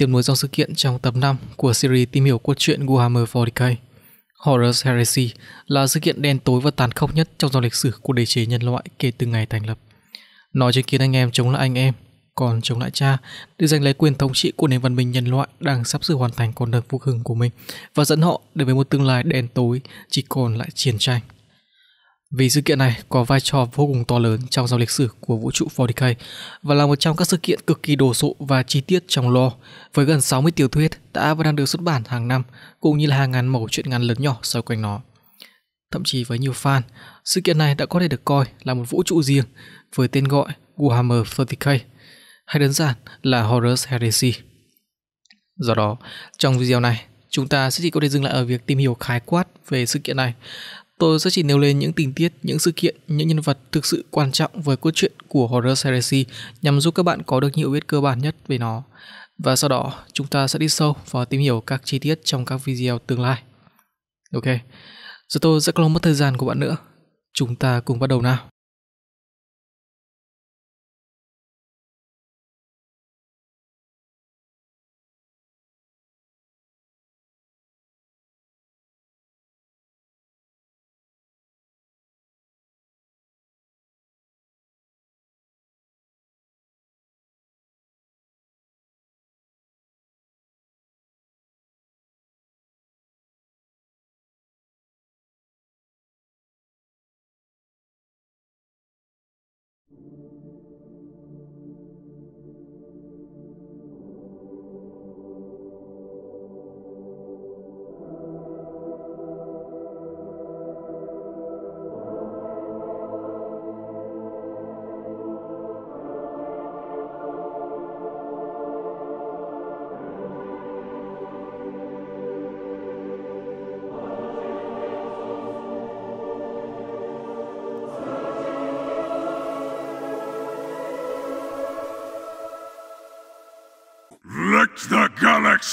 tiền nối dòng sự kiện trong tập 5 của series tìm hiểu cốt truyện Warhammer 40k. Horus Heresy là sự kiện đen tối và tàn khốc nhất trong dòng lịch sử của đế chế nhân loại kể từ ngày thành lập. Nó chứng kiến anh em chống lại anh em, còn chống lại cha để giành lấy quyền thống trị của nền văn minh nhân loại đang sắp sửa hoàn thành con đường phục hưng của mình và dẫn họ đến với một tương lai đen tối chỉ còn lại chiến tranh. Vì sự kiện này có vai trò vô cùng to lớn trong dòng lịch sử của vũ trụ 40K và là một trong các sự kiện cực kỳ đồ sộ và chi tiết trong lore với gần 60 tiểu thuyết đã và đang được xuất bản hàng năm cũng như là hàng ngàn mẫu truyện ngắn lớn nhỏ xoay quanh nó. Thậm chí với nhiều fan, sự kiện này đã có thể được coi là một vũ trụ riêng với tên gọi Warhammer 40K hay đơn giản là Horus Heresy. Do đó, trong video này, chúng ta sẽ chỉ có thể dừng lại ở việc tìm hiểu khái quát về sự kiện này Tôi sẽ chỉ nêu lên những tình tiết, những sự kiện, những nhân vật thực sự quan trọng với cốt truyện của Horror Heresy nhằm giúp các bạn có được hiểu biết cơ bản nhất về nó. Và sau đó, chúng ta sẽ đi sâu và tìm hiểu các chi tiết trong các video tương lai. Ok, giờ tôi sẽ không mất thời gian của bạn nữa. Chúng ta cùng bắt đầu nào.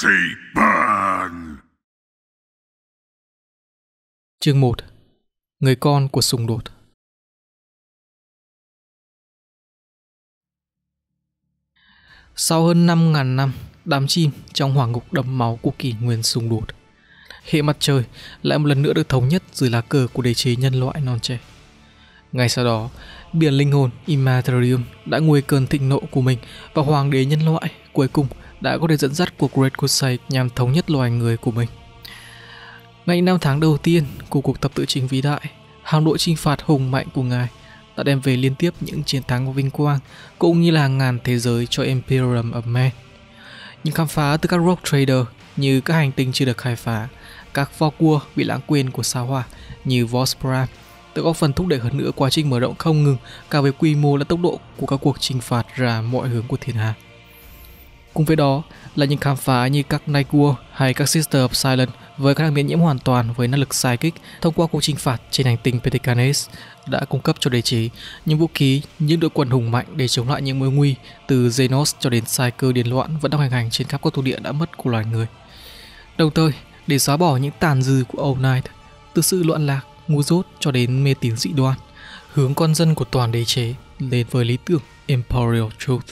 sea burn. Chương 1 Người con của xung đột Sau hơn 5.000 năm, đám chim trong hoàng ngục đẫm máu của kỷ nguyên xung đột. Hệ mặt trời lại một lần nữa được thống nhất dưới lá cờ của đế chế nhân loại non trẻ. Ngay sau đó, biển linh hồn Immaterium đã nguôi cơn thịnh nộ của mình và hoàng đế nhân loại cuối cùng đã có thể dẫn dắt cuộc Great Crusade nhằm thống nhất loài người của mình. Ngay năm tháng đầu tiên của cuộc tập tự chính vĩ đại, hàng đội trinh phạt hùng mạnh của ngài đã đem về liên tiếp những chiến thắng vinh quang cũng như là ngàn thế giới cho Imperium of Man. Những khám phá từ các rogue trader như các hành tinh chưa được khai phá, các vò cua bị lãng quên của sao hỏa như Vospram đã góp phần thúc đẩy hơn nữa quá trình mở rộng không ngừng cả về quy mô lẫn tốc độ của các cuộc trinh phạt ra mọi hướng của thiên hà. Cùng với đó là những khám phá như các Night War hay các Sister of Silence với khả năng miễn nhiễm hoàn toàn với năng lực sai kích thông qua cuộc trinh phạt trên hành tinh Peticanes đã cung cấp cho đế chế những vũ khí, những đội quân hùng mạnh để chống lại những mối nguy từ Xenos cho đến sai cơ điên loạn vẫn đang hành hành trên khắp các thổ địa đã mất của loài người. Đồng thời, để xóa bỏ những tàn dư của Old Night, từ sự loạn lạc, ngu dốt cho đến mê tín dị đoan, hướng con dân của toàn đế chế lên với lý tưởng Imperial Truth.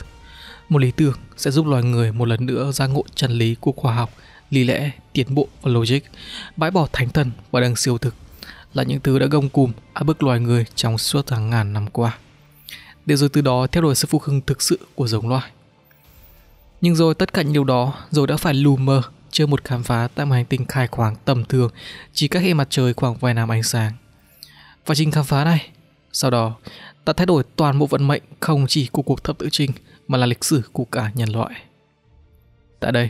Một lý tưởng sẽ giúp loài người một lần nữa ra ngộ chân lý của khoa học, lý lẽ, tiến bộ và logic, bãi bỏ thánh thần và đằng siêu thực là những thứ đã gông cùm áp bức loài người trong suốt hàng ngàn năm qua. Để rồi từ đó theo đuổi sự phục hưng thực sự của giống loài. Nhưng rồi tất cả những điều đó rồi đã phải lù mờ chưa một khám phá tại một hành tinh khai khoáng tầm thường chỉ cách hệ mặt trời khoảng vài năm ánh sáng. Và trình khám phá này, sau đó ta thay đổi toàn bộ vận mệnh không chỉ của cuộc thập tự trình mà là lịch sử của cả nhân loại. Tại đây,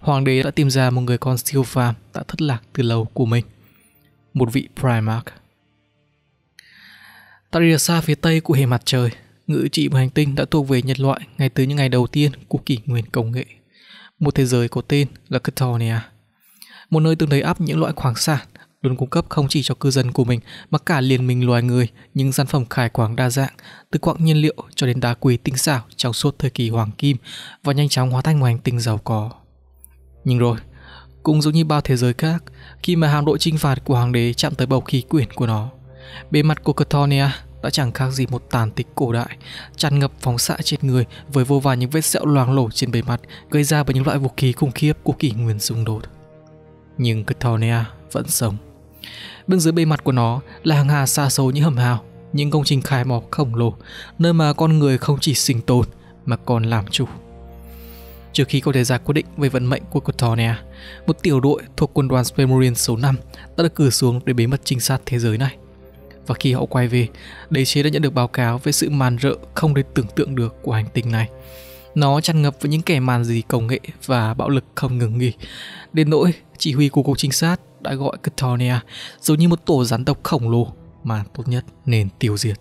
hoàng đế đã tìm ra một người con siêu phàm đã thất lạc từ lâu của mình, một vị Primarch. Tại rìa xa phía tây của hệ mặt trời, ngự trị một hành tinh đã thuộc về nhân loại ngay từ những ngày đầu tiên của kỷ nguyên công nghệ. Một thế giới có tên là Catonia, một nơi từng đầy áp những loại khoáng sản luôn cung cấp không chỉ cho cư dân của mình mà cả liên minh loài người những sản phẩm khai quáng đa dạng, từ quặng nhiên liệu cho đến đá quý tinh xảo trong suốt thời kỳ hoàng kim và nhanh chóng hóa thành một hành tinh giàu có. Nhưng rồi, cũng giống như bao thế giới khác, khi mà hàm đội trinh phạt của hoàng đế chạm tới bầu khí quyển của nó, bề mặt của Cathonia đã chẳng khác gì một tàn tích cổ đại, tràn ngập phóng xạ trên người với vô vàn những vết sẹo loang lổ trên bề mặt gây ra bởi những loại vũ khí khủng khiếp của kỷ nguyên xung đột. Nhưng Cathonia vẫn sống. Bên dưới bề mặt của nó là hàng hà xa xôi những hầm hào, những công trình khai mỏ khổng lồ, nơi mà con người không chỉ sinh tồn mà còn làm chủ. Trước khi có thể ra quyết định về vận mệnh của Cotonia, một tiểu đội thuộc quân đoàn Spemorian số 5 đã được cử xuống để bí mật trinh sát thế giới này. Và khi họ quay về, đế chế đã nhận được báo cáo về sự màn rợ không thể tưởng tượng được của hành tinh này. Nó chăn ngập với những kẻ màn gì công nghệ và bạo lực không ngừng nghỉ. Đến nỗi, chỉ huy của cuộc trinh sát đã gọi Catonia giống như một tổ rắn tộc khổng lồ mà tốt nhất nên tiêu diệt.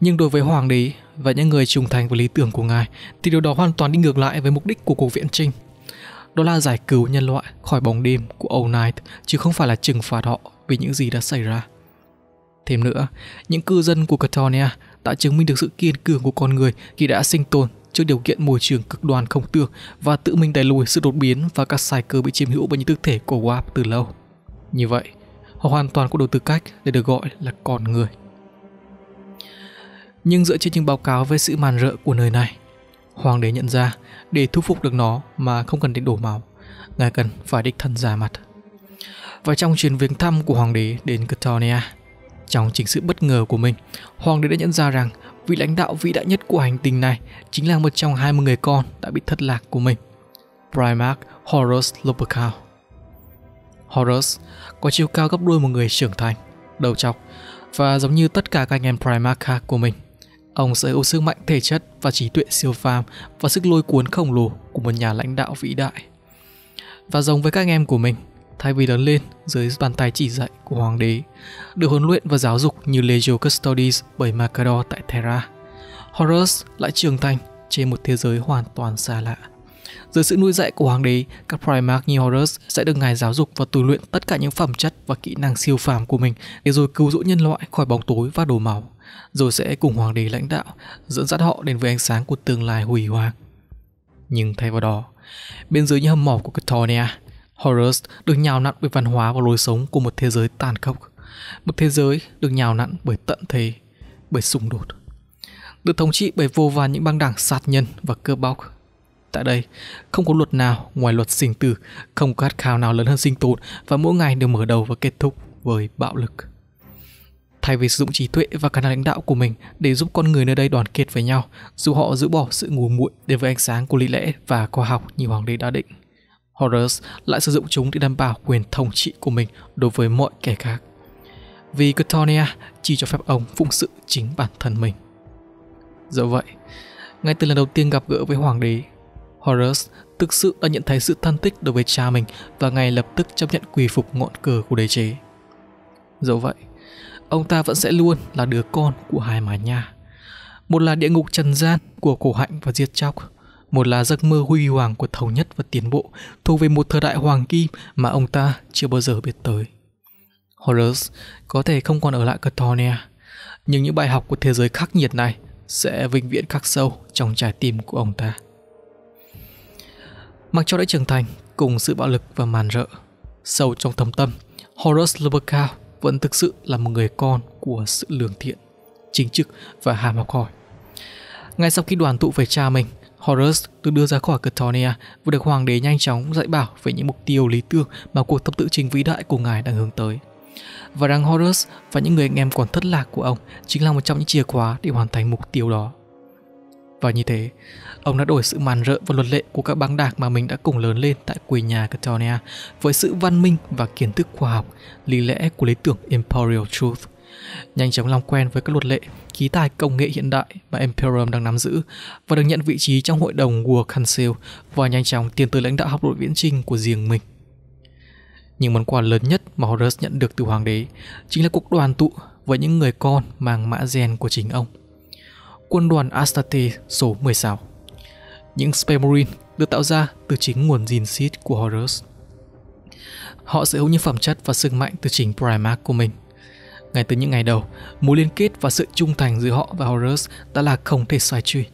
Nhưng đối với hoàng đế và những người trung thành với lý tưởng của ngài thì điều đó hoàn toàn đi ngược lại với mục đích của cuộc viễn trinh. Đó là giải cứu nhân loại khỏi bóng đêm của Old Night chứ không phải là trừng phạt họ vì những gì đã xảy ra. Thêm nữa, những cư dân của Catonia đã chứng minh được sự kiên cường của con người khi đã sinh tồn trước điều kiện môi trường cực đoan không tương và tự mình đẩy lùi sự đột biến và các sai cơ bị chiếm hữu bởi những thực thể của WAP từ lâu. Như vậy, họ hoàn toàn có đủ tư cách để được gọi là con người. Nhưng dựa trên những báo cáo về sự màn rợ của nơi này, hoàng đế nhận ra để thu phục được nó mà không cần đến đổ máu, ngài cần phải đích thân ra mặt. Và trong chuyến viếng thăm của hoàng đế đến Catania, trong chính sự bất ngờ của mình, hoàng đế đã nhận ra rằng vị lãnh đạo vĩ đại nhất của hành tinh này chính là một trong 20 người con đã bị thất lạc của mình, Primarch Horus Lopercal. Horus có chiều cao gấp đôi một người trưởng thành, đầu trọc và giống như tất cả các anh em Primarch khác của mình, ông sở hữu sức mạnh thể chất và trí tuệ siêu phàm và sức lôi cuốn khổng lồ của một nhà lãnh đạo vĩ đại. Và giống với các anh em của mình, thay vì lớn lên dưới bàn tay chỉ dạy của hoàng đế, được huấn luyện và giáo dục như Legio Custodes bởi Macador tại Terra. Horus lại trưởng thành trên một thế giới hoàn toàn xa lạ. Dưới sự nuôi dạy của hoàng đế, các Primarch như Horus sẽ được ngài giáo dục và tu luyện tất cả những phẩm chất và kỹ năng siêu phàm của mình để rồi cứu rỗi nhân loại khỏi bóng tối và đổ máu, rồi sẽ cùng hoàng đế lãnh đạo, dẫn dắt họ đến với ánh sáng của tương lai hủy hoàng. Nhưng thay vào đó, bên dưới những hầm mỏ của Catonia, Horus được nhào nặn bởi văn hóa và lối sống của một thế giới tàn khốc, một thế giới được nhào nặn bởi tận thế, bởi xung đột. Được thống trị bởi vô vàn những băng đảng sát nhân và cướp bóc. Tại đây, không có luật nào ngoài luật sinh tử, không có khát khao nào lớn hơn sinh tồn và mỗi ngày đều mở đầu và kết thúc với bạo lực. Thay vì sử dụng trí tuệ và khả năng lãnh đạo của mình để giúp con người nơi đây đoàn kết với nhau, dù họ giữ bỏ sự ngu muội đến với ánh sáng của lý lẽ và khoa học như Hoàng đế đã định. Horus lại sử dụng chúng để đảm bảo quyền thống trị của mình đối với mọi kẻ khác. Vì Catonia chỉ cho phép ông phụng sự chính bản thân mình. Do vậy, ngay từ lần đầu tiên gặp gỡ với hoàng đế, Horus thực sự đã nhận thấy sự thân tích đối với cha mình và ngay lập tức chấp nhận quỳ phục ngọn cờ của đế chế. Do vậy, ông ta vẫn sẽ luôn là đứa con của hai mái nhà. Một là địa ngục trần gian của cổ hạnh và diệt chóc, một là giấc mơ huy hoàng của thống nhất và tiến bộ thuộc về một thời đại hoàng kim mà ông ta chưa bao giờ biết tới. Horus có thể không còn ở lại Catonia, nhưng những bài học của thế giới khắc nghiệt này sẽ vĩnh viễn khắc sâu trong trái tim của ông ta. Mặc cho đã trưởng thành cùng sự bạo lực và màn rợ, sâu trong thâm tâm, Horus Lupercal vẫn thực sự là một người con của sự lương thiện, chính trực và hàm học hỏi. Ngay sau khi đoàn tụ với cha mình, Horus được đưa ra khỏi Catonia và được hoàng đế nhanh chóng dạy bảo về những mục tiêu lý tưởng mà cuộc thập tự trình vĩ đại của ngài đang hướng tới. Và rằng Horus và những người anh em còn thất lạc của ông chính là một trong những chìa khóa để hoàn thành mục tiêu đó. Và như thế, ông đã đổi sự màn rợ và luật lệ của các băng đảng mà mình đã cùng lớn lên tại quê nhà Catania với sự văn minh và kiến thức khoa học, lý lẽ của lý tưởng Imperial Truth. Nhanh chóng làm quen với các luật lệ khí tài công nghệ hiện đại mà Imperium đang nắm giữ và được nhận vị trí trong hội đồng World Council và nhanh chóng tiến tới lãnh đạo học đội viễn trinh của riêng mình. Nhưng món quà lớn nhất mà Horus nhận được từ hoàng đế chính là cuộc đoàn tụ với những người con mang mã gen của chính ông. Quân đoàn Astarte số 16 Những Space Marine được tạo ra từ chính nguồn gene seed của Horus. Họ sở hữu những phẩm chất và sức mạnh từ chính Primarch của mình – ngay từ những ngày đầu, mối liên kết và sự trung thành giữa họ và Horus đã là không thể xoay truy.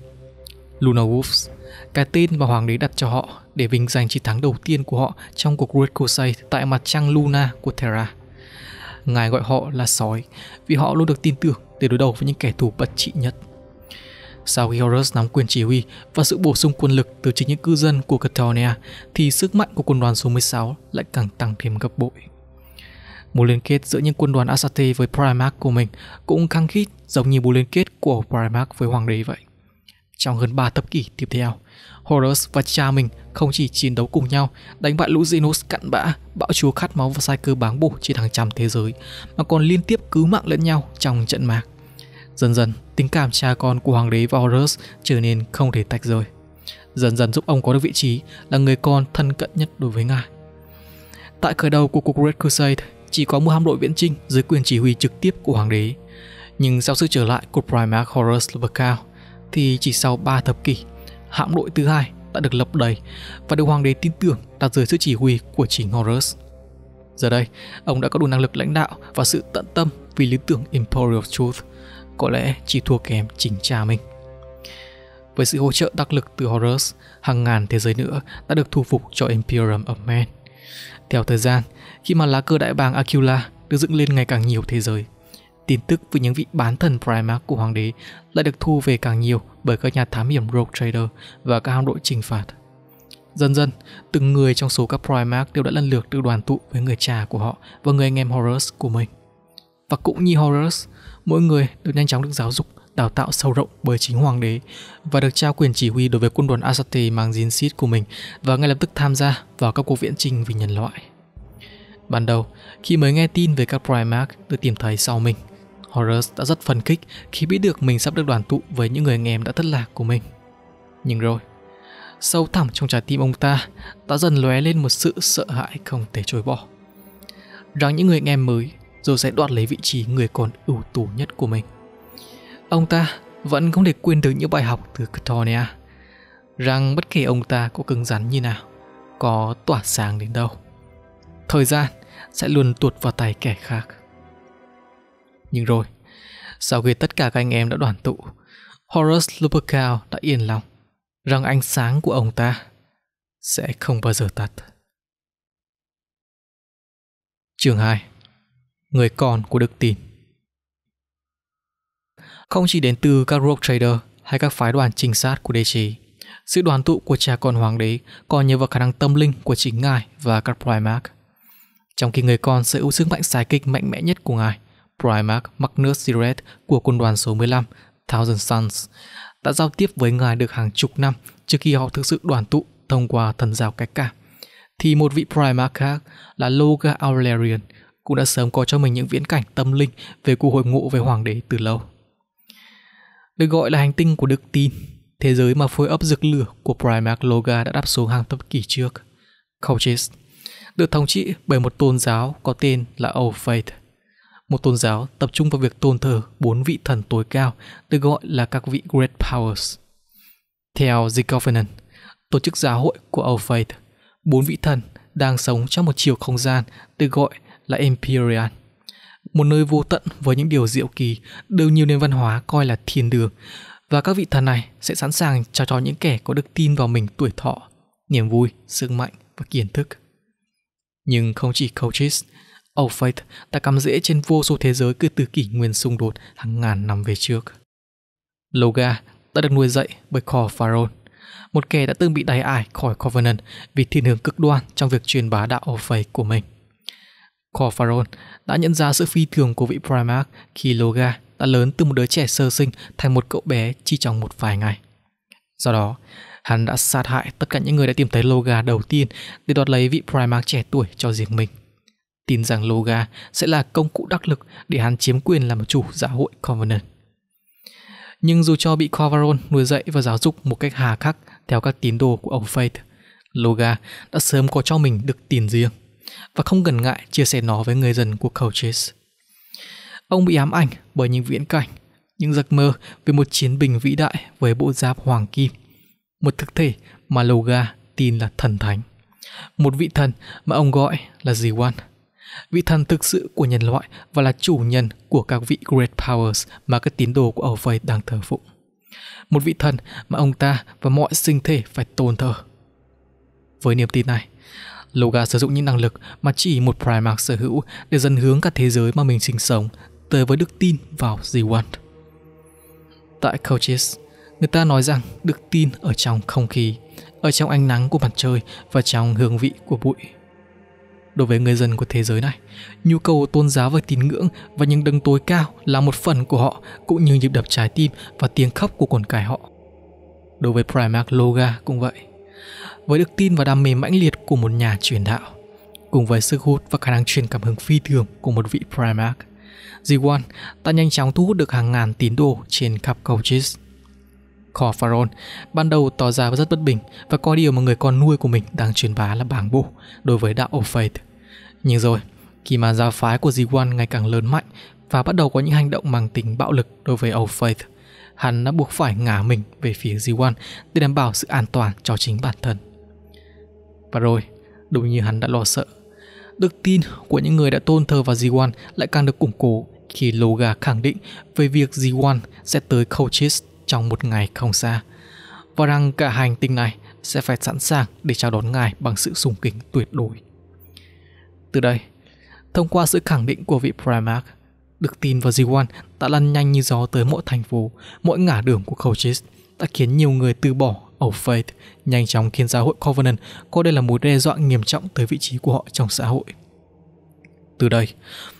Luna Wolves, cái tên mà hoàng đế đặt cho họ để vinh danh chiến thắng đầu tiên của họ trong cuộc Red Crusade tại mặt trăng Luna của Terra. Ngài gọi họ là sói vì họ luôn được tin tưởng để đối đầu với những kẻ thù bất trị nhất. Sau khi Horus nắm quyền chỉ huy và sự bổ sung quân lực từ chính những cư dân của Catania thì sức mạnh của quân đoàn số 16 lại càng tăng thêm gấp bội. Mối liên kết giữa những quân đoàn Asate với Primarch của mình cũng khăng khít giống như mối liên kết của Primarch với Hoàng đế vậy. Trong hơn 3 thập kỷ tiếp theo, Horus và cha mình không chỉ chiến đấu cùng nhau, đánh bại lũ Xenos cặn bã, bạo chúa khát máu và sai cơ báng bổ trên hàng trăm thế giới, mà còn liên tiếp cứu mạng lẫn nhau trong trận mạc. Dần dần, tình cảm cha con của hoàng đế và Horus trở nên không thể tách rời. Dần dần giúp ông có được vị trí là người con thân cận nhất đối với ngài. Tại khởi đầu của cuộc Red Crusade, chỉ có Muham đội viễn trinh dưới quyền chỉ huy trực tiếp của hoàng đế. Nhưng sau sự trở lại của Primarch Horus Lupercal thì chỉ sau 3 thập kỷ, hạm đội thứ hai đã được lập đầy và được hoàng đế tin tưởng đặt dưới sự chỉ huy của chính Horus. Giờ đây, ông đã có đủ năng lực lãnh đạo và sự tận tâm vì lý tưởng Imperial Truth, có lẽ chỉ thua kém chính cha mình. Với sự hỗ trợ đắc lực từ Horus, hàng ngàn thế giới nữa đã được thu phục cho Imperium of Man – theo thời gian, khi mà lá cờ đại bàng Aquila được dựng lên ngày càng nhiều thế giới, tin tức về những vị bán thần Primarch của hoàng đế lại được thu về càng nhiều bởi các nhà thám hiểm Rogue Trader và các hạm đội trừng phạt. Dần dần, từng người trong số các Primarch đều đã lần lượt được đoàn tụ với người cha của họ và người anh em Horus của mình. Và cũng như Horus, mỗi người đều nhanh chóng được giáo dục đào tạo sâu rộng bởi chính hoàng đế và được trao quyền chỉ huy đối với quân đoàn Asate mang dính xít của mình và ngay lập tức tham gia vào các cuộc viễn chinh vì nhân loại. Ban đầu, khi mới nghe tin về các Primarch được tìm thấy sau mình, Horus đã rất phấn khích khi biết được mình sắp được đoàn tụ với những người anh em đã thất lạc của mình. Nhưng rồi, sâu thẳm trong trái tim ông ta đã dần lóe lên một sự sợ hãi không thể chối bỏ. Rằng những người anh em mới rồi sẽ đoạt lấy vị trí người còn ưu tú nhất của mình. Ông ta vẫn không thể quên được những bài học từ Catonia rằng bất kể ông ta có cứng rắn như nào, có tỏa sáng đến đâu, thời gian sẽ luôn tuột vào tay kẻ khác. Nhưng rồi, sau khi tất cả các anh em đã đoàn tụ, Horace Lupercal đã yên lòng rằng ánh sáng của ông ta sẽ không bao giờ tắt. Chương 2 Người con của đức tin không chỉ đến từ các rogue trader hay các phái đoàn trinh sát của đế chế. Sự đoàn tụ của cha con hoàng đế còn nhờ vào khả năng tâm linh của chính ngài và các Primarch. Trong khi người con sở hữu sức mạnh xài kịch mạnh mẽ nhất của ngài, Primarch Magnus Siret của quân đoàn số 15, Thousand Sons, đã giao tiếp với ngài được hàng chục năm trước khi họ thực sự đoàn tụ thông qua thần giáo cách cả. Thì một vị Primarch khác là Loga Aurelian cũng đã sớm có cho mình những viễn cảnh tâm linh về cuộc hội ngộ với hoàng đế từ lâu. Được gọi là hành tinh của đức tin, thế giới mà phôi ấp rực lửa của Primark Loga đã đáp xuống hàng thập kỷ trước. Cultures được thống trị bởi một tôn giáo có tên là Old Faith. Một tôn giáo tập trung vào việc tôn thờ bốn vị thần tối cao được gọi là các vị Great Powers. Theo The Covenant, tổ chức giáo hội của Old Faith, bốn vị thần đang sống trong một chiều không gian được gọi là Imperial một nơi vô tận với những điều diệu kỳ được nhiều nền văn hóa coi là thiên đường và các vị thần này sẽ sẵn sàng trao cho những kẻ có đức tin vào mình tuổi thọ, niềm vui, sức mạnh và kiến thức. Nhưng không chỉ coaches, Old Faith đã cắm rễ trên vô số thế giới cứ từ kỷ nguyên xung đột hàng ngàn năm về trước. Loga đã được nuôi dạy bởi Cor Pharaoh, một kẻ đã từng bị đáy ải khỏi Covenant vì thiên hướng cực đoan trong việc truyền bá đạo Old Faith của mình. Corfaron đã nhận ra sự phi thường của vị Primarch khi Loga đã lớn từ một đứa trẻ sơ sinh thành một cậu bé chỉ trong một vài ngày. Do đó, hắn đã sát hại tất cả những người đã tìm thấy Loga đầu tiên để đoạt lấy vị Primarch trẻ tuổi cho riêng mình. Tin rằng Loga sẽ là công cụ đắc lực để hắn chiếm quyền làm chủ giáo hội Covenant. Nhưng dù cho bị Corvaron nuôi dạy và giáo dục một cách hà khắc theo các tín đồ của ông Faith, Loga đã sớm có cho mình được tiền riêng và không ngần ngại chia sẻ nó với người dân của Coaches. Ông bị ám ảnh bởi những viễn cảnh, những giấc mơ về một chiến binh vĩ đại với bộ giáp hoàng kim, một thực thể mà Loga tin là thần thánh, một vị thần mà ông gọi là Ziwan, vị thần thực sự của nhân loại và là chủ nhân của các vị Great Powers mà các tín đồ của Âu đang thờ phụng một vị thần mà ông ta và mọi sinh thể phải tôn thờ. Với niềm tin này, Loga sử dụng những năng lực mà chỉ một Primarch sở hữu để dần hướng cả thế giới mà mình sinh sống tới với đức tin vào The One. Tại Coaches, người ta nói rằng đức tin ở trong không khí, ở trong ánh nắng của mặt trời và trong hương vị của bụi. Đối với người dân của thế giới này, nhu cầu tôn giáo và tín ngưỡng và những đấng tối cao là một phần của họ cũng như nhịp đập trái tim và tiếng khóc của con cái họ. Đối với Primarch Loga cũng vậy – với đức tin và đam mê mãnh liệt của một nhà truyền đạo. Cùng với sức hút và khả năng truyền cảm hứng phi thường của một vị Primarch, g đã nhanh chóng thu hút được hàng ngàn tín đồ trên khắp Colchis. Cor ban đầu tỏ ra rất bất bình và coi điều mà người con nuôi của mình đang truyền bá là bảng bộ đối với đạo of Faith. Nhưng rồi, khi mà gia phái của g ngày càng lớn mạnh và bắt đầu có những hành động mang tính bạo lực đối với Old Faith, hắn đã buộc phải ngả mình về phía g để đảm bảo sự an toàn cho chính bản thân. Và rồi, đúng như hắn đã lo sợ, đức tin của những người đã tôn thờ vào Jiwan lại càng được củng cố khi Loga khẳng định về việc Jiwan sẽ tới Cochise trong một ngày không xa và rằng cả hành tinh này sẽ phải sẵn sàng để chào đón ngài bằng sự sùng kính tuyệt đối. Từ đây, thông qua sự khẳng định của vị Primarch, được tin vào Jiwan đã lăn nhanh như gió tới mỗi thành phố, mỗi ngã đường của Cochise đã khiến nhiều người từ bỏ of Faith nhanh chóng khiến giáo hội Covenant coi đây là mối đe dọa nghiêm trọng tới vị trí của họ trong xã hội. Từ đây,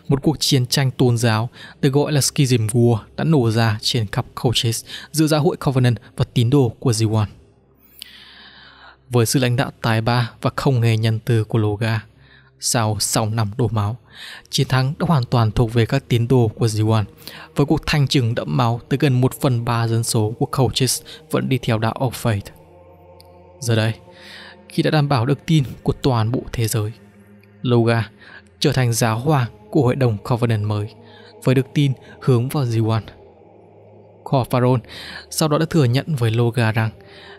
một cuộc chiến tranh tôn giáo được gọi là Schism War đã nổ ra trên khắp Colchis giữa giáo hội Covenant và tín đồ của Ziwan. Với sự lãnh đạo tài ba và không hề nhân từ của Loga, sau 6 năm đổ máu. Chiến thắng đã hoàn toàn thuộc về các tín đồ của Ziwan. Với cuộc thanh trừng đẫm máu tới gần 1 phần 3 dân số của Colchis vẫn đi theo đạo of Faith. Giờ đây, khi đã đảm bảo được tin của toàn bộ thế giới, Loga trở thành giáo hoàng của hội đồng Covenant mới với được tin hướng vào Ziwan. Corfaron sau đó đã thừa nhận với Loga rằng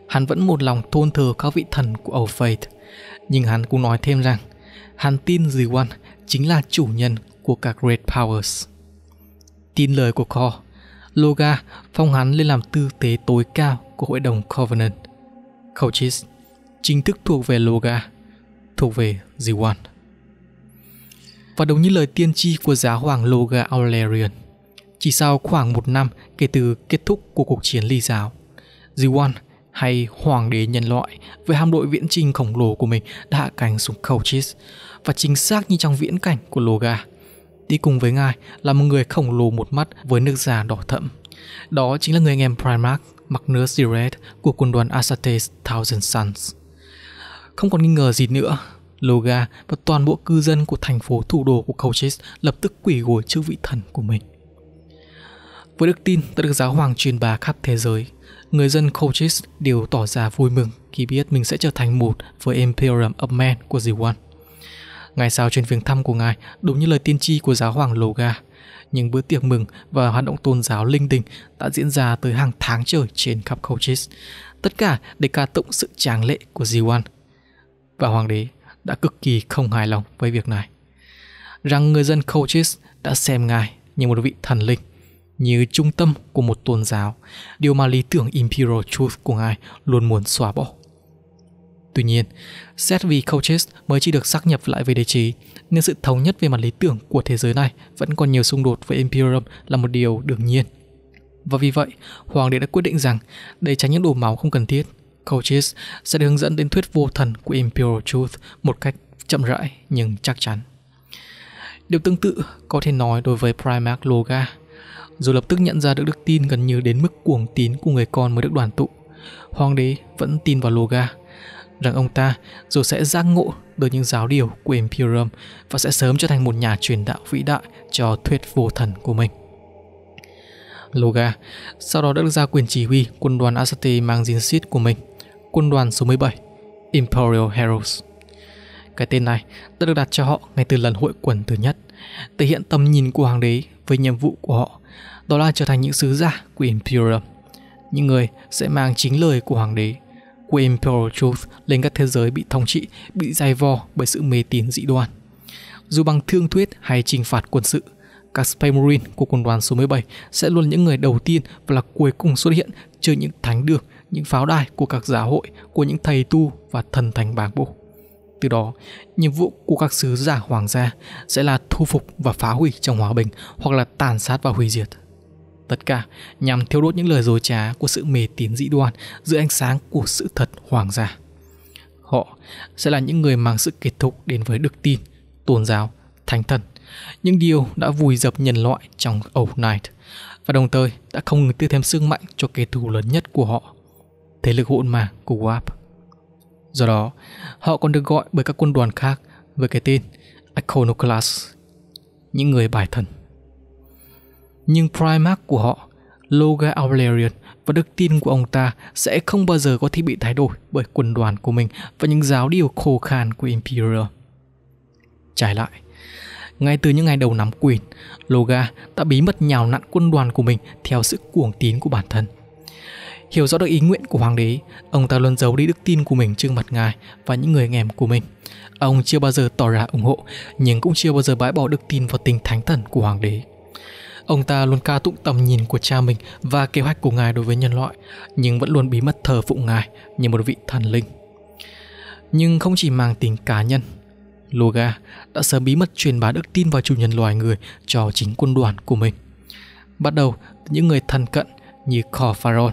hắn vẫn một lòng tôn thờ các vị thần của Old Faith, nhưng hắn cũng nói thêm rằng hắn tin The One chính là chủ nhân của các Great Powers. Tin lời của Kho, Loga phong hắn lên làm tư tế tối cao của hội đồng Covenant. Colchis chính thức thuộc về Loga, thuộc về The One. Và đúng như lời tiên tri của giáo hoàng Loga Aurelian, chỉ sau khoảng một năm kể từ kết thúc của cuộc chiến ly giáo, The One – hay hoàng đế nhân loại với hạm đội viễn trình khổng lồ của mình đã hạ cánh xuống Colchis và chính xác như trong viễn cảnh của Loga. Đi cùng với ngài là một người khổng lồ một mắt với nước già đỏ thẫm. Đó chính là người anh em Primarch mặc nửa Direct của quân đoàn Asates Thousand Suns. Không còn nghi ngờ gì nữa, Loga và toàn bộ cư dân của thành phố thủ đô của Colchis lập tức quỷ gối trước vị thần của mình. Với đức tin đã được giáo hoàng truyền bá khắp thế giới – người dân Colchis đều tỏ ra vui mừng khi biết mình sẽ trở thành một với Imperium of Man của Zewan. Ngày sau chuyến viếng thăm của ngài, đúng như lời tiên tri của giáo hoàng Loga, những bữa tiệc mừng và hoạt động tôn giáo linh đình đã diễn ra tới hàng tháng trời trên khắp Colchis, tất cả để ca tụng sự tráng lệ của Zewan. Và hoàng đế đã cực kỳ không hài lòng với việc này, rằng người dân Colchis đã xem ngài như một vị thần linh như trung tâm của một tôn giáo, điều mà lý tưởng Imperial Truth của ngài luôn muốn xóa bỏ. Tuy nhiên, xét vì Coaches mới chỉ được xác nhập lại về địa chỉ, nên sự thống nhất về mặt lý tưởng của thế giới này vẫn còn nhiều xung đột với Imperium là một điều đương nhiên. Và vì vậy, Hoàng đế đã quyết định rằng để tránh những đổ máu không cần thiết, Coaches sẽ được hướng dẫn đến thuyết vô thần của Imperial Truth một cách chậm rãi nhưng chắc chắn. Điều tương tự có thể nói đối với Primarch Loga, rồi lập tức nhận ra được đức tin gần như đến mức cuồng tín của người con mới được đoàn tụ. Hoàng đế vẫn tin vào Loga, rằng ông ta rồi sẽ giác ngộ được những giáo điều của Imperium và sẽ sớm trở thành một nhà truyền đạo vĩ đại cho thuyết vô thần của mình. Loga sau đó đã được giao quyền chỉ huy quân đoàn Asate mang dính xít của mình, quân đoàn số 17, Imperial Heroes. Cái tên này đã được đặt cho họ ngay từ lần hội quần thứ nhất, thể hiện tầm nhìn của hoàng đế với nhiệm vụ của họ đó là trở thành những sứ giả của Imperium. Những người sẽ mang chính lời của hoàng đế, của Imperial Truth lên các thế giới bị thống trị, bị dày vò bởi sự mê tín dị đoan. Dù bằng thương thuyết hay trừng phạt quân sự, các Space Marine của quân đoàn số 17 sẽ luôn những người đầu tiên và là cuối cùng xuất hiện trên những thánh đường, những pháo đài của các giáo hội, của những thầy tu và thần thánh bảng bộ. Từ đó, nhiệm vụ của các sứ giả hoàng gia sẽ là thu phục và phá hủy trong hòa bình hoặc là tàn sát và hủy diệt tất cả nhằm thiêu đốt những lời dối trá của sự mê tín dị đoan giữa ánh sáng của sự thật hoàng gia. Họ sẽ là những người mang sự kết thúc đến với đức tin, tôn giáo, thánh thần, những điều đã vùi dập nhân loại trong Old Night và đồng thời đã không ngừng tiêu thêm sức mạnh cho kẻ thù lớn nhất của họ, thế lực hỗn mà của Warp. Do đó, họ còn được gọi bởi các quân đoàn khác với cái tên Iconoclasts, những người bài thần. Nhưng Primarch của họ, Loga Aurelian và đức tin của ông ta sẽ không bao giờ có thể bị thay đổi bởi quân đoàn của mình và những giáo điều khô khan của Imperial. Trái lại, ngay từ những ngày đầu nắm quyền, Loga đã bí mật nhào nặn quân đoàn của mình theo sự cuồng tín của bản thân. Hiểu rõ được ý nguyện của hoàng đế, ông ta luôn giấu đi đức tin của mình trước mặt ngài và những người anh em của mình. Ông chưa bao giờ tỏ ra ủng hộ, nhưng cũng chưa bao giờ bãi bỏ đức tin vào tình thánh thần của hoàng đế. Ông ta luôn ca tụng tầm nhìn của cha mình và kế hoạch của ngài đối với nhân loại, nhưng vẫn luôn bí mật thờ phụng ngài như một vị thần linh. Nhưng không chỉ mang tính cá nhân, Loga đã sớm bí mật truyền bá đức tin vào chủ nhân loài người cho chính quân đoàn của mình. Bắt đầu từ những người thân cận như Corfaron.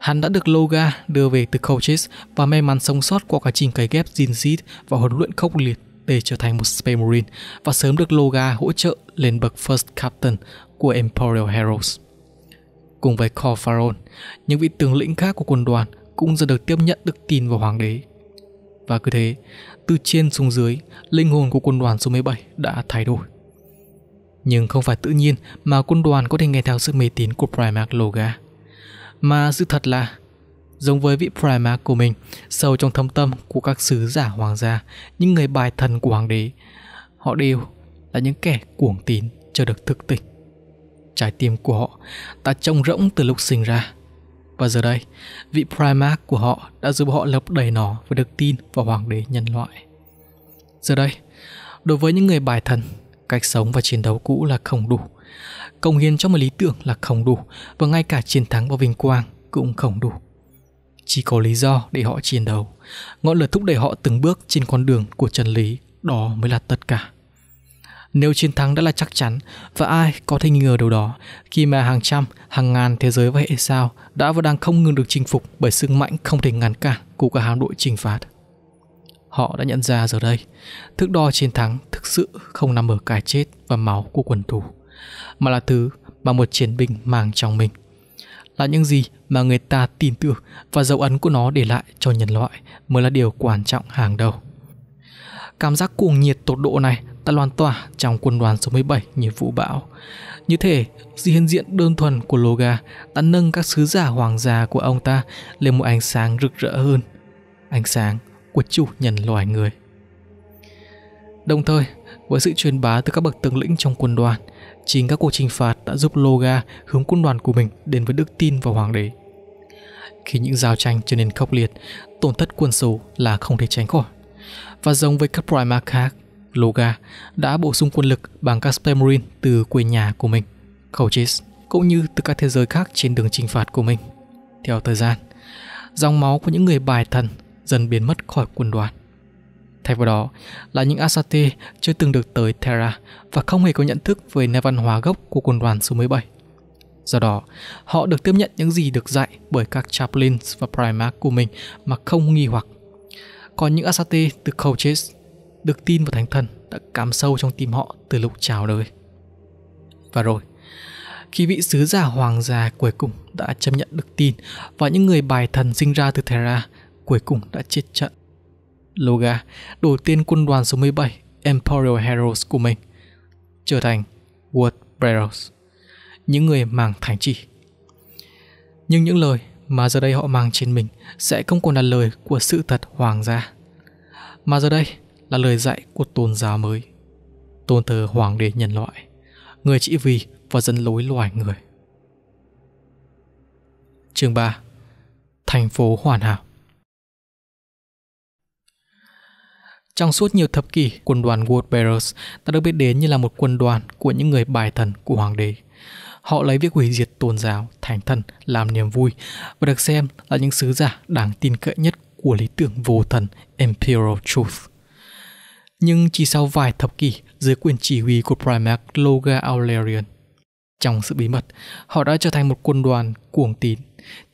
Hắn đã được Loga đưa về từ Colchis và may mắn sống sót qua quá trình cấy ghép Zinzit và huấn luyện khốc liệt để trở thành một Space Marine và sớm được Loga hỗ trợ lên bậc First Captain của Imperial Heroes. Cùng với Cor Faron, những vị tướng lĩnh khác của quân đoàn cũng dần được tiếp nhận đức tin vào Hoàng đế. Và cứ thế, từ trên xuống dưới, linh hồn của quân đoàn số 17 đã thay đổi. Nhưng không phải tự nhiên mà quân đoàn có thể nghe theo sự mê tín của Primarch Loga. Mà sự thật là giống với vị Prima của mình, sâu trong thâm tâm của các sứ giả hoàng gia, những người bài thần của hoàng đế. Họ đều là những kẻ cuồng tín chưa được thực tỉnh. Trái tim của họ đã trông rỗng từ lúc sinh ra. Và giờ đây, vị Primarch của họ đã giúp họ lấp đầy nó với đức tin vào hoàng đế nhân loại. Giờ đây, đối với những người bài thần, cách sống và chiến đấu cũ là không đủ. Công hiến cho một lý tưởng là không đủ và ngay cả chiến thắng và vinh quang cũng không đủ chỉ có lý do để họ chiến đấu ngọn lửa thúc đẩy họ từng bước trên con đường của chân lý đó mới là tất cả nếu chiến thắng đã là chắc chắn và ai có thể nghi ngờ điều đó khi mà hàng trăm hàng ngàn thế giới và hệ sao đã và đang không ngừng được chinh phục bởi sức mạnh không thể ngăn cản của cả hạm đội trừng phạt họ đã nhận ra giờ đây thước đo chiến thắng thực sự không nằm ở cái chết và máu của quần thủ mà là thứ mà một chiến binh mang trong mình là những gì mà người ta tin tưởng và dấu ấn của nó để lại cho nhân loại mới là điều quan trọng hàng đầu. Cảm giác cuồng nhiệt tột độ này đã loan tỏa trong quân đoàn số 17 như vũ bão. Như thể, sự hiện diện đơn thuần của Loga đã nâng các sứ giả hoàng gia của ông ta lên một ánh sáng rực rỡ hơn. Ánh sáng của chủ nhân loài người. Đồng thời, với sự truyền bá từ các bậc tướng lĩnh trong quân đoàn, chính các cuộc trừng phạt đã giúp Loga hướng quân đoàn của mình đến với đức tin vào hoàng đế khi những giao tranh trở nên khốc liệt, tổn thất quân số là không thể tránh khỏi. Và giống với các Primarch khác, Loga đã bổ sung quân lực bằng các Spamarine từ quê nhà của mình, Colchis, cũng như từ các thế giới khác trên đường chinh phạt của mình. Theo thời gian, dòng máu của những người bài thần dần biến mất khỏi quân đoàn. Thay vào đó là những Asate chưa từng được tới Terra và không hề có nhận thức về nền văn hóa gốc của quân đoàn số 17. Do đó, họ được tiếp nhận những gì được dạy bởi các chaplains và primarch của mình mà không nghi hoặc. Còn những Asate từ coaches được tin vào thánh thần đã cắm sâu trong tim họ từ lúc chào đời. Và rồi, khi vị sứ giả hoàng gia cuối cùng đã chấp nhận được tin và những người bài thần sinh ra từ Terra cuối cùng đã chết trận. Loga đổi tên quân đoàn số 17 Imperial Heroes của mình trở thành World Breros những người mang thánh chỉ. Nhưng những lời mà giờ đây họ mang trên mình sẽ không còn là lời của sự thật hoàng gia, mà giờ đây là lời dạy của tôn giáo mới. Tôn thờ hoàng đế nhân loại, người trị vì và dẫn lối loài người. Chương 3 Thành phố hoàn hảo Trong suốt nhiều thập kỷ, quân đoàn Wood Bearers đã được biết đến như là một quân đoàn của những người bài thần của hoàng đế – Họ lấy việc hủy diệt tôn giáo, thánh thần làm niềm vui và được xem là những sứ giả đáng tin cậy nhất của lý tưởng vô thần Imperial Truth. Nhưng chỉ sau vài thập kỷ dưới quyền chỉ huy của Primarch Loga Aurelian, trong sự bí mật, họ đã trở thành một quân đoàn cuồng tín,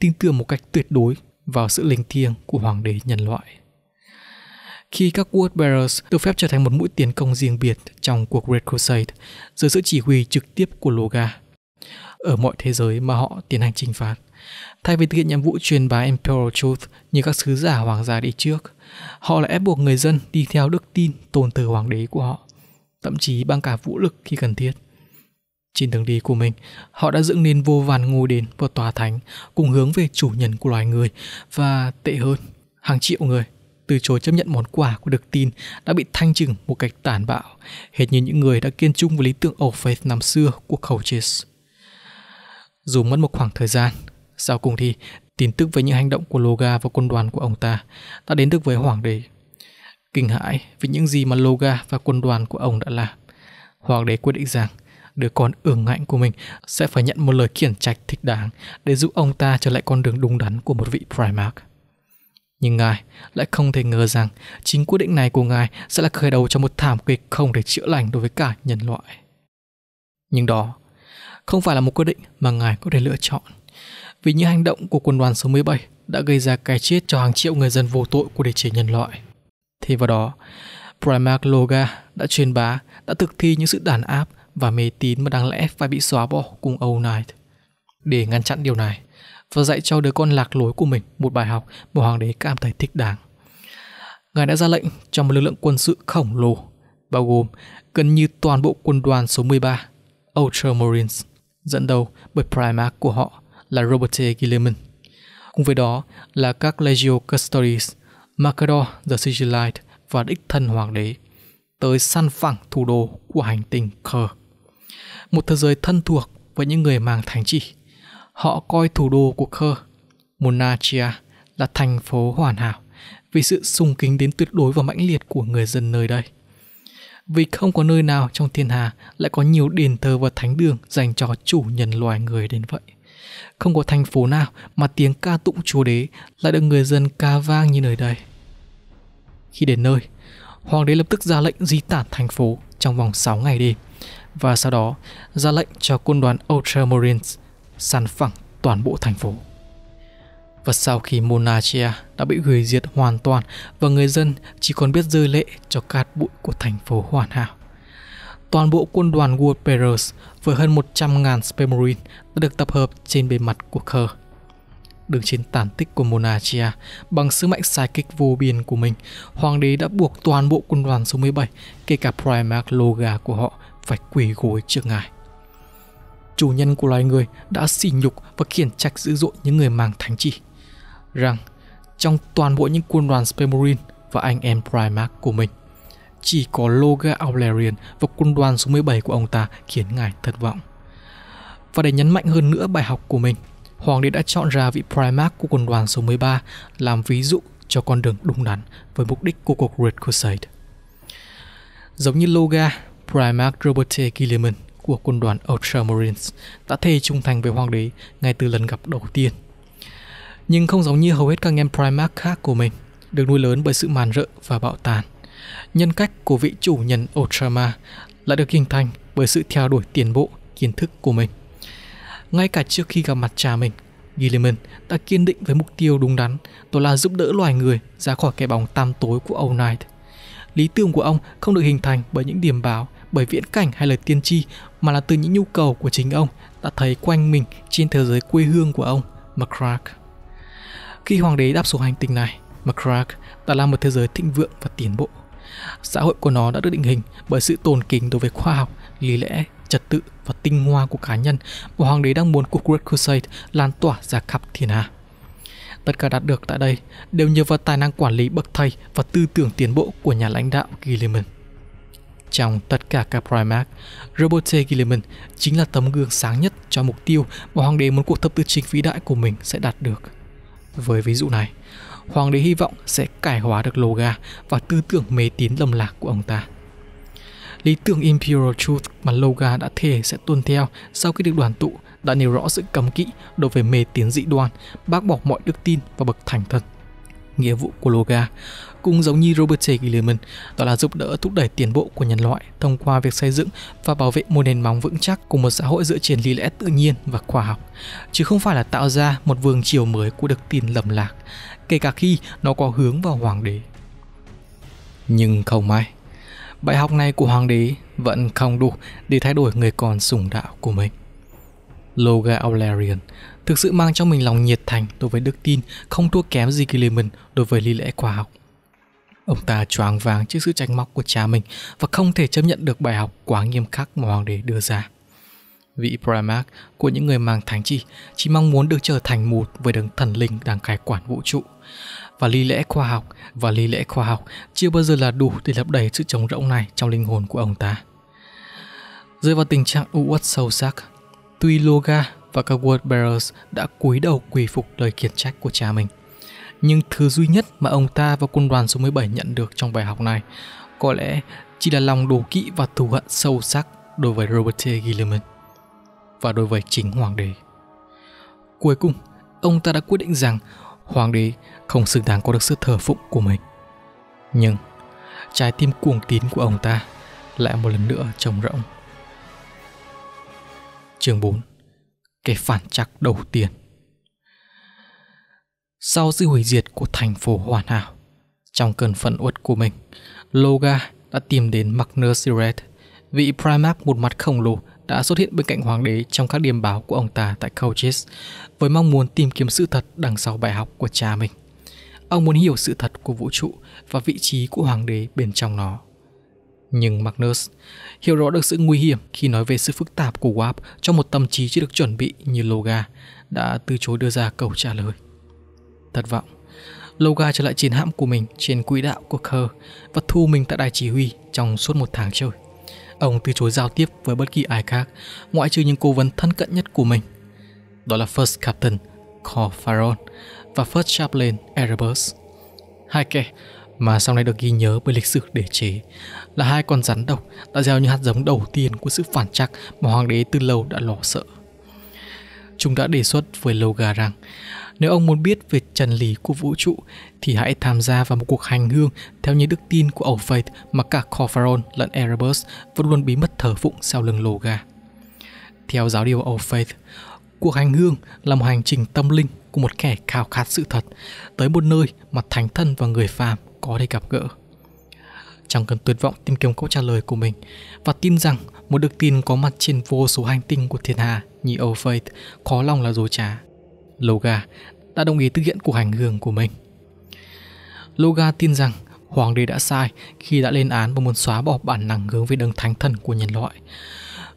tin tưởng một cách tuyệt đối vào sự linh thiêng của hoàng đế nhân loại. Khi các Wood Bearers được phép trở thành một mũi tiến công riêng biệt trong cuộc Red Crusade dưới sự chỉ huy trực tiếp của Loga, ở mọi thế giới mà họ tiến hành chinh phạt. Thay vì thực hiện nhiệm vụ truyền bá Imperial Truth như các sứ giả hoàng gia đi trước, họ lại ép buộc người dân đi theo đức tin tôn từ hoàng đế của họ, thậm chí bằng cả vũ lực khi cần thiết. Trên đường đi của mình, họ đã dựng nên vô vàn ngôi đền và tòa thánh cùng hướng về chủ nhân của loài người và tệ hơn, hàng triệu người từ chối chấp nhận món quà của đức tin đã bị thanh trừng một cách tàn bạo, hệt như những người đã kiên trung với lý tưởng Old Faith năm xưa của Coaches. Dù mất một khoảng thời gian, sau cùng thì tin tức về những hành động của Loga và quân đoàn của ông ta đã đến được với hoàng đế. Kinh hãi vì những gì mà Loga và quân đoàn của ông đã làm. Hoàng đế quyết định rằng đứa con ương ngạnh của mình sẽ phải nhận một lời khiển trách thích đáng để giúp ông ta trở lại con đường đúng đắn của một vị Primarch. Nhưng ngài lại không thể ngờ rằng chính quyết định này của ngài sẽ là khởi đầu cho một thảm kịch không thể chữa lành đối với cả nhân loại. Nhưng đó không phải là một quyết định mà ngài có thể lựa chọn. Vì những hành động của quân đoàn số 17 đã gây ra cái chết cho hàng triệu người dân vô tội của địa chỉ nhân loại. Thì vào đó, Primark Loga đã truyền bá, đã thực thi những sự đàn áp và mê tín mà đáng lẽ phải bị xóa bỏ cùng Old night Để ngăn chặn điều này, và dạy cho đứa con lạc lối của mình một bài học mà hoàng đế cảm thấy thích đáng. Ngài đã ra lệnh cho một lực lượng quân sự khổng lồ, bao gồm gần như toàn bộ quân đoàn số 13, Ultramarines dẫn đầu bởi Primark của họ là Robert T. Gilliman. Cùng với đó là các Legio Custodes, Mercador the Sigilite và đích thân hoàng đế tới săn phẳng thủ đô của hành tinh Kerr. Một thế giới thân thuộc với những người mang thánh chỉ. Họ coi thủ đô của Kerr, Monarchia, là thành phố hoàn hảo vì sự sung kính đến tuyệt đối và mãnh liệt của người dân nơi đây vì không có nơi nào trong thiên hà lại có nhiều đền thờ và thánh đường dành cho chủ nhân loài người đến vậy. Không có thành phố nào mà tiếng ca tụng Chúa Đế lại được người dân ca vang như nơi đây. Khi đến nơi, hoàng đế lập tức ra lệnh di tản thành phố trong vòng 6 ngày đêm và sau đó ra lệnh cho quân đoàn Ultramarines săn phẳng toàn bộ thành phố và sau khi Monachia đã bị hủy diệt hoàn toàn và người dân chỉ còn biết rơi lệ cho cát bụi của thành phố hoàn hảo. Toàn bộ quân đoàn Warbearers với hơn 100.000 Space Marine đã được tập hợp trên bề mặt của Khờ. Đứng trên tàn tích của Monachia, bằng sức mạnh sai kích vô biên của mình, hoàng đế đã buộc toàn bộ quân đoàn số 17, kể cả Primarch Loga của họ, phải quỳ gối trước ngài chủ nhân của loài người đã xỉ nhục và khiển trách dữ dội những người mang thánh chỉ rằng trong toàn bộ những quân đoàn Space Marine và anh em Primarch của mình, chỉ có Loga Aulerian và quân đoàn số 17 của ông ta khiến ngài thất vọng. Và để nhấn mạnh hơn nữa bài học của mình, Hoàng đế đã chọn ra vị Primarch của quân đoàn số 13 làm ví dụ cho con đường đúng đắn với mục đích của cuộc Red Crusade. Giống như Loga, Primarch Robert T. Gilliman của quân đoàn Ultramarines đã thề trung thành với hoàng đế ngay từ lần gặp đầu tiên – nhưng không giống như hầu hết các anh em Primark khác của mình, được nuôi lớn bởi sự màn rợ và bạo tàn. Nhân cách của vị chủ nhân Ultramar lại được hình thành bởi sự theo đuổi tiến bộ, kiến thức của mình. Ngay cả trước khi gặp mặt cha mình, Gilliman đã kiên định với mục tiêu đúng đắn, đó là giúp đỡ loài người ra khỏi cái bóng tam tối của Old Night. Lý tưởng của ông không được hình thành bởi những điểm báo, bởi viễn cảnh hay lời tiên tri, mà là từ những nhu cầu của chính ông đã thấy quanh mình trên thế giới quê hương của ông, McCrack. Khi hoàng đế đáp xuống hành tinh này, Macrack đã là một thế giới thịnh vượng và tiến bộ. Xã hội của nó đã được định hình bởi sự tồn kính đối với khoa học, lý lẽ, trật tự và tinh hoa của cá nhân mà hoàng đế đang muốn cuộc Great Crusade lan tỏa ra khắp thiên hạ. Tất cả đạt được tại đây đều nhờ vào tài năng quản lý bậc thầy và tư tưởng tiến bộ của nhà lãnh đạo Gilliman. Trong tất cả các Primarch, Robert T. Gilliman chính là tấm gương sáng nhất cho mục tiêu mà hoàng đế muốn cuộc thập tự chính vĩ đại của mình sẽ đạt được – với ví dụ này, hoàng đế hy vọng sẽ cải hóa được Loga và tư tưởng mê tín lầm lạc của ông ta. Lý tưởng Imperial Truth mà Loga đã thề sẽ tuân theo sau khi được đoàn tụ đã nêu rõ sự cấm kỵ đối với mê tín dị đoan, bác bỏ mọi đức tin và bậc thành thật. Nghĩa vụ của Loga cũng giống như Robert J. Gilliman, đó là giúp đỡ thúc đẩy tiến bộ của nhân loại thông qua việc xây dựng và bảo vệ một nền móng vững chắc của một xã hội dựa trên lý lẽ tự nhiên và khoa học, chứ không phải là tạo ra một vương triều mới của đức tin lầm lạc, kể cả khi nó có hướng vào hoàng đế. Nhưng không may, bài học này của hoàng đế vẫn không đủ để thay đổi người con sủng đạo của mình. Loga Aularian thực sự mang trong mình lòng nhiệt thành đối với đức tin không thua kém gì Gilliman đối với lý lẽ khoa học. Ông ta choáng váng trước sự trách móc của cha mình và không thể chấp nhận được bài học quá nghiêm khắc mà hoàng đế đưa ra. Vị Primarch của những người mang thánh chỉ chỉ mong muốn được trở thành một với đấng thần linh đang cai quản vũ trụ. Và lý lẽ khoa học và lý lẽ khoa học chưa bao giờ là đủ để lấp đầy sự trống rỗng này trong linh hồn của ông ta. Rơi vào tình trạng u uất sâu sắc, tuy Loga và các word Bearers đã cúi đầu quỳ phục lời khiển trách của cha mình – nhưng thứ duy nhất mà ông ta và quân đoàn số 17 nhận được trong bài học này có lẽ chỉ là lòng đố kỵ và thù hận sâu sắc đối với Robert T. Gilliman và đối với chính hoàng đế. Cuối cùng, ông ta đã quyết định rằng hoàng đế không xứng đáng có được sự thờ phụng của mình. Nhưng trái tim cuồng tín của ông ta lại một lần nữa trống rỗng. Chương 4 Cái phản trắc đầu tiên sau sự hủy diệt của thành phố hoàn hảo, trong cơn phẫn uất của mình, Loga đã tìm đến Magnus Siret, vị Primarch một mặt khổng lồ đã xuất hiện bên cạnh hoàng đế trong các điềm báo của ông ta tại Colchis với mong muốn tìm kiếm sự thật đằng sau bài học của cha mình. Ông muốn hiểu sự thật của vũ trụ và vị trí của hoàng đế bên trong nó. Nhưng Magnus hiểu rõ được sự nguy hiểm khi nói về sự phức tạp của Warp cho một tâm trí chưa được chuẩn bị như Loga đã từ chối đưa ra câu trả lời thất vọng. Loga trở lại chiến hạm của mình trên quỹ đạo của Kerr và thu mình tại đài chỉ huy trong suốt một tháng trời. Ông từ chối giao tiếp với bất kỳ ai khác, ngoại trừ những cố vấn thân cận nhất của mình. Đó là First Captain Cor Faron và First Chaplain Erebus. Hai kẻ mà sau này được ghi nhớ bởi lịch sử đế chế là hai con rắn độc đã gieo những hạt giống đầu tiên của sự phản trắc mà hoàng đế từ lâu đã lo sợ. Chúng đã đề xuất với Loga rằng nếu ông muốn biết về trần lý của vũ trụ thì hãy tham gia vào một cuộc hành hương theo những đức tin của ẩu Faith mà cả Corfaron lẫn Erebus vẫn luôn bí mật thờ phụng sau lưng lồ gà. Theo giáo điều ẩu Faith, cuộc hành hương là một hành trình tâm linh của một kẻ khao khát sự thật tới một nơi mà thánh thân và người phàm có thể gặp gỡ. Chẳng cần tuyệt vọng tìm kiếm câu trả lời của mình và tin rằng một đức tin có mặt trên vô số hành tinh của thiên hà như Old Faith khó lòng là dối trá. Loga đã đồng ý thực hiện cuộc hành hương của mình. Loga tin rằng hoàng đế đã sai khi đã lên án và muốn xóa bỏ bản năng hướng về đấng thánh thần của nhân loại.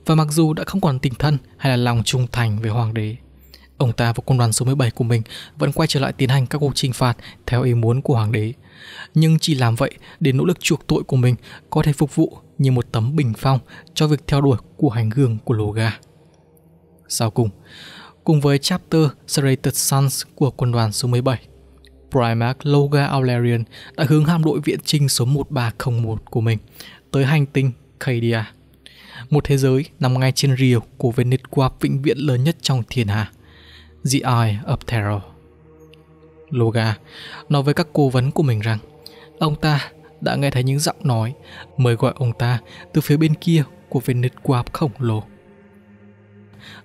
Và mặc dù đã không còn tình thân hay là lòng trung thành với hoàng đế, ông ta và quân đoàn số 17 của mình vẫn quay trở lại tiến hành các cuộc trinh phạt theo ý muốn của hoàng đế. Nhưng chỉ làm vậy để nỗ lực chuộc tội của mình có thể phục vụ như một tấm bình phong cho việc theo đuổi của hành hương của Loga. Sau cùng, cùng với chapter Serrated Sons của quân đoàn số 17. Primarch Loga Aulerian đã hướng hạm đội viện trinh số 1301 của mình tới hành tinh Kadia, một thế giới nằm ngay trên rìa của Venezuela vĩnh viễn lớn nhất trong thiên hà, The Eye of Terror. Loga nói với các cố vấn của mình rằng ông ta đã nghe thấy những giọng nói mời gọi ông ta từ phía bên kia của Venezuela khổng lồ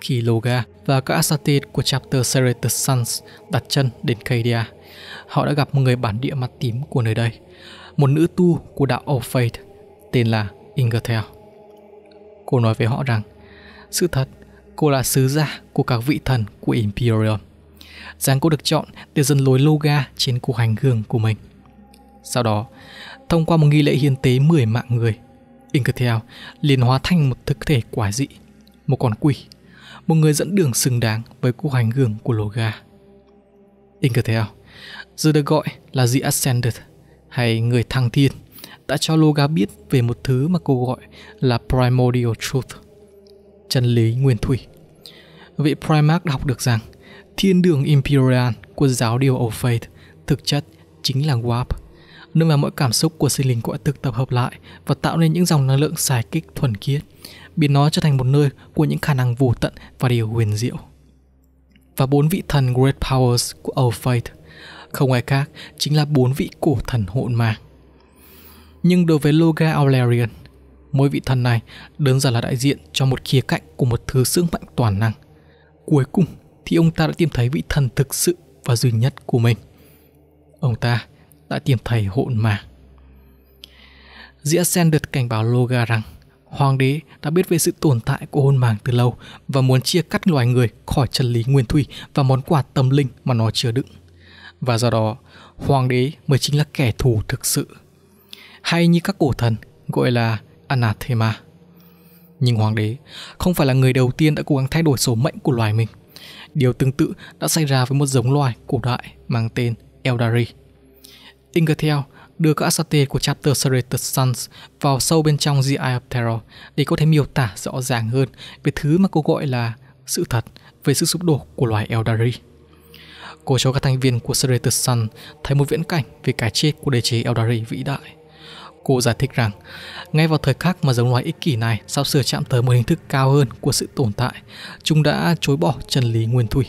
khi Loga và các Asatid của chapter Serrated Suns đặt chân đến Cadia. Họ đã gặp một người bản địa mặt tím của nơi đây, một nữ tu của đạo Old Faith tên là Ingertel. Cô nói với họ rằng, sự thật, cô là sứ giả của các vị thần của Imperium. Rằng cô được chọn để dân lối Loga trên cuộc hành hương của mình. Sau đó, thông qua một nghi lễ hiến tế 10 mạng người, Ingertel liền hóa thành một thực thể quái dị, một con quỷ một người dẫn đường xứng đáng với cuộc hành hương của Loga. Inkertel, giờ được gọi là The Ascended hay người thăng thiên, đã cho Loga biết về một thứ mà cô gọi là Primordial Truth, chân lý nguyên thủy. Vị Primarch đã học được rằng thiên đường Imperial của giáo điều of Faith thực chất chính là Warp, nơi mà mọi cảm xúc của sinh linh cõi thực tập hợp lại và tạo nên những dòng năng lượng xài kích thuần khiết, biến nó trở thành một nơi của những khả năng vô tận và điều huyền diệu. Và bốn vị thần Great Powers của Old Faith không ai khác chính là bốn vị cổ thần hỗn ma. Nhưng đối với Loga Aularian, mỗi vị thần này đơn giản là đại diện cho một khía cạnh của một thứ sức mạnh toàn năng. Cuối cùng thì ông ta đã tìm thấy vị thần thực sự và duy nhất của mình. Ông ta đã tìm thấy hỗn ma. Sen Ascended cảnh báo Loga rằng Hoàng đế đã biết về sự tồn tại của hôn màng từ lâu và muốn chia cắt loài người khỏi chân lý nguyên thủy và món quà tâm linh mà nó chứa đựng. Và do đó, hoàng đế mới chính là kẻ thù thực sự. Hay như các cổ thần gọi là anathema. Nhưng hoàng đế không phải là người đầu tiên đã cố gắng thay đổi số mệnh của loài mình. Điều tương tự đã xảy ra với một giống loài cổ đại mang tên Eldari. Ingertel đưa các Asate của chapter Serrated Suns vào sâu bên trong The Eye of Terror để có thể miêu tả rõ ràng hơn về thứ mà cô gọi là sự thật về sự sụp đổ của loài Eldari. Cô cho các thành viên của Serrated Sun thấy một viễn cảnh về cái chết của đế chế Eldari vĩ đại. Cô giải thích rằng, ngay vào thời khắc mà giống loài ích kỷ này sắp sửa chạm tới một hình thức cao hơn của sự tồn tại, chúng đã chối bỏ chân lý nguyên thủy.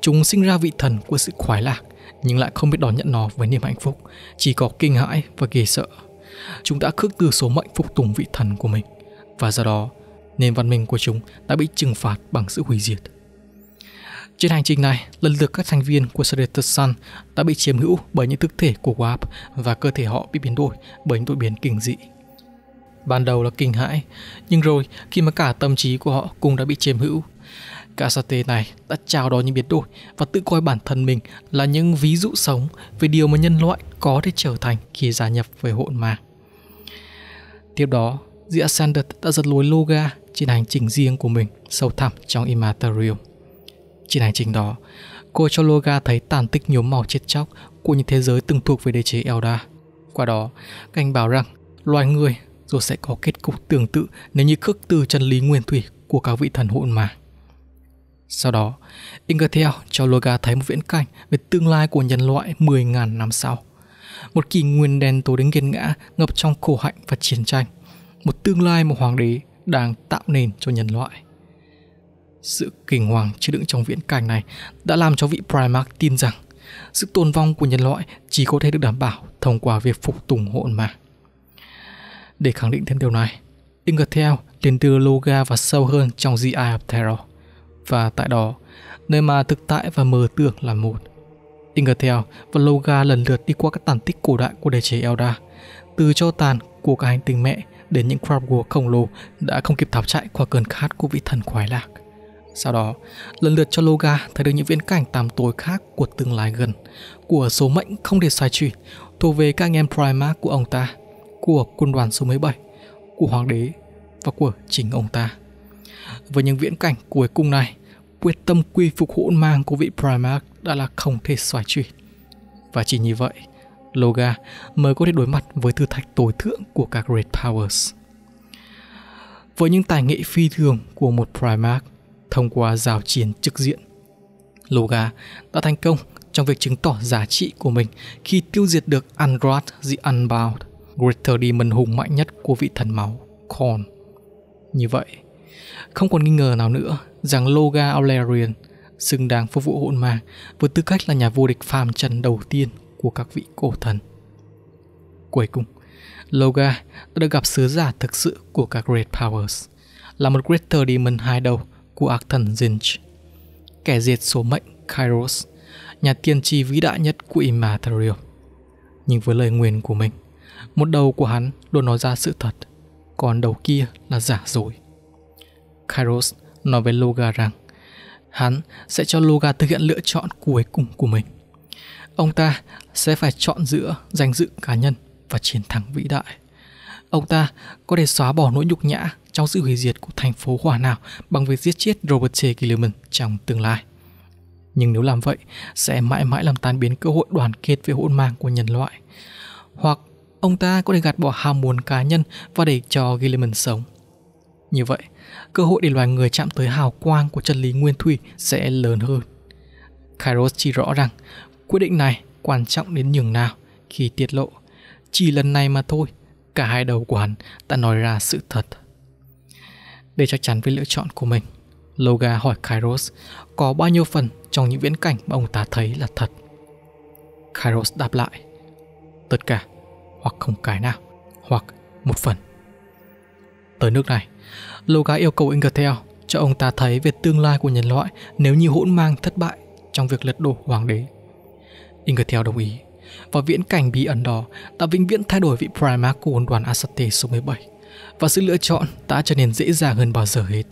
Chúng sinh ra vị thần của sự khoái lạc nhưng lại không biết đón nhận nó với niềm hạnh phúc, chỉ có kinh hãi và ghê sợ. Chúng đã khước từ số mệnh phục tùng vị thần của mình và do đó nền văn minh của chúng đã bị trừng phạt bằng sự hủy diệt. Trên hành trình này, lần lượt các thành viên của Sedated Sun đã bị chiếm hữu bởi những thức thể của WAP và cơ thể họ bị biến đổi bởi những đột biến kinh dị. Ban đầu là kinh hãi, nhưng rồi khi mà cả tâm trí của họ cũng đã bị chiếm hữu Kasate này đã chào đón những biến đổi và tự coi bản thân mình là những ví dụ sống về điều mà nhân loại có thể trở thành khi gia nhập với hội Ma. Tiếp đó, The Ascendant đã giật lối Loga trên hành trình riêng của mình sâu thẳm trong Immaterial. Trên hành trình đó, cô cho Loga thấy tàn tích nhóm màu chết chóc của những thế giới từng thuộc về đế chế Elda. Qua đó, cảnh báo rằng loài người rồi sẽ có kết cục tương tự nếu như khước từ chân lý nguyên thủy của các vị thần hỗn mà. Sau đó, Ingertel cho Loga thấy một viễn cảnh về tương lai của nhân loại 10.000 năm sau. Một kỷ nguyên đen tối đến nghiền ngã, ngập trong khổ hạnh và chiến tranh. Một tương lai mà hoàng đế đang tạo nền cho nhân loại. Sự kinh hoàng chứa đựng trong viễn cảnh này đã làm cho vị Primarch tin rằng sự tồn vong của nhân loại chỉ có thể được đảm bảo thông qua việc phục tùng hỗn mà. Để khẳng định thêm điều này, Ingertel liền đưa Loga vào sâu hơn trong The Eye of Terror và tại đó, nơi mà thực tại và mơ tưởng là một. Ingertel và Loga lần lượt đi qua các tàn tích cổ đại của đế chế Elda, từ cho tàn của cả hành tinh mẹ đến những Krabgul khổng lồ đã không kịp tháo chạy qua cơn khát của vị thần khoái lạc. Sau đó, lần lượt cho Loga thấy được những viễn cảnh tăm tối khác của tương lai gần, của số mệnh không thể xoay chuyển, thuộc về các anh em Primarch của ông ta, của quân đoàn số 17, của hoàng đế và của chính ông ta với những viễn cảnh cuối cùng này, quyết tâm quy phục hỗn mang của vị Primarch đã là không thể xoài chuyển. Và chỉ như vậy, Loga mới có thể đối mặt với thử thách tối thượng của các Great Powers. Với những tài nghệ phi thường của một Primarch thông qua giao chiến trực diện, Loga đã thành công trong việc chứng tỏ giá trị của mình khi tiêu diệt được Android the Unbound, Greater Demon hùng mạnh nhất của vị thần máu, Khorne. Như vậy, không còn nghi ngờ nào nữa rằng Loga Aulerian xứng đáng phục vụ hỗn Ma với tư cách là nhà vô địch phàm trần đầu tiên của các vị cổ thần. Cuối cùng, Loga đã gặp sứ giả thực sự của các Great Powers, là một Greater Demon hai đầu của ác thần Zinch, kẻ diệt số mệnh Kairos, nhà tiên tri vĩ đại nhất của Immaterial. Nhưng với lời nguyền của mình, một đầu của hắn luôn nói ra sự thật, còn đầu kia là giả dối. Kairos nói với Loga rằng hắn sẽ cho Loga thực hiện lựa chọn cuối cùng của mình. Ông ta sẽ phải chọn giữa danh dự cá nhân và chiến thắng vĩ đại. Ông ta có thể xóa bỏ nỗi nhục nhã trong sự hủy diệt của thành phố hỏa nào bằng việc giết chết Robert T. Gilliman trong tương lai. Nhưng nếu làm vậy, sẽ mãi mãi làm tan biến cơ hội đoàn kết về hỗn mang của nhân loại. Hoặc ông ta có thể gạt bỏ ham muốn cá nhân và để cho Gilliman sống. Như vậy, cơ hội để loài người chạm tới hào quang của chân lý nguyên thủy sẽ lớn hơn. Kairos chỉ rõ rằng quyết định này quan trọng đến nhường nào khi tiết lộ. Chỉ lần này mà thôi, cả hai đầu của hắn đã nói ra sự thật. Để chắc chắn với lựa chọn của mình, Loga hỏi Kairos có bao nhiêu phần trong những viễn cảnh mà ông ta thấy là thật. Kairos đáp lại, tất cả, hoặc không cái nào, hoặc một phần. Tới nước này, Loga yêu cầu Ingertel cho ông ta thấy về tương lai của nhân loại nếu như hỗn mang thất bại trong việc lật đổ hoàng đế. Ingertel đồng ý và viễn cảnh bí ẩn đó đã vĩnh viễn thay đổi vị Primarch của quân đoàn Asate số 17 và sự lựa chọn đã trở nên dễ dàng hơn bao giờ hết.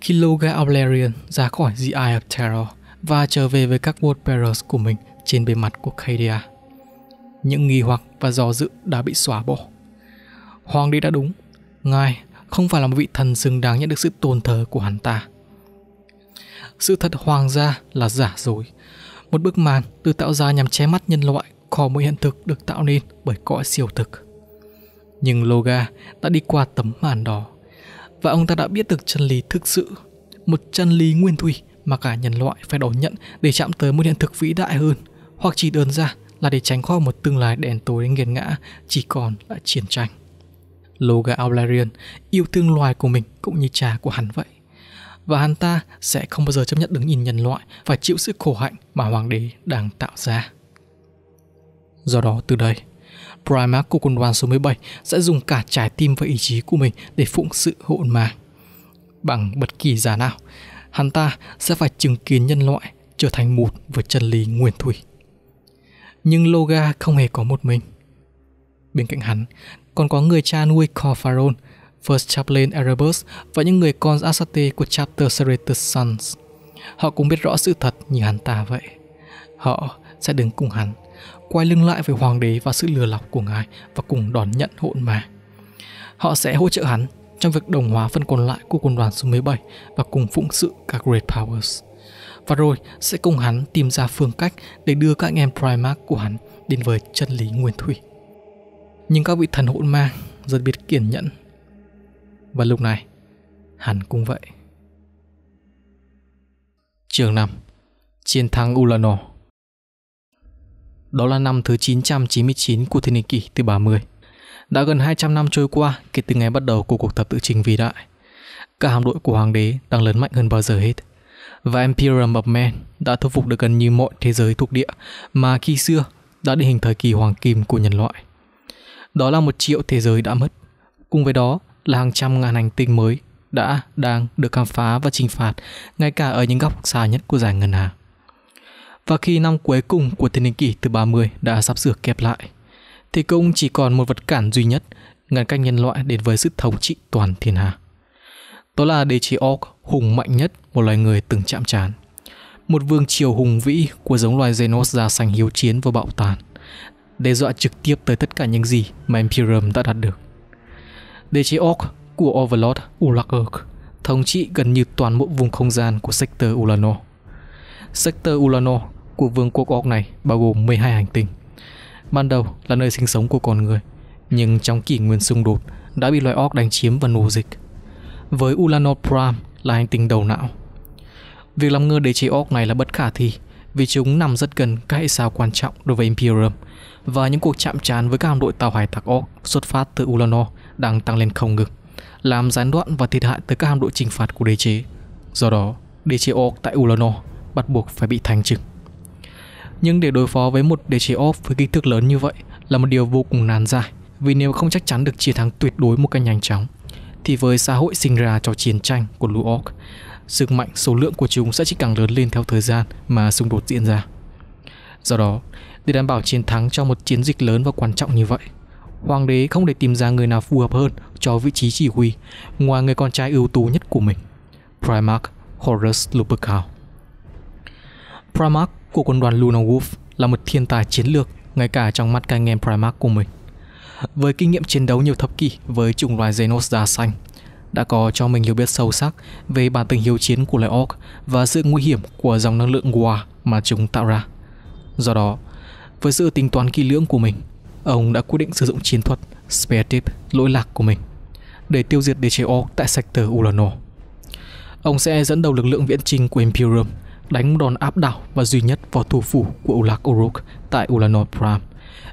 Khi Loga Aulerion ra khỏi The Eye of Terror và trở về với các World Bearers của mình trên bề mặt của Kadia, những nghi hoặc và do dự đã bị xóa bỏ. Hoàng đế đã đúng Ngài không phải là một vị thần xứng đáng nhận được sự tôn thờ của hắn ta. Sự thật hoàng gia là giả dối. Một bức màn tự tạo ra nhằm che mắt nhân loại khỏi mỗi hiện thực được tạo nên bởi cõi siêu thực. Nhưng Loga đã đi qua tấm màn đó và ông ta đã biết được chân lý thực sự, một chân lý nguyên thủy mà cả nhân loại phải đón nhận để chạm tới một hiện thực vĩ đại hơn, hoặc chỉ đơn giản là để tránh khỏi một tương lai đèn tối nghiền ngã chỉ còn là chiến tranh. Loga Aularion yêu thương loài của mình cũng như cha của hắn vậy. Và hắn ta sẽ không bao giờ chấp nhận đứng nhìn nhân loại phải chịu sự khổ hạnh mà hoàng đế đang tạo ra. Do đó từ đây, Primarch của quân đoàn số 17 sẽ dùng cả trái tim và ý chí của mình để phụng sự hỗn mà. Bằng bất kỳ giá nào, hắn ta sẽ phải chứng kiến nhân loại trở thành một với chân lý nguyên thủy. Nhưng Loga không hề có một mình. Bên cạnh hắn còn có người cha nuôi Corfaron, First Chaplain Erebus và những người con Asate của Chapter Serrated Sons. Họ cũng biết rõ sự thật như hắn ta vậy. Họ sẽ đứng cùng hắn, quay lưng lại với hoàng đế và sự lừa lọc của ngài và cùng đón nhận hỗn mà. Họ sẽ hỗ trợ hắn trong việc đồng hóa phần còn lại của quân đoàn số 17 và cùng phụng sự các Great Powers. Và rồi sẽ cùng hắn tìm ra phương cách để đưa các anh em Primarch của hắn đến với chân lý nguyên thủy nhưng các vị thần hỗn mang dần biết kiên nhẫn. Và lúc này, hẳn cũng vậy. Trường năm Chiến thắng Ulano Đó là năm thứ 999 của thiên niên kỷ thứ 30. Đã gần 200 năm trôi qua kể từ ngày bắt đầu của cuộc thập tự trình vĩ đại. cả hạm đội của Hoàng đế đang lớn mạnh hơn bao giờ hết. Và Imperium of Man đã thu phục được gần như mọi thế giới thuộc địa mà khi xưa đã định hình thời kỳ hoàng kim của nhân loại. Đó là một triệu thế giới đã mất. Cùng với đó là hàng trăm ngàn hành tinh mới đã, đang được khám phá và trừng phạt, ngay cả ở những góc xa nhất của giải ngân hà. Và khi năm cuối cùng của thiên niên kỷ thứ 30 đã sắp sửa kẹp lại, thì cũng chỉ còn một vật cản duy nhất ngăn cách nhân loại đến với sự thống trị toàn thiên hà. Đó là đế chế Orc hùng mạnh nhất một loài người từng chạm trán. Một vương triều hùng vĩ của giống loài Xenos da sành hiếu chiến và bạo tàn – đe dọa trực tiếp tới tất cả những gì mà Imperium đã đạt được. Đế chế Orc của Overlord Ulakirk thống trị gần như toàn bộ vùng không gian của Sector Ulano. Sector Ulano của vương quốc Orc này bao gồm 12 hành tinh. Ban đầu là nơi sinh sống của con người, nhưng trong kỷ nguyên xung đột đã bị loài Orc đánh chiếm và nô dịch. Với Ulano Prime là hành tinh đầu não. Việc làm ngơ đế chế Orc này là bất khả thi vì chúng nằm rất gần các hệ sao quan trọng đối với Imperium – và những cuộc chạm trán với các hạm đội tàu hải tặc Orc xuất phát từ Ulano đang tăng lên không ngừng, làm gián đoạn và thiệt hại tới các hạm đội trừng phạt của đế chế. Do đó, đế chế Orc tại Ulano bắt buộc phải bị thành trừng. Nhưng để đối phó với một đế chế Orc với kích thước lớn như vậy là một điều vô cùng nan giải, vì nếu không chắc chắn được chiến thắng tuyệt đối một cách nhanh chóng, thì với xã hội sinh ra cho chiến tranh của lũ Orc, sức mạnh số lượng của chúng sẽ chỉ càng lớn lên theo thời gian mà xung đột diễn ra. Do đó, để đảm bảo chiến thắng trong một chiến dịch lớn và quan trọng như vậy. Hoàng đế không để tìm ra người nào phù hợp hơn cho vị trí chỉ huy ngoài người con trai ưu tú nhất của mình, Primarch Horus Lupercal. Primarch của quân đoàn Lunar Wolf là một thiên tài chiến lược ngay cả trong mắt các anh em Primarch của mình. Với kinh nghiệm chiến đấu nhiều thập kỷ với chủng loài Xenos da xanh, đã có cho mình hiểu biết sâu sắc về bản tình hiếu chiến của loài orc và sự nguy hiểm của dòng năng lượng war mà chúng tạo ra. Do đó, với sự tính toán kỹ lưỡng của mình, ông đã quyết định sử dụng chiến thuật Spare Tip lỗi lạc của mình để tiêu diệt đế chế orc tại sector Urano. Ông sẽ dẫn đầu lực lượng viễn trình của Imperium đánh đòn áp đảo và duy nhất vào thủ phủ của Ulak Uruk tại Ulano Prime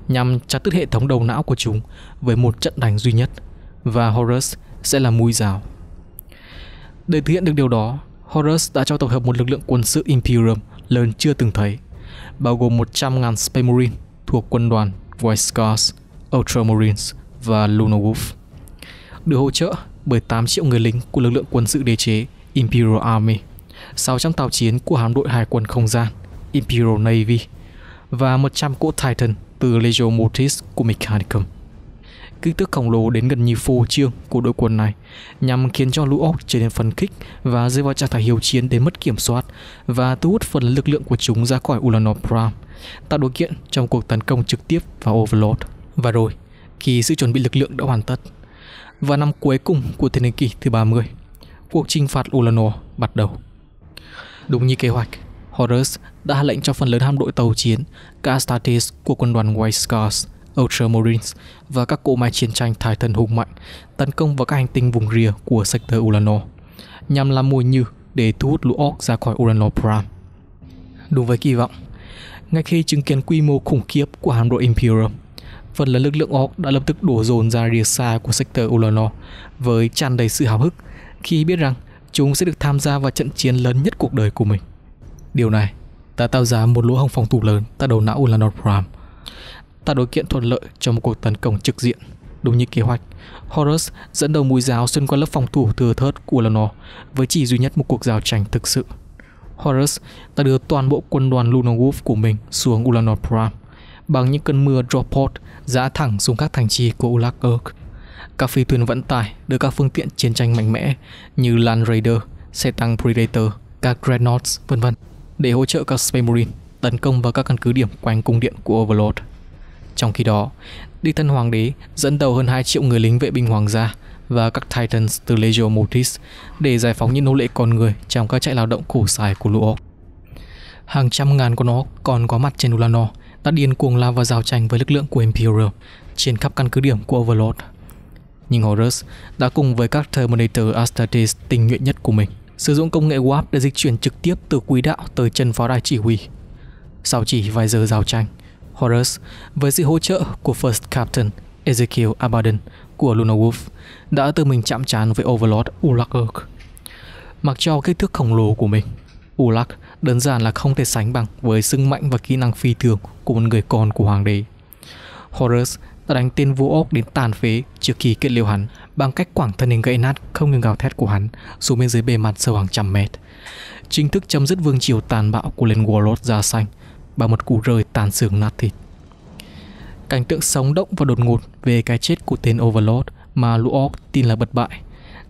nhằm chặt đứt hệ thống đầu não của chúng với một trận đánh duy nhất và Horus sẽ là mũi giáo. Để thực hiện được điều đó, Horus đã cho tập hợp một lực lượng quân sự Imperium lớn chưa từng thấy – bao gồm 100.000 Space Marine thuộc quân đoàn White Scars, Ultramarines và Lunar Wolf. Được hỗ trợ bởi 8 triệu người lính của lực lượng quân sự đế chế Imperial Army, 600 tàu chiến của hạm đội hải quân không gian Imperial Navy và 100 cỗ Titan từ Legio Mortis của Mechanicum kích thước khổng lồ đến gần như phô trương của đội quân này, nhằm khiến cho lũ orc trở nên phấn khích và rơi vào trạng thái hiếu chiến đến mất kiểm soát và thu hút phần lực lượng của chúng ra khỏi Ulanov Prime tạo điều kiện trong cuộc tấn công trực tiếp vào Overlord. Và rồi, khi sự chuẩn bị lực lượng đã hoàn tất. Và năm cuối cùng của thế niên kỷ thứ 30, cuộc chinh phạt Ulanov bắt đầu. Đúng như kế hoạch, Horus đã lệnh cho phần lớn hạm đội tàu chiến Castatis của quân đoàn White Scars Ultramarines và các cỗ máy chiến tranh thái thần hùng mạnh tấn công vào các hành tinh vùng rìa của sector Urano, nhằm làm mồi nhử để thu hút lũ Orc ra khỏi Urano Prime. Đúng với kỳ vọng, ngay khi chứng kiến quy mô khủng khiếp của hạm đội Imperium, phần lớn lực lượng Orc đã lập tức đổ dồn ra rìa xa của sector Urano với tràn đầy sự háo hức khi biết rằng chúng sẽ được tham gia vào trận chiến lớn nhất cuộc đời của mình. Điều này đã tạo ra một lỗ hổng phòng thủ lớn tại đầu não Urano Prime – tạo điều kiện thuận lợi cho một cuộc tấn công trực diện. Đúng như kế hoạch, Horus dẫn đầu mũi giáo xuyên qua lớp phòng thủ thừa thớt của Lanor với chỉ duy nhất một cuộc giao tranh thực sự. Horus đã đưa toàn bộ quân đoàn Lunar của mình xuống Ulanor Prime bằng những cơn mưa dropot giã thẳng xuống các thành trì của Ulag Urk. Các phi thuyền vận tải đưa các phương tiện chiến tranh mạnh mẽ như Land Raider, xe tăng Predator, các Dreadnoughts, vân vân để hỗ trợ các Space Marine tấn công vào các căn cứ điểm quanh cung điện của Overlord. Trong khi đó, đi thân Hoàng đế dẫn đầu hơn 2 triệu người lính vệ binh hoàng gia và các Titans từ Legio Mortis để giải phóng những nô lệ con người trong các trại lao động khổ sai của lũ orc. Hàng trăm ngàn con nó còn có mặt trên Ulanor đã điên cuồng lao vào giao tranh với lực lượng của Imperial trên khắp căn cứ điểm của Overlord. Nhưng Horus đã cùng với các Terminator Astartes tình nguyện nhất của mình sử dụng công nghệ Warp để dịch chuyển trực tiếp từ quỹ đạo tới chân pháo đài chỉ huy. Sau chỉ vài giờ giao tranh, Horus với sự hỗ trợ của First Captain Ezekiel Abaddon của Luna Wolf đã tự mình chạm trán với Overlord Ulak Mặc cho kích thước khổng lồ của mình, Ulak đơn giản là không thể sánh bằng với sức mạnh và kỹ năng phi thường của một người con của hoàng đế. Horus đã đánh tên vua ốc đến tàn phế trước khi kết liễu hắn bằng cách quảng thân hình gãy nát không ngừng gào thét của hắn xuống bên dưới bề mặt sâu hàng trăm mét. Chính thức chấm dứt vương triều tàn bạo của lên Warlord da xanh – bằng một cú rời tàn xương nát thịt. Cảnh tượng sống động và đột ngột về cái chết của tên Overlord mà Lũ Orc tin là bất bại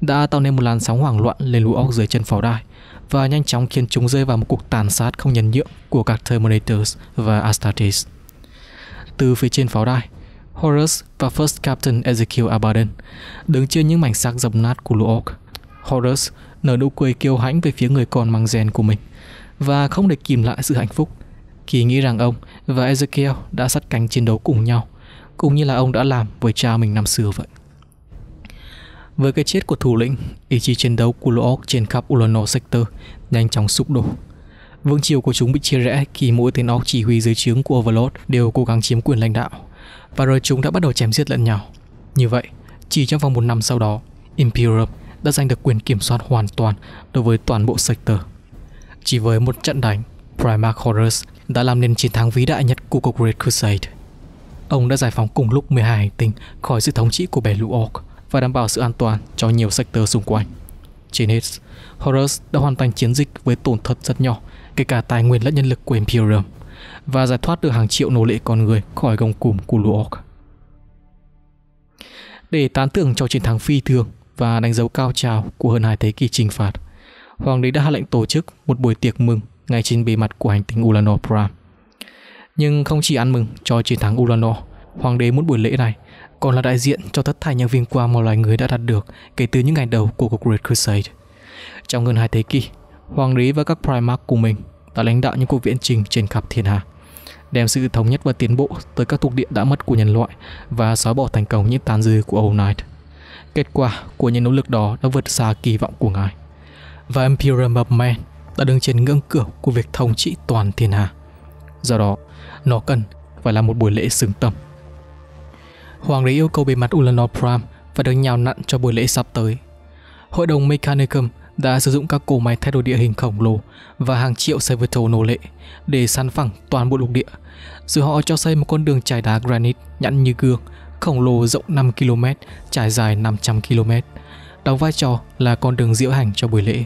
đã tạo nên một làn sóng hoảng loạn lên Lũ Orc dưới chân pháo đài và nhanh chóng khiến chúng rơi vào một cuộc tàn sát không nhân nhượng của các Terminators và Astartes. Từ phía trên pháo đài, Horus và First Captain Ezekiel Abaddon đứng trên những mảnh xác dập nát của Lũ Orc. Horus nở nụ cười kiêu hãnh về phía người con mang gen của mình và không để kìm lại sự hạnh phúc khi nghĩ rằng ông và Ezekiel đã sát cánh chiến đấu cùng nhau, cũng như là ông đã làm với cha mình năm xưa vậy. Với cái chết của thủ lĩnh, ý chí chiến đấu của orc trên khắp Ulono Sector nhanh chóng sụp đổ. Vương triều của chúng bị chia rẽ khi mỗi tên Orc chỉ huy dưới trướng của Overlord đều cố gắng chiếm quyền lãnh đạo, và rồi chúng đã bắt đầu chém giết lẫn nhau. Như vậy, chỉ trong vòng một năm sau đó, Imperium đã giành được quyền kiểm soát hoàn toàn đối với toàn bộ sector. Chỉ với một trận đánh, Primarch Horus đã làm nên chiến thắng vĩ đại nhất của cuộc Great Crusade. Ông đã giải phóng cùng lúc 12 hành tinh khỏi sự thống trị của bè lũ Orc và đảm bảo sự an toàn cho nhiều sector xung quanh. Trên hết, Horus đã hoàn thành chiến dịch với tổn thất rất nhỏ, kể cả tài nguyên lẫn nhân lực của Imperium, và giải thoát được hàng triệu nô lệ con người khỏi gông cùm của lũ Orc. Để tán thưởng cho chiến thắng phi thường và đánh dấu cao trào của hơn hai thế kỷ chinh phạt, Hoàng đế đã hạ lệnh tổ chức một buổi tiệc mừng ngay trên bề mặt của hành tinh Ulano Prime. Nhưng không chỉ ăn mừng cho chiến thắng Ulano, hoàng đế muốn buổi lễ này còn là đại diện cho tất thảy những vinh quang mà loài người đã đạt được kể từ những ngày đầu của cuộc Great Crusade. Trong gần hai thế kỷ, hoàng đế và các primarch của mình đã lãnh đạo những cuộc viễn trình trên khắp thiên hà, đem sự thống nhất và tiến bộ tới các thuộc địa đã mất của nhân loại và xóa bỏ thành công những tàn dư của Old Night. Kết quả của những nỗ lực đó đã vượt xa kỳ vọng của ngài. Và Imperium of Man đã đứng trên ngưỡng cửa của việc thống trị toàn thiên hà, Do đó, nó cần phải là một buổi lễ xứng tầm. Hoàng đế yêu cầu bề mặt Ulanor Prime phải được nhào nặn cho buổi lễ sắp tới. Hội đồng Mechanicum đã sử dụng các cỗ máy thay đổi địa hình khổng lồ và hàng triệu servitor nô lệ để san phẳng toàn bộ lục địa. Rồi họ cho xây một con đường trải đá granite nhẵn như gương, khổng lồ rộng 5 km, trải dài 500 km, đóng vai trò là con đường diễu hành cho buổi lễ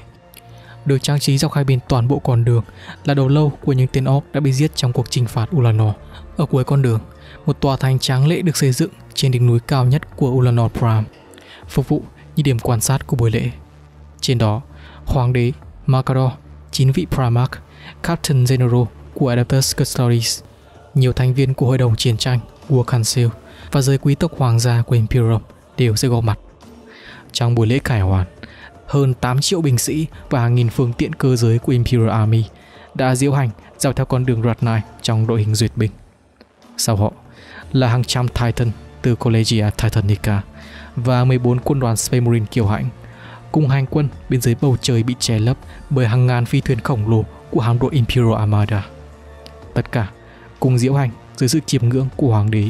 được trang trí dọc hai bên toàn bộ con đường là đầu lâu của những tên orc đã bị giết trong cuộc trừng phạt Ulanor. Ở cuối con đường, một tòa thành tráng lệ được xây dựng trên đỉnh núi cao nhất của Ulanor Prime, phục vụ như điểm quan sát của buổi lễ. Trên đó, Hoàng đế Makador, chín vị Primarch, Captain General của Adeptus Custodes, nhiều thành viên của Hội đồng Chiến tranh War Council và giới quý tộc hoàng gia của Imperium đều sẽ góp mặt. Trong buổi lễ khải hoàn, hơn 8 triệu binh sĩ và hàng nghìn phương tiện cơ giới của Imperial Army đã diễu hành dọc theo con đường Ratnai trong đội hình duyệt binh. Sau họ là hàng trăm Titan từ Collegia Titanica và 14 quân đoàn Space Marine kiêu hãnh cùng hành quân bên dưới bầu trời bị che lấp bởi hàng ngàn phi thuyền khổng lồ của hạm đội Imperial Armada. Tất cả cùng diễu hành dưới sự chiêm ngưỡng của hoàng đế,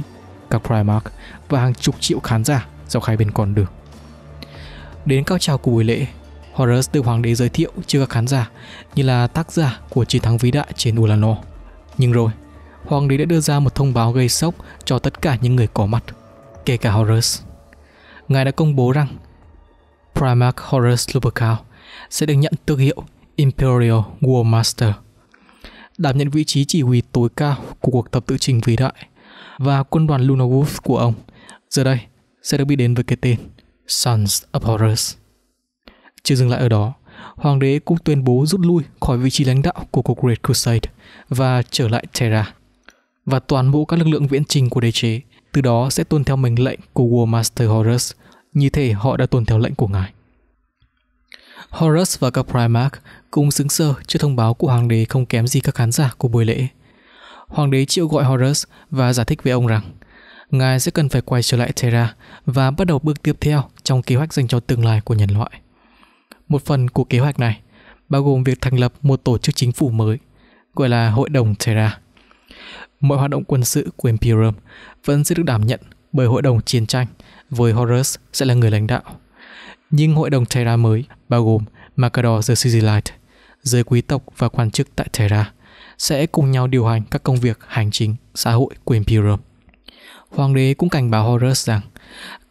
các Primarch và hàng chục triệu khán giả dọc hai bên con đường. Đến cao trào của buổi lễ, Horus được hoàng đế giới thiệu cho các khán giả như là tác giả của chiến thắng vĩ đại trên Ulano. Nhưng rồi, hoàng đế đã đưa ra một thông báo gây sốc cho tất cả những người có mặt, kể cả Horus. Ngài đã công bố rằng Primarch Horus Lupercal sẽ được nhận tước hiệu Imperial War Master, đảm nhận vị trí chỉ huy tối cao của cuộc tập tự trình vĩ đại và quân đoàn Lunar Wolf của ông giờ đây sẽ được biết đến với cái tên Sons of Horus. Chưa dừng lại ở đó, hoàng đế cũng tuyên bố rút lui khỏi vị trí lãnh đạo của cuộc Great Crusade và trở lại Terra. Và toàn bộ các lực lượng viễn trình của đế chế từ đó sẽ tuân theo mệnh lệnh của War Master Horus, như thể họ đã tuân theo lệnh của ngài. Horus và các Primarch cũng xứng sơ trước thông báo của hoàng đế không kém gì các khán giả của buổi lễ. Hoàng đế triệu gọi Horus và giải thích với ông rằng ngài sẽ cần phải quay trở lại Terra và bắt đầu bước tiếp theo trong kế hoạch dành cho tương lai của nhân loại. Một phần của kế hoạch này bao gồm việc thành lập một tổ chức chính phủ mới, gọi là Hội đồng Terra. Mọi hoạt động quân sự của Imperium vẫn sẽ được đảm nhận bởi Hội đồng Chiến tranh, với Horus sẽ là người lãnh đạo. Nhưng Hội đồng Terra mới bao gồm Macador the Sigilite, giới quý tộc và quan chức tại Terra, sẽ cùng nhau điều hành các công việc hành chính xã hội của Imperium. Hoàng đế cũng cảnh báo Horus rằng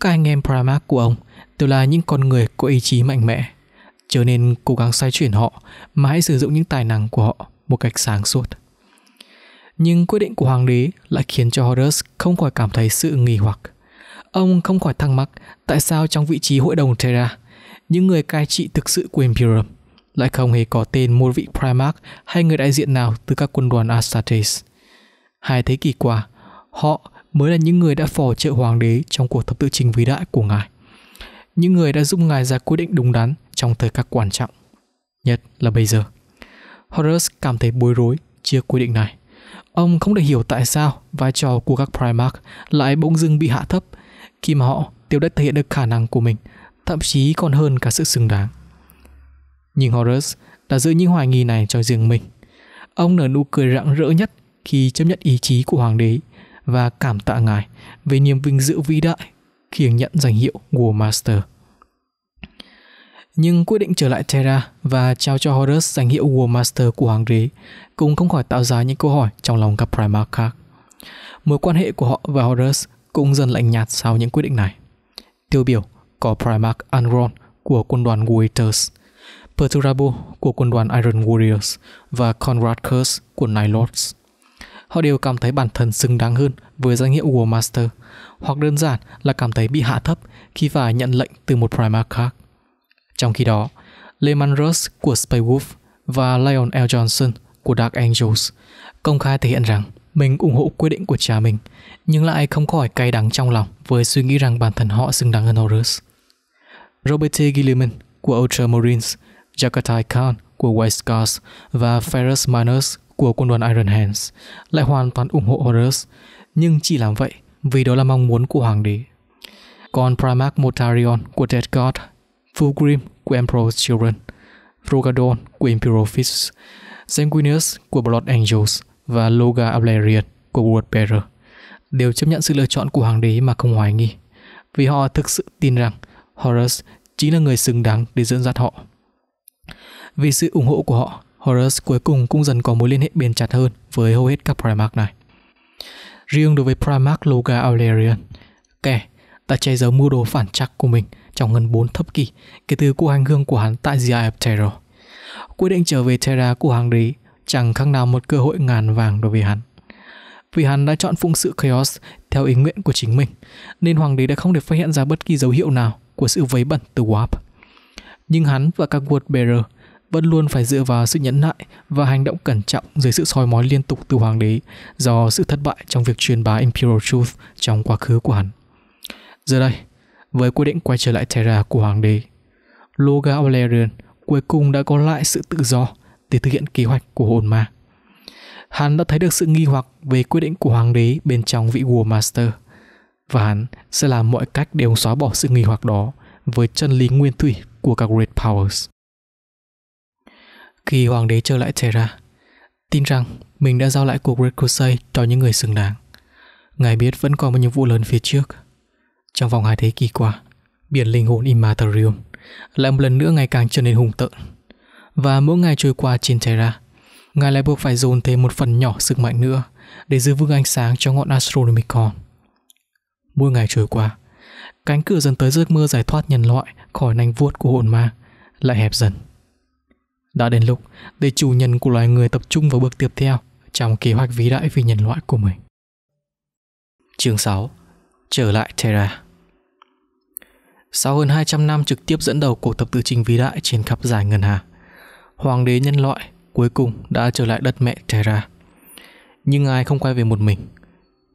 các anh em Primarch của ông đều là những con người có ý chí mạnh mẽ, cho nên cố gắng xoay chuyển họ mà hãy sử dụng những tài năng của họ một cách sáng suốt. Nhưng quyết định của hoàng đế lại khiến cho Horus không khỏi cảm thấy sự nghi hoặc. Ông không khỏi thắc mắc tại sao trong vị trí hội đồng Terra, những người cai trị thực sự của Imperium lại không hề có tên một vị Primarch hay người đại diện nào từ các quân đoàn Astartes. Hai thế kỷ qua, họ mới là những người đã phò trợ hoàng đế trong cuộc thập tự trình vĩ đại của ngài. Những người đã giúp ngài ra quyết định đúng đắn trong thời khắc quan trọng, nhất là bây giờ. Horus cảm thấy bối rối trước quyết định này. Ông không thể hiểu tại sao vai trò của các Primarch lại bỗng dưng bị hạ thấp khi mà họ đều đã thể hiện được khả năng của mình, thậm chí còn hơn cả sự xứng đáng. Nhưng Horus đã giữ những hoài nghi này cho riêng mình. Ông nở nụ cười rạng rỡ nhất khi chấp nhận ý chí của hoàng đế và cảm tạ Ngài về niềm vinh dự vĩ đại khi nhận danh hiệu War Master. Nhưng quyết định trở lại Terra và trao cho Horus danh hiệu War Master của Hoàng đế cũng không khỏi tạo ra những câu hỏi trong lòng các Primarch khác. Mối quan hệ của họ và Horus cũng dần lạnh nhạt sau những quyết định này. Tiêu biểu có Primarch Angron của quân đoàn Waiters, Perturabo của quân đoàn Iron Warriors và Conrad Curse của Night Lords họ đều cảm thấy bản thân xứng đáng hơn với danh hiệu War Master, hoặc đơn giản là cảm thấy bị hạ thấp khi phải nhận lệnh từ một Primarch khác. Trong khi đó, Lehman Russ của Space Wolf và Lion L. Johnson của Dark Angels công khai thể hiện rằng mình ủng hộ quyết định của cha mình, nhưng lại không khỏi cay đắng trong lòng với suy nghĩ rằng bản thân họ xứng đáng hơn Horus. Robert T. Gilliman của Ultramarines, Jagatai Khan của White Scars và Ferris Miners của quân đoàn Iron Hands lại hoàn toàn ủng hộ Horus, nhưng chỉ làm vậy vì đó là mong muốn của hoàng đế. Còn Primarch Motarion của Dead God, Fulgrim của Emperor's Children, Rogadon của Imperial Fists, Sanguinius của Blood Angels và Loga Ablerian của World Bearer đều chấp nhận sự lựa chọn của hoàng đế mà không hoài nghi, vì họ thực sự tin rằng Horus chính là người xứng đáng để dẫn dắt họ. Vì sự ủng hộ của họ Horus cuối cùng cũng dần có mối liên hệ bền chặt hơn với hầu hết các Primarch này. Riêng đối với Primarch Loga Aurelian, kẻ đã che giấu mưu đồ phản trắc của mình trong gần 4 thập kỷ kể từ cuộc hành hương của hắn tại The Eye of Terror. Quyết định trở về Terra của hàng đế chẳng khác nào một cơ hội ngàn vàng đối với hắn. Vì hắn đã chọn phụng sự Chaos theo ý nguyện của chính mình, nên hoàng đế đã không được phát hiện ra bất kỳ dấu hiệu nào của sự vấy bẩn từ Warp. Nhưng hắn và các Word Bearer vẫn luôn phải dựa vào sự nhẫn nại và hành động cẩn trọng dưới sự soi mói liên tục từ hoàng đế do sự thất bại trong việc truyền bá Imperial Truth trong quá khứ của hắn. Giờ đây, với quyết định quay trở lại Terra của hoàng đế, Loga Valerian cuối cùng đã có lại sự tự do để thực hiện kế hoạch của hồn ma. Hắn đã thấy được sự nghi hoặc về quyết định của hoàng đế bên trong vị War Master và hắn sẽ làm mọi cách để ông xóa bỏ sự nghi hoặc đó với chân lý nguyên thủy của các Red Powers khi hoàng đế trở lại Terra, tin rằng mình đã giao lại cuộc Red Crusade cho những người xứng đáng. Ngài biết vẫn còn một nhiệm vụ lớn phía trước. Trong vòng hai thế kỷ qua, biển linh hồn Immaterium lại một lần nữa ngày càng trở nên hùng tợn. Và mỗi ngày trôi qua trên Terra, ngài lại buộc phải dồn thêm một phần nhỏ sức mạnh nữa để giữ vững ánh sáng cho ngọn Astronomicon. Mỗi ngày trôi qua, cánh cửa dần tới giấc mơ giải thoát nhân loại khỏi nành vuốt của hồn ma lại hẹp dần. Đã đến lúc để chủ nhân của loài người tập trung vào bước tiếp theo trong kế hoạch vĩ đại vì nhân loại của mình. Chương 6 Trở lại Terra Sau hơn 200 năm trực tiếp dẫn đầu cuộc tập tự trình vĩ đại trên khắp dài ngân hà, hoàng đế nhân loại cuối cùng đã trở lại đất mẹ Terra. Nhưng ai không quay về một mình.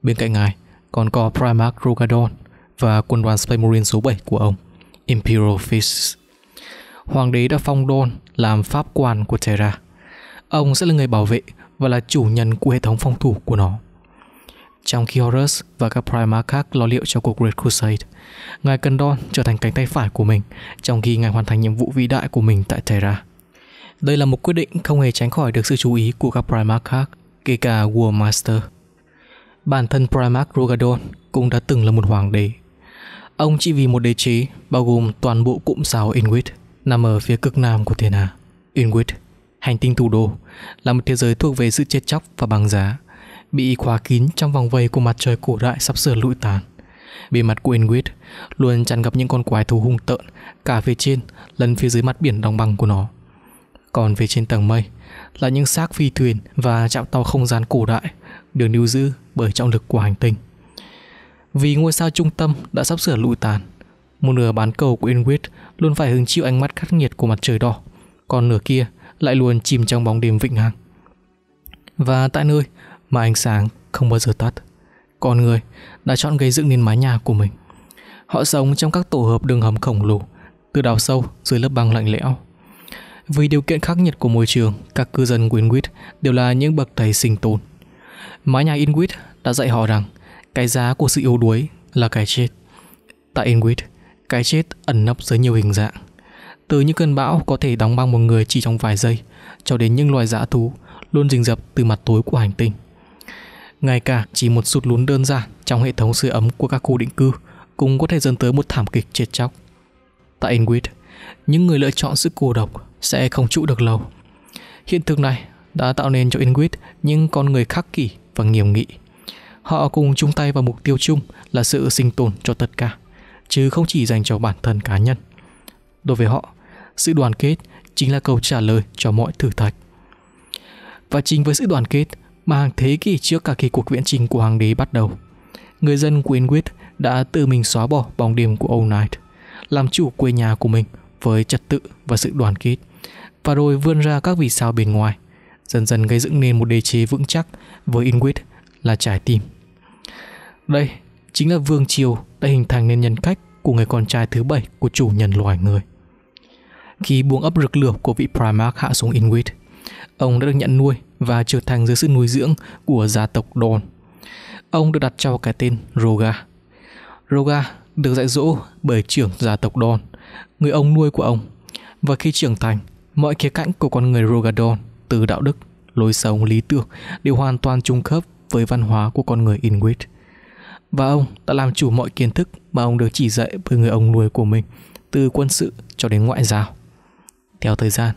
Bên cạnh ngài còn có Primarch Rogadon và quân đoàn Space Marine số 7 của ông, Imperial Fist hoàng đế đã phong đôn làm pháp quan của Terra. Ông sẽ là người bảo vệ và là chủ nhân của hệ thống phòng thủ của nó. Trong khi Horus và các Primarch khác lo liệu cho cuộc Great Crusade, ngài cần Condon trở thành cánh tay phải của mình trong khi ngài hoàn thành nhiệm vụ vĩ đại của mình tại Terra. Đây là một quyết định không hề tránh khỏi được sự chú ý của các Primarch khác, kể cả War Master. Bản thân Primarch Rogadon cũng đã từng là một hoàng đế. Ông chỉ vì một đế chế bao gồm toàn bộ cụm sáo Inuit – nằm ở phía cực nam của thiên hà. Inwood, hành tinh thủ đô, là một thế giới thuộc về sự chết chóc và băng giá, bị khóa kín trong vòng vây của mặt trời cổ đại sắp sửa lụi tàn. Bề mặt của Inwood luôn tràn ngập những con quái thú hung tợn cả phía trên lẫn phía dưới mặt biển đồng băng của nó. Còn về trên tầng mây là những xác phi thuyền và chạm tàu không gian cổ đại được lưu giữ bởi trọng lực của hành tinh. Vì ngôi sao trung tâm đã sắp sửa lụi tàn, một nửa bán cầu của Inwood luôn phải hứng chịu ánh mắt khắc nghiệt của mặt trời đỏ, còn nửa kia lại luôn chìm trong bóng đêm vịnh hằng. Và tại nơi mà ánh sáng không bao giờ tắt, con người đã chọn gây dựng nên mái nhà của mình. Họ sống trong các tổ hợp đường hầm khổng lồ, từ đào sâu dưới lớp băng lạnh lẽo. Vì điều kiện khắc nghiệt của môi trường, các cư dân của đều là những bậc thầy sinh tồn. Mái nhà Inwit đã dạy họ rằng cái giá của sự yếu đuối là cái chết. Tại Inwit, cái chết ẩn nấp dưới nhiều hình dạng. Từ những cơn bão có thể đóng băng một người chỉ trong vài giây, cho đến những loài dã thú luôn rình rập từ mặt tối của hành tinh. Ngay cả chỉ một sụt lún đơn giản trong hệ thống sưởi ấm của các khu định cư cũng có thể dẫn tới một thảm kịch chết chóc. Tại Inwood, những người lựa chọn sự cô độc sẽ không trụ được lâu. Hiện thực này đã tạo nên cho Inwood những con người khắc kỷ và nghiêm nghị. Họ cùng chung tay vào mục tiêu chung là sự sinh tồn cho tất cả chứ không chỉ dành cho bản thân cá nhân. Đối với họ, sự đoàn kết chính là câu trả lời cho mọi thử thách. Và chính với sự đoàn kết mà hàng thế kỷ trước cả kỳ cuộc viễn trình của hoàng đế bắt đầu, người dân của Inquit đã tự mình xóa bỏ bóng đêm của Old Night, làm chủ quê nhà của mình với trật tự và sự đoàn kết, và rồi vươn ra các vì sao bên ngoài, dần dần gây dựng nên một đế chế vững chắc với Inquit là trái tim. Đây chính là vương triều đã hình thành nên nhân cách của người con trai thứ bảy của chủ nhân loài người. Khi buông ấp rực lửa của vị Primarch hạ xuống Inuit, ông đã được nhận nuôi và trở thành dưới sự nuôi dưỡng của gia tộc Don. Ông được đặt cho cái tên Roga. Roga được dạy dỗ bởi trưởng gia tộc Don, người ông nuôi của ông. Và khi trưởng thành, mọi khía cạnh của con người Rogadon từ đạo đức, lối sống, lý tưởng đều hoàn toàn trùng khớp với văn hóa của con người Inuit – và ông đã làm chủ mọi kiến thức mà ông được chỉ dạy bởi người ông nuôi của mình, từ quân sự cho đến ngoại giao. Theo thời gian,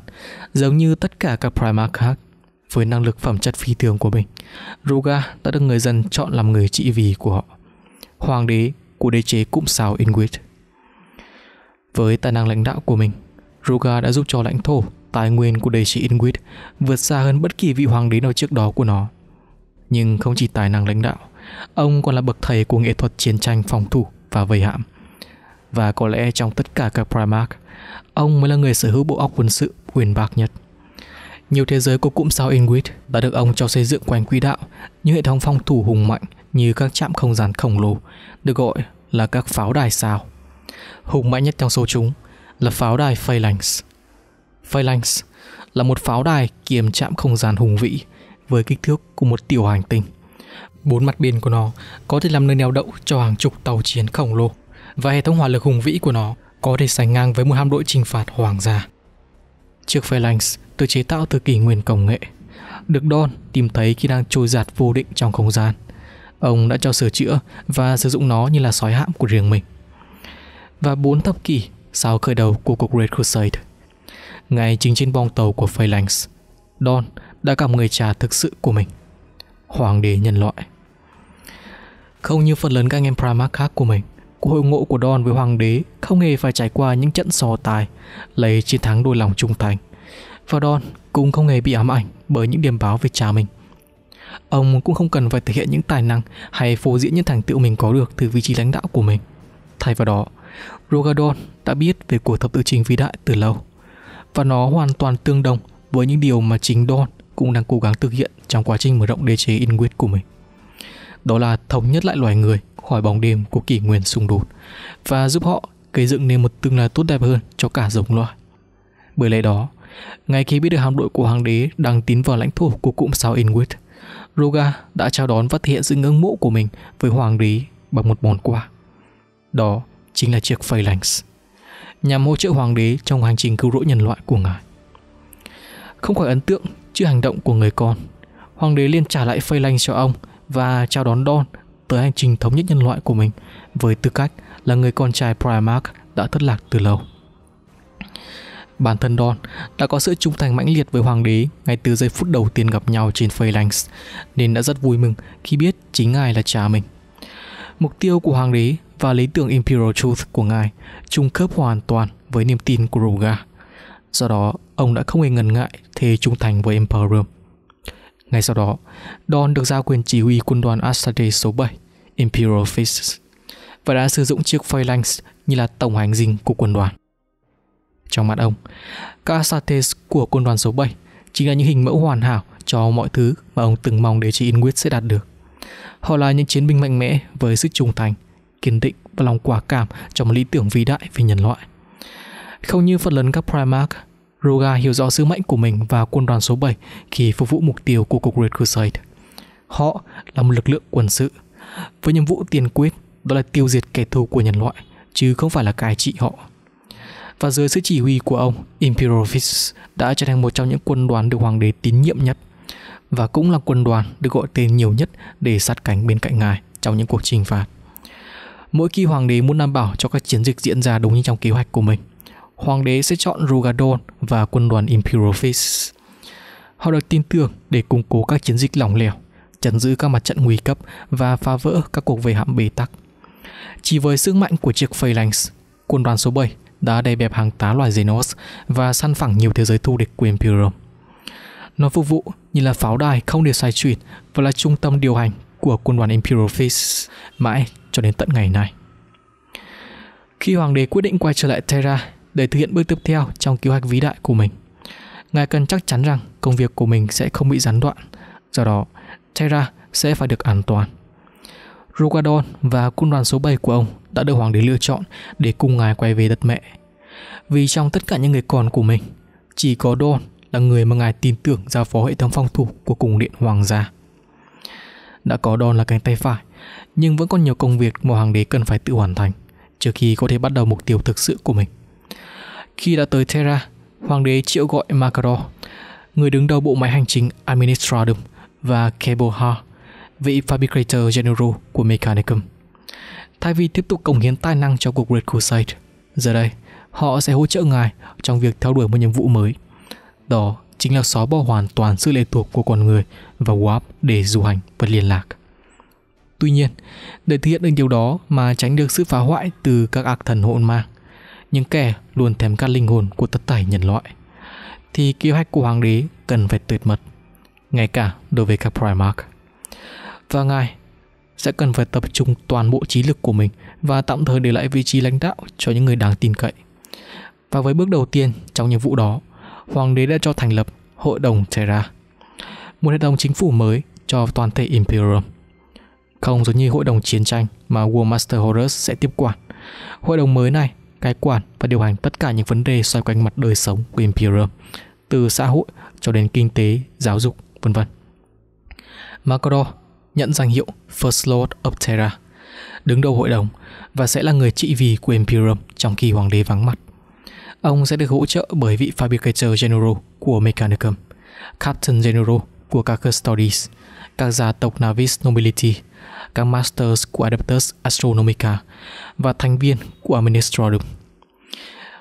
giống như tất cả các Primarch khác, với năng lực phẩm chất phi thường của mình, Ruga đã được người dân chọn làm người trị vì của họ, hoàng đế của đế chế cụm sao Inguit. Với tài năng lãnh đạo của mình, Ruga đã giúp cho lãnh thổ, tài nguyên của đế chế Inguit vượt xa hơn bất kỳ vị hoàng đế nào trước đó của nó. Nhưng không chỉ tài năng lãnh đạo, Ông còn là bậc thầy của nghệ thuật chiến tranh phòng thủ và vây hãm. Và có lẽ trong tất cả các Primarch, ông mới là người sở hữu bộ óc quân sự quyền bạc nhất. Nhiều thế giới của cụm sao Inuit đã được ông cho xây dựng quanh quỹ đạo, những hệ thống phòng thủ hùng mạnh như các trạm không gian khổng lồ, được gọi là các pháo đài sao. Hùng mạnh nhất trong số chúng là pháo đài Phalanx. Phalanx là một pháo đài kiềm trạm không gian hùng vĩ với kích thước của một tiểu hành tinh. Bốn mặt biển của nó có thể làm nơi neo đậu cho hàng chục tàu chiến khổng lồ và hệ thống hỏa lực hùng vĩ của nó có thể sánh ngang với một hạm đội trừng phạt hoàng gia. Chiếc Phalanx được chế tạo từ kỷ nguyên công nghệ, được Don tìm thấy khi đang trôi giạt vô định trong không gian. Ông đã cho sửa chữa và sử dụng nó như là sói hạm của riêng mình. Và bốn thập kỷ sau khởi đầu của cuộc Red Crusade, ngay chính trên bong tàu của Phalanx, Don đã gặp người cha thực sự của mình, hoàng đế nhân loại. Không như phần lớn các anh em Primark khác của mình, cuộc hội ngộ của Don với Hoàng đế không hề phải trải qua những trận sò tài, lấy chiến thắng đôi lòng trung thành. Và Don cũng không hề bị ám ảnh bởi những điểm báo về cha mình. Ông cũng không cần phải thể hiện những tài năng hay phô diễn những thành tựu mình có được từ vị trí lãnh đạo của mình. Thay vào đó, Rogadon đã biết về cuộc thập tự trình vĩ đại từ lâu và nó hoàn toàn tương đồng với những điều mà chính Don cũng đang cố gắng thực hiện trong quá trình mở rộng đế chế Inuit của mình đó là thống nhất lại loài người khỏi bóng đêm của kỷ nguyên xung đột và giúp họ gây dựng nên một tương lai tốt đẹp hơn cho cả giống loài. Bởi lẽ đó, ngay khi biết được hạm đội của hoàng đế đang tiến vào lãnh thổ của cụm sao Inuit, Roga đã chào đón và thể hiện sự ngưỡng mộ của mình với hoàng đế bằng một món quà. Đó chính là chiếc phalanx, nhằm hỗ trợ hoàng đế trong hành trình cứu rỗi nhân loại của ngài. Không khỏi ấn tượng trước hành động của người con, hoàng đế liền trả lại phalanx cho ông – và chào đón Don tới hành trình thống nhất nhân loại của mình với tư cách là người con trai Primark đã thất lạc từ lâu. Bản thân Don đã có sự trung thành mãnh liệt với hoàng đế ngay từ giây phút đầu tiên gặp nhau trên Phalanx, nên đã rất vui mừng khi biết chính ngài là cha mình. Mục tiêu của hoàng đế và lý tưởng Imperial Truth của ngài trùng khớp hoàn toàn với niềm tin của Ruga. Do đó, ông đã không hề ngần ngại thề trung thành với Imperium. Ngay sau đó, Don được giao quyền chỉ huy quân đoàn Astarte số 7, Imperial Faces, và đã sử dụng chiếc Phalanx như là tổng hành dinh của quân đoàn. Trong mắt ông, các Astartes của quân đoàn số 7 chính là những hình mẫu hoàn hảo cho mọi thứ mà ông từng mong để chế Inuit sẽ đạt được. Họ là những chiến binh mạnh mẽ với sức trung thành, kiên định và lòng quả cảm trong lý tưởng vĩ đại về nhân loại. Không như phần lớn các Primarch, Roga hiểu rõ sứ mệnh của mình và quân đoàn số 7 khi phục vụ mục tiêu của cuộc Red Crusade. Họ là một lực lượng quân sự, với nhiệm vụ tiền quyết đó là tiêu diệt kẻ thù của nhân loại, chứ không phải là cai trị họ. Và dưới sự chỉ huy của ông, Imperial Fist đã trở thành một trong những quân đoàn được hoàng đế tín nhiệm nhất và cũng là quân đoàn được gọi tên nhiều nhất để sát cánh bên cạnh ngài trong những cuộc trinh phạt mỗi khi hoàng đế muốn đảm bảo cho các chiến dịch diễn ra đúng như trong kế hoạch của mình hoàng đế sẽ chọn Rogadon và quân đoàn Imperial Fist. Họ được tin tưởng để củng cố các chiến dịch lỏng lẻo, chấn giữ các mặt trận nguy cấp và phá vỡ các cuộc vây hãm bế tắc. Chỉ với sức mạnh của chiếc Phalanx, quân đoàn số 7 đã đè bẹp hàng tá loài Xenos và săn phẳng nhiều thế giới thu địch của Imperium. Nó phục vụ như là pháo đài không điều sai chuyển và là trung tâm điều hành của quân đoàn Imperial Fist mãi cho đến tận ngày nay. Khi hoàng đế quyết định quay trở lại Terra, để thực hiện bước tiếp theo trong kế hoạch vĩ đại của mình. Ngài cần chắc chắn rằng công việc của mình sẽ không bị gián đoạn, do đó Terra sẽ phải được an toàn. Rugadon và quân đoàn số 7 của ông đã được hoàng đế lựa chọn để cùng ngài quay về đất mẹ. Vì trong tất cả những người con của mình, chỉ có Don là người mà ngài tin tưởng giao phó hệ thống phòng thủ của cung điện hoàng gia. Đã có Don là cánh tay phải, nhưng vẫn còn nhiều công việc mà hoàng đế cần phải tự hoàn thành trước khi có thể bắt đầu mục tiêu thực sự của mình. Khi đã tới Terra, hoàng đế triệu gọi Makarov, người đứng đầu bộ máy hành chính Administratum và Keboha, vị Fabricator General của Mechanicum. Thay vì tiếp tục cống hiến tài năng cho cuộc Red Crusade, giờ đây họ sẽ hỗ trợ ngài trong việc theo đuổi một nhiệm vụ mới. Đó chính là xóa bỏ hoàn toàn sự lệ thuộc của con người và warp để du hành và liên lạc. Tuy nhiên, để thực hiện được điều đó mà tránh được sự phá hoại từ các ác thần hỗn mang, những kẻ luôn thèm các linh hồn của tất tải nhân loại, thì kế hoạch của hoàng đế cần phải tuyệt mật, ngay cả đối với các Primarch. Và ngài sẽ cần phải tập trung toàn bộ trí lực của mình và tạm thời để lại vị trí lãnh đạo cho những người đáng tin cậy. Và với bước đầu tiên trong nhiệm vụ đó, hoàng đế đã cho thành lập Hội đồng Terra, một hệ thống chính phủ mới cho toàn thể Imperium. Không giống như hội đồng chiến tranh mà War Master Horus sẽ tiếp quản, hội đồng mới này cai quản và điều hành tất cả những vấn đề xoay quanh mặt đời sống của Imperium, từ xã hội cho đến kinh tế, giáo dục, vân vân. Macro nhận danh hiệu First Lord of Terra, đứng đầu hội đồng và sẽ là người trị vì của Imperium trong khi hoàng đế vắng mặt. Ông sẽ được hỗ trợ bởi vị Fabricator General của Mechanicum, Captain General của Carcass Studies – các gia tộc Navis Nobility, các Masters của Adeptus Astronomica và thành viên của Administrorum.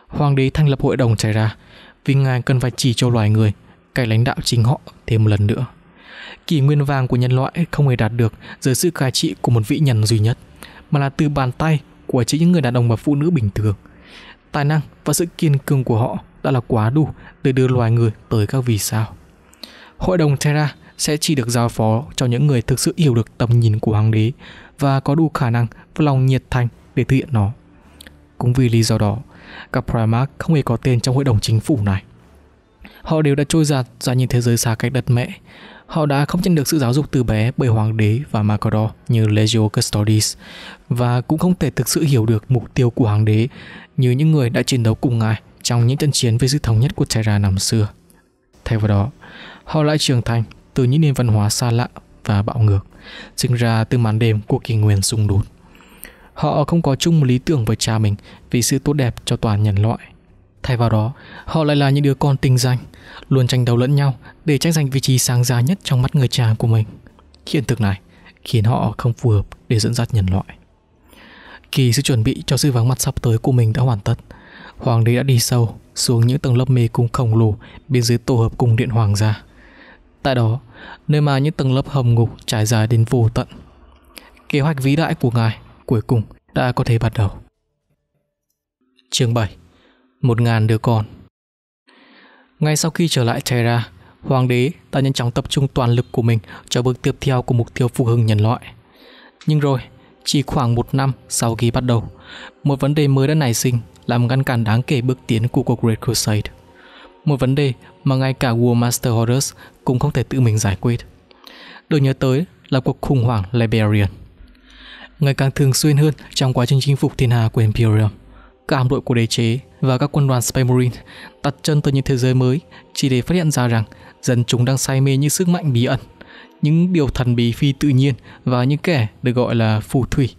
Hoàng đế thành lập hội đồng trải ra vì ngài cần phải chỉ cho loài người cái lãnh đạo chính họ thêm một lần nữa. Kỷ nguyên vàng của nhân loại không hề đạt được dưới sự cai trị của một vị nhân duy nhất, mà là từ bàn tay của chính những người đàn ông và phụ nữ bình thường. Tài năng và sự kiên cường của họ đã là quá đủ để đưa loài người tới các vì sao. Hội đồng Terra sẽ chỉ được giao phó cho những người thực sự hiểu được tầm nhìn của hoàng đế và có đủ khả năng và lòng nhiệt thành để thực hiện nó. Cũng vì lý do đó, các Primarch không hề có tên trong hội đồng chính phủ này. Họ đều đã trôi giạt ra nhìn thế giới xa cách đất mẹ. Họ đã không nhận được sự giáo dục từ bé bởi hoàng đế và Macador như Legio Custodes và cũng không thể thực sự hiểu được mục tiêu của hoàng đế như những người đã chiến đấu cùng ngài trong những trận chiến với sự thống nhất của Terra năm xưa. Thay vào đó, họ lại trưởng thành từ những nền văn hóa xa lạ và bạo ngược, sinh ra từ màn đêm của kỷ nguyên xung đột. Họ không có chung một lý tưởng với cha mình vì sự tốt đẹp cho toàn nhân loại. Thay vào đó, họ lại là những đứa con tinh danh, luôn tranh đấu lẫn nhau để tranh giành vị trí sáng giá nhất trong mắt người cha của mình. Hiện thực này khiến họ không phù hợp để dẫn dắt nhân loại. Kỳ sự chuẩn bị cho sự vắng mặt sắp tới của mình đã hoàn tất. Hoàng đế đã đi sâu xuống những tầng lớp mê cung khổng lồ bên dưới tổ hợp cung điện hoàng gia. Tại đó, nơi mà những tầng lớp hầm ngục trải dài đến vô tận. Kế hoạch vĩ đại của ngài cuối cùng đã có thể bắt đầu. Chương 7 Một ngàn đứa con Ngay sau khi trở lại Terra, Hoàng đế đã nhanh chóng tập trung toàn lực của mình cho bước tiếp theo của mục tiêu phục hưng nhân loại. Nhưng rồi, chỉ khoảng một năm sau khi bắt đầu, một vấn đề mới đã nảy sinh làm ngăn cản đáng kể bước tiến của cuộc Great Crusade. Một vấn đề mà ngay cả War Master Horus cũng không thể tự mình giải quyết. Được nhớ tới là cuộc khủng hoảng Liberian. Ngày càng thường xuyên hơn trong quá trình chinh phục thiên hà của Imperium, các hạm đội của đế chế và các quân đoàn Space Marine đặt chân tới những thế giới mới chỉ để phát hiện ra rằng dân chúng đang say mê những sức mạnh bí ẩn, những điều thần bí phi tự nhiên và những kẻ được gọi là phù thủy.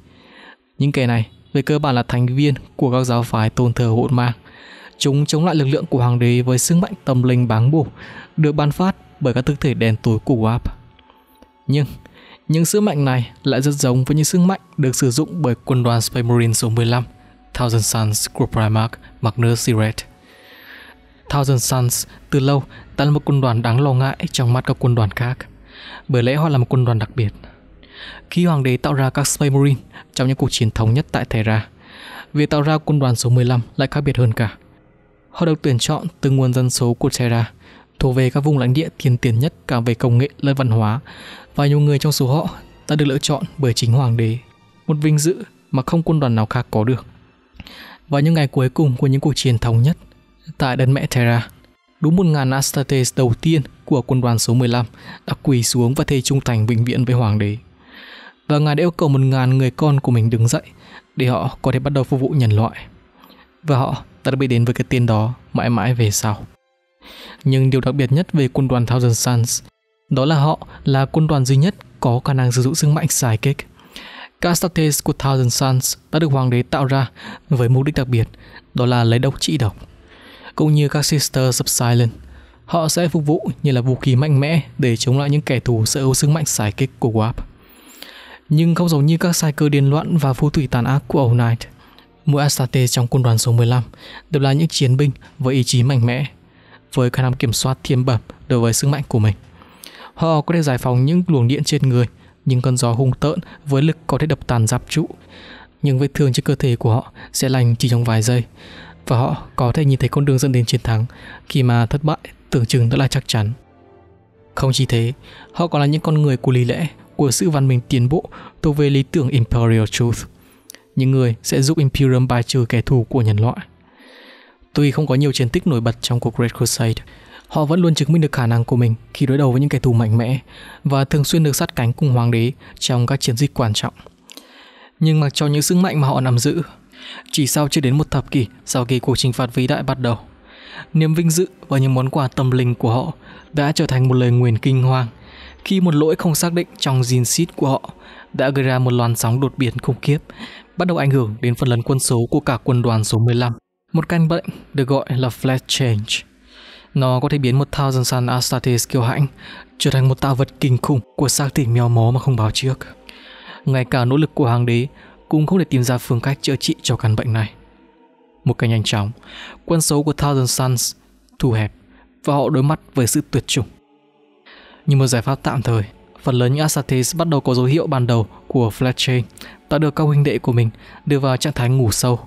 Những kẻ này về cơ bản là thành viên của các giáo phái tôn thờ hỗn mang Chúng chống lại lực lượng của hoàng đế với sức mạnh tâm linh báng bổ, được ban phát bởi các thực thể đen tối của WAP. Nhưng, những sức mạnh này lại rất giống với những sức mạnh được sử dụng bởi quân đoàn Space Marine số 15, Thousand Suns của Primarch Magnus Siret. Thousand Suns từ lâu đã là một quân đoàn đáng lo ngại trong mắt các quân đoàn khác, bởi lẽ họ là một quân đoàn đặc biệt. Khi hoàng đế tạo ra các Space Marine trong những cuộc chiến thống nhất tại Terra, việc tạo ra quân đoàn số 15 lại khác biệt hơn cả – Họ được tuyển chọn từ nguồn dân số của Terra, thuộc về các vùng lãnh địa tiên tiến nhất cả về công nghệ lẫn văn hóa, và nhiều người trong số họ đã được lựa chọn bởi chính hoàng đế, một vinh dự mà không quân đoàn nào khác có được. Và những ngày cuối cùng của những cuộc chiến thống nhất tại đất mẹ Terra, đúng 1.000 Astartes đầu tiên của quân đoàn số 15 đã quỳ xuống và thề trung thành vĩnh viễn với hoàng đế. Và ngài đã yêu cầu 1.000 người con của mình đứng dậy để họ có thể bắt đầu phục vụ nhân loại. Và họ ta đã bị đến với cái tên đó mãi mãi về sau. Nhưng điều đặc biệt nhất về quân đoàn Thousand Suns đó là họ là quân đoàn duy nhất có khả năng sử dụng sức mạnh Psychic. Castates của Thousand Suns đã được hoàng đế tạo ra với mục đích đặc biệt, đó là lấy độc trị độc. Cũng như các Sisters of Silence, họ sẽ phục vụ như là vũ khí mạnh mẽ để chống lại những kẻ thù sở hữu sức mạnh Psychic của Warp. Nhưng không giống như các Psyker điên loạn và phù thủy tàn ác của Old Night, Mỗi Astate trong quân đoàn số 15 đều là những chiến binh với ý chí mạnh mẽ, với khả năng kiểm soát thiên bẩm đối với sức mạnh của mình. Họ có thể giải phóng những luồng điện trên người, những cơn gió hung tợn với lực có thể đập tàn giáp trụ. Nhưng vết thương trên cơ thể của họ sẽ lành chỉ trong vài giây, và họ có thể nhìn thấy con đường dẫn đến chiến thắng khi mà thất bại tưởng chừng đã là chắc chắn. Không chỉ thế, họ còn là những con người của lý lẽ, của sự văn minh tiến bộ thuộc về lý tưởng Imperial Truth những người sẽ giúp Imperium bài trừ kẻ thù của nhân loại. Tuy không có nhiều chiến tích nổi bật trong cuộc Great Crusade, họ vẫn luôn chứng minh được khả năng của mình khi đối đầu với những kẻ thù mạnh mẽ và thường xuyên được sát cánh cùng hoàng đế trong các chiến dịch quan trọng. Nhưng mặc cho những sức mạnh mà họ nắm giữ, chỉ sau chưa đến một thập kỷ sau khi cuộc trừng phạt vĩ đại bắt đầu, niềm vinh dự và những món quà tâm linh của họ đã trở thành một lời nguyền kinh hoàng khi một lỗi không xác định trong gene seed của họ đã gây ra một làn sóng đột biến khủng khiếp bắt đầu ảnh hưởng đến phần lớn quân số của cả quân đoàn số 15. Một căn bệnh được gọi là Flash Change. Nó có thể biến một Thousand Sun Astartes kiêu hãnh trở thành một tạo vật kinh khủng của xác thịt mèo mó mà không báo trước. Ngay cả nỗ lực của hoàng đế cũng không thể tìm ra phương cách chữa trị cho căn bệnh này. Một cách nhanh chóng, quân số của Thousand Suns thu hẹp và họ đối mặt với sự tuyệt chủng. Như một giải pháp tạm thời, phần lớn những Astartes bắt đầu có dấu hiệu ban đầu của Fletcher đã được các huynh đệ của mình đưa vào trạng thái ngủ sâu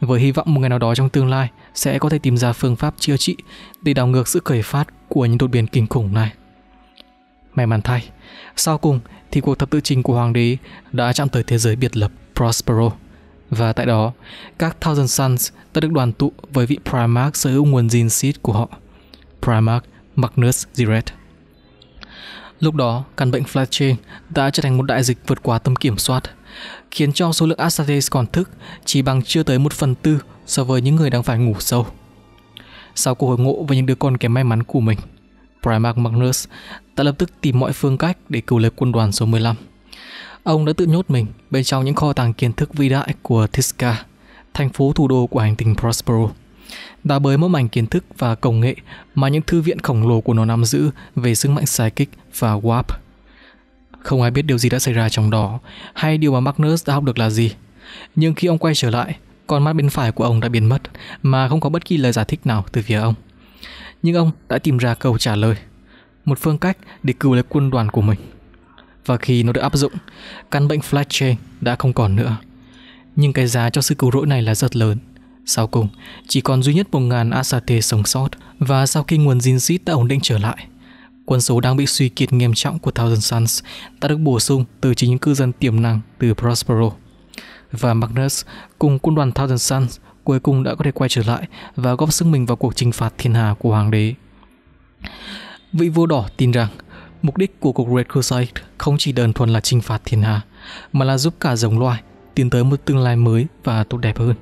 với hy vọng một ngày nào đó trong tương lai sẽ có thể tìm ra phương pháp chữa trị để đảo ngược sự khởi phát của những đột biến kinh khủng này. May mắn thay, sau cùng thì cuộc thập tự trình của hoàng đế đã chạm tới thế giới biệt lập Prospero. Và tại đó, các Thousand Sons đã được đoàn tụ với vị Primarch sở hữu nguồn gene seed của họ, Primarch Magnus Ziret. Lúc đó, căn bệnh Flat đã trở thành một đại dịch vượt qua tầm kiểm soát – khiến cho số lượng Astartes còn thức chỉ bằng chưa tới một phần tư so với những người đang phải ngủ sâu. Sau cuộc hội ngộ với những đứa con kém may mắn của mình, Primarch Magnus đã lập tức tìm mọi phương cách để cứu lấy quân đoàn số 15. Ông đã tự nhốt mình bên trong những kho tàng kiến thức vĩ đại của Tiska, thành phố thủ đô của hành tinh Prospero. Đã bới mỗi mảnh kiến thức và công nghệ mà những thư viện khổng lồ của nó nắm giữ về sức mạnh psychic và warp. Không ai biết điều gì đã xảy ra trong đó hay điều mà Magnus đã học được là gì. Nhưng khi ông quay trở lại, con mắt bên phải của ông đã biến mất mà không có bất kỳ lời giải thích nào từ phía ông. Nhưng ông đã tìm ra câu trả lời, một phương cách để cứu lấy quân đoàn của mình. Và khi nó được áp dụng, căn bệnh Fletcher đã không còn nữa. Nhưng cái giá cho sự cứu rỗi này là rất lớn. Sau cùng, chỉ còn duy nhất một ngàn Asate sống sót và sau khi nguồn Jinxit đã ổn định trở lại, Quân số đang bị suy kiệt nghiêm trọng của Thousand Suns đã được bổ sung từ chính những cư dân tiềm năng từ Prospero. Và Magnus cùng quân đoàn Thousand Suns cuối cùng đã có thể quay trở lại và góp sức mình vào cuộc chinh phạt thiên hà của hoàng đế. Vị vua đỏ tin rằng mục đích của cuộc Red Crusade không chỉ đơn thuần là chinh phạt thiên hà, mà là giúp cả giống loài tiến tới một tương lai mới và tốt đẹp hơn.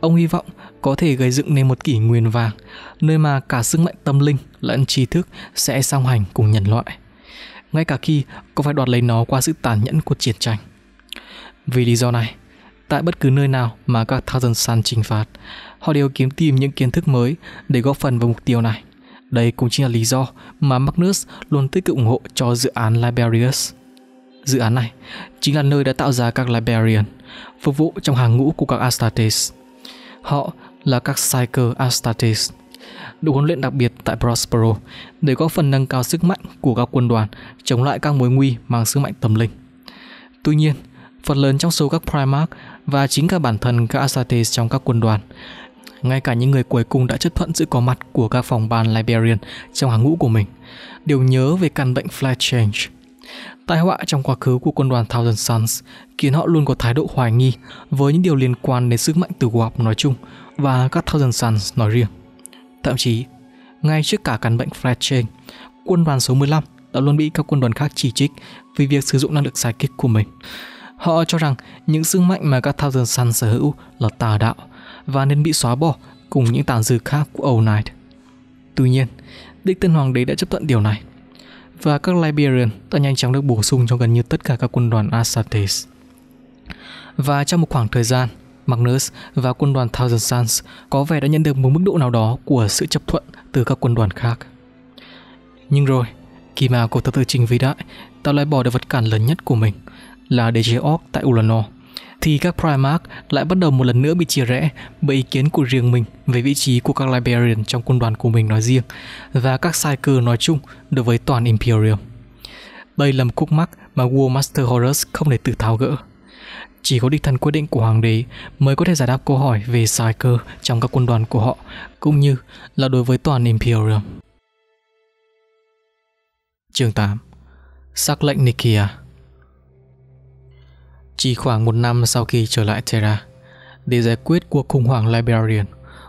Ông hy vọng có thể gây dựng nên một kỷ nguyên vàng, nơi mà cả sức mạnh tâm linh lẫn trí thức sẽ song hành cùng nhân loại. Ngay cả khi có phải đoạt lấy nó qua sự tàn nhẫn của chiến tranh. Vì lý do này, tại bất cứ nơi nào mà các Thousand Sun chinh phạt, họ đều kiếm tìm những kiến thức mới để góp phần vào mục tiêu này. Đây cũng chính là lý do mà Magnus luôn tích cực ủng hộ cho dự án Liberius. Dự án này chính là nơi đã tạo ra các Liberian, phục vụ trong hàng ngũ của các Astartes. Họ là các Psyker Astartes được huấn luyện đặc biệt tại Prospero để góp phần nâng cao sức mạnh của các quân đoàn chống lại các mối nguy mang sức mạnh tâm linh. Tuy nhiên, phần lớn trong số các Primarch và chính cả bản thân các Astartes trong các quân đoàn, ngay cả những người cuối cùng đã chấp thuận sự có mặt của các phòng ban Liberian trong hàng ngũ của mình, đều nhớ về căn bệnh Flight Change – Tai họa trong quá khứ của quân đoàn Thousand Suns khiến họ luôn có thái độ hoài nghi với những điều liên quan đến sức mạnh từ Warp nói chung và các Thousand Suns nói riêng. Thậm chí, ngay trước cả căn bệnh Fletching, quân đoàn số 15 đã luôn bị các quân đoàn khác chỉ trích vì việc sử dụng năng lực sai kích của mình. Họ cho rằng những sức mạnh mà các Thousand Suns sở hữu là tà đạo và nên bị xóa bỏ cùng những tàn dư khác của Old Night. Tuy nhiên, đích thân hoàng đế đã chấp thuận điều này – và các Liberian đã nhanh chóng được bổ sung trong gần như tất cả các quân đoàn Astartes. Và trong một khoảng thời gian, Magnus và quân đoàn Thousand Sons có vẻ đã nhận được một mức độ nào đó của sự chấp thuận từ các quân đoàn khác. Nhưng rồi, khi mà cuộc tập tự trình vĩ đại, ta lại bỏ được vật cản lớn nhất của mình là Degeorg tại Ulanor – thì các Primarch lại bắt đầu một lần nữa bị chia rẽ bởi ý kiến của riêng mình về vị trí của các Liberian trong quân đoàn của mình nói riêng và các Psyker nói chung đối với toàn Imperium. Đây là một khúc mắc mà War Master Horus không thể tự tháo gỡ. Chỉ có đích thân quyết định của hoàng đế mới có thể giải đáp câu hỏi về Psyker trong các quân đoàn của họ, cũng như là đối với toàn Imperium. Chương 8 Sắc lệnh Nikia chỉ khoảng một năm sau khi trở lại Terra, để giải quyết cuộc khủng hoảng Liberian,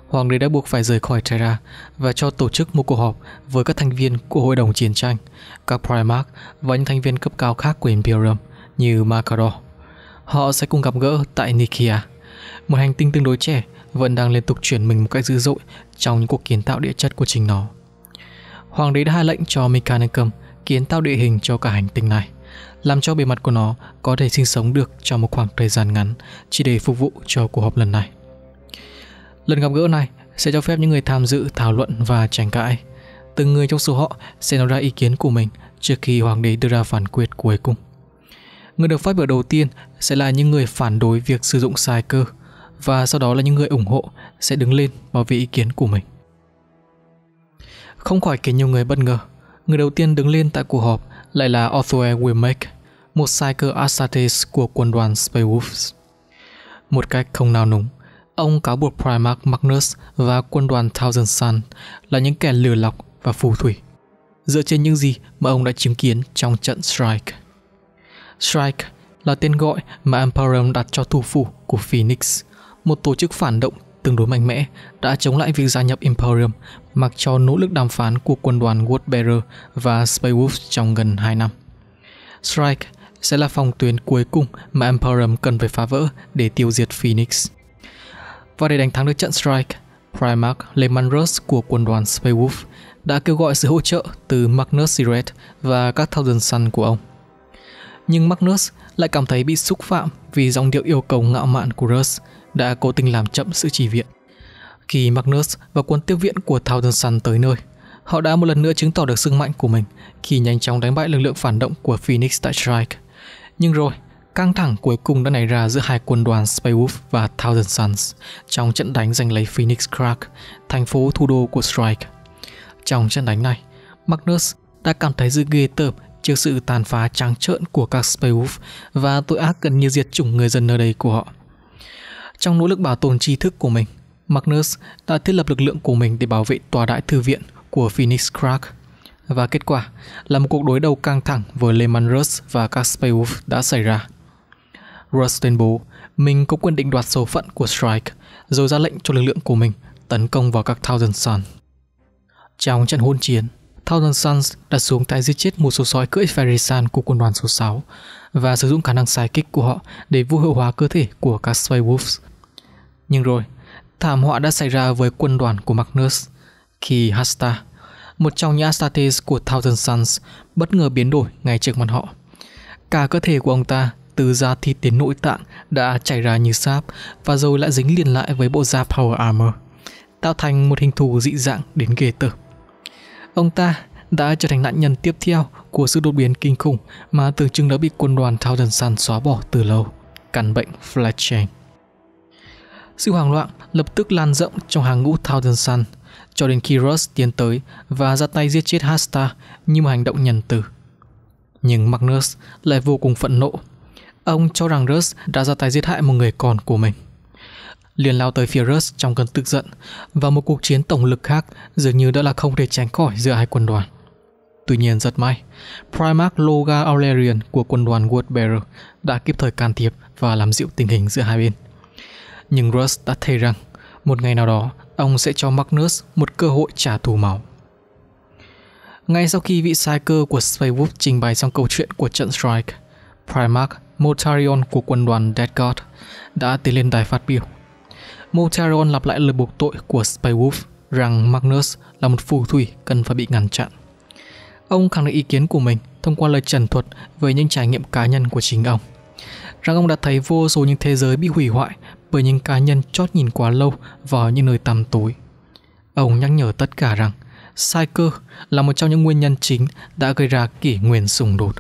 Hoàng đế đã buộc phải rời khỏi Terra và cho tổ chức một cuộc họp với các thành viên của Hội đồng Chiến tranh, các Primarch và những thành viên cấp cao khác của Imperium như Macador. Họ sẽ cùng gặp gỡ tại Nikia, một hành tinh tương đối trẻ vẫn đang liên tục chuyển mình một cách dữ dội trong những cuộc kiến tạo địa chất của chính nó. Hoàng đế đã hạ lệnh cho Mechanicum kiến tạo địa hình cho cả hành tinh này làm cho bề mặt của nó có thể sinh sống được trong một khoảng thời gian ngắn chỉ để phục vụ cho cuộc họp lần này. Lần gặp gỡ này sẽ cho phép những người tham dự thảo luận và tranh cãi. Từng người trong số họ sẽ nói ra ý kiến của mình trước khi hoàng đế đưa ra phán quyết cuối cùng. Người được phát biểu đầu tiên sẽ là những người phản đối việc sử dụng sai cơ và sau đó là những người ủng hộ sẽ đứng lên bảo vệ ý kiến của mình. Không khỏi khiến nhiều người bất ngờ, người đầu tiên đứng lên tại cuộc họp lại là Othoe Wilmake, một Psyker Astartes của quân đoàn Space Wolves. Một cách không nào núng, ông cáo buộc Primarch Magnus và quân đoàn Thousand Sun là những kẻ lừa lọc và phù thủy, dựa trên những gì mà ông đã chứng kiến trong trận Strike. Strike là tên gọi mà Imperium đặt cho thủ phủ của Phoenix, một tổ chức phản động tương đối mạnh mẽ đã chống lại việc gia nhập Imperium mặc cho nỗ lực đàm phán của quân đoàn Woodbearer và Space Wolves trong gần 2 năm. Strike sẽ là phòng tuyến cuối cùng mà Imperium cần phải phá vỡ để tiêu diệt Phoenix. Và để đánh thắng được trận Strike, Primarch Lemanrus của quân đoàn Space Wolf đã kêu gọi sự hỗ trợ từ Magnus Siret và các Thousand Sun của ông. Nhưng Magnus lại cảm thấy bị xúc phạm vì dòng điệu yêu cầu ngạo mạn của Russ đã cố tình làm chậm sự chỉ viện. Khi Magnus và quân tiếp viện của Thousand Dân tới nơi, họ đã một lần nữa chứng tỏ được sức mạnh của mình khi nhanh chóng đánh bại lực lượng phản động của Phoenix tại Strike. Nhưng rồi, căng thẳng cuối cùng đã nảy ra giữa hai quân đoàn Space Wolf và Thousand Suns trong trận đánh giành lấy Phoenix Crack, thành phố thủ đô của Strike. Trong trận đánh này, Magnus đã cảm thấy dư ghê tởm trước sự tàn phá trắng trợn của các Space Wolf và tội ác gần như diệt chủng người dân nơi đây của họ. Trong nỗ lực bảo tồn tri thức của mình, Magnus đã thiết lập lực lượng của mình để bảo vệ tòa đại thư viện của Phoenix Crack. Và kết quả là một cuộc đối đầu căng thẳng với Lehman Russ và các Spaywolf đã xảy ra. Russ tuyên bố mình có quyền định đoạt số phận của Strike, rồi ra lệnh cho lực lượng của mình tấn công vào các Thousand Suns. Trong trận hôn chiến, Thousand Suns đã xuống tay giết chết một số sói cưỡi Ferisan của quân đoàn số 6 và sử dụng khả năng kích của họ để vô hiệu hóa cơ thể của các Sway Wolves nhưng rồi, thảm họa đã xảy ra với quân đoàn của Magnus khi Hasta, một trong những Astartes của Thousand Suns, bất ngờ biến đổi ngay trước mặt họ. Cả cơ thể của ông ta, từ da thịt đến nội tạng đã chảy ra như sáp và rồi lại dính liền lại với bộ da Power Armor, tạo thành một hình thù dị dạng đến ghê tởm. Ông ta đã trở thành nạn nhân tiếp theo của sự đột biến kinh khủng mà tưởng chừng đã bị quân đoàn Thousand Sun xóa bỏ từ lâu, căn bệnh Fletching. Sự hoảng loạn lập tức lan rộng trong hàng ngũ Thousand Sun, cho đến khi Russ tiến tới và ra tay giết chết Hasta như một hành động nhân từ. Nhưng Magnus lại vô cùng phẫn nộ. Ông cho rằng Russ đã ra tay giết hại một người con của mình. Liền lao tới phía Russ trong cơn tức giận và một cuộc chiến tổng lực khác dường như đã là không thể tránh khỏi giữa hai quân đoàn. Tuy nhiên rất may, Primarch Loga Aurelian của quân đoàn Woodbearer đã kịp thời can thiệp và làm dịu tình hình giữa hai bên nhưng Russ đã thề rằng một ngày nào đó ông sẽ cho Magnus một cơ hội trả thù máu. Ngay sau khi vị sai cơ của Swaywood trình bày xong câu chuyện của trận Strike, Primarch Motarion của quân đoàn Dead God đã tiến lên đài phát biểu. Motarion lặp lại lời buộc tội của Spywolf rằng Magnus là một phù thủy cần phải bị ngăn chặn. Ông khẳng định ý kiến của mình thông qua lời trần thuật về những trải nghiệm cá nhân của chính ông. Rằng ông đã thấy vô số những thế giới bị hủy hoại bởi những cá nhân chót nhìn quá lâu vào những nơi tăm tối. Ông nhắc nhở tất cả rằng sai cơ là một trong những nguyên nhân chính đã gây ra kỷ nguyên xung đột,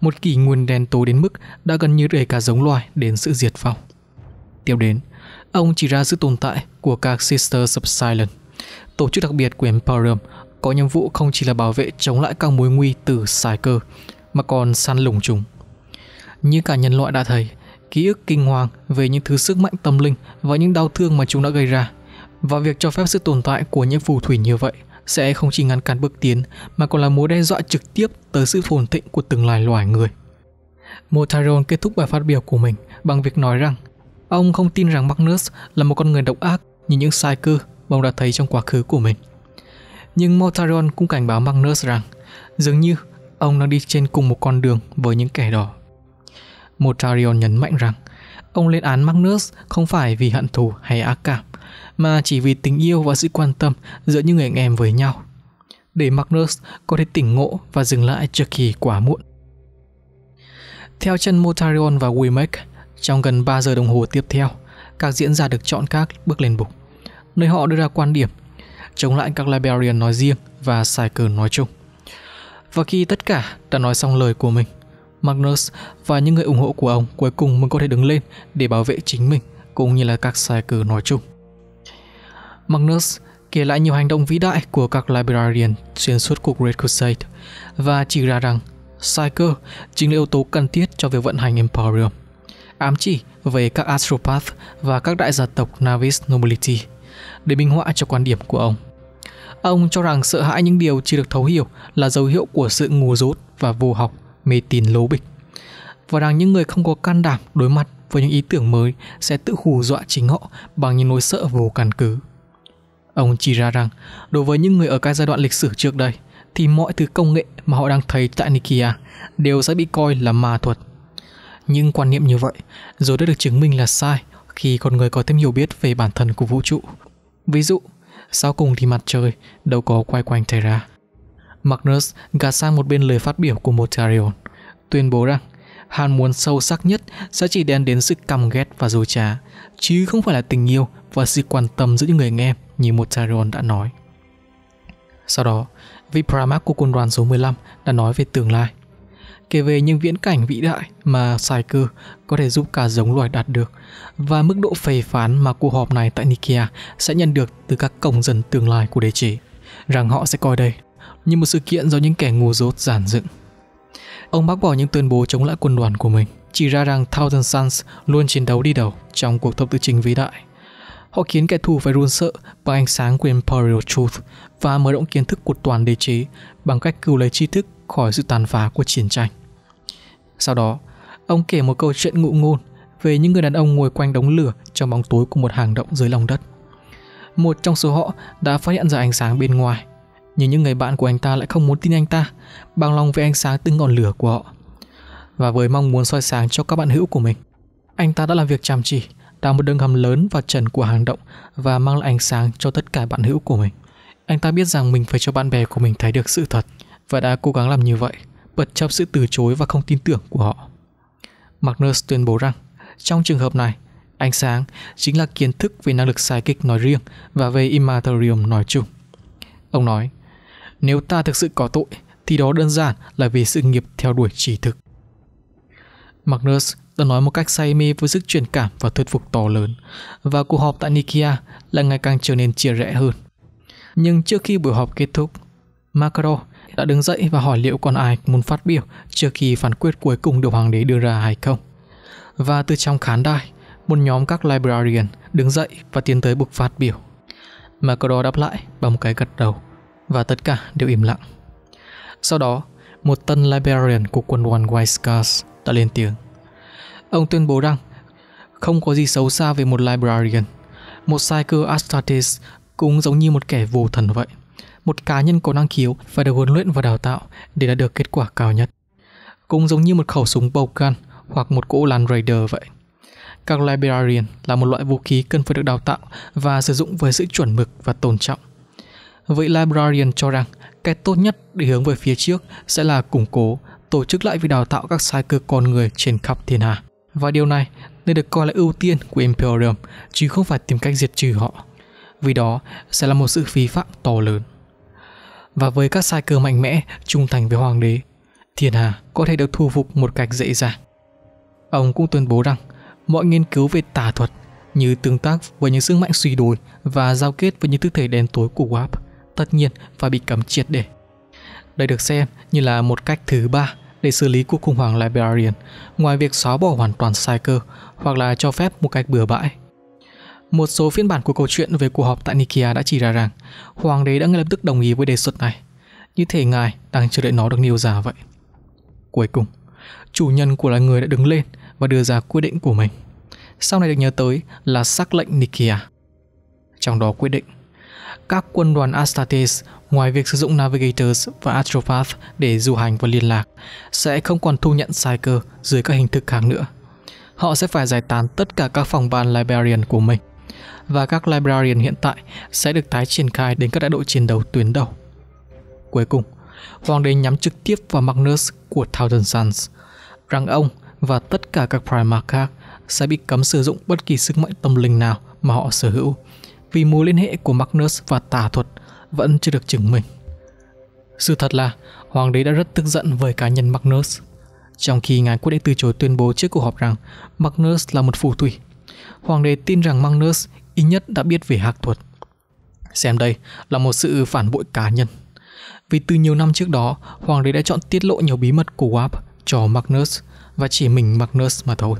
một kỷ nguyên đen tối đến mức đã gần như đẩy cả giống loài đến sự diệt vong. Tiếp đến, ông chỉ ra sự tồn tại của các Sisters of Silence, tổ chức đặc biệt của Imperium có nhiệm vụ không chỉ là bảo vệ chống lại các mối nguy từ sai cơ, mà còn săn lùng chúng. Như cả nhân loại đã thấy, ký ức kinh hoàng về những thứ sức mạnh tâm linh và những đau thương mà chúng đã gây ra. Và việc cho phép sự tồn tại của những phù thủy như vậy sẽ không chỉ ngăn cản bước tiến mà còn là mối đe dọa trực tiếp tới sự phồn thịnh của từng loài loài người. Motaron kết thúc bài phát biểu của mình bằng việc nói rằng ông không tin rằng Magnus là một con người độc ác như những sai cư mà ông đã thấy trong quá khứ của mình. Nhưng Motaron cũng cảnh báo Magnus rằng dường như ông đang đi trên cùng một con đường với những kẻ đỏ Montarion nhấn mạnh rằng ông lên án Magnus không phải vì hận thù hay ác cảm, mà chỉ vì tình yêu và sự quan tâm giữa những người anh em với nhau. Để Magnus có thể tỉnh ngộ và dừng lại trước khi quá muộn. Theo chân Motarion và Wimek, trong gần 3 giờ đồng hồ tiếp theo, các diễn giả được chọn các bước lên bục, nơi họ đưa ra quan điểm chống lại các Liberian nói riêng và Cycle nói chung. Và khi tất cả đã nói xong lời của mình, Magnus và những người ủng hộ của ông cuối cùng mới có thể đứng lên để bảo vệ chính mình cũng như là các sai cử nói chung. Magnus kể lại nhiều hành động vĩ đại của các Librarian xuyên suốt cuộc Great Crusade và chỉ ra rằng sai cơ chính là yếu tố cần thiết cho việc vận hành Imperium, ám chỉ về các Astropath và các đại gia tộc Navis Nobility để minh họa cho quan điểm của ông. Ông cho rằng sợ hãi những điều chưa được thấu hiểu là dấu hiệu của sự ngu dốt và vô học mê tín lố bịch và rằng những người không có can đảm đối mặt với những ý tưởng mới sẽ tự hù dọa chính họ bằng những nỗi sợ vô căn cứ. Ông chỉ ra rằng, đối với những người ở các giai đoạn lịch sử trước đây, thì mọi thứ công nghệ mà họ đang thấy tại Nikia đều sẽ bị coi là ma thuật. Những quan niệm như vậy rồi đã được chứng minh là sai khi con người có thêm hiểu biết về bản thân của vũ trụ. Ví dụ, sau cùng thì mặt trời đâu có quay quanh Terra. Magnus gạt sang một bên lời phát biểu của Montarion, tuyên bố rằng hàn muốn sâu sắc nhất sẽ chỉ đem đến sự căm ghét và dối trá, chứ không phải là tình yêu và sự quan tâm giữa những người nghe như Montarion đã nói. Sau đó, vị Pramac của quân đoàn số 15 đã nói về tương lai, kể về những viễn cảnh vĩ đại mà xài cư có thể giúp cả giống loài đạt được và mức độ phê phán mà cuộc họp này tại Nikia sẽ nhận được từ các công dân tương lai của đế chế, rằng họ sẽ coi đây như một sự kiện do những kẻ ngu dốt giản dựng. Ông bác bỏ những tuyên bố chống lại quân đoàn của mình, chỉ ra rằng Thousand Suns luôn chiến đấu đi đầu trong cuộc thập tự trình vĩ đại. Họ khiến kẻ thù phải run sợ bằng ánh sáng của Imperial Truth và mở rộng kiến thức của toàn đế chế bằng cách cứu lấy tri thức khỏi sự tàn phá của chiến tranh. Sau đó, ông kể một câu chuyện ngụ ngôn về những người đàn ông ngồi quanh đống lửa trong bóng tối của một hang động dưới lòng đất. Một trong số họ đã phát hiện ra ánh sáng bên ngoài nhưng những người bạn của anh ta lại không muốn tin anh ta, bằng lòng với ánh sáng từng ngọn lửa của họ. Và với mong muốn soi sáng cho các bạn hữu của mình, anh ta đã làm việc chăm chỉ, đào một đường hầm lớn vào trần của hang động và mang lại ánh sáng cho tất cả bạn hữu của mình. Anh ta biết rằng mình phải cho bạn bè của mình thấy được sự thật và đã cố gắng làm như vậy, bất chấp sự từ chối và không tin tưởng của họ. Magnus tuyên bố rằng, trong trường hợp này, ánh sáng chính là kiến thức về năng lực sai kích nói riêng và về Immaterium nói chung. Ông nói, nếu ta thực sự có tội, thì đó đơn giản là vì sự nghiệp theo đuổi trí thực. Magnus đã nói một cách say mê với sức truyền cảm và thuyết phục to lớn, và cuộc họp tại Nikia là ngày càng trở nên chia rẽ hơn. Nhưng trước khi buổi họp kết thúc, Macro đã đứng dậy và hỏi liệu còn ai muốn phát biểu trước khi phán quyết cuối cùng được hoàng đế đưa ra hay không. Và từ trong khán đài, một nhóm các librarian đứng dậy và tiến tới bục phát biểu. Macro đáp lại bằng một cái gật đầu và tất cả đều im lặng. Sau đó, một tân librarian của quân đoàn White Scars đã lên tiếng. Ông tuyên bố rằng không có gì xấu xa về một librarian. Một psycho Astartes cũng giống như một kẻ vô thần vậy. Một cá nhân có năng khiếu phải được huấn luyện và đào tạo để đạt được kết quả cao nhất. Cũng giống như một khẩu súng can hoặc một cỗ làn raider vậy. Các librarian là một loại vũ khí cần phải được đào tạo và sử dụng với sự chuẩn mực và tôn trọng. Vậy Librarian cho rằng cái tốt nhất để hướng về phía trước sẽ là củng cố, tổ chức lại việc đào tạo các sai cơ con người trên khắp thiên hà. Và điều này nên được coi là ưu tiên của Imperium, chứ không phải tìm cách diệt trừ họ. Vì đó sẽ là một sự phí phạm to lớn. Và với các sai cơ mạnh mẽ, trung thành với hoàng đế, thiên hà có thể được thu phục một cách dễ dàng. Ông cũng tuyên bố rằng mọi nghiên cứu về tà thuật như tương tác với những sức mạnh suy đồi và giao kết với những thức thể đen tối của WAP tất nhiên phải bị cấm triệt để. Đây được xem như là một cách thứ ba để xử lý cuộc khủng hoảng Liberian, ngoài việc xóa bỏ hoàn toàn sai cơ hoặc là cho phép một cách bừa bãi. Một số phiên bản của câu chuyện về cuộc họp tại Nikia đã chỉ ra rằng hoàng đế đã ngay lập tức đồng ý với đề xuất này. Như thể ngài đang chờ đợi nó được nêu ra vậy. Cuối cùng, chủ nhân của loài người đã đứng lên và đưa ra quyết định của mình. Sau này được nhớ tới là sắc lệnh Nikia. Trong đó quyết định các quân đoàn Astartes, ngoài việc sử dụng Navigators và Astropath để du hành và liên lạc, sẽ không còn thu nhận Psyker dưới các hình thức khác nữa. Họ sẽ phải giải tán tất cả các phòng ban Librarian của mình, và các Librarian hiện tại sẽ được tái triển khai đến các đại đội chiến đấu tuyến đầu. Cuối cùng, Hoàng đế nhắm trực tiếp vào Magnus của Thousand Suns, rằng ông và tất cả các Primarch khác sẽ bị cấm sử dụng bất kỳ sức mạnh tâm linh nào mà họ sở hữu vì mối liên hệ của Magnus và tà thuật vẫn chưa được chứng minh. Sự thật là, hoàng đế đã rất tức giận với cá nhân Magnus. Trong khi ngài quyết định từ chối tuyên bố trước cuộc họp rằng Magnus là một phù thủy, hoàng đế tin rằng Magnus ít nhất đã biết về hạc thuật. Xem đây là một sự phản bội cá nhân. Vì từ nhiều năm trước đó, hoàng đế đã chọn tiết lộ nhiều bí mật của Warp cho Magnus và chỉ mình Magnus mà thôi.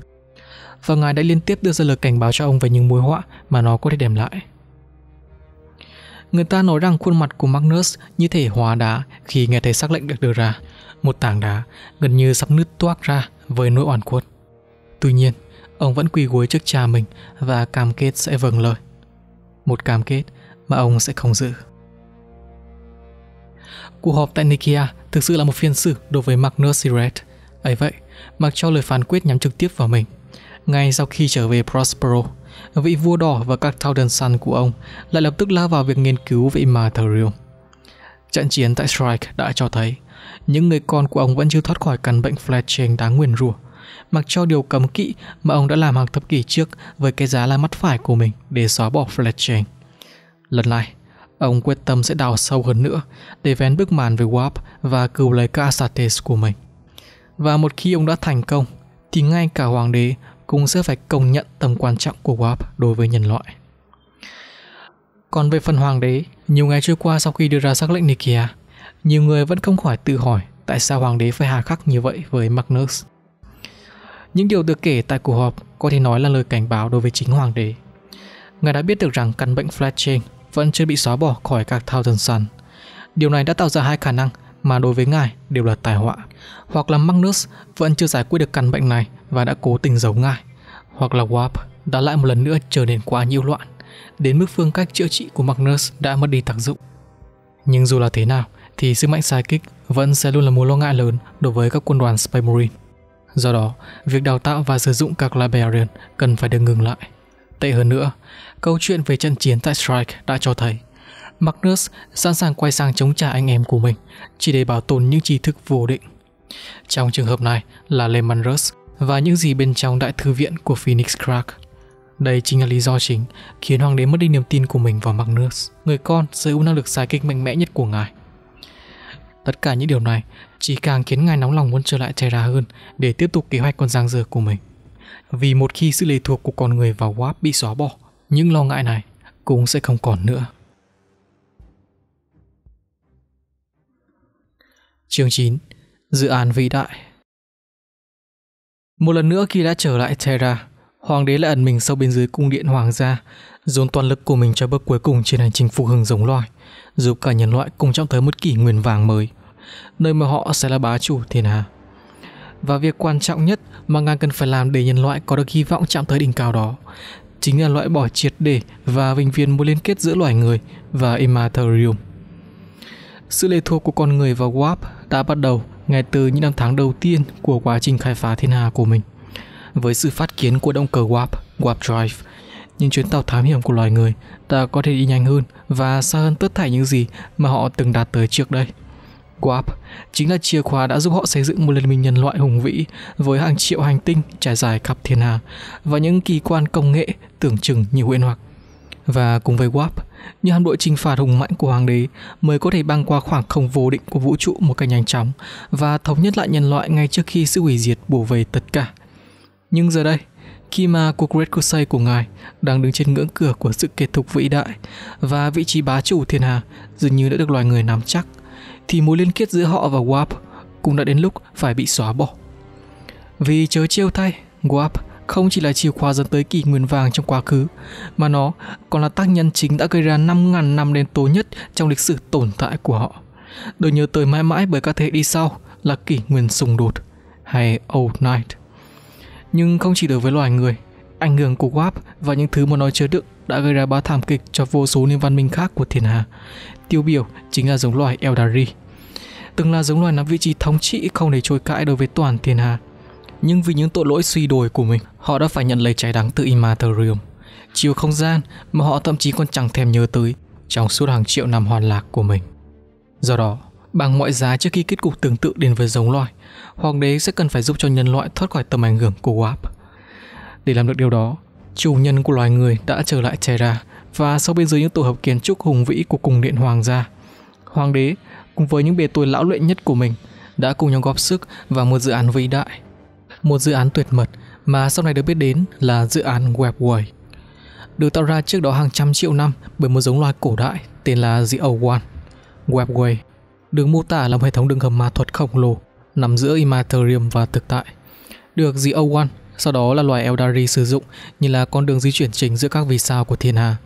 Và ngài đã liên tiếp đưa ra lời cảnh báo cho ông về những mối họa mà nó có thể đem lại. Người ta nói rằng khuôn mặt của Magnus như thể hóa đá khi nghe thấy sắc lệnh được đưa ra. Một tảng đá gần như sắp nứt toác ra với nỗi oan khuất. Tuy nhiên, ông vẫn quỳ gối trước cha mình và cam kết sẽ vâng lời. Một cam kết mà ông sẽ không giữ. Cuộc họp tại Nikia thực sự là một phiên xử đối với Magnus Siret. Ấy vậy, mặc cho lời phán quyết nhắm trực tiếp vào mình. Ngay sau khi trở về Prospero, vị vua đỏ và các Thousand Sun của ông lại lập tức lao vào việc nghiên cứu vị mà Therion. Trận chiến tại Strike đã cho thấy những người con của ông vẫn chưa thoát khỏi căn bệnh fletching đáng nguyền rủa, mặc cho điều cấm kỵ mà ông đã làm hàng thập kỷ trước với cái giá là mắt phải của mình để xóa bỏ fletching. Lần này, ông quyết tâm sẽ đào sâu hơn nữa để vén bức màn về Warp và cứu lấy các Astartes của mình. Và một khi ông đã thành công, thì ngay cả hoàng đế cũng sẽ phải công nhận tầm quan trọng của WAP đối với nhân loại. Còn về phần hoàng đế, nhiều ngày trôi qua sau khi đưa ra sắc lệnh Nikia, nhiều người vẫn không khỏi tự hỏi tại sao hoàng đế phải hà khắc như vậy với Magnus. Những điều được kể tại cuộc họp có thể nói là lời cảnh báo đối với chính hoàng đế. Ngài đã biết được rằng căn bệnh flat vẫn chưa bị xóa bỏ khỏi các Thousand Sun. Điều này đã tạo ra hai khả năng mà đối với ngài đều là tai họa. Hoặc là Magnus vẫn chưa giải quyết được căn bệnh này và đã cố tình giấu ngài. Hoặc là Warp đã lại một lần nữa trở nên quá nhiễu loạn, đến mức phương cách chữa trị của Magnus đã mất đi tác dụng. Nhưng dù là thế nào, thì sức mạnh sai kích vẫn sẽ luôn là mối lo ngại lớn đối với các quân đoàn Space Marine. Do đó, việc đào tạo và sử dụng các Liberian cần phải được ngừng lại. Tệ hơn nữa, câu chuyện về trận chiến tại Strike đã cho thấy Magnus sẵn sàng quay sang chống trả anh em của mình, chỉ để bảo tồn những tri thức vô định. Trong trường hợp này là Lehman và những gì bên trong đại thư viện của Phoenix Crack. Đây chính là lý do chính khiến hoàng đế mất đi niềm tin của mình vào Magnus, người con sở hữu năng lực sai kích mạnh mẽ nhất của ngài. Tất cả những điều này chỉ càng khiến ngài nóng lòng muốn trở lại Terra hơn để tiếp tục kế hoạch con giang dở của mình. Vì một khi sự lệ thuộc của con người vào Warp bị xóa bỏ, những lo ngại này cũng sẽ không còn nữa. Chương 9 Dự án vĩ đại Một lần nữa khi đã trở lại Terra, hoàng đế lại ẩn mình sâu bên dưới cung điện hoàng gia, dồn toàn lực của mình cho bước cuối cùng trên hành trình phục hưng giống loài, giúp cả nhân loại cùng trong tới một kỷ nguyên vàng mới, nơi mà họ sẽ là bá chủ thiên hà. Và việc quan trọng nhất mà ngang cần phải làm để nhân loại có được hy vọng chạm tới đỉnh cao đó, chính là loại bỏ triệt để và vĩnh viễn mối liên kết giữa loài người và Immaterium. Sự lệ thuộc của con người vào Warp ta bắt đầu ngay từ những năm tháng đầu tiên của quá trình khai phá thiên hà của mình. Với sự phát kiến của động cơ Warp, Warp Drive, những chuyến tàu thám hiểm của loài người ta có thể đi nhanh hơn và xa hơn tất thảy những gì mà họ từng đạt tới trước đây. Warp chính là chìa khóa đã giúp họ xây dựng một liên minh nhân loại hùng vĩ với hàng triệu hành tinh trải dài khắp thiên hà và những kỳ quan công nghệ tưởng chừng như huyền hoặc. Và cùng với Warp, những hạm đội trinh phạt hùng mạnh của hoàng đế mới có thể băng qua khoảng không vô định của vũ trụ một cách nhanh chóng và thống nhất lại nhân loại ngay trước khi sự hủy diệt bổ về tất cả. Nhưng giờ đây, khi mà cuộc Red Crusade của ngài đang đứng trên ngưỡng cửa của sự kết thúc vĩ đại và vị trí bá chủ thiên hà dường như đã được loài người nắm chắc, thì mối liên kết giữa họ và Warp cũng đã đến lúc phải bị xóa bỏ. Vì chớ trêu thay, Warp không chỉ là chìa khóa dẫn tới kỷ nguyên vàng trong quá khứ, mà nó còn là tác nhân chính đã gây ra 5.000 năm đen tối nhất trong lịch sử tồn tại của họ. Được nhớ tới mãi mãi bởi các thế hệ đi sau là kỷ nguyên xung đột hay Old Night. Nhưng không chỉ đối với loài người, ảnh hưởng của WAP và những thứ mà nó chứa đựng đã gây ra ba thảm kịch cho vô số nền văn minh khác của thiên hà. Tiêu biểu chính là giống loài Eldari. Từng là giống loài nắm vị trí thống trị không để trôi cãi đối với toàn thiên hà, nhưng vì những tội lỗi suy đồi của mình, họ đã phải nhận lấy trái đắng từ Imaterium, chiều không gian mà họ thậm chí còn chẳng thèm nhớ tới trong suốt hàng triệu năm hoàn lạc của mình. Do đó, bằng mọi giá trước khi kết cục tương tự đến với giống loài, hoàng đế sẽ cần phải giúp cho nhân loại thoát khỏi tầm ảnh hưởng của Warp. Để làm được điều đó, chủ nhân của loài người đã trở lại Terra và sau bên dưới những tổ hợp kiến trúc hùng vĩ của cung điện hoàng gia, hoàng đế cùng với những bề tôi lão luyện nhất của mình đã cùng nhau góp sức vào một dự án vĩ đại một dự án tuyệt mật mà sau này được biết đến là dự án Webway. Được tạo ra trước đó hàng trăm triệu năm bởi một giống loài cổ đại tên là The Old One, Webway. Được mô tả là một hệ thống đường hầm ma thuật khổng lồ nằm giữa Imaterium và thực tại. Được The Old One, sau đó là loài Eldari sử dụng như là con đường di chuyển chính giữa các vì sao của thiên hà.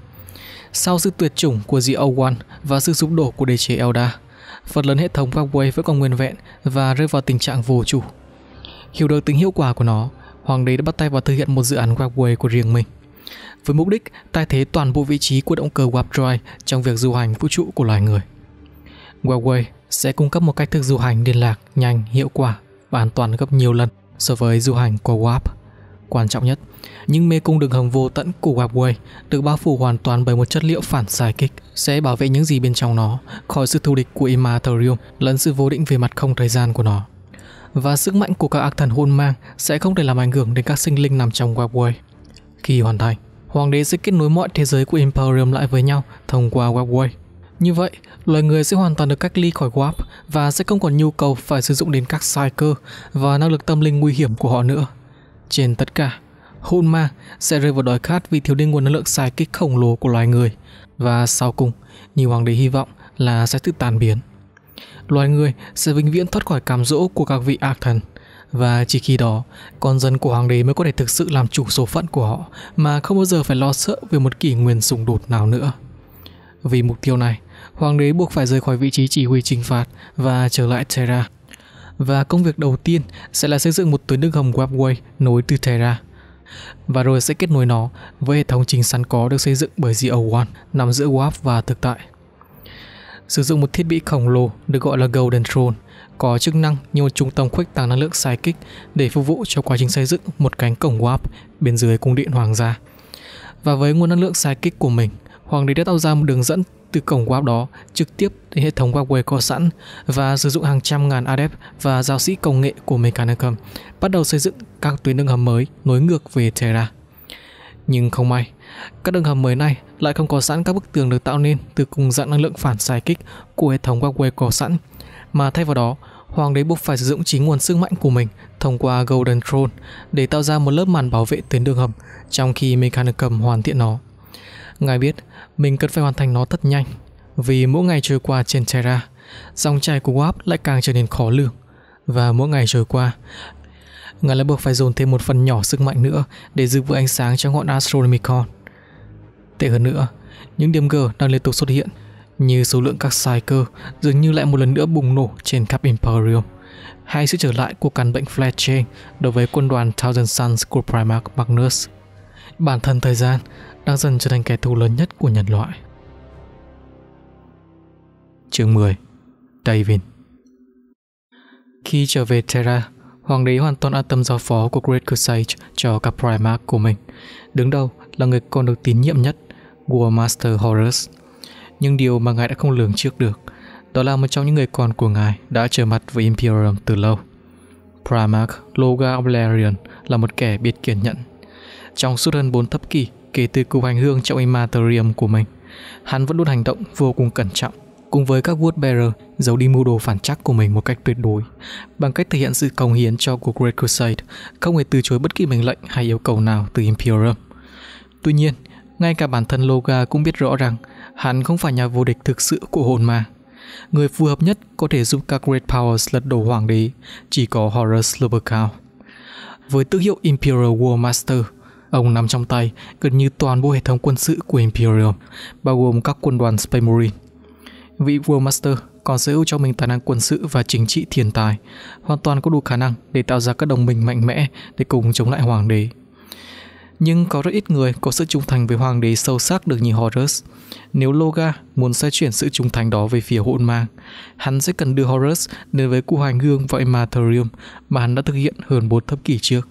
Sau sự tuyệt chủng của The Old One và sự sụp đổ của đế chế Eldar, phần lớn hệ thống Webway vẫn còn nguyên vẹn và rơi vào tình trạng vô chủ. Hiểu được tính hiệu quả của nó, hoàng đế đã bắt tay vào thực hiện một dự án Wagway của riêng mình. Với mục đích thay thế toàn bộ vị trí của động cơ Warp Drive trong việc du hành vũ trụ của loài người. Huawei sẽ cung cấp một cách thức du hành liên lạc nhanh, hiệu quả và an toàn gấp nhiều lần so với du hành qua Warp. Quan trọng nhất, những mê cung đường hầm vô tận của Huawei được bao phủ hoàn toàn bởi một chất liệu phản xài kích sẽ bảo vệ những gì bên trong nó khỏi sự thù địch của Immaterium lẫn sự vô định về mặt không thời gian của nó và sức mạnh của các ác thần hôn mang sẽ không thể làm ảnh hưởng đến các sinh linh nằm trong Webway. Khi hoàn thành, Hoàng đế sẽ kết nối mọi thế giới của Imperium lại với nhau thông qua Webway. Như vậy, loài người sẽ hoàn toàn được cách ly khỏi Warp và sẽ không còn nhu cầu phải sử dụng đến các sai cơ và năng lực tâm linh nguy hiểm của họ nữa. Trên tất cả, hôn ma sẽ rơi vào đói khát vì thiếu đi nguồn năng lượng sai kích khổng lồ của loài người và sau cùng, như hoàng đế hy vọng là sẽ tự tàn biến loài người sẽ vĩnh viễn thoát khỏi cám dỗ của các vị ác thần và chỉ khi đó con dân của hoàng đế mới có thể thực sự làm chủ số phận của họ mà không bao giờ phải lo sợ về một kỷ nguyên xung đột nào nữa vì mục tiêu này hoàng đế buộc phải rời khỏi vị trí chỉ huy trừng phạt và trở lại terra và công việc đầu tiên sẽ là xây dựng một tuyến đường hầm webway nối từ terra và rồi sẽ kết nối nó với hệ thống chính sẵn có được xây dựng bởi ZO1 nằm giữa Warp và thực tại sử dụng một thiết bị khổng lồ được gọi là Golden Throne, có chức năng như một trung tâm khuếch tàng năng lượng kích để phục vụ cho quá trình xây dựng một cánh cổng warp bên dưới cung điện hoàng gia. Và với nguồn năng lượng kích của mình, hoàng đế đã tạo ra một đường dẫn từ cổng warp đó trực tiếp đến hệ thống Huawei có sẵn và sử dụng hàng trăm ngàn adept và giáo sĩ công nghệ của Mechanicum bắt đầu xây dựng các tuyến đường hầm mới nối ngược về Terra. Nhưng không may, các đường hầm mới này lại không có sẵn các bức tường được tạo nên từ cùng dạng năng lượng phản xài kích của hệ thống Wagway có sẵn, mà thay vào đó, hoàng đế buộc phải sử dụng chính nguồn sức mạnh của mình thông qua Golden Throne để tạo ra một lớp màn bảo vệ tuyến đường hầm trong khi Mechanicum hoàn thiện nó. Ngài biết, mình cần phải hoàn thành nó thật nhanh, vì mỗi ngày trôi qua trên Terra, dòng chảy của Warp lại càng trở nên khó lường. Và mỗi ngày trôi qua, ngài lại buộc phải dồn thêm một phần nhỏ sức mạnh nữa để giữ vững ánh sáng cho ngọn Astronomicon. Tệ hơn nữa, những điểm G đang liên tục xuất hiện, như số lượng các sai cơ dường như lại một lần nữa bùng nổ trên khắp Imperium. Hay sự trở lại của căn bệnh Flat Chain đối với quân đoàn Thousand Suns của Primarch Magnus. Bản thân thời gian đang dần trở thành kẻ thù lớn nhất của nhân loại. Chương 10 David Khi trở về Terra, hoàng đế hoàn toàn an tâm giao phó của Great Crusade cho các Primarch của mình. Đứng đầu là người còn được tín nhiệm nhất War Master Horus. Nhưng điều mà ngài đã không lường trước được đó là một trong những người con của ngài đã trở mặt với Imperium từ lâu. Primarch Loga Oblarian là một kẻ biệt kiên nhẫn. Trong suốt hơn 4 thập kỷ kể từ cuộc hành hương trong Imaterium của mình, hắn vẫn luôn hành động vô cùng cẩn trọng cùng với các Wood Bearer giấu đi mưu đồ phản trắc của mình một cách tuyệt đối bằng cách thể hiện sự cống hiến cho cuộc Great Crusade không hề từ chối bất kỳ mệnh lệnh hay yêu cầu nào từ Imperium. Tuy nhiên, ngay cả bản thân Loga cũng biết rõ rằng hắn không phải nhà vô địch thực sự của hồn ma. Người phù hợp nhất có thể giúp các Great Powers lật đổ hoàng đế chỉ có Horus Lupercal. Với tư hiệu Imperial War Master, ông nắm trong tay gần như toàn bộ hệ thống quân sự của Imperium, bao gồm các quân đoàn Space Marine. Vị War Master còn sở hữu cho mình tài năng quân sự và chính trị thiên tài, hoàn toàn có đủ khả năng để tạo ra các đồng minh mạnh mẽ để cùng chống lại hoàng đế nhưng có rất ít người có sự trung thành với hoàng đế sâu sắc được như Horus. Nếu Loga muốn xoay chuyển sự trung thành đó về phía hỗn mang, hắn sẽ cần đưa Horus đến với cụ hành hương và Ematherium mà hắn đã thực hiện hơn 4 thập kỷ trước.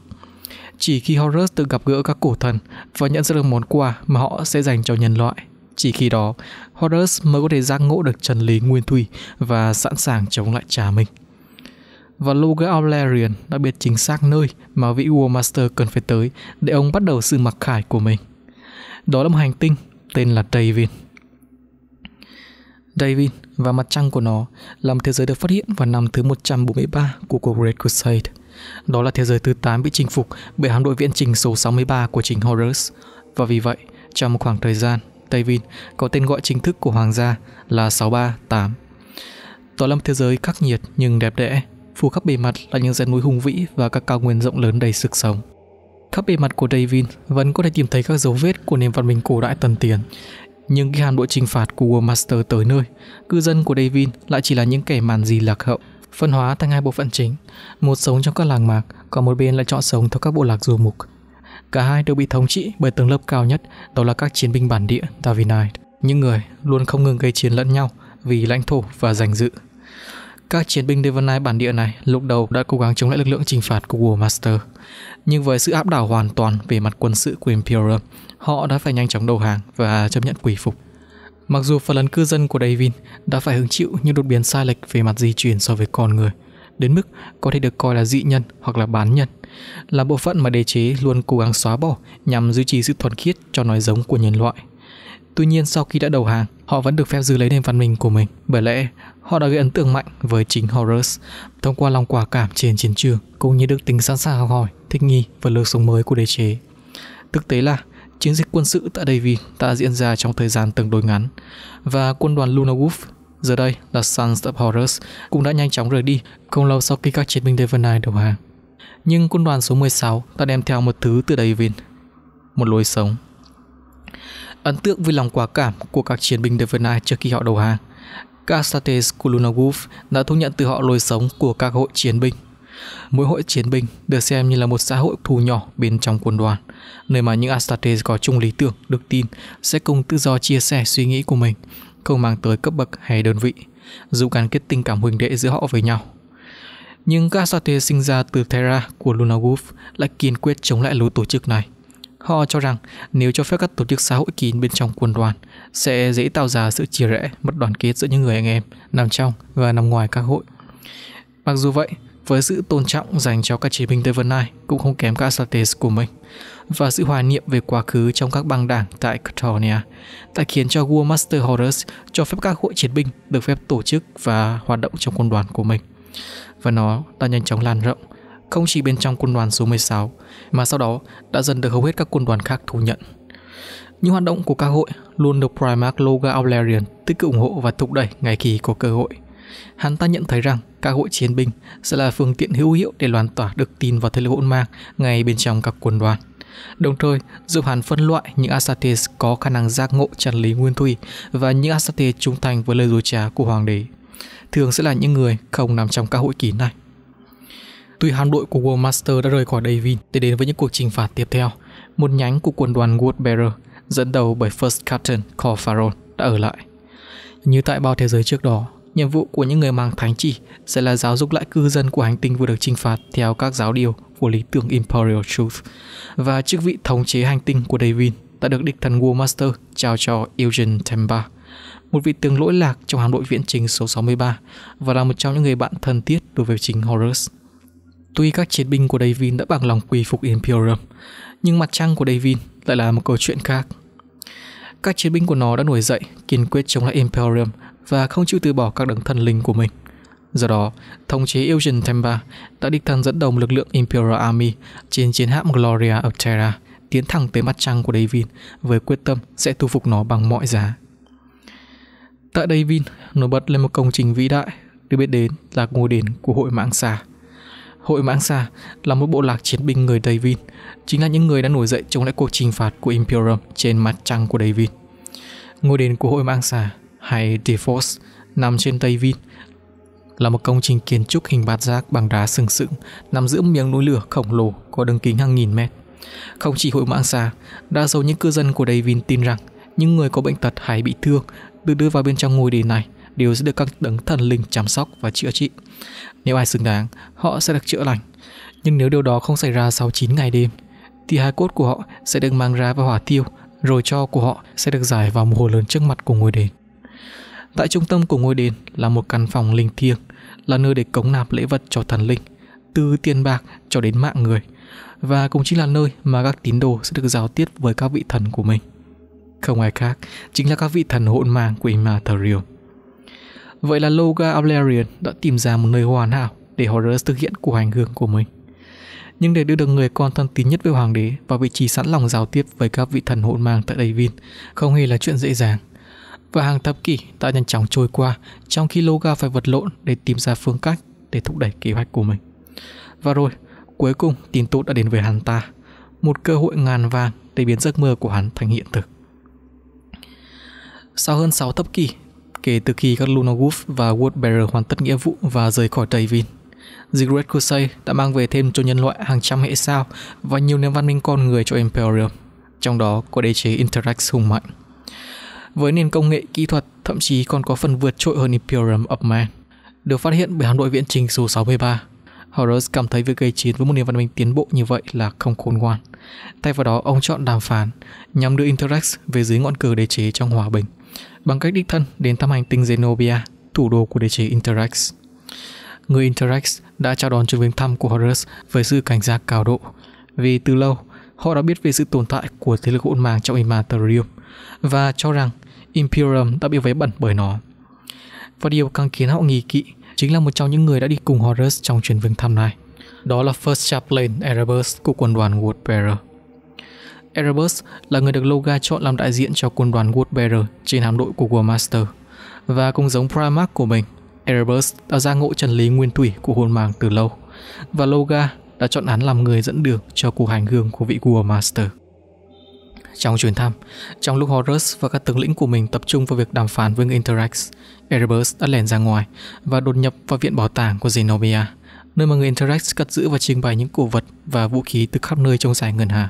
Chỉ khi Horus tự gặp gỡ các cổ thần và nhận ra được món quà mà họ sẽ dành cho nhân loại, chỉ khi đó Horus mới có thể giác ngộ được chân lý nguyên thủy và sẵn sàng chống lại cha mình và Logan O'Larian đã biết chính xác nơi mà vị War Master cần phải tới để ông bắt đầu sự mặc khải của mình. Đó là một hành tinh tên là Davin. Davin và mặt trăng của nó là một thế giới được phát hiện vào năm thứ 143 của cuộc Red Crusade. Đó là thế giới thứ 8 bị chinh phục bởi hạm đội viễn trình số 63 của chính Horus. Và vì vậy, trong một khoảng thời gian, Davin có tên gọi chính thức của hoàng gia là 638. Đó là một thế giới khắc nghiệt nhưng đẹp đẽ, phủ khắp bề mặt là những dãy núi hùng vĩ và các cao nguyên rộng lớn đầy sức sống. Khắp bề mặt của Davin vẫn có thể tìm thấy các dấu vết của nền văn minh cổ đại tần tiền. Nhưng khi hàn đội trừng phạt của War Master tới nơi, cư dân của Davin lại chỉ là những kẻ màn gì lạc hậu, phân hóa thành hai bộ phận chính, một sống trong các làng mạc, còn một bên lại chọn sống theo các bộ lạc du mục. Cả hai đều bị thống trị bởi tầng lớp cao nhất, đó là các chiến binh bản địa Davinite, những người luôn không ngừng gây chiến lẫn nhau vì lãnh thổ và danh dự. Các chiến binh Devonai bản địa này lúc đầu đã cố gắng chống lại lực lượng trừng phạt của War Master, nhưng với sự áp đảo hoàn toàn về mặt quân sự của Imperium, họ đã phải nhanh chóng đầu hàng và chấp nhận quỷ phục. Mặc dù phần lớn cư dân của Davin đã phải hứng chịu những đột biến sai lệch về mặt di truyền so với con người, đến mức có thể được coi là dị nhân hoặc là bán nhân, là bộ phận mà đế chế luôn cố gắng xóa bỏ nhằm duy trì sự thuần khiết cho nói giống của nhân loại. Tuy nhiên sau khi đã đầu hàng, họ vẫn được phép giữ lấy nền văn minh của mình. Bởi lẽ, họ đã gây ấn tượng mạnh với chính Horus thông qua lòng quả cảm trên chiến trường cũng như đức tính sẵn sàng học hỏi, thích nghi với lối sống mới của đế chế. Thực tế là chiến dịch quân sự tại Davy đã diễn ra trong thời gian tương đối ngắn và quân đoàn Luna Wolf giờ đây là Sons of Horus cũng đã nhanh chóng rời đi không lâu sau khi các chiến binh Devonai đầu hàng. Nhưng quân đoàn số 16 đã đem theo một thứ từ Davin, một lối sống Ấn tượng với lòng quả cảm của các chiến binh Devon trước khi họ đầu hàng, các Astartes của Lunaguf đã thu nhận từ họ lối sống của các hội chiến binh. Mỗi hội chiến binh được xem như là một xã hội thù nhỏ bên trong quân đoàn, nơi mà những Astartes có chung lý tưởng, được tin sẽ cùng tự do chia sẻ suy nghĩ của mình, không mang tới cấp bậc hay đơn vị, giúp gắn kết tình cảm huynh đệ giữa họ với nhau. Nhưng các Astartes sinh ra từ Terra của Lunaguf lại kiên quyết chống lại lối tổ chức này – Họ cho rằng nếu cho phép các tổ chức xã hội kín bên trong quân đoàn sẽ dễ tạo ra sự chia rẽ, mất đoàn kết giữa những người anh em nằm trong và nằm ngoài các hội. Mặc dù vậy, với sự tôn trọng dành cho các chiến binh Tây Vân Nai cũng không kém các Astartes của mình và sự hoài niệm về quá khứ trong các băng đảng tại Catalonia đã khiến cho War Master Horus cho phép các hội chiến binh được phép tổ chức và hoạt động trong quân đoàn của mình và nó đã nhanh chóng lan rộng không chỉ bên trong quân đoàn số 16 mà sau đó đã dần được hầu hết các quân đoàn khác thu nhận. Những hoạt động của các hội luôn được Primarch Loga Aulerian tích cực ủng hộ và thúc đẩy ngày kỳ có cơ hội. Hắn ta nhận thấy rằng các hội chiến binh sẽ là phương tiện hữu hiệu để loan tỏa được tin vào thế lực hỗn mang ngay bên trong các quân đoàn. Đồng thời, giúp hắn phân loại những Astartes có khả năng giác ngộ chân lý nguyên thủy và những Astartes trung thành với lời dối trá của hoàng đế. Thường sẽ là những người không nằm trong các hội kín này. Tuy hạm đội của World Master đã rời khỏi Davin để đến với những cuộc trừng phạt tiếp theo, một nhánh của quân đoàn Woodbearer dẫn đầu bởi First Captain Corfaron, đã ở lại. Như tại bao thế giới trước đó, nhiệm vụ của những người mang thánh chỉ sẽ là giáo dục lại cư dân của hành tinh vừa được trừng phạt theo các giáo điều của lý tưởng Imperial Truth và chức vị thống chế hành tinh của Davin đã được địch thần War Master trao cho Eugene Temba, một vị tướng lỗi lạc trong hạm đội viễn trình số 63 và là một trong những người bạn thân thiết đối với chính Horus. Tuy các chiến binh của Davin đã bằng lòng quỳ phục Imperium, nhưng mặt trăng của Davin lại là một câu chuyện khác. Các chiến binh của nó đã nổi dậy, kiên quyết chống lại Imperium và không chịu từ bỏ các đấng thần linh của mình. Do đó, thống chế Eugen Temba đã đích thân dẫn đầu một lực lượng Imperial Army trên chiến hạm Gloria of Terra tiến thẳng tới mặt trăng của Davin với quyết tâm sẽ thu phục nó bằng mọi giá. Tại Davin, nổi bật lên một công trình vĩ đại được biết đến là ngôi đền của hội mạng xà Hội Mãng Sa là một bộ lạc chiến binh người David, chính là những người đã nổi dậy chống lại cuộc trừng phạt của Imperium trên mặt trăng của David. Ngôi đền của Hội Mãng Sa hay Defos nằm trên David là một công trình kiến trúc hình bát giác bằng đá sừng sững nằm giữa miếng núi lửa khổng lồ có đường kính hàng nghìn mét. Không chỉ hội Mãng Sa, đa số những cư dân của David tin rằng những người có bệnh tật hay bị thương được đưa vào bên trong ngôi đền này đều sẽ được các đấng thần linh chăm sóc và chữa trị. Nếu ai xứng đáng, họ sẽ được chữa lành. Nhưng nếu điều đó không xảy ra sau 9 ngày đêm, thì hài cốt của họ sẽ được mang ra và hỏa thiêu, rồi cho của họ sẽ được giải vào một hồ lớn trước mặt của ngôi đền. Tại trung tâm của ngôi đền là một căn phòng linh thiêng, là nơi để cống nạp lễ vật cho thần linh, từ tiền bạc cho đến mạng người, và cũng chính là nơi mà các tín đồ sẽ được giao tiếp với các vị thần của mình. Không ai khác, chính là các vị thần hỗn mang của Imatharion. Vậy là Loga Ablerian đã tìm ra một nơi hoàn hảo để Horus thực hiện cuộc hành hương của mình. Nhưng để đưa được người con thân tín nhất với hoàng đế vào vị trí sẵn lòng giao tiếp với các vị thần hỗn mang tại Davin không hề là chuyện dễ dàng. Và hàng thập kỷ đã nhanh chóng trôi qua trong khi Loga phải vật lộn để tìm ra phương cách để thúc đẩy kế hoạch của mình. Và rồi, cuối cùng tin tốt đã đến với hắn ta, một cơ hội ngàn vàng để biến giấc mơ của hắn thành hiện thực. Sau hơn 6 thập kỷ kể từ khi các Luna Wolf và Woodbearer hoàn tất nghĩa vụ và rời khỏi Tây Vin. The Great Crusade đã mang về thêm cho nhân loại hàng trăm hệ sao và nhiều nền văn minh con người cho Imperium, trong đó có đế chế Interax hùng mạnh. Với nền công nghệ, kỹ thuật, thậm chí còn có phần vượt trội hơn Imperium of Man, được phát hiện bởi hạm đội viễn trình số 63. Horus cảm thấy việc gây chiến với một nền văn minh tiến bộ như vậy là không khôn ngoan. Thay vào đó, ông chọn đàm phán nhằm đưa Interax về dưới ngọn cờ đế chế trong hòa bình bằng cách đích thân đến thăm hành tinh Zenobia, thủ đô của đế chế Interrex, Người Interrex đã chào đón chuyến viếng thăm của Horus với sự cảnh giác cao độ, vì từ lâu họ đã biết về sự tồn tại của thế lực hỗn mang trong Immaterium và cho rằng Imperium đã bị vấy bẩn bởi nó. Và điều càng khiến họ nghi kỵ chính là một trong những người đã đi cùng Horus trong chuyến viếng thăm này. Đó là First Chaplain Erebus của quân đoàn Woodbearer. Erebus là người được Loga chọn làm đại diện cho quân đoàn Woodbearer trên hạm đội của War Master. Và cũng giống Primarch của mình, Erebus đã ra ngộ chân lý nguyên thủy của hồn màng từ lâu, và Loga đã chọn án làm người dẫn đường cho cuộc hành hương của vị War Master. Trong chuyến thăm, trong lúc Horus và các tướng lĩnh của mình tập trung vào việc đàm phán với người Interax, Erebus đã lẻn ra ngoài và đột nhập vào viện bảo tàng của Zenobia, nơi mà người Interax cất giữ và trình bày những cổ vật và vũ khí từ khắp nơi trong giải ngân hà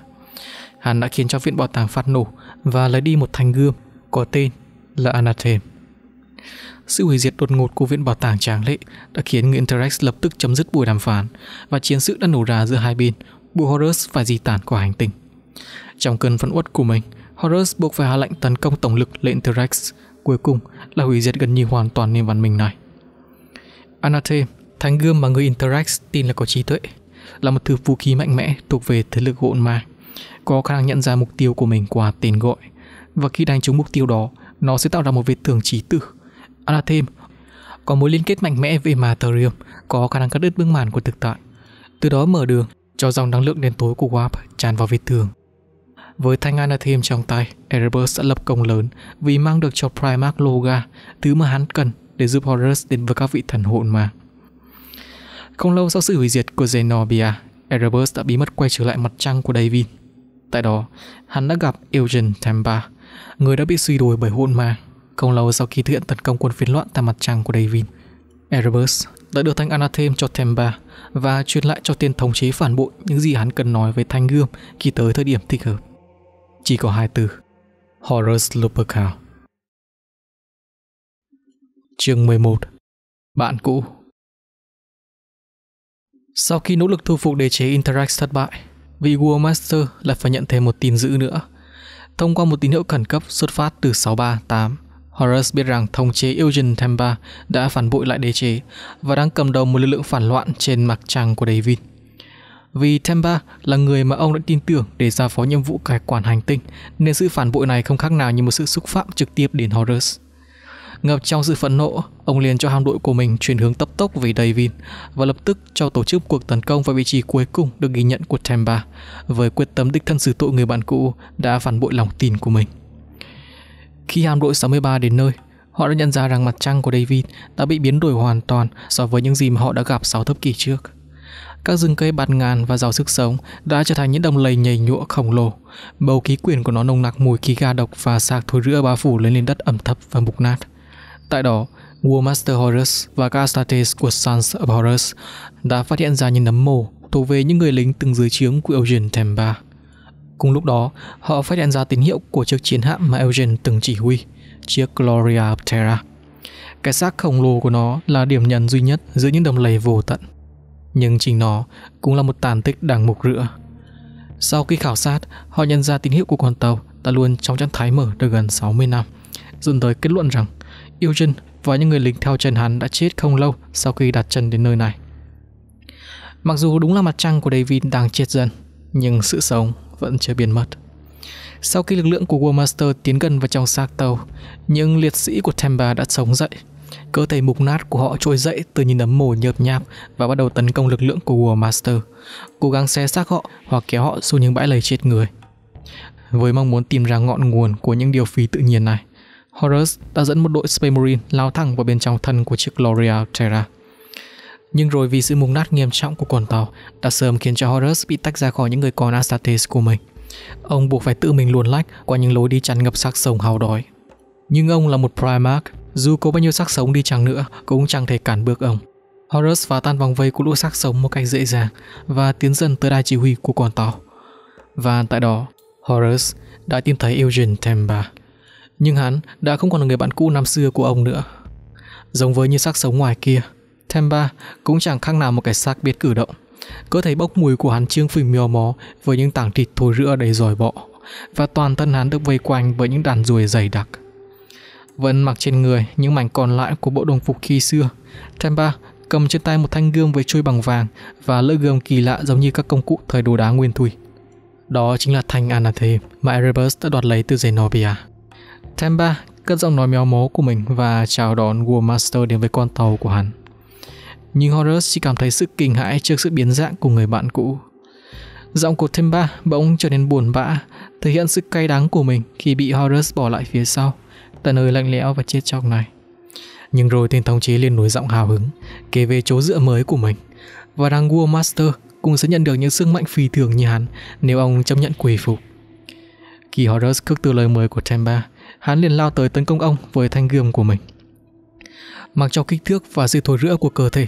hắn đã khiến cho viện bảo tàng phát nổ và lấy đi một thanh gươm có tên là Anathem. Sự hủy diệt đột ngột của viện bảo tàng tráng lệ đã khiến người Interrex lập tức chấm dứt buổi đàm phán và chiến sự đã nổ ra giữa hai bên, buộc Horus phải di tản khỏi hành tinh. Trong cơn phẫn uất của mình, Horus buộc phải hạ lệnh tấn công tổng lực lên Interrex cuối cùng là hủy diệt gần như hoàn toàn nền văn minh này. Anathem, thanh gươm mà người Interrex tin là có trí tuệ, là một thứ vũ khí mạnh mẽ thuộc về thế lực hỗn mang có khả năng nhận ra mục tiêu của mình qua tên gọi và khi đánh trúng mục tiêu đó, nó sẽ tạo ra một vết tường trí tử. Anathem à, có mối liên kết mạnh mẽ về Materium, có khả năng cắt đứt bưng màn của thực tại, từ đó mở đường cho dòng năng lượng đen tối của Warp tràn vào vết tường. Với thanh Anathem trong tay, Erebus đã lập công lớn vì mang được cho Primarch Loga thứ mà hắn cần để giúp Horus đến với các vị thần hồn mà. Không lâu sau sự hủy diệt của Zenobia, Erebus đã bí mật quay trở lại mặt trăng của David Tại đó, hắn đã gặp Eugen Tamba, người đã bị suy đuổi bởi hôn ma, không lâu sau khi thực hiện tấn công quân phiến loạn tại mặt trăng của David. Erebus đã đưa thanh anathem cho Temba và truyền lại cho tiên thống chế phản bội những gì hắn cần nói với thanh gươm khi tới thời điểm thích hợp. Chỉ có hai từ, Horus Lupercal. Chương 11 Bạn cũ Sau khi nỗ lực thu phục đế chế Interact thất bại, vị War Master lại phải nhận thêm một tin dữ nữa. Thông qua một tín hiệu khẩn cấp xuất phát từ 638, Horus biết rằng thống chế Eugen Temba đã phản bội lại đế chế và đang cầm đầu một lực lượng phản loạn trên mặt trăng của David. Vì Temba là người mà ông đã tin tưởng để ra phó nhiệm vụ cải quản hành tinh, nên sự phản bội này không khác nào như một sự xúc phạm trực tiếp đến Horus. Ngập trong sự phẫn nộ, ông liền cho hạm đội của mình chuyển hướng tấp tốc về Davin và lập tức cho tổ chức cuộc tấn công vào vị trí cuối cùng được ghi nhận của Temba với quyết tâm đích thân xử tội người bạn cũ đã phản bội lòng tin của mình. Khi hạm đội 63 đến nơi, họ đã nhận ra rằng mặt trăng của David đã bị biến đổi hoàn toàn so với những gì mà họ đã gặp 6 thập kỷ trước. Các rừng cây bạt ngàn và giàu sức sống đã trở thành những đồng lầy nhầy nhụa khổng lồ. Bầu khí quyển của nó nồng nặc mùi khí ga độc và sạc thối rữa bao phủ lên lên đất ẩm thấp và mục nát. Tại đó, War Master Horus và các Astartes của Sons of Horus đã phát hiện ra những nấm mồ thuộc về những người lính từng dưới trướng của Eugen Temba. Cùng lúc đó, họ phát hiện ra tín hiệu của chiếc chiến hạm mà Eugen từng chỉ huy, chiếc Gloria of Terra. Cái xác khổng lồ của nó là điểm nhấn duy nhất giữa những đầm lầy vô tận. Nhưng chính nó cũng là một tàn tích đáng mục rửa. Sau khi khảo sát, họ nhận ra tín hiệu của con tàu đã luôn trong trạng thái mở được gần 60 năm, dẫn tới kết luận rằng Eugen và những người lính theo chân hắn đã chết không lâu sau khi đặt chân đến nơi này. Mặc dù đúng là mặt trăng của David đang chết dần, nhưng sự sống vẫn chưa biến mất. Sau khi lực lượng của War Master tiến gần vào trong xác tàu, những liệt sĩ của Temba đã sống dậy. Cơ thể mục nát của họ trôi dậy từ những nấm mồ nhợp nháp và bắt đầu tấn công lực lượng của War Master, cố gắng xé xác họ hoặc kéo họ xuống những bãi lầy chết người. Với mong muốn tìm ra ngọn nguồn của những điều phí tự nhiên này, Horus đã dẫn một đội Space Marine lao thẳng vào bên trong thân của chiếc Gloria Terra. Nhưng rồi vì sự mục nát nghiêm trọng của con tàu đã sớm khiến cho Horus bị tách ra khỏi những người con Astartes của mình. Ông buộc phải tự mình luồn lách qua những lối đi chắn ngập xác sống hào đói. Nhưng ông là một Primarch, dù có bao nhiêu xác sống đi chăng nữa cũng chẳng thể cản bước ông. Horus phá tan vòng vây của lũ xác sống một cách dễ dàng và tiến dần tới đài chỉ huy của con tàu. Và tại đó, Horus đã tìm thấy Eugene Temba, nhưng hắn đã không còn là người bạn cũ năm xưa của ông nữa. Giống với như xác sống ngoài kia, Temba cũng chẳng khác nào một cái xác biết cử động. Cơ thể bốc mùi của hắn trương phình mèo mó với những tảng thịt thối rữa đầy dòi bọ và toàn thân hắn được vây quanh bởi những đàn ruồi dày đặc. Vẫn mặc trên người những mảnh còn lại của bộ đồng phục khi xưa, Temba cầm trên tay một thanh gươm với chuôi bằng vàng và lưỡi gươm kỳ lạ giống như các công cụ thời đồ đá nguyên thủy. Đó chính là thanh Anathem mà Erebus đã đoạt lấy từ Zenobia. Temba cất giọng nói méo mó của mình và chào đón War Master đến với con tàu của hắn. Nhưng Horus chỉ cảm thấy sự kinh hãi trước sự biến dạng của người bạn cũ. Giọng của Temba bỗng trở nên buồn bã, thể hiện sự cay đắng của mình khi bị Horus bỏ lại phía sau, tại nơi lạnh lẽo và chết chóc này. Nhưng rồi tên thống chế liền nổi giọng hào hứng, kể về chỗ dựa mới của mình. Và rằng War Master cũng sẽ nhận được những sức mạnh phi thường như hắn nếu ông chấp nhận quỳ phục. Khi Horus cước từ lời mời của Temba, hắn liền lao tới tấn công ông với thanh gươm của mình. Mặc cho kích thước và sự thối rữa của cơ thể,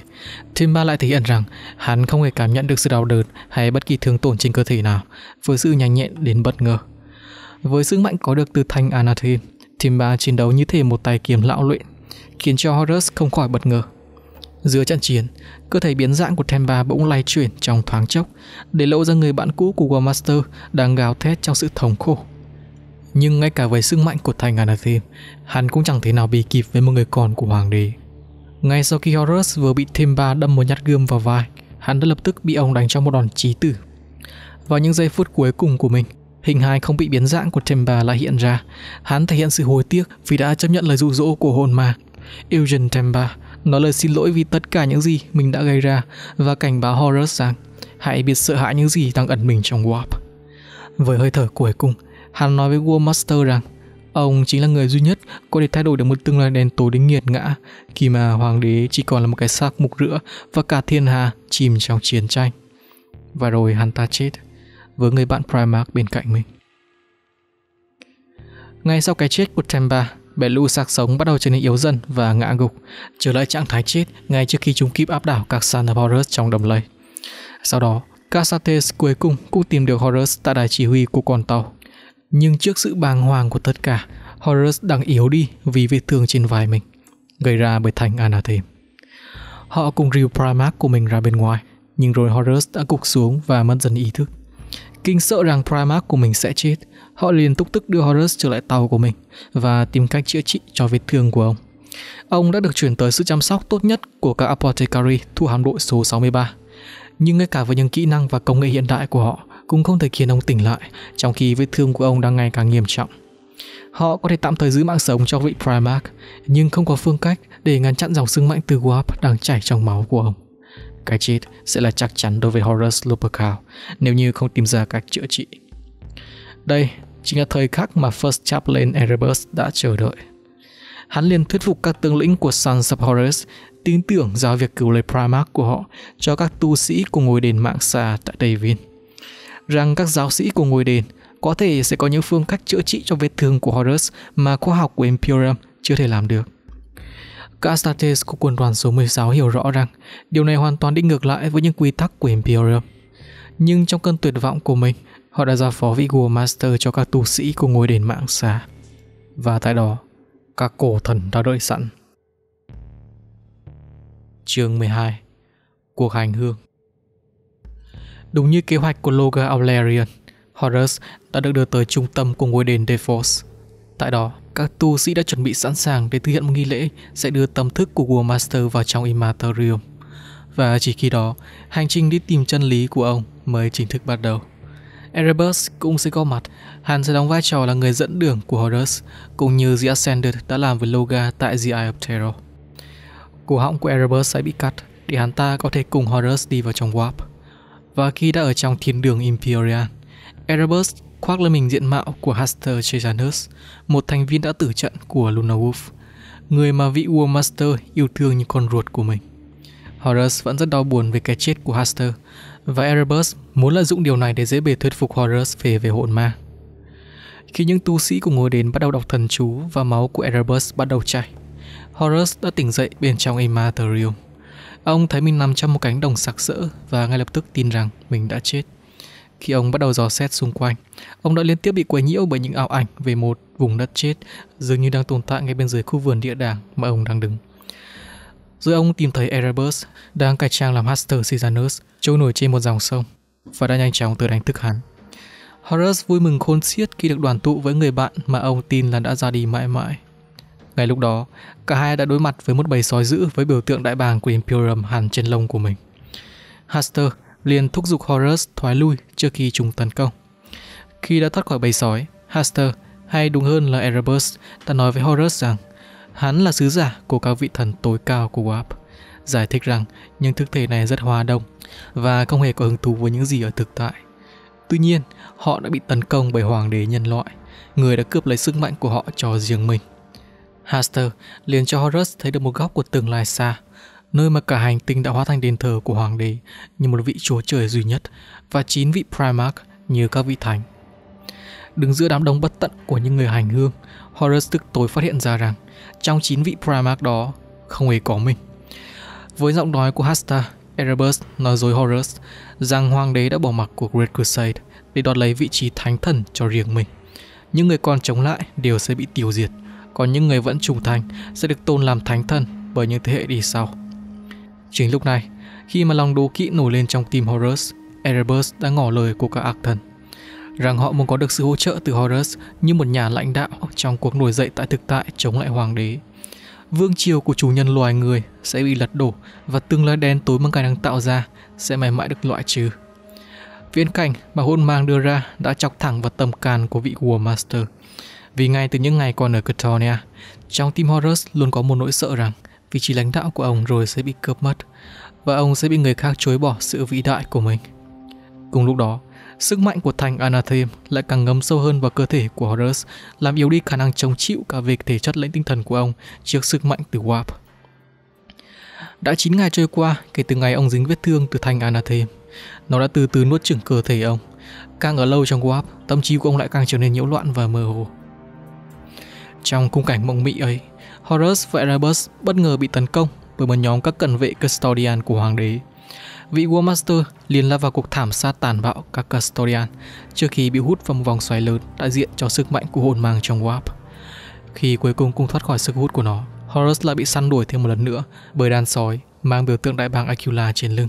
Thiên Ma lại thể hiện rằng hắn không hề cảm nhận được sự đau đớn hay bất kỳ thương tổn trên cơ thể nào, với sự nhanh nhẹn đến bất ngờ. Với sức mạnh có được từ thanh Anathim, Thiên Ma chiến đấu như thể một tài kiếm lão luyện, khiến cho Horus không khỏi bất ngờ. Giữa trận chiến, cơ thể biến dạng của Temba bỗng lay chuyển trong thoáng chốc, để lộ ra người bạn cũ của War Master đang gào thét trong sự thống khổ nhưng ngay cả với sức mạnh của thành Anathim, hắn cũng chẳng thể nào bị kịp với một người con của hoàng đế. Ngay sau khi Horus vừa bị Themba đâm một nhát gươm vào vai, hắn đã lập tức bị ông đánh cho một đòn chí tử. Vào những giây phút cuối cùng của mình, hình hài không bị biến dạng của Themba lại hiện ra. Hắn thể hiện sự hối tiếc vì đã chấp nhận lời dụ dỗ của hồn ma. Eugen Themba nói lời xin lỗi vì tất cả những gì mình đã gây ra và cảnh báo Horus rằng hãy biết sợ hãi những gì đang ẩn mình trong Warp. Với hơi thở cuối cùng, Hắn nói với War Master rằng ông chính là người duy nhất có thể thay đổi được một tương lai đen tối đến nghiệt ngã khi mà hoàng đế chỉ còn là một cái xác mục rữa và cả thiên hà chìm trong chiến tranh. Và rồi hắn ta chết với người bạn Primark bên cạnh mình. Ngay sau cái chết của Temba, bé Lu sạc sống bắt đầu trở nên yếu dần và ngã gục, trở lại trạng thái chết ngay trước khi chúng kịp áp đảo các Sanaborus trong đầm lầy. Sau đó, Casates cuối cùng cũng tìm được Horus tại đài chỉ huy của con tàu. Nhưng trước sự bàng hoàng của tất cả, Horus đang yếu đi vì vết thương trên vai mình, gây ra bởi thành Anathem. Họ cùng rìu Primarch của mình ra bên ngoài, nhưng rồi Horus đã cục xuống và mất dần ý thức. Kinh sợ rằng Primarch của mình sẽ chết, họ liền túc tức đưa Horus trở lại tàu của mình và tìm cách chữa trị cho vết thương của ông. Ông đã được chuyển tới sự chăm sóc tốt nhất của các Apothecary thu hàm đội số 63. Nhưng ngay cả với những kỹ năng và công nghệ hiện đại của họ, cũng không thể khiến ông tỉnh lại, trong khi vết thương của ông đang ngày càng nghiêm trọng. Họ có thể tạm thời giữ mạng sống cho vị Primark, nhưng không có phương cách để ngăn chặn dòng sưng mạnh từ Warp đang chảy trong máu của ông. Cái chết sẽ là chắc chắn đối với Horace Lupercal nếu như không tìm ra cách chữa trị. Đây chính là thời khắc mà First Chaplain Erebus đã chờ đợi. Hắn liền thuyết phục các tướng lĩnh của Sons of Horus tin tưởng giao việc cứu lấy Primarch của họ cho các tu sĩ của ngôi đền mạng xa tại Davin rằng các giáo sĩ của ngôi đền có thể sẽ có những phương cách chữa trị cho vết thương của Horus mà khoa học của Imperium chưa thể làm được. Castates của quân đoàn số 16 hiểu rõ rằng điều này hoàn toàn đi ngược lại với những quy tắc của Imperium. Nhưng trong cơn tuyệt vọng của mình, họ đã giao phó vị vua Master cho các tu sĩ của ngôi đền mạng Xa Và tại đó, các cổ thần đã đợi sẵn. Chương 12 Cuộc hành hương Đúng như kế hoạch của Loga Aulerion, Horus đã được đưa tới trung tâm của ngôi đền Delphos. Tại đó, các tu sĩ đã chuẩn bị sẵn sàng để thực hiện một nghi lễ sẽ đưa tâm thức của War Master vào trong Immaterium. Và chỉ khi đó, hành trình đi tìm chân lý của ông mới chính thức bắt đầu. Erebus cũng sẽ có mặt, hắn sẽ đóng vai trò là người dẫn đường của Horus, cũng như The Ascended đã làm với Loga tại The Eye of Terror. Cổ họng của Erebus sẽ bị cắt để hắn ta có thể cùng Horus đi vào trong Warp. Và khi đã ở trong thiên đường Imperial, Erebus khoác lên mình diện mạo của Haster Chejanus, một thành viên đã tử trận của Luna Wolf, người mà vị War Master yêu thương như con ruột của mình. Horus vẫn rất đau buồn về cái chết của Haster, và Erebus muốn lợi dụng điều này để dễ bề thuyết phục Horus về về hồn ma. Khi những tu sĩ của ngôi đền bắt đầu đọc thần chú và máu của Erebus bắt đầu chảy, Horus đã tỉnh dậy bên trong Imaterium. Ông thấy mình nằm trong một cánh đồng sặc sỡ và ngay lập tức tin rằng mình đã chết. Khi ông bắt đầu dò xét xung quanh, ông đã liên tiếp bị quấy nhiễu bởi những ảo ảnh về một vùng đất chết dường như đang tồn tại ngay bên dưới khu vườn địa đàng mà ông đang đứng. Rồi ông tìm thấy Erebus đang cải trang làm Haster Caesarus trôi nổi trên một dòng sông và đã nhanh chóng tự đánh thức hắn. Horus vui mừng khôn xiết khi được đoàn tụ với người bạn mà ông tin là đã ra đi mãi mãi. Ngay lúc đó, cả hai đã đối mặt với một bầy sói dữ với biểu tượng đại bàng của Imperium hẳn trên lông của mình. Haster liền thúc giục Horus thoái lui trước khi chúng tấn công. Khi đã thoát khỏi bầy sói, Haster, hay đúng hơn là Erebus, đã nói với Horus rằng hắn là sứ giả của các vị thần tối cao của Warp, giải thích rằng những thực thể này rất hòa đông và không hề có hứng thú với những gì ở thực tại. Tuy nhiên, họ đã bị tấn công bởi hoàng đế nhân loại, người đã cướp lấy sức mạnh của họ cho riêng mình. Haster liền cho Horus thấy được một góc của tương lai xa, nơi mà cả hành tinh đã hóa thành đền thờ của hoàng đế như một vị chúa trời duy nhất và chín vị Primarch như các vị thánh. Đứng giữa đám đông bất tận của những người hành hương, Horus tức tối phát hiện ra rằng trong chín vị Primarch đó không hề có mình. Với giọng nói của Hasta, Erebus nói dối Horus rằng hoàng đế đã bỏ mặc cuộc Great Crusade để đoạt lấy vị trí thánh thần cho riêng mình. Những người còn chống lại đều sẽ bị tiêu diệt – còn những người vẫn trung thành sẽ được tôn làm thánh thần bởi những thế hệ đi sau. Chính lúc này, khi mà lòng đố kỵ nổi lên trong tim Horus, Erebus đã ngỏ lời của các ác thần rằng họ muốn có được sự hỗ trợ từ Horus như một nhà lãnh đạo trong cuộc nổi dậy tại thực tại chống lại hoàng đế. Vương triều của chủ nhân loài người sẽ bị lật đổ và tương lai đen tối mà ngài đang tạo ra sẽ mãi mãi được loại trừ. Viễn cảnh mà hôn mang đưa ra đã chọc thẳng vào tâm can của vị War Master – vì ngay từ những ngày còn ở Catonia, trong tim Horus luôn có một nỗi sợ rằng vị trí lãnh đạo của ông rồi sẽ bị cướp mất và ông sẽ bị người khác chối bỏ sự vĩ đại của mình. Cùng lúc đó, sức mạnh của thành Anathem lại càng ngấm sâu hơn vào cơ thể của Horus, làm yếu đi khả năng chống chịu cả về thể chất lẫn tinh thần của ông trước sức mạnh từ Warp. Đã 9 ngày trôi qua kể từ ngày ông dính vết thương từ thành Anathem, nó đã từ từ nuốt chửng cơ thể ông. Càng ở lâu trong Warp, tâm trí của ông lại càng trở nên nhiễu loạn và mơ hồ. Trong khung cảnh mộng mị ấy, Horus và Erebus bất ngờ bị tấn công bởi một nhóm các cận vệ custodian của hoàng đế. Vị War Master liền lao vào cuộc thảm sát tàn bạo các custodian trước khi bị hút vào một vòng xoáy lớn đại diện cho sức mạnh của hồn mang trong Warp. Khi cuối cùng cũng thoát khỏi sức hút của nó, Horus lại bị săn đuổi thêm một lần nữa bởi đàn sói mang biểu tượng đại bàng Aquila trên lưng.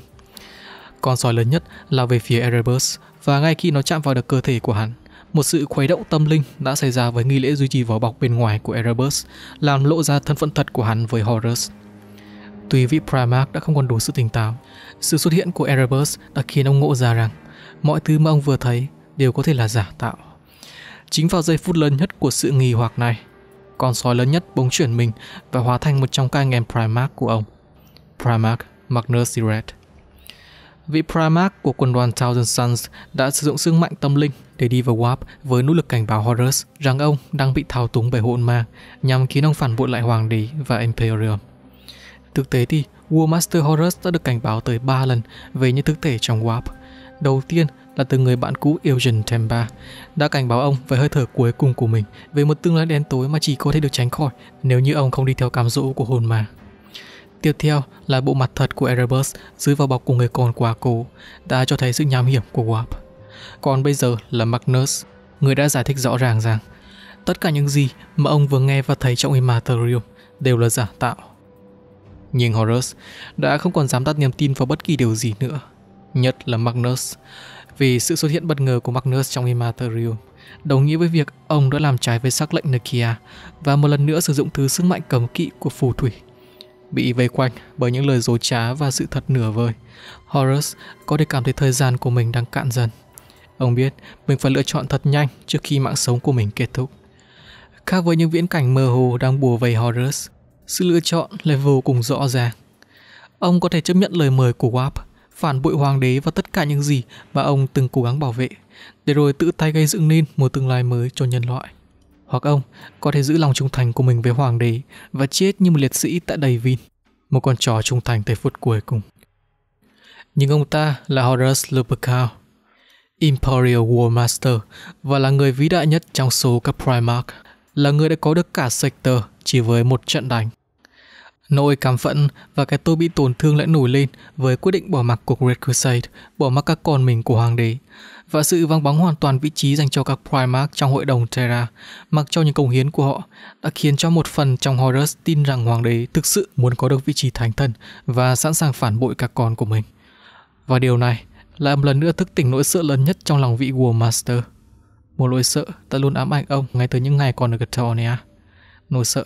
Con sói lớn nhất lao về phía Erebus và ngay khi nó chạm vào được cơ thể của hắn, một sự khuấy động tâm linh đã xảy ra với nghi lễ duy trì vỏ bọc bên ngoài của Erebus, làm lộ ra thân phận thật của hắn với Horus. Tuy vị Primarch đã không còn đủ sự tỉnh táo, sự xuất hiện của Erebus đã khiến ông ngộ ra rằng mọi thứ mà ông vừa thấy đều có thể là giả tạo. Chính vào giây phút lớn nhất của sự nghi hoặc này, con sói lớn nhất bỗng chuyển mình và hóa thành một trong các anh em Primarch của ông. Primarch Magnus Siret vị Primarch của quân đoàn Thousand Suns đã sử dụng sức mạnh tâm linh để đi vào Warp với nỗ lực cảnh báo Horus rằng ông đang bị thao túng bởi hồn ma nhằm khiến ông phản bội lại Hoàng đế và Imperium. Thực tế thì War Master Horus đã được cảnh báo tới 3 lần về những thực thể trong Warp. Đầu tiên là từ người bạn cũ Eugen Temba đã cảnh báo ông về hơi thở cuối cùng của mình về một tương lai đen tối mà chỉ có thể được tránh khỏi nếu như ông không đi theo cám dỗ của hồn ma. Tiếp theo là bộ mặt thật của Erebus dưới vỏ bọc của người con quả cổ đã cho thấy sự nham hiểm của Warp. Còn bây giờ là Magnus, người đã giải thích rõ ràng rằng tất cả những gì mà ông vừa nghe và thấy trong Immaterium đều là giả tạo. Nhưng Horus đã không còn dám đặt niềm tin vào bất kỳ điều gì nữa, nhất là Magnus, vì sự xuất hiện bất ngờ của Magnus trong Immaterium đồng nghĩa với việc ông đã làm trái với sắc lệnh Nakia và một lần nữa sử dụng thứ sức mạnh cấm kỵ của phù thủy bị vây quanh bởi những lời dối trá và sự thật nửa vời. Horace có thể cảm thấy thời gian của mình đang cạn dần. Ông biết mình phải lựa chọn thật nhanh trước khi mạng sống của mình kết thúc. Khác với những viễn cảnh mơ hồ đang bùa vây Horace, sự lựa chọn lại vô cùng rõ ràng. Ông có thể chấp nhận lời mời của Warp, phản bội hoàng đế và tất cả những gì mà ông từng cố gắng bảo vệ, để rồi tự tay gây dựng nên một tương lai mới cho nhân loại hoặc ông có thể giữ lòng trung thành của mình với hoàng đế và chết như một liệt sĩ tại đầy Vin, một con trò trung thành tới phút cuối cùng. Nhưng ông ta là Horace Lupercal, Imperial War Master và là người vĩ đại nhất trong số các Primarch, là người đã có được cả sector chỉ với một trận đánh. Nỗi cảm phẫn và cái tôi bị tổn thương lại nổi lên với quyết định bỏ mặc cuộc Red Crusade, bỏ mặc các con mình của hoàng đế và sự vắng bóng hoàn toàn vị trí dành cho các Primarch trong hội đồng Terra, mặc cho những công hiến của họ, đã khiến cho một phần trong Horus tin rằng hoàng đế thực sự muốn có được vị trí thánh thần và sẵn sàng phản bội các con của mình. Và điều này là một lần nữa thức tỉnh nỗi sợ lớn nhất trong lòng vị War Master. Một nỗi sợ đã luôn ám ảnh ông ngay từ những ngày còn ở Catonia. Nỗi sợ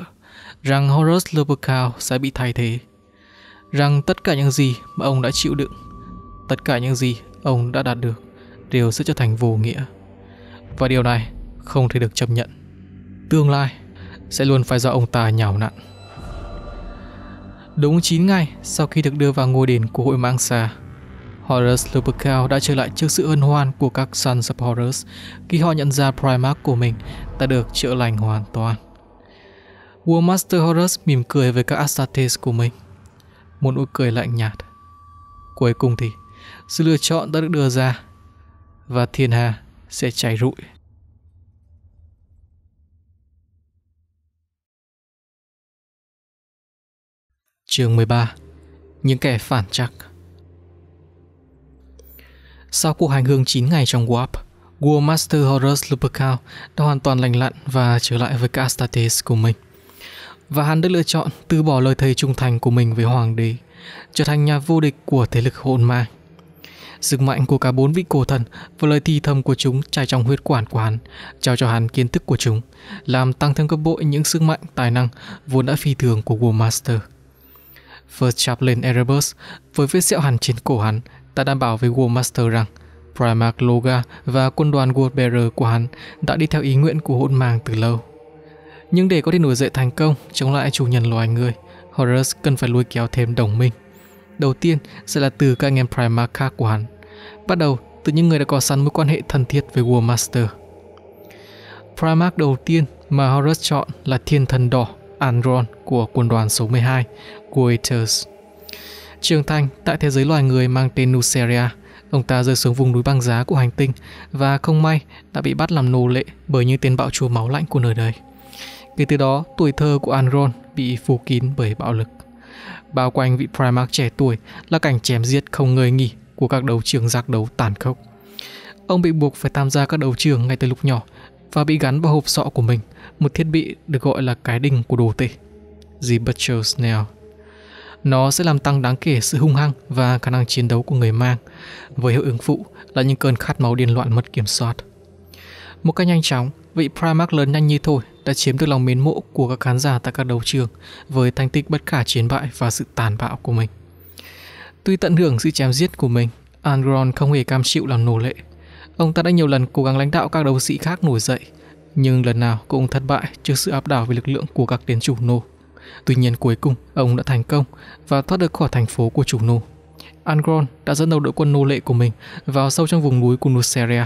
rằng Horus Lupercal sẽ bị thay thế. Rằng tất cả những gì mà ông đã chịu đựng, tất cả những gì ông đã đạt được đều sẽ trở thành vô nghĩa. Và điều này không thể được chấp nhận. Tương lai sẽ luôn phải do ông ta nhào nặn. Đúng 9 ngày sau khi được đưa vào ngôi đền của hội mang xa, Horus Lupercal đã trở lại trước sự ân hoan của các Sons of Horus khi họ nhận ra Primarch của mình đã được chữa lành hoàn toàn. War Master Horus mỉm cười với các Astartes của mình, một nụ cười lạnh nhạt. Cuối cùng thì, sự lựa chọn đã được đưa ra và thiên hà sẽ cháy rụi. Chương 13 Những kẻ phản trắc Sau cuộc hành hương 9 ngày trong Warp, War Master Horus Lupercal đã hoàn toàn lành lặn và trở lại với các của mình. Và hắn đã lựa chọn từ bỏ lời thầy trung thành của mình với hoàng đế, trở thành nhà vô địch của thế lực hồn ma. Sức mạnh của cả bốn vị cổ thần và lời thi thầm của chúng trải trong huyết quản của hắn, trao cho hắn kiến thức của chúng, làm tăng thêm gấp bội những sức mạnh, tài năng vốn đã phi thường của War Master. First Chaplain Erebus với vết sẹo hẳn trên cổ hắn ta đảm bảo với War Master rằng Primarch Loga và quân đoàn Worldbearer của hắn đã đi theo ý nguyện của hỗn màng từ lâu. Nhưng để có thể nổi dậy thành công chống lại chủ nhân loài người, Horus cần phải lôi kéo thêm đồng minh. Đầu tiên sẽ là từ các anh em Primarch khác của hắn bắt đầu từ những người đã có sẵn mối quan hệ thân thiết với War Master. Primarch đầu tiên mà Horus chọn là thiên thần đỏ Andron của quân đoàn số 12, Goethers. Trường thành tại thế giới loài người mang tên Nuceria, ông ta rơi xuống vùng núi băng giá của hành tinh và không may đã bị bắt làm nô lệ bởi những tên bạo chúa máu lạnh của nơi đây. Kể từ đó, tuổi thơ của Andron bị phủ kín bởi bạo lực. Bao quanh vị Primarch trẻ tuổi là cảnh chém giết không ngơi nghỉ của các đấu trường giác đấu tàn khốc. Ông bị buộc phải tham gia các đấu trường ngay từ lúc nhỏ và bị gắn vào hộp sọ của mình một thiết bị được gọi là cái đinh của đồ tể, The Butcher's Nail. Nó sẽ làm tăng đáng kể sự hung hăng và khả năng chiến đấu của người mang, với hiệu ứng phụ là những cơn khát máu điên loạn mất kiểm soát. Một cách nhanh chóng, vị Primarch lớn nhanh như thôi đã chiếm được lòng mến mộ của các khán giả tại các đấu trường với thành tích bất khả chiến bại và sự tàn bạo của mình. Tuy tận hưởng sự chém giết của mình, Angron không hề cam chịu làm nô lệ. Ông ta đã nhiều lần cố gắng lãnh đạo các đấu sĩ khác nổi dậy, nhưng lần nào cũng thất bại trước sự áp đảo về lực lượng của các tiến chủ nô. Tuy nhiên cuối cùng, ông đã thành công và thoát được khỏi thành phố của chủ nô. Angron đã dẫn đầu đội quân nô lệ của mình vào sâu trong vùng núi của Nuceria,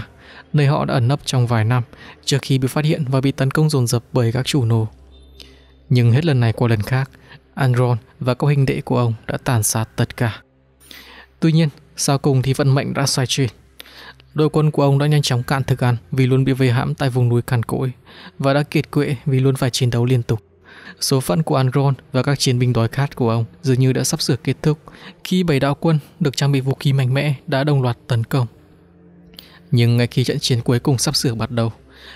nơi họ đã ẩn nấp trong vài năm trước khi bị phát hiện và bị tấn công dồn dập bởi các chủ nô. Nhưng hết lần này qua lần khác, Angron và các huynh đệ của ông đã tàn sát tất cả. Tuy nhiên, sau cùng thì vận mệnh đã xoay chuyển. Đội quân của ông đã nhanh chóng cạn thực ăn vì luôn bị vây hãm tại vùng núi cằn cỗi và đã kiệt quệ vì luôn phải chiến đấu liên tục. Số phận của Andron và các chiến binh đói khát của ông dường như đã sắp sửa kết thúc khi bảy đạo quân được trang bị vũ khí mạnh mẽ đã đồng loạt tấn công. Nhưng ngay khi trận chiến cuối cùng sắp sửa bắt đầu,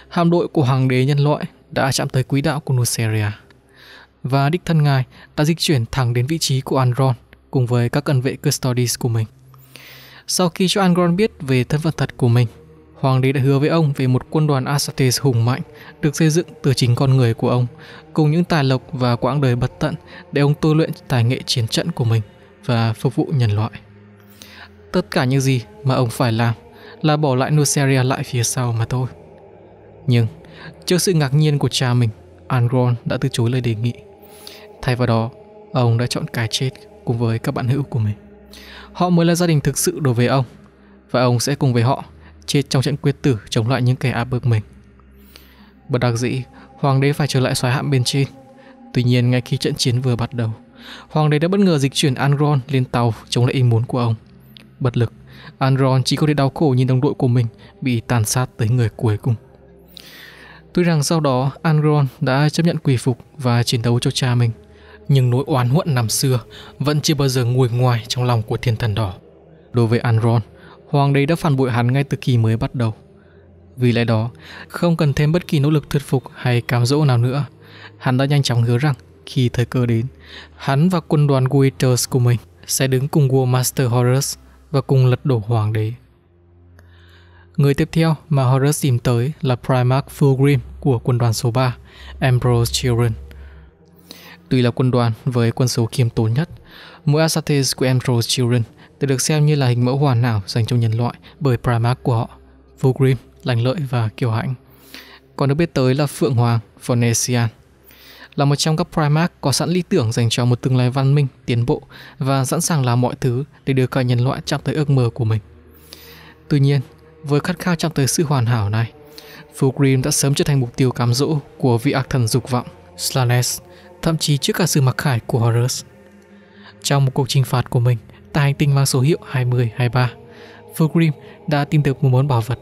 hạm đội của hoàng đế nhân loại đã chạm tới quỹ đạo của Nuceria. Và đích thân ngài đã dịch chuyển thẳng đến vị trí của Andron cùng với các cận vệ custodies của mình. Sau khi cho Angron biết về thân phận thật của mình, Hoàng đế đã hứa với ông về một quân đoàn Astartes hùng mạnh được xây dựng từ chính con người của ông, cùng những tài lộc và quãng đời bất tận để ông tu luyện tài nghệ chiến trận của mình và phục vụ nhân loại. Tất cả những gì mà ông phải làm là bỏ lại Nuceria lại phía sau mà thôi. Nhưng, trước sự ngạc nhiên của cha mình, Angron đã từ chối lời đề nghị. Thay vào đó, ông đã chọn cái chết cùng với các bạn hữu của mình. Họ mới là gia đình thực sự đối với ông và ông sẽ cùng với họ chết trong trận quyết tử chống lại những kẻ áp bức mình. Bất đắc dĩ, hoàng đế phải trở lại xoáy hạm bên trên. Tuy nhiên ngay khi trận chiến vừa bắt đầu, hoàng đế đã bất ngờ dịch chuyển Angron lên tàu chống lại ý muốn của ông. Bất lực, Angron chỉ có thể đau khổ nhìn đồng đội của mình bị tàn sát tới người cuối cùng. Tuy rằng sau đó Angron đã chấp nhận quỳ phục và chiến đấu cho cha mình, nhưng nỗi oán huận năm xưa vẫn chưa bao giờ nguôi ngoài trong lòng của thiên thần đỏ. Đối với Anron, hoàng đế đã phản bội hắn ngay từ kỳ mới bắt đầu. Vì lẽ đó, không cần thêm bất kỳ nỗ lực thuyết phục hay cám dỗ nào nữa, hắn đã nhanh chóng hứa rằng khi thời cơ đến, hắn và quân đoàn Guiters của mình sẽ đứng cùng vua Master Horus và cùng lật đổ hoàng đế. Người tiếp theo mà Horus tìm tới là Primarch Fulgrim của quân đoàn số 3, Ambrose Children. Tuy là quân đoàn với quân số kiêm tốn nhất, mỗi của Squandrel Children đều được xem như là hình mẫu hoàn hảo dành cho nhân loại bởi Primarch của họ, Vulgrim, lành lợi và kiêu hãnh. Còn được biết tới là Phượng Hoàng, Phoenician, là một trong các Primarch có sẵn lý tưởng dành cho một tương lai văn minh, tiến bộ và sẵn sàng làm mọi thứ để đưa cả nhân loại chạm tới ước mơ của mình. Tuy nhiên, với khát khao chạm tới sự hoàn hảo này, Fulgrim đã sớm trở thành mục tiêu cám dỗ của vị ác thần dục vọng, Slanesh, thậm chí trước cả sự mặc khải của Horus. Trong một cuộc trinh phạt của mình, tại hành tinh mang số hiệu 2023, Fulgrim đã tìm được một món bảo vật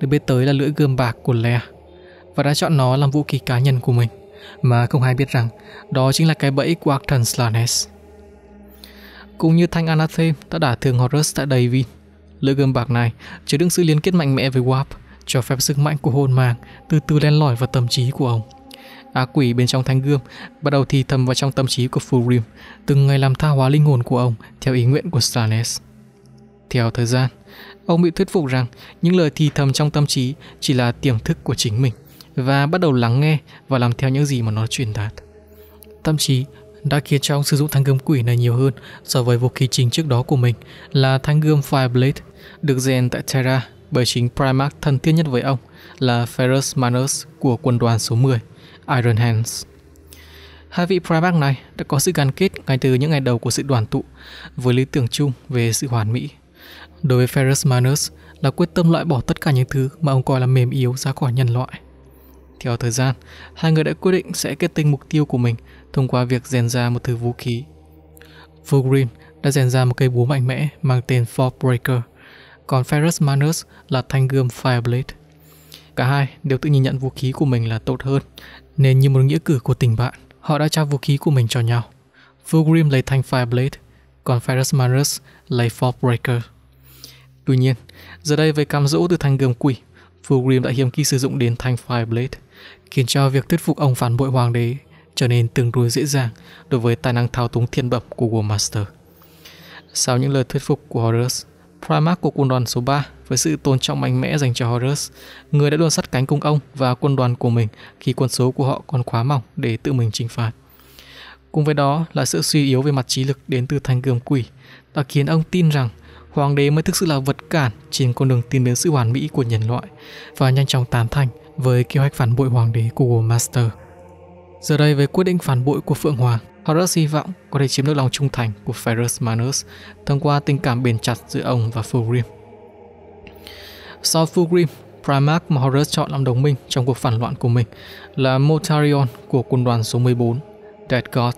được biết tới là lưỡi gươm bạc của Lea và đã chọn nó làm vũ khí cá nhân của mình mà không ai biết rằng đó chính là cái bẫy của Acton Slanes. Cũng như thanh Anathem đã đả thương Horus tại Davin, lưỡi gươm bạc này chứa đựng sự liên kết mạnh mẽ với Warp, cho phép sức mạnh của hồn mang từ từ len lỏi vào tâm trí của ông á quỷ bên trong thanh gươm, bắt đầu thì thầm vào trong tâm trí của Fulgrim, từng ngày làm tha hóa linh hồn của ông theo ý nguyện của Stannis. Theo thời gian, ông bị thuyết phục rằng những lời thì thầm trong tâm trí chỉ là tiềm thức của chính mình và bắt đầu lắng nghe và làm theo những gì mà nó truyền đạt. Tâm trí đã khiến cho ông sử dụng thanh gươm quỷ này nhiều hơn so với vũ khí chính trước đó của mình là thanh gươm Fireblade được rèn tại Terra bởi chính Primarch thân thiết nhất với ông là Ferrus Manus của quân đoàn số 10 Iron Hands. Hai vị Primark này đã có sự gắn kết ngay từ những ngày đầu của sự đoàn tụ với lý tưởng chung về sự hoàn mỹ. Đối với Ferris Manus là quyết tâm loại bỏ tất cả những thứ mà ông coi là mềm yếu ra khỏi nhân loại. Theo thời gian, hai người đã quyết định sẽ kết tinh mục tiêu của mình thông qua việc rèn ra một thứ vũ khí. Fulgrim đã rèn ra một cây búa mạnh mẽ mang tên Fort Breaker, còn Ferris Manus là thanh gươm Fireblade. Cả hai đều tự nhìn nhận vũ khí của mình là tốt hơn, nên như một nghĩa cử của tình bạn, họ đã trao vũ khí của mình cho nhau. Fulgrim lấy thanh Fireblade, còn Ferrus Manus lấy Forkbreaker. Tuy nhiên, giờ đây với cam dỗ từ thanh gươm quỷ, Fulgrim đã hiếm khi sử dụng đến thanh Fireblade, khiến cho việc thuyết phục ông phản bội hoàng đế trở nên tương đối dễ dàng đối với tài năng thao túng thiên bẩm của War Master. Sau những lời thuyết phục của Horus, Primarch của quân đoàn số 3 với sự tôn trọng mạnh mẽ dành cho Horus, người đã luôn sắt cánh cùng ông và quân đoàn của mình khi quân số của họ còn quá mỏng để tự mình chinh phạt. Cùng với đó là sự suy yếu về mặt trí lực đến từ thành gươm quỷ đã khiến ông tin rằng hoàng đế mới thực sự là vật cản trên con đường tiến đến sự hoàn mỹ của nhân loại và nhanh chóng tán thành với kế hoạch phản bội hoàng đế của War Master. Giờ đây với quyết định phản bội của Phượng Hoàng, Horus hy vọng có thể chiếm được lòng trung thành của Ferus Manus thông qua tình cảm bền chặt giữa ông và Fulgrim. Sau Fulgrim, Primarch mà Horus chọn làm đồng minh trong cuộc phản loạn của mình là Motarion của quân đoàn số 14, Dead God,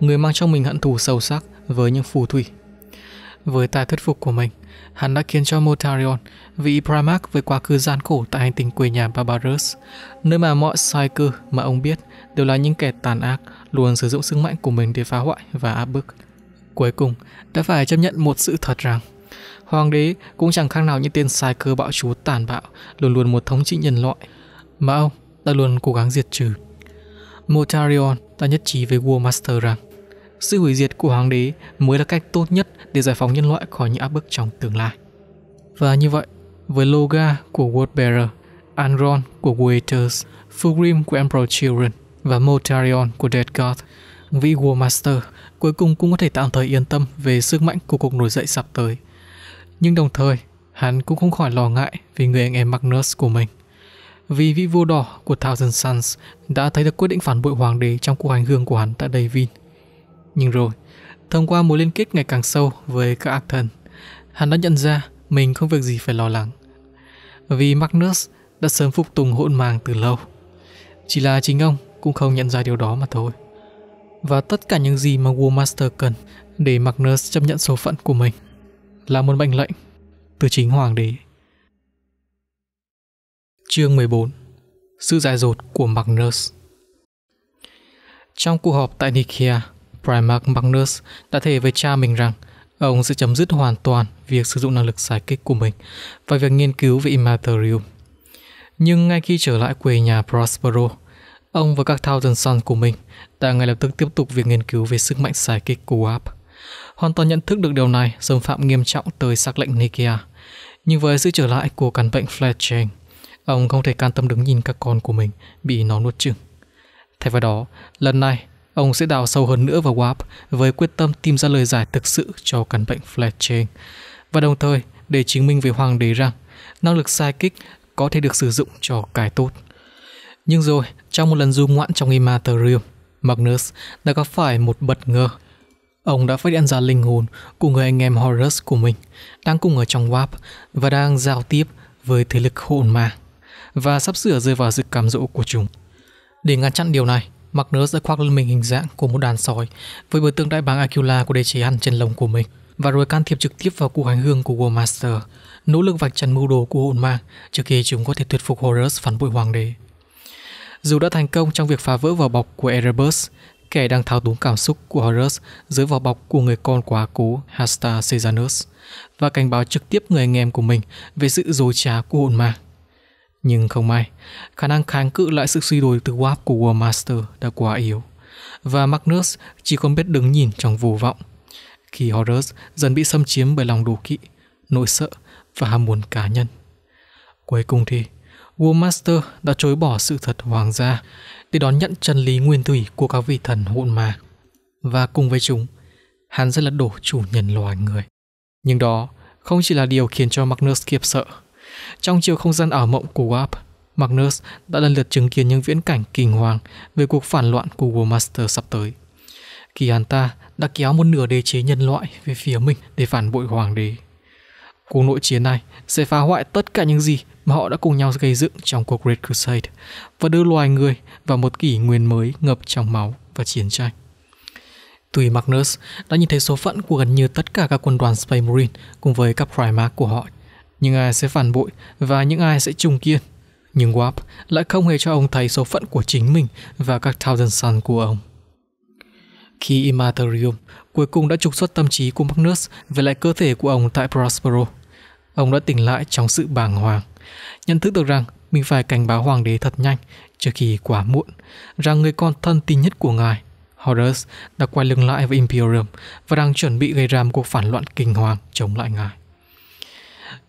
người mang trong mình hận thù sâu sắc với những phù thủy. Với tài thuyết phục của mình, hắn đã khiến cho Motarion, vị Primarch với quá khứ gian khổ tại hành tinh quê nhà Barbarus, nơi mà mọi sai cư mà ông biết đều là những kẻ tàn ác luôn sử dụng sức mạnh của mình để phá hoại và áp bức. Cuối cùng, đã phải chấp nhận một sự thật rằng Hoàng đế cũng chẳng khác nào những tên sai cơ bạo chúa tàn bạo, luôn luôn một thống trị nhân loại, mà ông đã luôn cố gắng diệt trừ. Motarion đã nhất trí với War Master rằng sự hủy diệt của hoàng đế mới là cách tốt nhất để giải phóng nhân loại khỏi những áp bức trong tương lai. Và như vậy, với Loga của Worldbearer, Anron của Waiters, Fulgrim của Emperor Children, và Motarion của Dead God, vị War Master, cuối cùng cũng có thể tạm thời yên tâm về sức mạnh của cuộc nổi dậy sắp tới. Nhưng đồng thời, hắn cũng không khỏi lo ngại vì người anh em Magnus của mình. Vì vị vua đỏ của Thousand Suns đã thấy được quyết định phản bội hoàng đế trong cuộc hành hương của hắn tại Đầy Vin. Nhưng rồi, thông qua mối liên kết ngày càng sâu với các ác thần, hắn đã nhận ra mình không việc gì phải lo lắng. Vì Magnus đã sớm phục tùng hỗn màng từ lâu. Chỉ là chính ông cũng không nhận ra điều đó mà thôi. Và tất cả những gì mà War Master cần để Magnus chấp nhận số phận của mình là một mệnh lệnh từ chính hoàng đế. Chương 14 Sự dại dột của Magnus Trong cuộc họp tại Nikia, Primarch Magnus đã thề với cha mình rằng ông sẽ chấm dứt hoàn toàn việc sử dụng năng lực giải kích của mình và việc nghiên cứu về Immaterium. Nhưng ngay khi trở lại quê nhà Prospero, Ông và các Thousand Sons của mình đã ngay lập tức tiếp tục việc nghiên cứu về sức mạnh xài kích của WAP. Hoàn toàn nhận thức được điều này xâm phạm nghiêm trọng tới sắc lệnh Nikia. Nhưng với sự trở lại của căn bệnh Fletching, ông không thể can tâm đứng nhìn các con của mình bị nó nuốt chửng. Thay vào đó, lần này, ông sẽ đào sâu hơn nữa vào WAP với quyết tâm tìm ra lời giải thực sự cho căn bệnh Fletching và đồng thời để chứng minh với hoàng đế rằng năng lực sai kích có thể được sử dụng cho cái tốt. Nhưng rồi, trong một lần du ngoạn trong Imaterium, Magnus đã gặp phải một bất ngờ. Ông đã phát hiện ra linh hồn của người anh em Horus của mình đang cùng ở trong Warp và đang giao tiếp với thế lực hồn ma và sắp sửa rơi vào sự cám dỗ của chúng. Để ngăn chặn điều này, Magnus đã khoác lên mình hình dạng của một đàn sói với bờ tượng đại bàng Aquila của đế chế ăn trên lồng của mình và rồi can thiệp trực tiếp vào cuộc hành hương của War Master, nỗ lực vạch trần mưu đồ của hồn ma trước khi chúng có thể thuyết phục Horus phản bội hoàng đế. Dù đã thành công trong việc phá vỡ vỏ bọc của Erebus, kẻ đang thao túng cảm xúc của Horus dưới vỏ bọc của người con quá cố Hasta Sejanus và cảnh báo trực tiếp người anh em của mình về sự dối trá của hồn ma. Nhưng không may, khả năng kháng cự lại sự suy đồi từ Warp của War Master đã quá yếu và Magnus chỉ còn biết đứng nhìn trong vô vọng khi Horus dần bị xâm chiếm bởi lòng đố kỵ, nỗi sợ và ham muốn cá nhân. Cuối cùng thì War Master đã chối bỏ sự thật hoàng gia để đón nhận chân lý nguyên thủy của các vị thần hỗn ma. Và cùng với chúng, hắn sẽ là đổ chủ nhân loài người. Nhưng đó không chỉ là điều khiến cho Magnus kiếp sợ. Trong chiều không gian ảo mộng của Warp, Magnus đã lần lượt chứng kiến những viễn cảnh kinh hoàng về cuộc phản loạn của War Master sắp tới. Kỳ hắn ta đã kéo một nửa đế chế nhân loại về phía mình để phản bội hoàng đế. Cuộc nội chiến này sẽ phá hoại tất cả những gì mà họ đã cùng nhau gây dựng trong cuộc Great Crusade và đưa loài người vào một kỷ nguyên mới ngập trong máu và chiến tranh. Tùy Magnus đã nhìn thấy số phận của gần như tất cả các quân đoàn Space Marine cùng với các Primarch của họ, nhưng ai sẽ phản bội và những ai sẽ trung kiên. Nhưng Warp lại không hề cho ông thấy số phận của chính mình và các Thousand Sun của ông. Khi Immaterium cuối cùng đã trục xuất tâm trí của Magnus về lại cơ thể của ông tại Prospero, ông đã tỉnh lại trong sự bàng hoàng nhận thức được rằng mình phải cảnh báo hoàng đế thật nhanh trước khi quá muộn, rằng người con thân tin nhất của ngài, Horus, đã quay lưng lại với Imperium và đang chuẩn bị gây ra một cuộc phản loạn kinh hoàng chống lại ngài.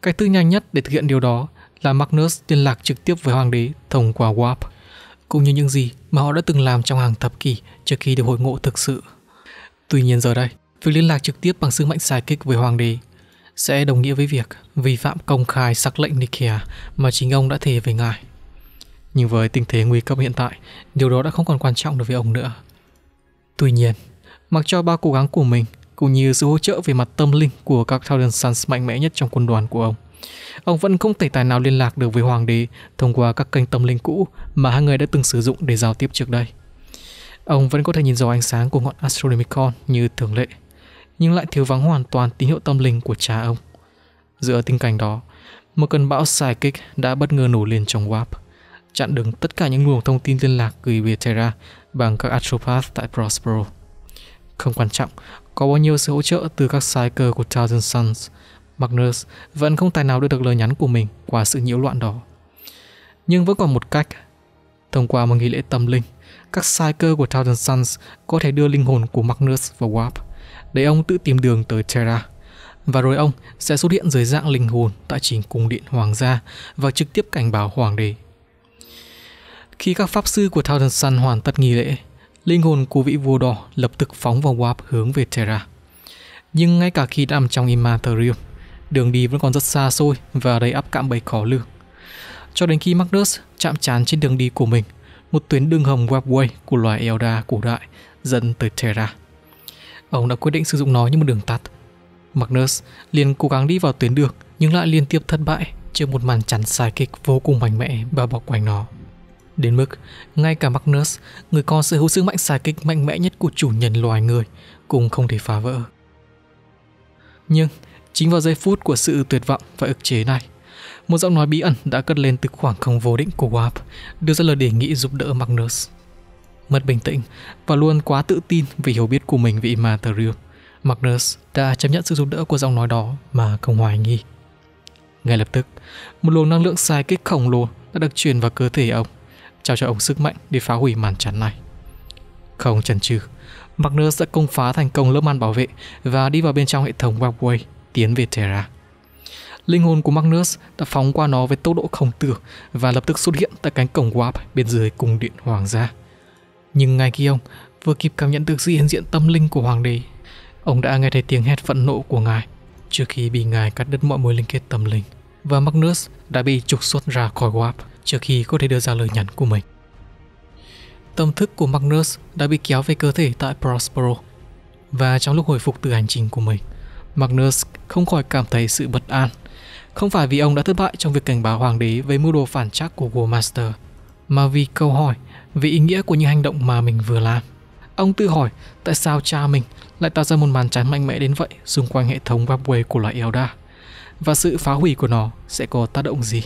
Cách tư nhanh nhất để thực hiện điều đó là Magnus liên lạc trực tiếp với hoàng đế thông qua Warp, cũng như những gì mà họ đã từng làm trong hàng thập kỷ trước khi được hội ngộ thực sự. Tuy nhiên giờ đây, việc liên lạc trực tiếp bằng sức mạnh sai kích với hoàng đế sẽ đồng nghĩa với việc vi phạm công khai sắc lệnh Nikia mà chính ông đã thề với ngài. Nhưng với tình thế nguy cấp hiện tại, điều đó đã không còn quan trọng đối với ông nữa. Tuy nhiên, mặc cho bao cố gắng của mình cũng như sự hỗ trợ về mặt tâm linh của các Thousand Sons mạnh mẽ nhất trong quân đoàn của ông, ông vẫn không thể tài nào liên lạc được với hoàng đế thông qua các kênh tâm linh cũ mà hai người đã từng sử dụng để giao tiếp trước đây. Ông vẫn có thể nhìn rõ ánh sáng của ngọn Astronomicon như thường lệ – nhưng lại thiếu vắng hoàn toàn tín hiệu tâm linh của cha ông. Giữa tình cảnh đó, một cơn bão kích đã bất ngờ nổ lên trong warp, chặn đứng tất cả những luồng thông tin liên lạc gửi về Terra bằng các Astropath tại Prospero. Không quan trọng có bao nhiêu sự hỗ trợ từ các sai cơ của Thousand Suns, Magnus vẫn không tài nào đưa được lời nhắn của mình qua sự nhiễu loạn đó. Nhưng vẫn còn một cách. Thông qua một nghi lễ tâm linh, các sai cơ của Thousand Suns có thể đưa linh hồn của Magnus vào Warp để ông tự tìm đường tới Terra. Và rồi ông sẽ xuất hiện dưới dạng linh hồn tại chính cung điện hoàng gia và trực tiếp cảnh báo hoàng đế. Khi các pháp sư của Thousand Sun hoàn tất nghi lễ, linh hồn của vị vua đỏ lập tức phóng vào Warp hướng về Terra. Nhưng ngay cả khi nằm trong Immaterium, đường đi vẫn còn rất xa xôi và đầy áp cạm bẫy khó lường. Cho đến khi Magnus chạm trán trên đường đi của mình, một tuyến đường hầm webway của loài Elda cổ đại dẫn tới Terra ông đã quyết định sử dụng nó như một đường tắt. Magnus liền cố gắng đi vào tuyến được nhưng lại liên tiếp thất bại trước một màn chắn kịch vô cùng mạnh mẽ bao bọc quanh nó. Đến mức, ngay cả Magnus, người con sở hữu sức mạnh sidekick mạnh mẽ nhất của chủ nhân loài người, cũng không thể phá vỡ. Nhưng, chính vào giây phút của sự tuyệt vọng và ức chế này, một giọng nói bí ẩn đã cất lên từ khoảng không vô định của Warp, đưa ra lời đề nghị giúp đỡ Magnus mất bình tĩnh và luôn quá tự tin vì hiểu biết của mình về Immaterial. Magnus đã chấp nhận sự giúp đỡ của giọng nói đó mà không hoài nghi. Ngay lập tức, một luồng năng lượng sai kích khổng lồ đã được truyền vào cơ thể ông, trao cho ông sức mạnh để phá hủy màn chắn này. Không chần chừ, Magnus đã công phá thành công lớp màn bảo vệ và đi vào bên trong hệ thống Webway tiến về Terra. Linh hồn của Magnus đã phóng qua nó với tốc độ khổng tưởng và lập tức xuất hiện tại cánh cổng Warp bên dưới cung điện hoàng gia. Nhưng ngay khi ông vừa kịp cảm nhận được sự hiện diện tâm linh của hoàng đế, ông đã nghe thấy tiếng hét phẫn nộ của ngài trước khi bị ngài cắt đứt mọi mối liên kết tâm linh. Và Magnus đã bị trục xuất ra khỏi Warp trước khi có thể đưa ra lời nhắn của mình. Tâm thức của Magnus đã bị kéo về cơ thể tại Prospero và trong lúc hồi phục từ hành trình của mình, Magnus không khỏi cảm thấy sự bất an. Không phải vì ông đã thất bại trong việc cảnh báo hoàng đế với mưu đồ phản trắc của War Master, mà vì câu hỏi về ý nghĩa của những hành động mà mình vừa làm. Ông tự hỏi tại sao cha mình lại tạo ra một màn chắn mạnh mẽ đến vậy xung quanh hệ thống Webway của loài Elda và sự phá hủy của nó sẽ có tác động gì.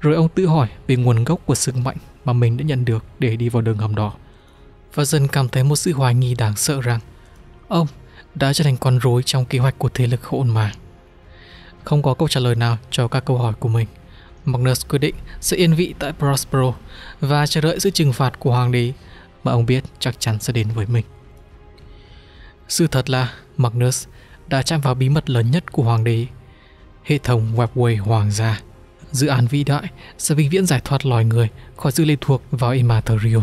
Rồi ông tự hỏi về nguồn gốc của sức mạnh mà mình đã nhận được để đi vào đường hầm đỏ Và dần cảm thấy một sự hoài nghi đáng sợ rằng ông đã trở thành con rối trong kế hoạch của thế lực hỗn mà. Không có câu trả lời nào cho các câu hỏi của mình. Magnus quyết định sẽ yên vị tại Prospero và chờ đợi sự trừng phạt của hoàng đế mà ông biết chắc chắn sẽ đến với mình. Sự thật là Magnus đã chạm vào bí mật lớn nhất của hoàng đế, hệ thống webway hoàng gia. Dự án vĩ đại sẽ vĩnh viễn giải thoát loài người khỏi sự lệ thuộc vào Immaterium.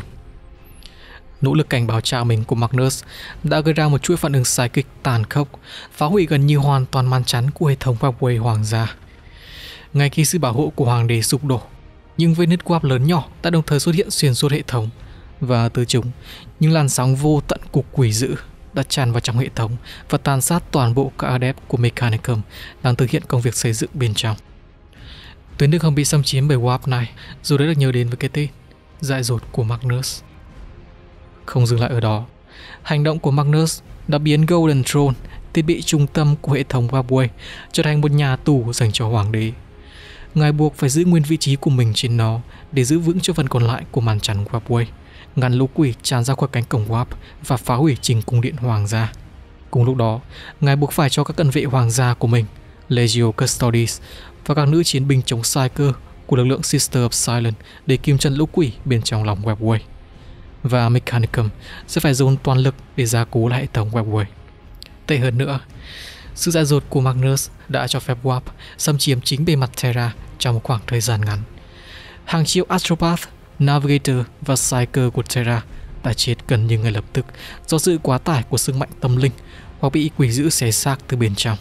Nỗ lực cảnh báo cha mình của Magnus đã gây ra một chuỗi phản ứng sai kịch tàn khốc, phá hủy gần như hoàn toàn man chắn của hệ thống webway hoàng gia ngay khi sự bảo hộ của hoàng đế sụp đổ. Những vết nứt quap lớn nhỏ đã đồng thời xuất hiện xuyên suốt hệ thống và từ chúng, những làn sóng vô tận của quỷ dữ đã tràn vào trong hệ thống và tàn sát toàn bộ các adept của Mechanicum đang thực hiện công việc xây dựng bên trong. Tuyến đường không bị xâm chiếm bởi Warp này, dù đã được nhớ đến với cái tên, dại dột của Magnus. Không dừng lại ở đó, hành động của Magnus đã biến Golden Throne, thiết bị trung tâm của hệ thống Warpway, trở thành một nhà tù dành cho hoàng đế ngài buộc phải giữ nguyên vị trí của mình trên nó để giữ vững cho phần còn lại của màn chắn Warpway, ngăn lũ quỷ tràn ra qua cánh cổng Warp và phá hủy trình cung điện hoàng gia. Cùng lúc đó, ngài buộc phải cho các cận vệ hoàng gia của mình, Legio Custodes và các nữ chiến binh chống sai cơ của lực lượng Sister of Silence để kim chân lũ quỷ bên trong lòng Webway. Và Mechanicum sẽ phải dồn toàn lực để gia cố lại hệ thống Webway. Tệ hơn nữa, sự dại dột của Magnus đã cho phép Warp xâm chiếm chính bề mặt Terra trong một khoảng thời gian ngắn. Hàng triệu Astropath, Navigator và Psyker của Terra đã chết gần như ngay lập tức do sự quá tải của sức mạnh tâm linh hoặc bị quỷ dữ xé xác từ bên trong.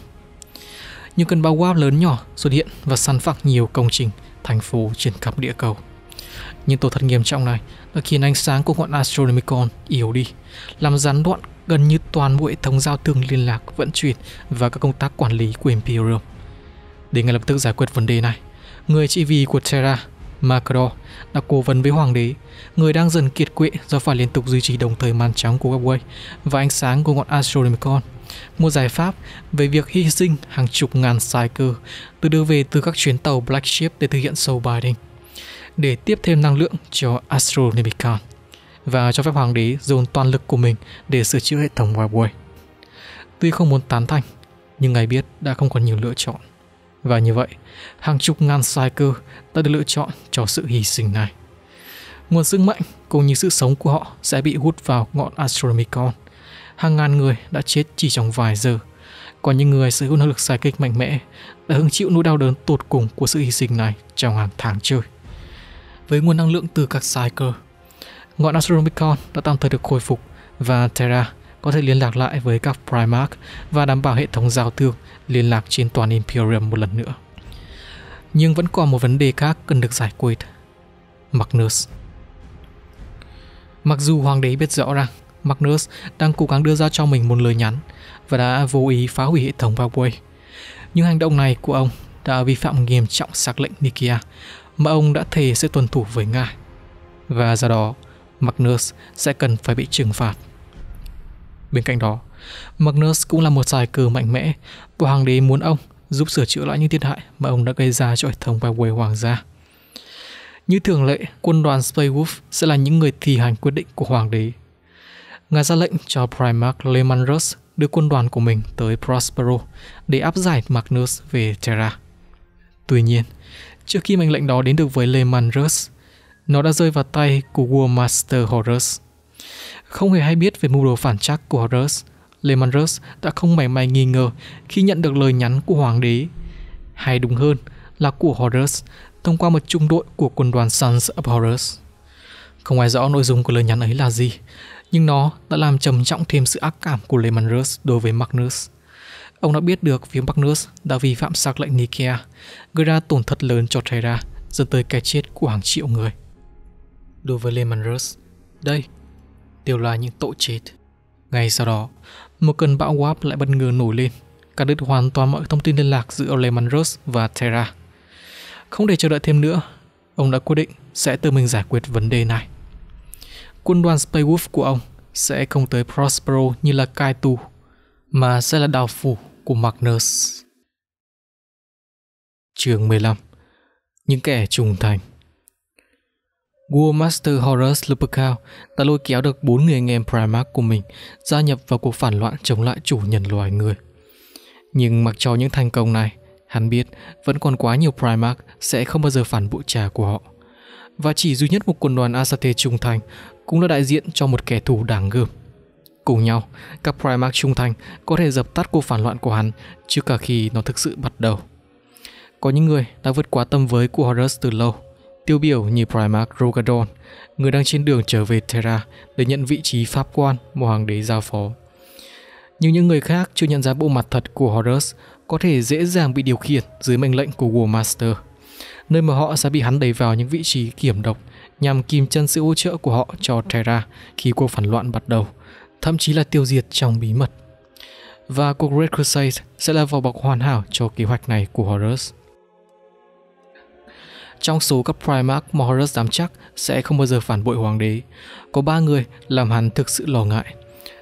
Những cơn bão Warp lớn nhỏ xuất hiện và săn phẳng nhiều công trình, thành phố trên khắp địa cầu. Những tổn thất nghiêm trọng này đã khiến ánh sáng của ngọn Astronomicon yếu đi, làm gián đoạn gần như toàn bộ hệ thống giao thương liên lạc, vận chuyển và các công tác quản lý của Imperium. Để ngay lập tức giải quyết vấn đề này, người trị vì của Terra, Macro, đã cố vấn với hoàng đế, người đang dần kiệt quệ do phải liên tục duy trì đồng thời màn trắng của Wei và ánh sáng của ngọn Astronomicon, một giải pháp về việc hy sinh hàng chục ngàn sai cơ từ đưa về từ các chuyến tàu Black Ship để thực hiện sầu bài để tiếp thêm năng lượng cho Astronomicon và cho phép hoàng đế dồn toàn lực của mình để sửa chữa hệ thống Huawei. Tuy không muốn tán thành, nhưng ngài biết đã không còn nhiều lựa chọn. Và như vậy, hàng chục ngàn sai cơ đã được lựa chọn cho sự hy sinh này. Nguồn sức mạnh cũng như sự sống của họ sẽ bị hút vào ngọn Astromicon. Hàng ngàn người đã chết chỉ trong vài giờ. Còn những người sở hữu năng lực sai kịch mạnh mẽ đã hứng chịu nỗi đau đớn tột cùng của sự hy sinh này trong hàng tháng trời. Với nguồn năng lượng từ các sai cơ, Ngọn Astronomicon đã tạm thời được khôi phục và Terra có thể liên lạc lại với các Primarch và đảm bảo hệ thống giao thương liên lạc trên toàn Imperium một lần nữa. Nhưng vẫn còn một vấn đề khác cần được giải quyết. Magnus Mặc dù hoàng đế biết rõ rằng Magnus đang cố gắng đưa ra cho mình một lời nhắn và đã vô ý phá hủy hệ thống Huawei, nhưng hành động này của ông đã vi phạm nghiêm trọng sắc lệnh Nikia mà ông đã thề sẽ tuân thủ với Ngài. Và do đó, Magnus sẽ cần phải bị trừng phạt. Bên cạnh đó, Magnus cũng là một tài cử mạnh mẽ và hoàng đế muốn ông giúp sửa chữa lại những thiệt hại mà ông đã gây ra cho hệ thống và quê hoàng gia. Như thường lệ, quân đoàn Speywolf sẽ là những người thi hành quyết định của hoàng đế. Ngài ra lệnh cho Primarch Lemandrus đưa quân đoàn của mình tới Prospero để áp giải Magnus về Terra. Tuy nhiên, trước khi mệnh lệnh đó đến được với Lemandrus, nó đã rơi vào tay của War Master Horus. Không hề hay biết về mưu đồ phản trắc của Horus, Lemanrus đã không mảy may nghi ngờ khi nhận được lời nhắn của hoàng đế, hay đúng hơn là của Horus thông qua một trung đội của quân đoàn Sons of Horus. Không ai rõ nội dung của lời nhắn ấy là gì, nhưng nó đã làm trầm trọng thêm sự ác cảm của Lemanrus đối với Magnus. Ông đã biết được phía Magnus đã vi phạm sắc lệnh Nikea, gây ra tổn thất lớn cho Terra, dẫn tới cái chết của hàng triệu người đối với Russ. Đây, đều là những tội chết. Ngay sau đó, một cơn bão warp lại bất ngờ nổi lên, cắt đứt hoàn toàn mọi thông tin liên lạc giữa Russ và Terra. Không để chờ đợi thêm nữa, ông đã quyết định sẽ tự mình giải quyết vấn đề này. Quân đoàn Space Wolf của ông sẽ không tới Prospero như là Kaitu, mà sẽ là đào phủ của Magnus. Chương 15 Những kẻ trùng thành Vua Master Horus Lupercal đã lôi kéo được bốn người anh em Primarch của mình gia nhập vào cuộc phản loạn chống lại chủ nhân loài người. Nhưng mặc cho những thành công này, hắn biết vẫn còn quá nhiều Primarch sẽ không bao giờ phản bội trà của họ. Và chỉ duy nhất một quân đoàn Asate trung thành cũng là đại diện cho một kẻ thù đáng gờm. Cùng nhau, các Primarch trung thành có thể dập tắt cuộc phản loạn của hắn trước cả khi nó thực sự bắt đầu. Có những người đã vượt quá tâm với của Horus từ lâu – tiêu biểu như Primarch Rogadon, người đang trên đường trở về Terra để nhận vị trí pháp quan một hoàng đế giao phó. Nhưng những người khác chưa nhận ra bộ mặt thật của Horus có thể dễ dàng bị điều khiển dưới mệnh lệnh của War Master, nơi mà họ sẽ bị hắn đẩy vào những vị trí kiểm độc nhằm kìm chân sự hỗ trợ của họ cho Terra khi cuộc phản loạn bắt đầu, thậm chí là tiêu diệt trong bí mật. Và cuộc Red Crusade sẽ là vỏ bọc hoàn hảo cho kế hoạch này của Horus. Trong số các Primarch mà dám chắc sẽ không bao giờ phản bội hoàng đế, có ba người làm hắn thực sự lo ngại.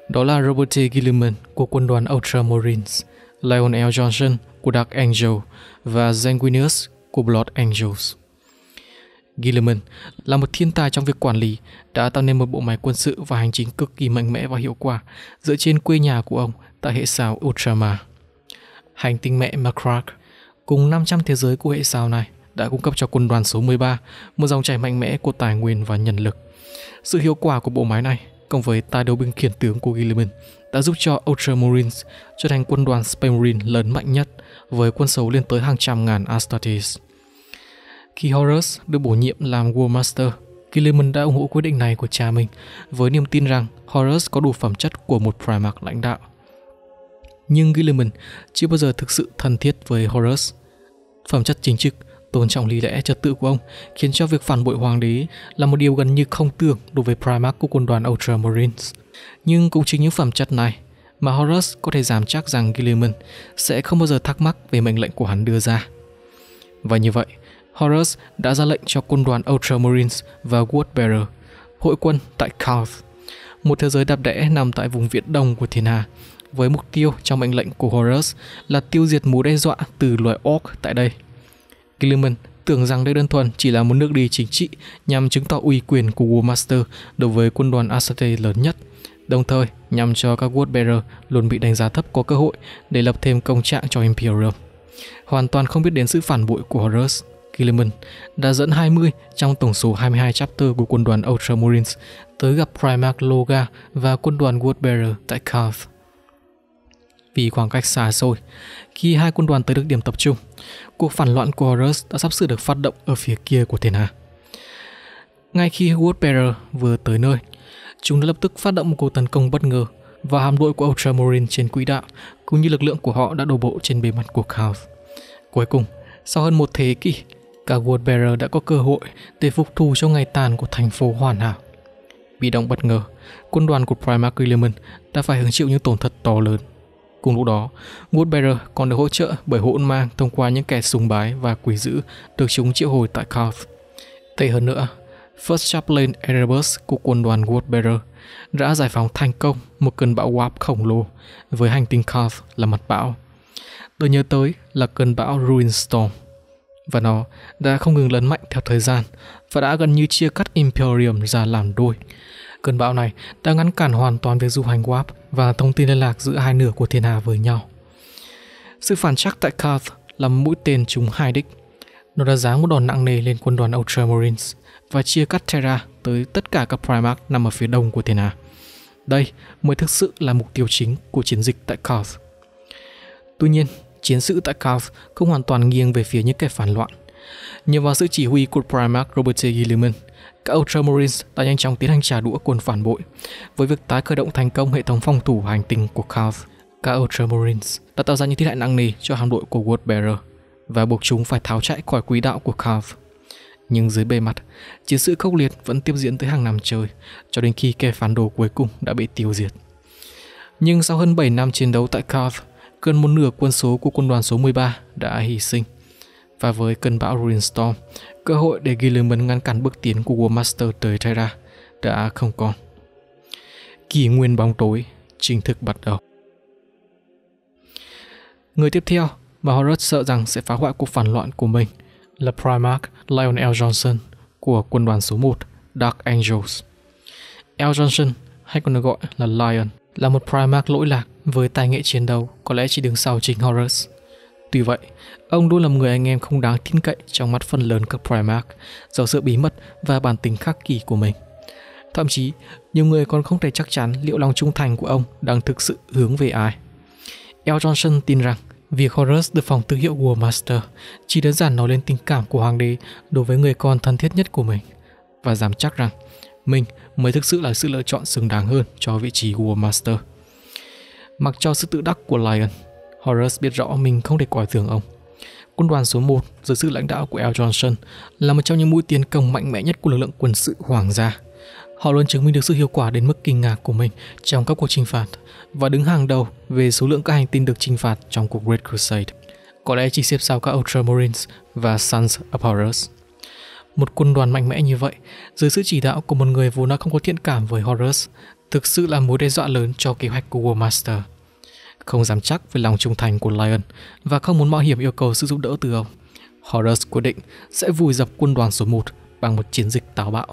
Đó là Robert T. Gilliman của quân đoàn Ultramarines, Lionel Johnson của Dark Angel và Sanguinius của Blood Angels. Gilliman là một thiên tài trong việc quản lý, đã tạo nên một bộ máy quân sự và hành chính cực kỳ mạnh mẽ và hiệu quả dựa trên quê nhà của ông tại hệ sao Ultramar. Hành tinh mẹ Macrach cùng 500 thế giới của hệ sao này đã cung cấp cho quân đoàn số 13 một dòng chảy mạnh mẽ của tài nguyên và nhân lực. Sự hiệu quả của bộ máy này cộng với tài đấu binh khiển tướng của Gilliman đã giúp cho Ultramarines trở thành quân đoàn Space Marine lớn mạnh nhất với quân số lên tới hàng trăm ngàn Astartes. Khi Horus được bổ nhiệm làm War Master, Gilliman đã ủng hộ quyết định này của cha mình với niềm tin rằng Horus có đủ phẩm chất của một Primarch lãnh đạo. Nhưng Gilliman chưa bao giờ thực sự thân thiết với Horus. Phẩm chất chính trực tôn trọng lý lẽ trật tự của ông khiến cho việc phản bội hoàng đế là một điều gần như không tưởng đối với Primarch của quân đoàn Ultramarines. Nhưng cũng chính những phẩm chất này mà Horus có thể giảm chắc rằng Gilliman sẽ không bao giờ thắc mắc về mệnh lệnh của hắn đưa ra. Và như vậy, Horus đã ra lệnh cho quân đoàn Ultramarines và Woodbearer hội quân tại Kalth, một thế giới đạp đẽ nằm tại vùng viễn đông của thiên hà, với mục tiêu trong mệnh lệnh của Horus là tiêu diệt mối đe dọa từ loài Orc tại đây. Clement tưởng rằng đây đơn thuần chỉ là một nước đi chính trị nhằm chứng tỏ uy quyền của War Master đối với quân đoàn Asate lớn nhất, đồng thời nhằm cho các World Bearer luôn bị đánh giá thấp có cơ hội để lập thêm công trạng cho Imperium. Hoàn toàn không biết đến sự phản bội của Horus, Gilliman đã dẫn 20 trong tổng số 22 chapter của quân đoàn Ultramarines tới gặp Primarch Loga và quân đoàn Woodbearer tại Carth. Vì khoảng cách xa xôi, khi hai quân đoàn tới được điểm tập trung, cuộc phản loạn của Horus đã sắp sửa được phát động ở phía kia của thiên hà. Ngay khi Woodbearer vừa tới nơi, chúng đã lập tức phát động một cuộc tấn công bất ngờ và hạm đội của Ultramarine trên quỹ đạo cũng như lực lượng của họ đã đổ bộ trên bề mặt của Chaos. Cuối cùng, sau hơn một thế kỷ, cả Woodbearer đã có cơ hội để phục thù cho ngày tàn của thành phố hoàn hảo. Bị động bất ngờ, quân đoàn của Primarch Element đã phải hứng chịu những tổn thất to lớn. Cùng lúc đó, Woodbearer còn được hỗ trợ bởi hỗn mang thông qua những kẻ sùng bái và quỷ dữ được chúng triệu hồi tại Carth. Tệ hơn nữa, First Chaplain Erebus của quân đoàn Woodbearer đã giải phóng thành công một cơn bão warp khổng lồ với hành tinh Carth là mặt bão. Tôi nhớ tới là cơn bão Ruin Storm và nó đã không ngừng lớn mạnh theo thời gian và đã gần như chia cắt Imperium ra làm đôi. Cơn bão này đã ngăn cản hoàn toàn việc du hành Warp và thông tin liên lạc giữa hai nửa của thiên hà với nhau. Sự phản chắc tại Carth là mũi tên trúng hai đích. Nó đã giáng một đòn nặng nề lên quân đoàn Ultramarines và chia cắt Terra tới tất cả các Primarch nằm ở phía đông của thiên hà. Đây mới thực sự là mục tiêu chính của chiến dịch tại Carth. Tuy nhiên, chiến sự tại Carth không hoàn toàn nghiêng về phía những kẻ phản loạn. Nhờ vào sự chỉ huy của Primarch Robert J Gilliman – các Ultramarines đã nhanh chóng tiến hành trả đũa quân phản bội với việc tái khởi động thành công hệ thống phòng thủ hành tinh của Carve. Các Ultramarines đã tạo ra những thiệt hại nặng nề cho hạm đội của Woodbearer và buộc chúng phải tháo chạy khỏi quỹ đạo của Carve. Nhưng dưới bề mặt, chiến sự khốc liệt vẫn tiếp diễn tới hàng năm trời cho đến khi kẻ phản đồ cuối cùng đã bị tiêu diệt. Nhưng sau hơn 7 năm chiến đấu tại Carve, gần một nửa quân số của quân đoàn số 13 đã hy sinh. Và với cơn bão rainstorm, cơ hội để ghi Guillermin ngăn cản bước tiến của War Master tới Terra đã không còn. Kỷ nguyên bóng tối chính thức bắt đầu. Người tiếp theo mà Horus sợ rằng sẽ phá hoại cuộc phản loạn của mình là Primarch Lionel Johnson của quân đoàn số 1 Dark Angels. El Johnson, hay còn được gọi là Lion, là một Primarch lỗi lạc với tài nghệ chiến đấu có lẽ chỉ đứng sau chính Horus. Tuy vậy, Ông luôn là người anh em không đáng tin cậy trong mắt phần lớn các Primark do sự bí mật và bản tính khắc kỳ của mình. Thậm chí, nhiều người còn không thể chắc chắn liệu lòng trung thành của ông đang thực sự hướng về ai. El Johnson tin rằng việc Horus được phòng tư hiệu War Master chỉ đơn giản nói lên tình cảm của hoàng đế đối với người con thân thiết nhất của mình và dám chắc rằng mình mới thực sự là sự lựa chọn xứng đáng hơn cho vị trí War Master. Mặc cho sự tự đắc của Lion, Horus biết rõ mình không thể coi thường ông Quân đoàn số 1 dưới sự lãnh đạo của L. Johnson là một trong những mũi tiến công mạnh mẽ nhất của lực lượng quân sự hoàng gia. Họ luôn chứng minh được sự hiệu quả đến mức kinh ngạc của mình trong các cuộc chinh phạt và đứng hàng đầu về số lượng các hành tinh được chinh phạt trong cuộc Great Crusade. Có lẽ chỉ xếp sau các Ultramarines và Sons of Horus. Một quân đoàn mạnh mẽ như vậy, dưới sự chỉ đạo của một người vốn đã không có thiện cảm với Horus, thực sự là mối đe dọa lớn cho kế hoạch của War Master – không dám chắc về lòng trung thành của Lion và không muốn mạo hiểm yêu cầu sự giúp đỡ từ ông. Horus quyết định sẽ vùi dập quân đoàn số 1 bằng một chiến dịch táo bạo.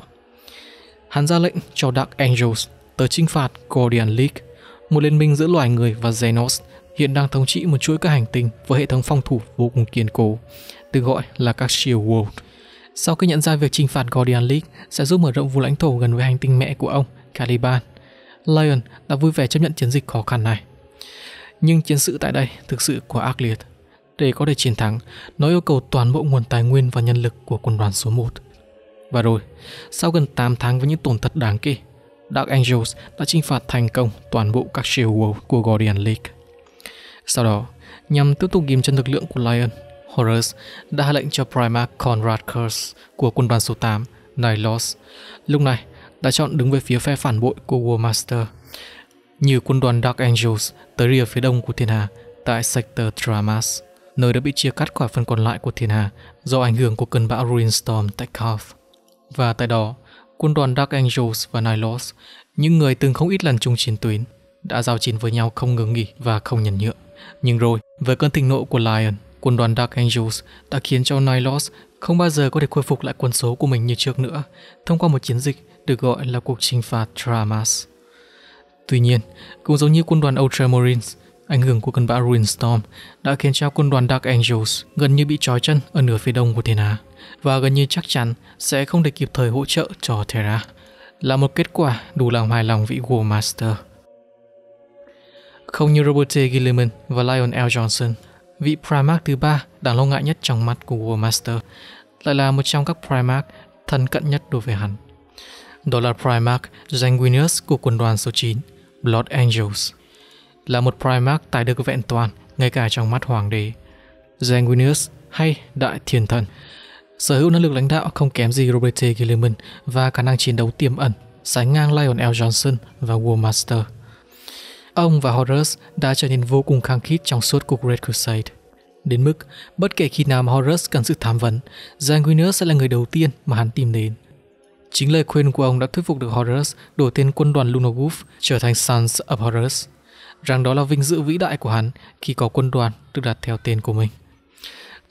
Hắn ra lệnh cho Dark Angels tới chinh phạt Guardian League, một liên minh giữa loài người và Xenos hiện đang thống trị một chuỗi các hành tinh với hệ thống phòng thủ vô cùng kiên cố, được gọi là các Shield World. Sau khi nhận ra việc chinh phạt Guardian League sẽ giúp mở rộng vùng lãnh thổ gần với hành tinh mẹ của ông, Caliban, Lion đã vui vẻ chấp nhận chiến dịch khó khăn này. Nhưng chiến sự tại đây thực sự quá ác liệt. Để có thể chiến thắng, nó yêu cầu toàn bộ nguồn tài nguyên và nhân lực của quân đoàn số 1. Và rồi, sau gần 8 tháng với những tổn thất đáng kể, Dark Angels đã chinh phạt thành công toàn bộ các Shield World của Guardian League. Sau đó, nhằm tiếp tục ghim chân lực lượng của Lion, Horus đã hạ lệnh cho Primarch Conrad Curse của quân đoàn số 8, Nylos, lúc này đã chọn đứng về phía phe phản bội của war Master như quân đoàn Dark Angels tới rìa phía đông của thiên hà tại Sector Dramas, nơi đã bị chia cắt khỏi phần còn lại của thiên hà do ảnh hưởng của cơn bão Ruin Storm tại Carth. Và tại đó, quân đoàn Dark Angels và Nylos, những người từng không ít lần chung chiến tuyến, đã giao chiến với nhau không ngừng nghỉ và không nhần nhượng. Nhưng rồi, với cơn thịnh nộ của Lion, quân đoàn Dark Angels đã khiến cho Nylos không bao giờ có thể khôi phục lại quân số của mình như trước nữa thông qua một chiến dịch được gọi là cuộc chinh phạt Dramas. Tuy nhiên, cũng giống như quân đoàn Ultramarines, ảnh hưởng của cơn bão Ruinstorm đã khiến cho quân đoàn Dark Angels gần như bị trói chân ở nửa phía đông của Terra và gần như chắc chắn sẽ không thể kịp thời hỗ trợ cho Terra. Là một kết quả đủ làm hài lòng vị War Master. Không như Robert T. Gilliman và Lion L. Johnson, vị Primarch thứ ba đáng lo ngại nhất trong mắt của War Master lại là một trong các Primarch thân cận nhất đối với hắn đó là Primarch Sanguinius của quân đoàn số 9, Blood Angels. Là một Primarch tài đức vẹn toàn, ngay cả trong mắt hoàng đế. Sanguinius hay Đại Thiên Thần, sở hữu năng lực lãnh đạo không kém gì Robert T. Gilliman và khả năng chiến đấu tiềm ẩn, sánh ngang Lionel Johnson và War Master. Ông và Horus đã trở nên vô cùng khăng khít trong suốt cuộc Red Crusade. Đến mức, bất kể khi nào mà Horus cần sự thám vấn, Sanguinius sẽ là người đầu tiên mà hắn tìm đến. Chính lời khuyên của ông đã thuyết phục được Horus đổi tên quân đoàn Lunoguf trở thành Sons of Horus, rằng đó là vinh dự vĩ đại của hắn khi có quân đoàn được đặt theo tên của mình.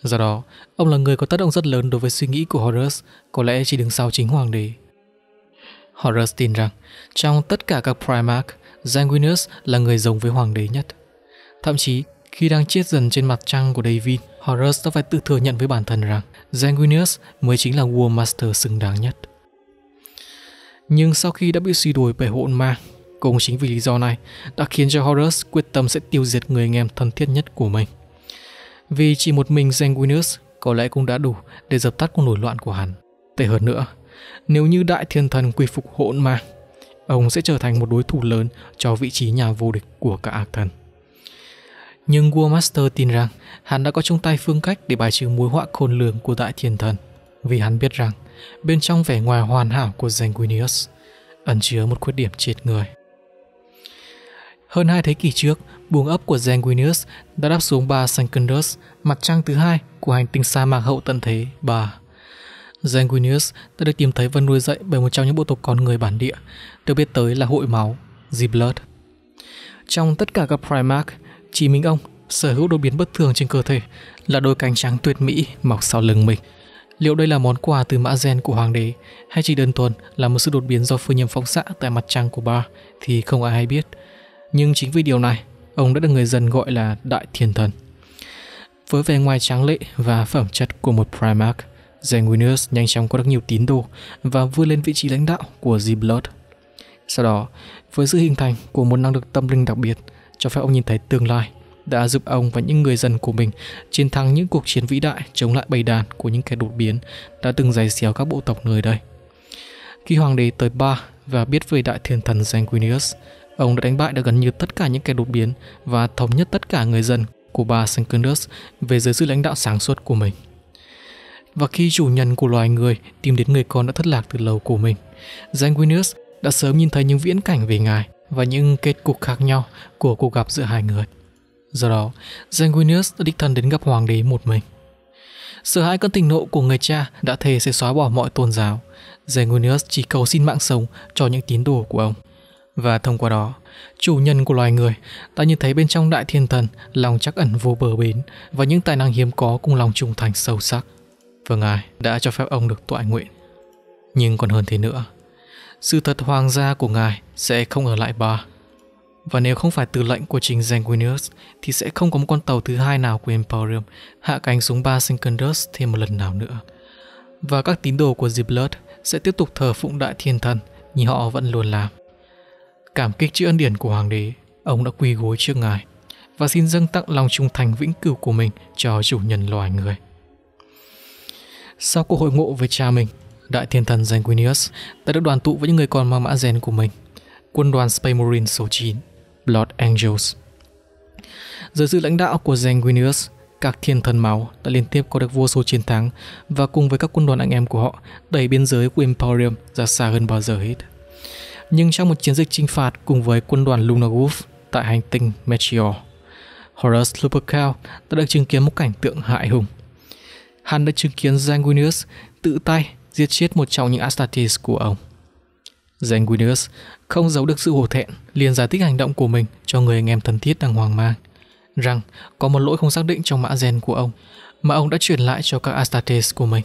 Do đó, ông là người có tác động rất lớn đối với suy nghĩ của Horus, có lẽ chỉ đứng sau chính hoàng đế. Horus tin rằng trong tất cả các Primarch, Sanguinus là người giống với hoàng đế nhất. Thậm chí, khi đang chết dần trên mặt trăng của David, Horus đã phải tự thừa nhận với bản thân rằng Sanguinus mới chính là War Master xứng đáng nhất. Nhưng sau khi đã bị suy đuổi bởi hỗn ma, cũng chính vì lý do này đã khiến cho Horus quyết tâm sẽ tiêu diệt người anh em thân thiết nhất của mình. Vì chỉ một mình Sanguinus có lẽ cũng đã đủ để dập tắt cuộc nổi loạn của hắn. Tệ hơn nữa, nếu như đại thiên thần quy phục hỗn ma, ông sẽ trở thành một đối thủ lớn cho vị trí nhà vô địch của cả ác thần. Nhưng War Master tin rằng hắn đã có trong tay phương cách để bài trừ mối họa khôn lường của đại thiên thần – vì hắn biết rằng bên trong vẻ ngoài hoàn hảo của Sanguinius ẩn chứa một khuyết điểm chết người. Hơn hai thế kỷ trước, buồng ấp của Sanguinius đã đáp xuống ba Sancundus, mặt trăng thứ hai của hành tinh sa mạc hậu tận thế bà. Sanguinius đã được tìm thấy và nuôi dạy bởi một trong những bộ tộc con người bản địa, được biết tới là hội máu, The Blood. Trong tất cả các Primarch, chỉ mình ông sở hữu đột biến bất thường trên cơ thể là đôi cánh trắng tuyệt mỹ mọc sau lưng mình. Liệu đây là món quà từ mã gen của hoàng đế hay chỉ đơn thuần là một sự đột biến do phơi nhiễm phóng xạ tại mặt trăng của Bar thì không ai hay biết. Nhưng chính vì điều này, ông đã được người dân gọi là Đại Thiên Thần. Với vẻ ngoài tráng lệ và phẩm chất của một Primarch, Sanguinus nhanh chóng có được nhiều tín đồ và vươn lên vị trí lãnh đạo của Z-Blood. Sau đó, với sự hình thành của một năng lực tâm linh đặc biệt, cho phép ông nhìn thấy tương lai đã giúp ông và những người dân của mình chiến thắng những cuộc chiến vĩ đại chống lại bầy đàn của những kẻ đột biến đã từng giày xéo các bộ tộc nơi đây. Khi hoàng đế tới Ba và biết về đại thiên thần Sanguinius, ông đã đánh bại được gần như tất cả những kẻ đột biến và thống nhất tất cả người dân của Ba Sanguinius về dưới sự lãnh đạo sáng suốt của mình. Và khi chủ nhân của loài người tìm đến người con đã thất lạc từ lâu của mình, Sanguinius đã sớm nhìn thấy những viễn cảnh về ngài và những kết cục khác nhau của cuộc gặp giữa hai người. Do đó, Sanguinius đích thân đến gặp hoàng đế một mình. Sợ hãi cơn tình nộ của người cha đã thề sẽ xóa bỏ mọi tôn giáo. Sanguinius chỉ cầu xin mạng sống cho những tín đồ của ông. Và thông qua đó, chủ nhân của loài người đã nhìn thấy bên trong đại thiên thần lòng chắc ẩn vô bờ bến và những tài năng hiếm có cùng lòng trung thành sâu sắc. Và ngài đã cho phép ông được tọa nguyện. Nhưng còn hơn thế nữa, sự thật hoàng gia của ngài sẽ không ở lại bà và nếu không phải từ lệnh của chính Sanguinius thì sẽ không có một con tàu thứ hai nào của Emporium hạ cánh xuống ba Sinkendus thêm một lần nào nữa. Và các tín đồ của The sẽ tiếp tục thờ phụng đại thiên thần như họ vẫn luôn làm. Cảm kích chữ ân điển của hoàng đế, ông đã quỳ gối trước ngài và xin dâng tặng lòng trung thành vĩnh cửu của mình cho chủ nhân loài người. Sau cuộc hội ngộ với cha mình, đại thiên thần Sanguinius đã được đoàn tụ với những người con mang mã gen của mình, quân đoàn Space Marine số 9. Blood Angels. Dưới sự lãnh đạo của Sanguinius, các thiên thần máu đã liên tiếp có được vô số chiến thắng và cùng với các quân đoàn anh em của họ đẩy biên giới của Imperium ra xa hơn bao giờ hết. Nhưng trong một chiến dịch chinh phạt cùng với quân đoàn Lunar tại hành tinh Meteor, Horus Lupercal đã được chứng kiến một cảnh tượng hại hùng. Hắn đã chứng kiến Sanguinius tự tay giết chết một trong những Astartes của ông. Zanguinius không giấu được sự hổ thẹn, liền giải thích hành động của mình cho người anh em thân thiết đang hoang mang, rằng có một lỗi không xác định trong mã gen của ông, mà ông đã truyền lại cho các Astartes của mình.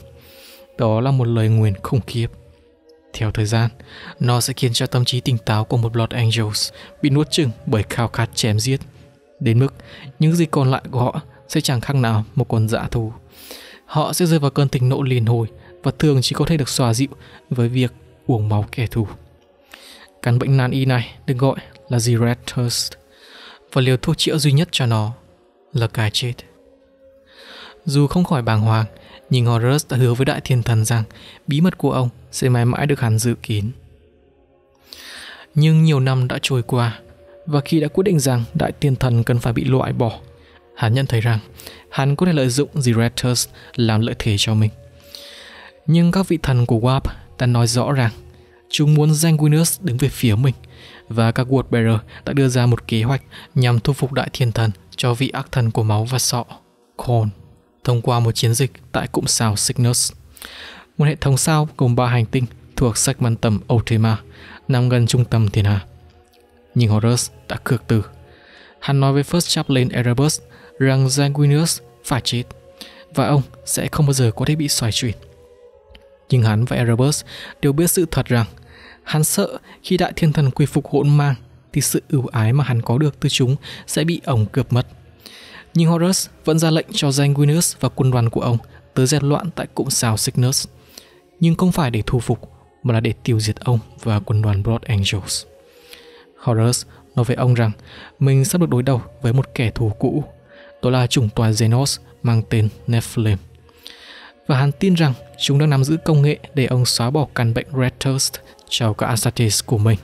Đó là một lời nguyền khủng khiếp. Theo thời gian, nó sẽ khiến cho tâm trí tỉnh táo của một Blood Angels bị nuốt chửng bởi khao khát chém giết, đến mức những gì còn lại của họ sẽ chẳng khác nào một con dã thú. Họ sẽ rơi vào cơn thịnh nộ liền hồi và thường chỉ có thể được xòa dịu với việc uống máu kẻ thù. Căn bệnh nan y này được gọi là Zeratus và liều thuốc chữa duy nhất cho nó là cái chết. Dù không khỏi bàng hoàng, nhưng Horus đã hứa với đại thiên thần rằng bí mật của ông sẽ mãi mãi được hắn giữ kín. Nhưng nhiều năm đã trôi qua, và khi đã quyết định rằng đại thiên thần cần phải bị loại bỏ, hắn nhận thấy rằng hắn có thể lợi dụng Zeratus làm lợi thế cho mình. Nhưng các vị thần của Warp đã nói rõ rằng Chúng muốn Sanguinus đứng về phía mình và các World Bearer đã đưa ra một kế hoạch nhằm thu phục đại thiên thần cho vị ác thần của máu và sọ, Khôn, thông qua một chiến dịch tại cụm sao Cygnus. Một hệ thống sao gồm ba hành tinh thuộc sách văn Segmentum Ultima, nằm gần trung tâm thiên hà. Nhưng Horus đã cược từ. Hắn nói với First Chaplain Erebus rằng Sanguinus phải chết và ông sẽ không bao giờ có thể bị xoài chuyển. Nhưng hắn và Erebus đều biết sự thật rằng Hắn sợ khi đại thiên thần quy phục hỗn mang thì sự ưu ái mà hắn có được từ chúng sẽ bị ổng cướp mất. Nhưng Horus vẫn ra lệnh cho Sanguinus và quân đoàn của ông tới dẹp loạn tại cụm sao Cygnus. Nhưng không phải để thu phục mà là để tiêu diệt ông và quân đoàn Broad Angels. Horus nói với ông rằng mình sắp được đối đầu với một kẻ thù cũ, đó là chủng tòa Xenos mang tên Nephilim. Và hắn tin rằng chúng đang nắm giữ công nghệ để ông xóa bỏ căn bệnh Red Thirst cho các Astartes của mình.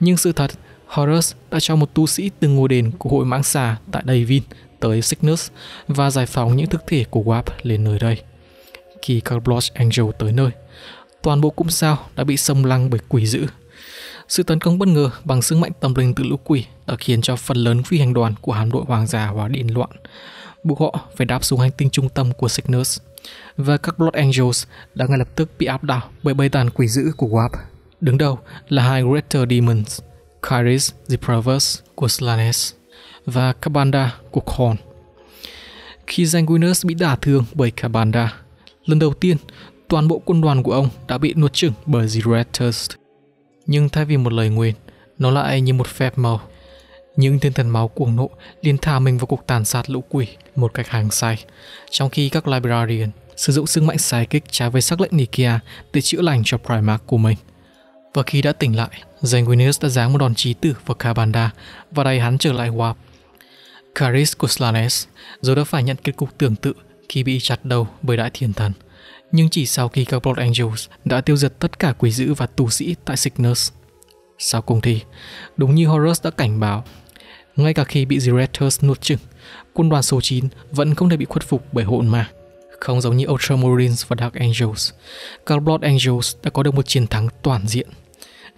Nhưng sự thật, Horus đã cho một tu sĩ từ ngôi đền của hội mãng xà tại Davin tới Cygnus và giải phóng những thực thể của Warp lên nơi đây. Khi các Blood Angel tới nơi, toàn bộ cung sao đã bị xâm lăng bởi quỷ dữ. Sự tấn công bất ngờ bằng sức mạnh tâm linh từ lũ quỷ đã khiến cho phần lớn phi hành đoàn của hạm đội hoàng gia hóa điên loạn, buộc họ phải đáp xuống hành tinh trung tâm của Cygnus và các Blood Angels đã ngay lập tức bị áp đảo bởi bầy tàn quỷ dữ của Warp. Đứng đầu là hai Greater Demons, Kairis the Perverse của Slanes và Kabanda của Khorn. Khi Sanguinus bị đả thương bởi Kabanda, lần đầu tiên toàn bộ quân đoàn của ông đã bị nuốt chửng bởi the Red Thirst. Nhưng thay vì một lời nguyền, nó lại như một phép màu những thiên thần máu cuồng nộ liền thả mình vào cuộc tàn sát lũ quỷ một cách hàng sai, trong khi các Librarian sử dụng sức mạnh kích trái với sắc lệnh Nikia để chữa lành cho Primarch của mình. Và khi đã tỉnh lại, Zanguinius đã giáng một đòn chí tử vào Cabanda và đẩy hắn trở lại Warp. Caris Kuslanes rồi đã phải nhận kết cục tương tự khi bị chặt đầu bởi đại thiên thần. Nhưng chỉ sau khi các Blood Angels đã tiêu diệt tất cả quỷ dữ và tù sĩ tại Cygnus. Sau cùng thì, đúng như Horus đã cảnh báo, ngay cả khi bị Zerators nuốt chửng, quân đoàn số 9 vẫn không thể bị khuất phục bởi hồn ma. Không giống như Ultramarines và Dark Angels, các Blood Angels đã có được một chiến thắng toàn diện.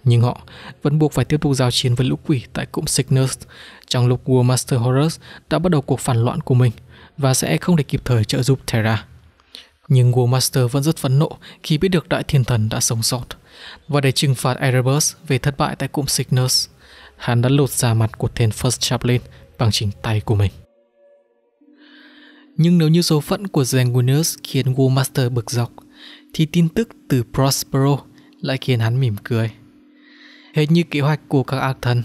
Nhưng họ vẫn buộc phải tiếp tục giao chiến với lũ quỷ tại cụm Cygnus trong lúc War Master Horus đã bắt đầu cuộc phản loạn của mình và sẽ không thể kịp thời trợ giúp Terra. Nhưng War Master vẫn rất phẫn nộ khi biết được Đại Thiên Thần đã sống sót và để trừng phạt Erebus về thất bại tại cụm Cygnus hắn đã lột da mặt của tên First Chaplin bằng chính tay của mình. Nhưng nếu như số phận của Zanguineus khiến War Master bực dọc, thì tin tức từ Prospero lại khiến hắn mỉm cười. Hết như kế hoạch của các ác thần,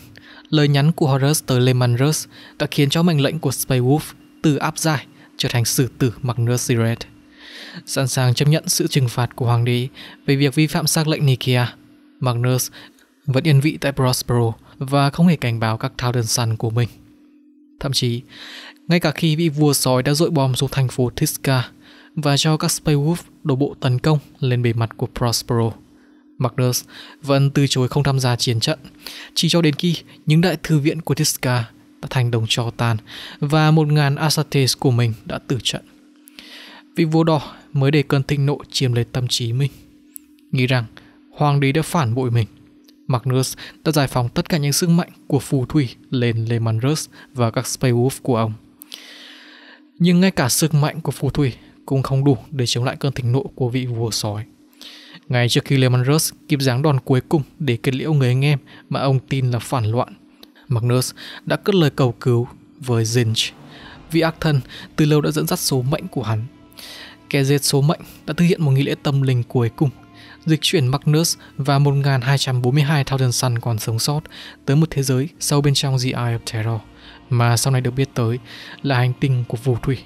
lời nhắn của Horus tới Lemanrus đã khiến cho mệnh lệnh của Space Wolf từ áp giải trở thành xử tử Magnus Siret. Sẵn sàng chấp nhận sự trừng phạt của hoàng đế về việc vi phạm xác lệnh Nikia, Magnus vẫn yên vị tại Prospero và không hề cảnh báo các thao đơn săn của mình. Thậm chí, ngay cả khi vị vua sói đã dội bom xuống thành phố Tiska và cho các Space Wolf đổ bộ tấn công lên bề mặt của Prospero, Magnus vẫn từ chối không tham gia chiến trận, chỉ cho đến khi những đại thư viện của Tiska đã thành đồng cho tàn và 1.000 Astartes của mình đã tử trận. Vị vua đỏ mới để cơn thịnh nộ chiếm lấy tâm trí mình, nghĩ rằng hoàng đế đã phản bội mình Magnus đã giải phóng tất cả những sức mạnh của phù thủy lên Lemanrus và các Spaywolf của ông. Nhưng ngay cả sức mạnh của phù thủy cũng không đủ để chống lại cơn thịnh nộ của vị vua sói. Ngay trước khi Lemanrus kịp giáng đòn cuối cùng để kết liễu người anh em mà ông tin là phản loạn, Magnus đã cất lời cầu cứu với Zinch, vị ác thần từ lâu đã dẫn dắt số mệnh của hắn. Kẻ dệt số mệnh đã thực hiện một nghi lễ tâm linh cuối cùng dịch chuyển Magnus và 1242 Thousand Sun còn sống sót tới một thế giới sâu bên trong The Eye of Terror mà sau này được biết tới là hành tinh của phù thủy.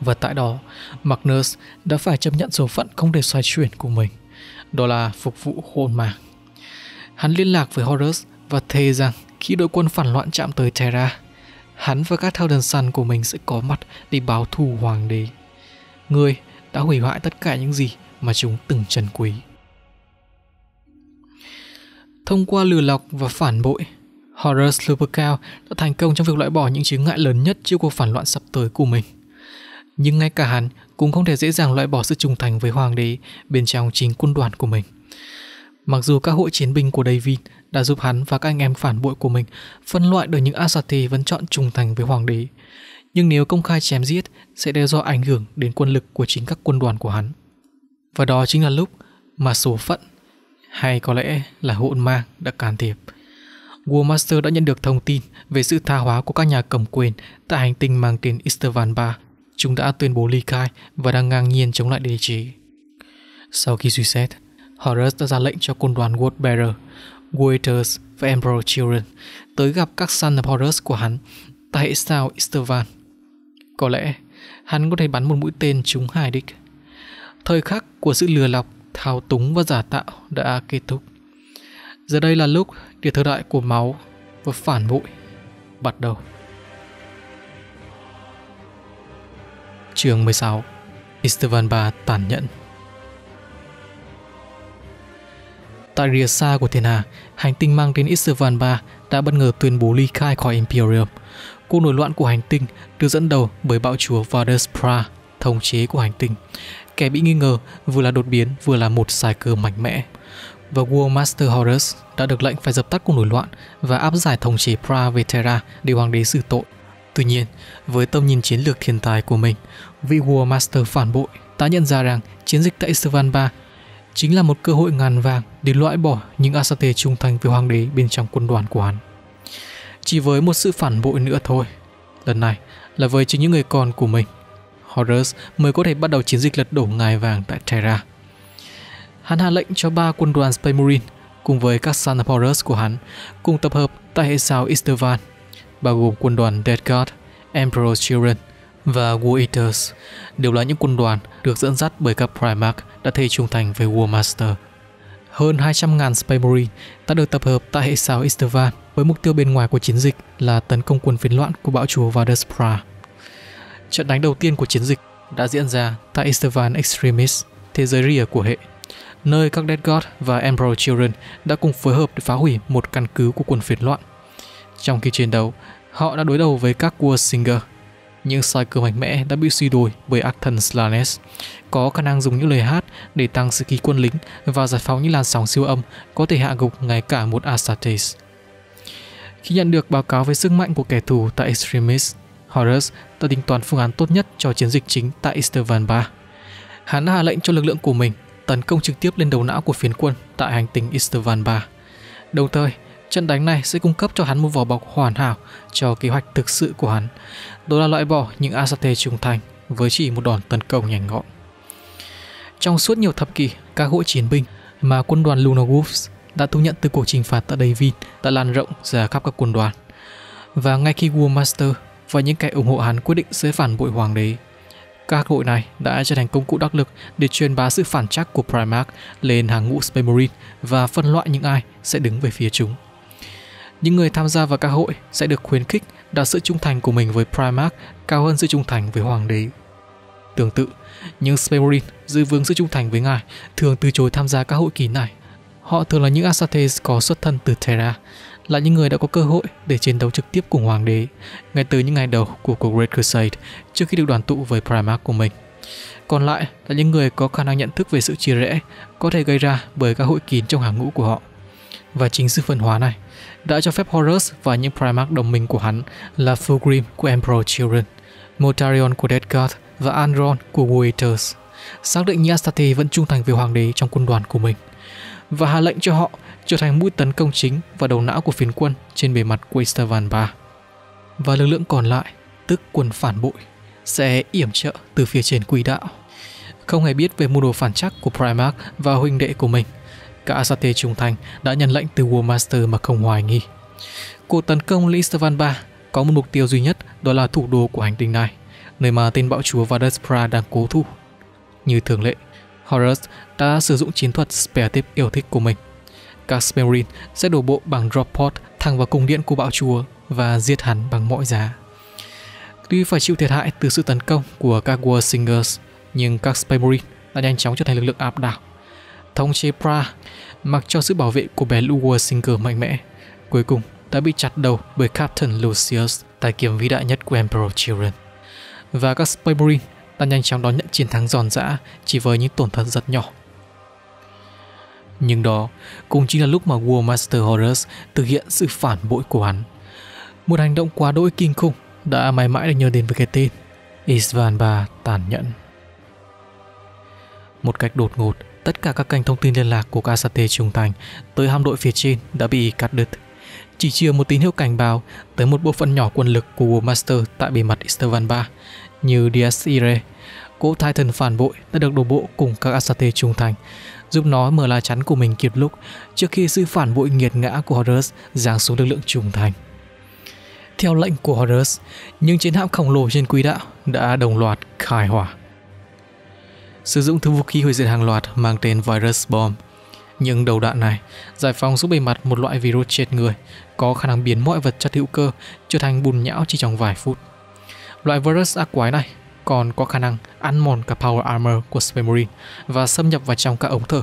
Và tại đó, Magnus đã phải chấp nhận số phận không thể xoay chuyển của mình, đó là phục vụ hôn mà. Hắn liên lạc với Horus và thề rằng khi đội quân phản loạn chạm tới Terra, hắn và các Thousand Sun của mình sẽ có mặt để báo thù hoàng đế. Người đã hủy hoại tất cả những gì mà chúng từng trân quý. Thông qua lừa lọc và phản bội, Horace Lupercal đã thành công trong việc loại bỏ những chướng ngại lớn nhất trước cuộc phản loạn sắp tới của mình. Nhưng ngay cả hắn cũng không thể dễ dàng loại bỏ sự trung thành với hoàng đế bên trong chính quân đoàn của mình. Mặc dù các hội chiến binh của David đã giúp hắn và các anh em phản bội của mình phân loại được những Asati vẫn chọn trung thành với hoàng đế, nhưng nếu công khai chém giết sẽ đe dọa ảnh hưởng đến quân lực của chính các quân đoàn của hắn. Và đó chính là lúc mà số phận hay có lẽ là hỗn mang đã can thiệp. Master đã nhận được thông tin về sự tha hóa của các nhà cầm quyền tại hành tinh mang tên Istvan 3. Chúng đã tuyên bố ly khai và đang ngang nhiên chống lại địa chỉ. Sau khi suy xét, Horus đã ra lệnh cho quân đoàn Woodbearer, Waiters và Emperor Children tới gặp các Sun of Horus của hắn tại sao Istvan. Có lẽ hắn có thể bắn một mũi tên trúng hai đích. Thời khắc của sự lừa lọc, thao túng và giả tạo đã kết thúc. Giờ đây là lúc để thời đại của máu và phản bội bắt đầu. Chương 16 Estevan Ba tàn nhẫn Tại rìa xa của thiên hà, hành tinh mang tên Estevan Ba đã bất ngờ tuyên bố ly khai khỏi Imperium. Cuộc nổi loạn của hành tinh được dẫn đầu bởi bạo chúa Vardespra, thống chế của hành tinh kẻ bị nghi ngờ vừa là đột biến vừa là một xài cờ mạnh mẽ. Và War Master Horus đã được lệnh phải dập tắt cuộc nổi loạn và áp giải thống chế Pra về để hoàng đế xử tội. Tuy nhiên, với tầm nhìn chiến lược thiên tài của mình, vị War Master phản bội đã nhận ra rằng chiến dịch tại Svanba chính là một cơ hội ngàn vàng để loại bỏ những Asate trung thành với hoàng đế bên trong quân đoàn của hắn. Chỉ với một sự phản bội nữa thôi, lần này là với chính những người con của mình, Horus mới có thể bắt đầu chiến dịch lật đổ ngai vàng tại Terra. Hắn hạ lệnh cho ba quân đoàn Space Marine cùng với các Son of Horus của hắn cùng tập hợp tại hệ sao Istvan, bao gồm quân đoàn Dead God, Emperor's Children và War Eaters đều là những quân đoàn được dẫn dắt bởi các Primarch đã thề trung thành với War Master. Hơn 200.000 Space Marine đã được tập hợp tại hệ sao Istvan với mục tiêu bên ngoài của chiến dịch là tấn công quân phiến loạn của bão chúa Vadespra. Trận đánh đầu tiên của chiến dịch đã diễn ra tại Istvan Extremis, thế giới rìa của hệ, nơi các Dead God và Emperor Children đã cùng phối hợp để phá hủy một căn cứ của quân phiệt loạn. Trong khi chiến đấu, họ đã đối đầu với các vua Singer, những sai cơ mạnh mẽ đã bị suy đồi bởi ác thần Slanes, có khả năng dùng những lời hát để tăng sự khí quân lính và giải phóng những làn sóng siêu âm có thể hạ gục ngay cả một Astartes. Khi nhận được báo cáo về sức mạnh của kẻ thù tại Extremis, Horus đã tính toán phương án tốt nhất cho chiến dịch chính tại Istvan 3. Hắn hạ lệnh cho lực lượng của mình tấn công trực tiếp lên đầu não của phiến quân tại hành tinh Istvan 3. Đồng thời, trận đánh này sẽ cung cấp cho hắn một vỏ bọc hoàn hảo cho kế hoạch thực sự của hắn, đó là loại bỏ những Asate trung thành với chỉ một đòn tấn công nhanh gọn. Trong suốt nhiều thập kỷ, các hội chiến binh mà quân đoàn Lunar Wolves đã thu nhận từ cuộc trình phạt tại David đã lan rộng ra khắp các quân đoàn. Và ngay khi War Master và những kẻ ủng hộ hắn quyết định sẽ phản bội hoàng đế. Các hội này đã trở thành công cụ đắc lực để truyền bá sự phản trắc của Primarch lên hàng ngũ Space Marine và phân loại những ai sẽ đứng về phía chúng. Những người tham gia vào các hội sẽ được khuyến khích đặt sự trung thành của mình với Primarch cao hơn sự trung thành với hoàng đế. Tương tự, những Space Marine giữ vững sự trung thành với ngài thường từ chối tham gia các hội kỳ này. Họ thường là những Astartes có xuất thân từ Terra, là những người đã có cơ hội để chiến đấu trực tiếp cùng hoàng đế ngay từ những ngày đầu của cuộc Great Crusade trước khi được đoàn tụ với Primarch của mình. Còn lại là những người có khả năng nhận thức về sự chia rẽ có thể gây ra bởi các hội kín trong hàng ngũ của họ. Và chính sự phân hóa này đã cho phép Horus và những Primarch đồng minh của hắn là Fulgrim của Emperor Children, Motarion của Dead God và Andron của Waiters xác định như Astarte vẫn trung thành với hoàng đế trong quân đoàn của mình và hạ lệnh cho họ trở thành mũi tấn công chính và đầu não của phiến quân trên bề mặt Westervan 3. Và lực lượng còn lại, tức quân phản bội, sẽ yểm trợ từ phía trên quỹ đạo. Không hề biết về mưu đồ phản chắc của Primarch và huynh đệ của mình, cả Asate trung thành đã nhận lệnh từ War Master mà không hoài nghi. Cuộc tấn công Listervan 3 có một mục tiêu duy nhất đó là thủ đô của hành tinh này, nơi mà tên bạo chúa Vadespra đang cố thủ. Như thường lệ, Horus đã sử dụng chiến thuật Spare Tip yêu thích của mình Casperin sẽ đổ bộ bằng Droport thẳng vào cung điện của bạo chúa và giết hắn bằng mọi giá. Tuy phải chịu thiệt hại từ sự tấn công của các War Singers, nhưng các Casperin đã nhanh chóng trở thành lực lượng áp đảo. Thống chế Pra, mặc cho sự bảo vệ của bé War Singer mạnh mẽ, cuối cùng đã bị chặt đầu bởi Captain Lucius, tài kiếm vĩ đại nhất của Emperor Children. Và các Casperin đã nhanh chóng đón nhận chiến thắng giòn giã chỉ với những tổn thất rất nhỏ nhưng đó cũng chính là lúc mà War Master Horus thực hiện sự phản bội của hắn. Một hành động quá đỗi kinh khủng đã mãi mãi được nhớ đến với cái tên Isvan Ba tàn nhẫn. Một cách đột ngột, tất cả các kênh thông tin liên lạc của Kasate Trung Thành tới hạm đội phía trên đã bị cắt đứt. Chỉ chừa một tín hiệu cảnh báo tới một bộ phận nhỏ quân lực của War Master tại bề mặt Istavan 3 như Dias Irae, cỗ Titan phản bội đã được đổ bộ cùng các Asate trung thành giúp nó mở lá chắn của mình kịp lúc trước khi sự phản bội nghiệt ngã của Horus giáng xuống lực lượng trung thành. Theo lệnh của Horus, những chiến hạm khổng lồ trên quỹ đạo đã đồng loạt khai hỏa. Sử dụng thứ vũ khí hủy diệt hàng loạt mang tên Virus Bomb. những đầu đạn này giải phóng xuống bề mặt một loại virus chết người có khả năng biến mọi vật chất hữu cơ trở thành bùn nhão chỉ trong vài phút. Loại virus ác quái này còn có khả năng ăn mòn cả Power Armor của Space và xâm nhập vào trong các ống thở.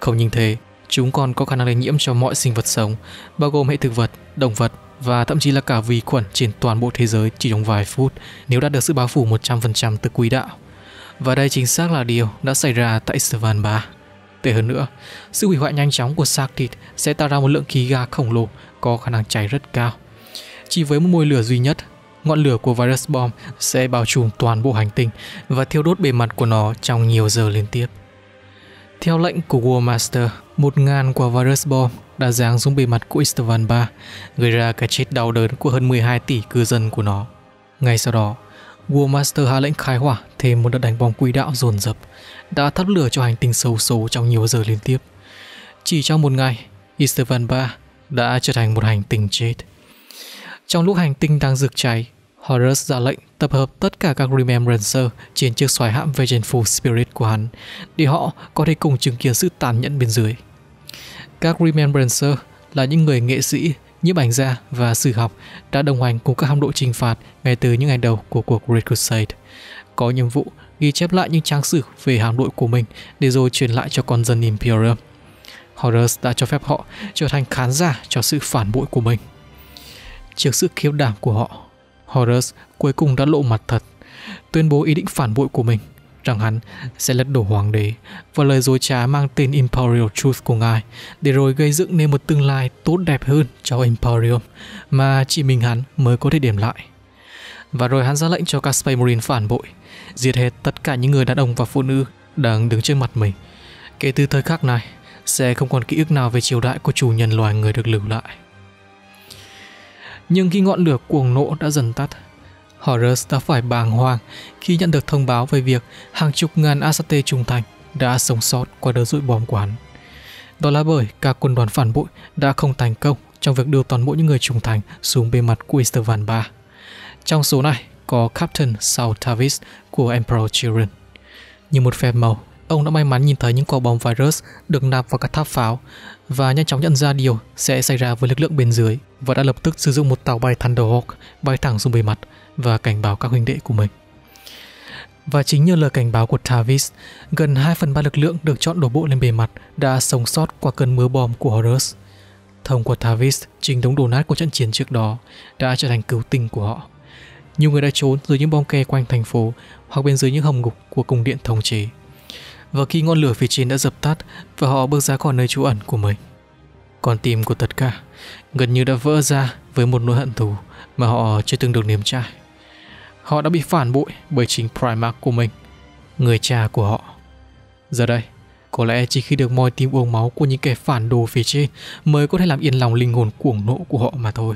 Không những thế, chúng còn có khả năng lây nhiễm cho mọi sinh vật sống, bao gồm hệ thực vật, động vật và thậm chí là cả vi khuẩn trên toàn bộ thế giới chỉ trong vài phút nếu đạt được sự bao phủ 100% từ quỹ đạo. Và đây chính xác là điều đã xảy ra tại Savan 3. Tệ hơn nữa, sự hủy hoại nhanh chóng của xác thịt sẽ tạo ra một lượng khí ga khổng lồ có khả năng cháy rất cao. Chỉ với một mồi lửa duy nhất ngọn lửa của virus bomb sẽ bao trùm toàn bộ hành tinh và thiêu đốt bề mặt của nó trong nhiều giờ liên tiếp. Theo lệnh của War Master, 1.000 quả virus bomb đã giáng xuống bề mặt của Istvan 3, gây ra cái chết đau đớn của hơn 12 tỷ cư dân của nó. Ngay sau đó, War Master hạ lệnh khai hỏa thêm một đợt đánh bom quỹ đạo dồn dập, đã thắp lửa cho hành tinh xấu số trong nhiều giờ liên tiếp. Chỉ trong một ngày, Istvan 3 đã trở thành một hành tinh chết. Trong lúc hành tinh đang rực cháy, Horus ra lệnh tập hợp tất cả các Remembrancer trên chiếc xoài hãm Vengeful Spirit của hắn để họ có thể cùng chứng kiến sự tàn nhẫn bên dưới. Các Remembrancer là những người nghệ sĩ, nhiếp ảnh gia và sử học đã đồng hành cùng các hạm đội trừng phạt ngay từ những ngày đầu của cuộc Red Crusade. Có nhiệm vụ ghi chép lại những trang sử về hạm đội của mình để rồi truyền lại cho con dân Imperium. Horus đã cho phép họ trở thành khán giả cho sự phản bội của mình. Trước sự khiếp đảm của họ, Horus cuối cùng đã lộ mặt thật, tuyên bố ý định phản bội của mình rằng hắn sẽ lật đổ hoàng đế và lời dối trá mang tên Imperial Truth của ngài để rồi gây dựng nên một tương lai tốt đẹp hơn cho Imperium mà chỉ mình hắn mới có thể điểm lại. Và rồi hắn ra lệnh cho các Space Marine phản bội, diệt hết tất cả những người đàn ông và phụ nữ đang đứng trước mặt mình. Kể từ thời khắc này, sẽ không còn ký ức nào về triều đại của chủ nhân loài người được lưu lại. Nhưng khi ngọn lửa cuồng nộ đã dần tắt, Horus đã phải bàng hoàng khi nhận được thông báo về việc hàng chục ngàn Asate trung thành đã sống sót qua đợt rụi bom của hắn. Đó là bởi các quân đoàn phản bội đã không thành công trong việc đưa toàn bộ những người trung thành xuống bề mặt của Istvan 3. Trong số này có Captain Saul Tavis của Emperor Children. Như một phép màu, ông đã may mắn nhìn thấy những quả bom virus được nạp vào các tháp pháo và nhanh chóng nhận ra điều sẽ xảy ra với lực lượng bên dưới và đã lập tức sử dụng một tàu bay Thunderhawk bay thẳng xuống bề mặt và cảnh báo các huynh đệ của mình. Và chính nhờ lời cảnh báo của Tavis, gần 2 phần 3 lực lượng được chọn đổ bộ lên bề mặt đã sống sót qua cơn mưa bom của Horus. Thông qua Tavis, chính đống đổ nát của trận chiến trước đó đã trở thành cứu tinh của họ. Nhiều người đã trốn dưới những bom ke quanh thành phố hoặc bên dưới những hầm ngục của cung điện thống chế và khi ngọn lửa phía trên đã dập tắt và họ bước ra khỏi nơi trú ẩn của mình. Con tim của tất cả gần như đã vỡ ra với một nỗi hận thù mà họ chưa từng được nếm trải. Họ đã bị phản bội bởi chính Primark của mình, người cha của họ. Giờ đây, có lẽ chỉ khi được moi tim uống máu của những kẻ phản đồ phía trên mới có thể làm yên lòng linh hồn cuồng nộ của họ mà thôi.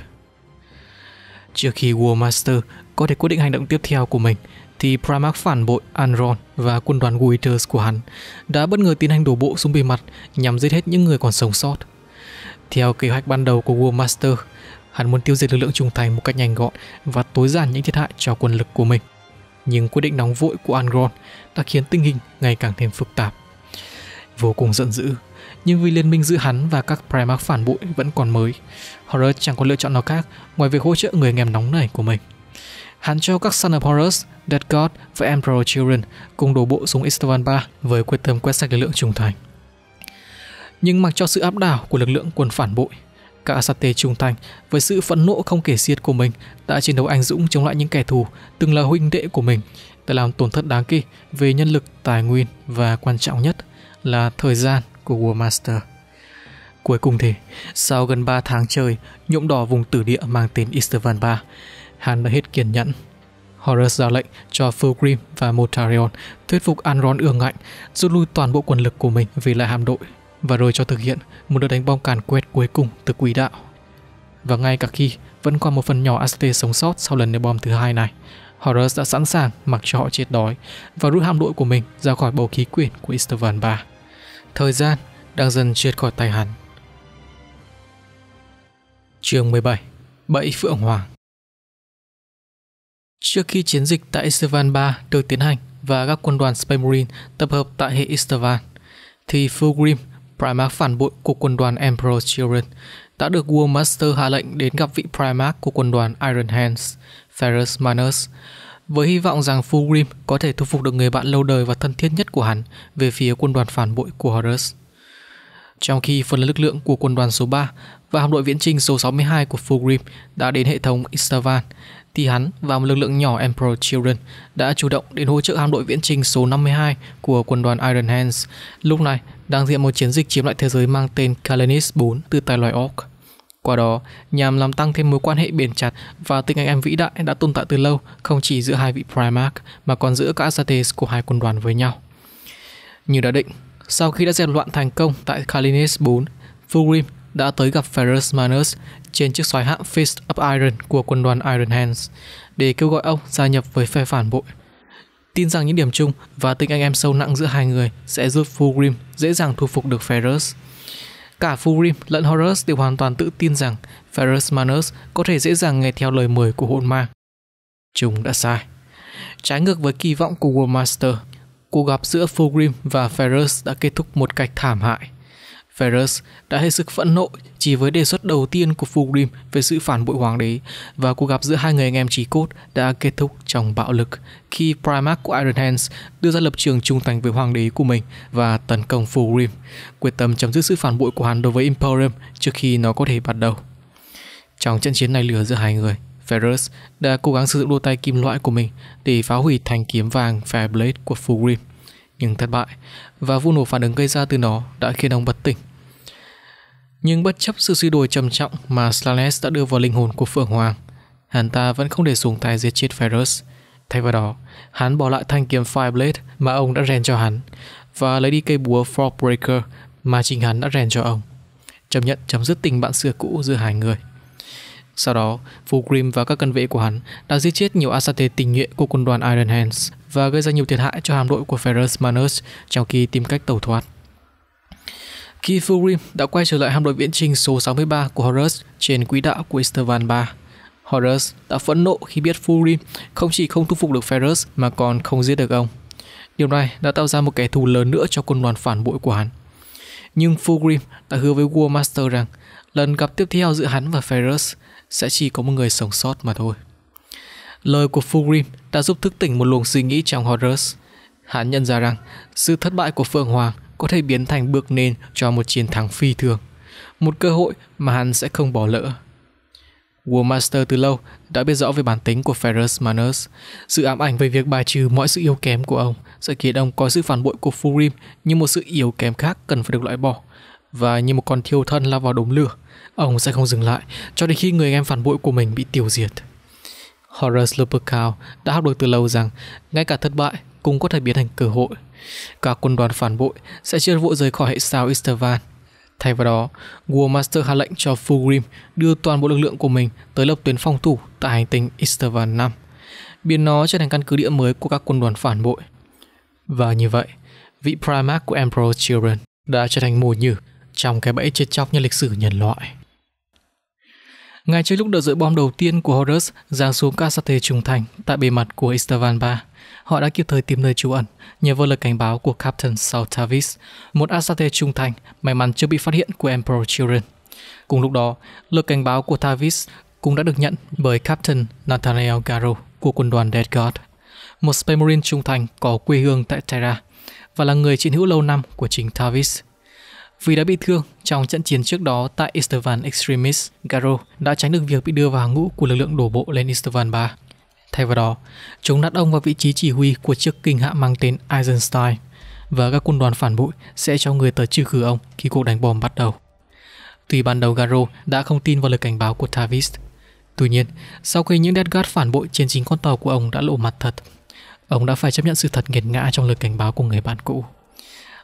Trước khi War Master có thể quyết định hành động tiếp theo của mình thì Primarch phản bội Anron và quân đoàn Witers của hắn đã bất ngờ tiến hành đổ bộ xuống bề mặt nhằm giết hết những người còn sống sót. Theo kế hoạch ban đầu của War Master, hắn muốn tiêu diệt lực lượng trung thành một cách nhanh gọn và tối giản những thiệt hại cho quân lực của mình. Nhưng quyết định nóng vội của Angron đã khiến tình hình ngày càng thêm phức tạp. Vô cùng giận dữ, nhưng vì liên minh giữa hắn và các Primarch phản bội vẫn còn mới, Horus chẳng có lựa chọn nào khác ngoài việc hỗ trợ người anh em nóng nảy của mình. Hắn cho các Son of Horus, Dead God và Emperor Children cùng đổ bộ xuống Istvan III với quyết tâm quét sạch lực lượng trung thành. Nhưng mặc cho sự áp đảo của lực lượng quân phản bội, cả Asate trung thành với sự phẫn nộ không kể xiết của mình đã chiến đấu anh dũng chống lại những kẻ thù từng là huynh đệ của mình đã làm tổn thất đáng kể về nhân lực, tài nguyên và quan trọng nhất là thời gian của War Master. Cuối cùng thì, sau gần 3 tháng trời, nhuộm đỏ vùng tử địa mang tên Istvan III, hắn đã hết kiên nhẫn. Horus ra lệnh cho Fulgrim và Motarion thuyết phục Anron ương ngạnh, rút lui toàn bộ quân lực của mình vì lại hạm đội và rồi cho thực hiện một đợt đánh bom càn quét cuối cùng từ quỹ đạo. Và ngay cả khi vẫn còn một phần nhỏ Azte sống sót sau lần ném bom thứ hai này, Horus đã sẵn sàng mặc cho họ chết đói và rút hạm đội của mình ra khỏi bầu khí quyển của Istvan 3. Thời gian đang dần trượt khỏi tay hắn. Chương 17 Bẫy Phượng Hoàng Trước khi chiến dịch tại Istvan 3 được tiến hành và các quân đoàn Space Marine tập hợp tại hệ Istvan, thì Fulgrim, Primarch phản bội của quân đoàn Emperor's Children, đã được War Master hạ lệnh đến gặp vị Primarch của quân đoàn Iron Hands, Ferrus Manus, với hy vọng rằng Fulgrim có thể thu phục được người bạn lâu đời và thân thiết nhất của hắn về phía quân đoàn phản bội của Horus. Trong khi phần lực lượng của quân đoàn số 3 và hạm đội viễn trinh số 62 của Fulgrim đã đến hệ thống Istvan thì hắn và một lực lượng nhỏ Emperor Children đã chủ động đến hỗ trợ hạm đội viễn trình số 52 của quân đoàn Iron Hands, lúc này đang diện một chiến dịch chiếm lại thế giới mang tên Kalanis 4 từ tài loài Orc. Qua đó, nhằm làm tăng thêm mối quan hệ bền chặt và tình anh em vĩ đại đã tồn tại từ lâu không chỉ giữa hai vị Primarch mà còn giữa các Astartes của hai quân đoàn với nhau. Như đã định, sau khi đã dẹp loạn thành công tại Kalinis 4, Fulgrim đã tới gặp Ferrus Manus trên chiếc xoài hạm Fist of Iron của quân đoàn Iron Hands để kêu gọi ông gia nhập với phe phản bội. Tin rằng những điểm chung và tình anh em sâu nặng giữa hai người sẽ giúp Fulgrim dễ dàng thu phục được Ferrus. Cả Fulgrim lẫn Horus đều hoàn toàn tự tin rằng Ferrus Manus có thể dễ dàng nghe theo lời mời của hồn ma. Chúng đã sai. Trái ngược với kỳ vọng của Warmaster, cuộc gặp giữa Fulgrim và Ferrus đã kết thúc một cách thảm hại. Ferris đã hết sức phẫn nộ chỉ với đề xuất đầu tiên của Fulgrim về sự phản bội hoàng đế và cuộc gặp giữa hai người anh em trí cốt đã kết thúc trong bạo lực khi Primarch của Iron Hands đưa ra lập trường trung thành với hoàng đế của mình và tấn công Fulgrim, quyết tâm chấm dứt sự phản bội của hắn đối với Imperium trước khi nó có thể bắt đầu. Trong trận chiến này lửa giữa hai người, Ferris đã cố gắng sử dụng đôi tay kim loại của mình để phá hủy thanh kiếm vàng Fireblade của Fulgrim nhưng thất bại và vụ nổ phản ứng gây ra từ nó đã khiến ông bất tỉnh nhưng bất chấp sự suy đồi trầm trọng mà Slanes đã đưa vào linh hồn của Phượng Hoàng, hắn ta vẫn không để xuống tay giết chết Ferrus. Thay vào đó, hắn bỏ lại thanh kiếm Fireblade mà ông đã rèn cho hắn và lấy đi cây búa Forbreaker mà chính hắn đã rèn cho ông. Chấp nhận chấm dứt tình bạn xưa cũ giữa hai người. Sau đó, Fulgrim và các cân vệ của hắn đã giết chết nhiều Asate tình nguyện của quân đoàn Iron Hands và gây ra nhiều thiệt hại cho hạm đội của Ferrus Manus trong khi tìm cách tẩu thoát. Kifuri đã quay trở lại hạm đội viễn trình số 63 của Horus trên quỹ đạo của Istvan 3. Horus đã phẫn nộ khi biết Fury không chỉ không thu phục được Ferrus mà còn không giết được ông. Điều này đã tạo ra một kẻ thù lớn nữa cho quân đoàn phản bội của hắn. Nhưng Fury đã hứa với War Master rằng lần gặp tiếp theo giữa hắn và Ferrus sẽ chỉ có một người sống sót mà thôi. Lời của Fury đã giúp thức tỉnh một luồng suy nghĩ trong Horus. Hắn nhận ra rằng sự thất bại của Phượng Hoàng có thể biến thành bước nền cho một chiến thắng phi thường, một cơ hội mà hắn sẽ không bỏ lỡ. War Master từ lâu đã biết rõ về bản tính của Ferrus Manus. Sự ám ảnh về việc bài trừ mọi sự yếu kém của ông sẽ khiến ông coi sự phản bội của Furim như một sự yếu kém khác cần phải được loại bỏ. Và như một con thiêu thân lao vào đống lửa, ông sẽ không dừng lại cho đến khi người em phản bội của mình bị tiêu diệt. Horace Lupercal đã học được từ lâu rằng ngay cả thất bại cũng có thể biến thành cơ hội – các quân đoàn phản bội sẽ chưa vội rời khỏi hệ sao Istavan. Thay vào đó, War Master hạ lệnh cho Fulgrim đưa toàn bộ lực lượng của mình tới lập tuyến phòng thủ tại hành tinh Istavan 5, biến nó trở thành căn cứ địa mới của các quân đoàn phản bội. Và như vậy, vị Primarch của Emperor Children đã trở thành mồi nhử trong cái bẫy chết chóc như lịch sử nhân loại. Ngay trước lúc đợt rơi bom đầu tiên của Horus giáng xuống các sát thể thành tại bề mặt của Istavan 3, Họ đã kịp thời tìm nơi trú ẩn, nhờ vào lời cảnh báo của Captain Saltavis, một Asate trung thành may mắn chưa bị phát hiện của Emperor Children. Cùng lúc đó, lời cảnh báo của Tavis cũng đã được nhận bởi Captain Nathaniel Garo của quân đoàn Dead God, một Space Marine trung thành có quê hương tại Terra và là người chiến hữu lâu năm của chính Tavis. Vì đã bị thương trong trận chiến trước đó tại Istvan Extremis, Garo đã tránh được việc bị đưa vào hàng ngũ của lực lượng đổ bộ lên Istvan 3. Thay vào đó, chúng đặt ông vào vị trí chỉ huy của chiếc kinh hạ mang tên Eisenstein và các quân đoàn phản bội sẽ cho người tới trừ khử ông khi cuộc đánh bom bắt đầu. Tuy ban đầu Garo đã không tin vào lời cảnh báo của Tavis, tuy nhiên sau khi những Deadguard phản bội trên chính con tàu của ông đã lộ mặt thật, ông đã phải chấp nhận sự thật nghiệt ngã trong lời cảnh báo của người bạn cũ.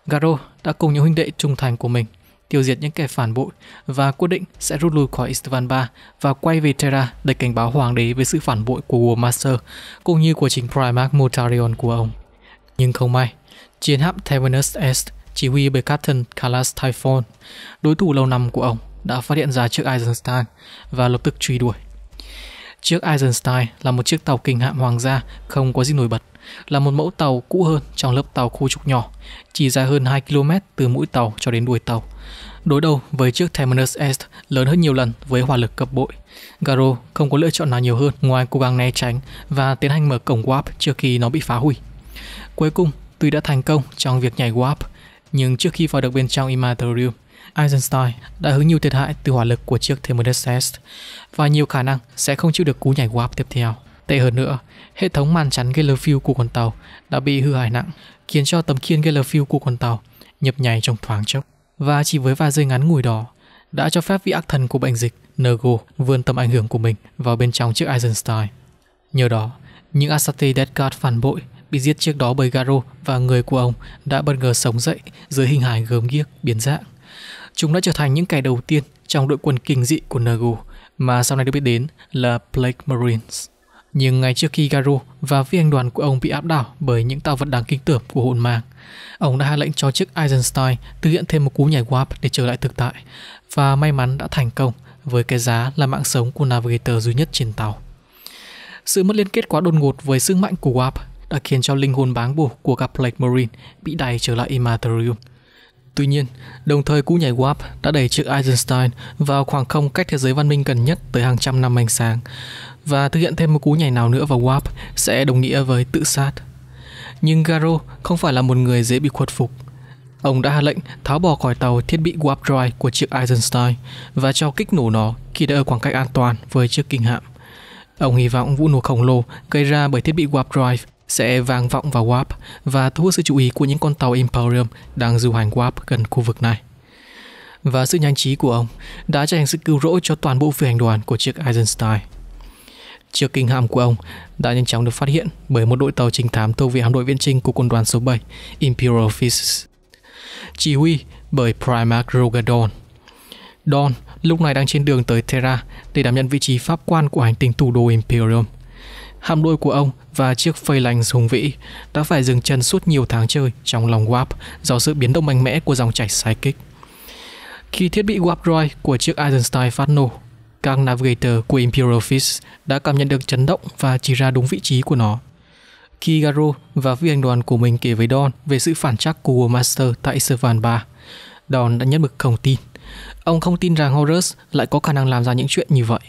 Garo đã cùng những huynh đệ trung thành của mình tiêu diệt những kẻ phản bội và quyết định sẽ rút lui khỏi Istanbul và quay về Terra để cảnh báo hoàng đế về sự phản bội của War Master cũng như của chính Primarch Mortarion của ông. Nhưng không may, chiến hạm Tavernus Est chỉ huy bởi Captain Kalas Typhon, đối thủ lâu năm của ông, đã phát hiện ra chiếc Eisenstein và lập tức truy đuổi. Chiếc Eisenstein là một chiếc tàu kinh hạm hoàng gia không có gì nổi bật, là một mẫu tàu cũ hơn trong lớp tàu khu trục nhỏ, chỉ dài hơn 2 km từ mũi tàu cho đến đuôi tàu – đối đầu với chiếc Terminus S lớn hơn nhiều lần với hỏa lực cấp bội. Garo không có lựa chọn nào nhiều hơn ngoài cố gắng né tránh và tiến hành mở cổng warp trước khi nó bị phá hủy. Cuối cùng, tuy đã thành công trong việc nhảy warp, nhưng trước khi vào được bên trong Imaterium, Eisenstein đã hứng nhiều thiệt hại từ hỏa lực của chiếc Terminus S và nhiều khả năng sẽ không chịu được cú nhảy warp tiếp theo. Tệ hơn nữa, hệ thống màn chắn fuel của con tàu đã bị hư hại nặng, khiến cho tấm khiên fuel của con tàu nhập nhảy trong thoáng chốc. Và chỉ với vài giây ngắn ngủi đó, đã cho phép vị ác thần của bệnh dịch Nergo vươn tầm ảnh hưởng của mình vào bên trong chiếc Eisenstein. Nhờ đó, những Asate Death phản bội bị giết trước đó bởi Garo và người của ông đã bất ngờ sống dậy dưới hình hài gớm ghiếc biến dạng. Chúng đã trở thành những kẻ đầu tiên trong đội quân kinh dị của Nergo mà sau này được biết đến là Black Marines. Nhưng ngay trước khi Garu và phi hành đoàn của ông bị áp đảo bởi những tạo vật đáng kinh tởm của hồn mang, ông đã hạ lệnh cho chiếc Eisenstein thực hiện thêm một cú nhảy warp để trở lại thực tại và may mắn đã thành công với cái giá là mạng sống của Navigator duy nhất trên tàu. Sự mất liên kết quá đột ngột với sức mạnh của warp đã khiến cho linh hồn báng bổ của cả Blake Marine bị đẩy trở lại Immaterium. Tuy nhiên, đồng thời cú nhảy warp đã đẩy chiếc Eisenstein vào khoảng không cách thế giới văn minh gần nhất tới hàng trăm năm ánh sáng, và thực hiện thêm một cú nhảy nào nữa vào warp sẽ đồng nghĩa với tự sát. Nhưng Garo không phải là một người dễ bị khuất phục. Ông đã hạ lệnh tháo bỏ khỏi tàu thiết bị warp drive của chiếc Eisenstein và cho kích nổ nó khi đã ở khoảng cách an toàn với chiếc kinh hạm. Ông hy vọng vụ nổ khổng lồ gây ra bởi thiết bị warp drive sẽ vang vọng vào warp và thu hút sự chú ý của những con tàu Imperium đang du hành warp gần khu vực này. Và sự nhanh trí của ông đã trở thành sự cứu rỗi cho toàn bộ phi hành đoàn của chiếc Eisenstein chiếc kinh hạm của ông đã nhanh chóng được phát hiện bởi một đội tàu trinh thám thuộc về hạm đội viễn trinh của quân đoàn số 7 Imperial Physics. Chỉ huy bởi Primarch Rogadon. Don lúc này đang trên đường tới Terra để đảm nhận vị trí pháp quan của hành tinh thủ đô Imperium. Hạm đội của ông và chiếc phây lành hùng vĩ đã phải dừng chân suốt nhiều tháng trời trong lòng Warp do sự biến động mạnh mẽ của dòng chảy Psychic. Khi thiết bị Warp Drive của chiếc Eisenstein phát nổ, các Navigator của Imperial Fist đã cảm nhận được chấn động và chỉ ra đúng vị trí của nó. khi Kigaro và phi hành đoàn của mình kể với Don về sự phản trắc của War Master tại Servan 3. Don đã nhất mực không tin. Ông không tin rằng Horus lại có khả năng làm ra những chuyện như vậy.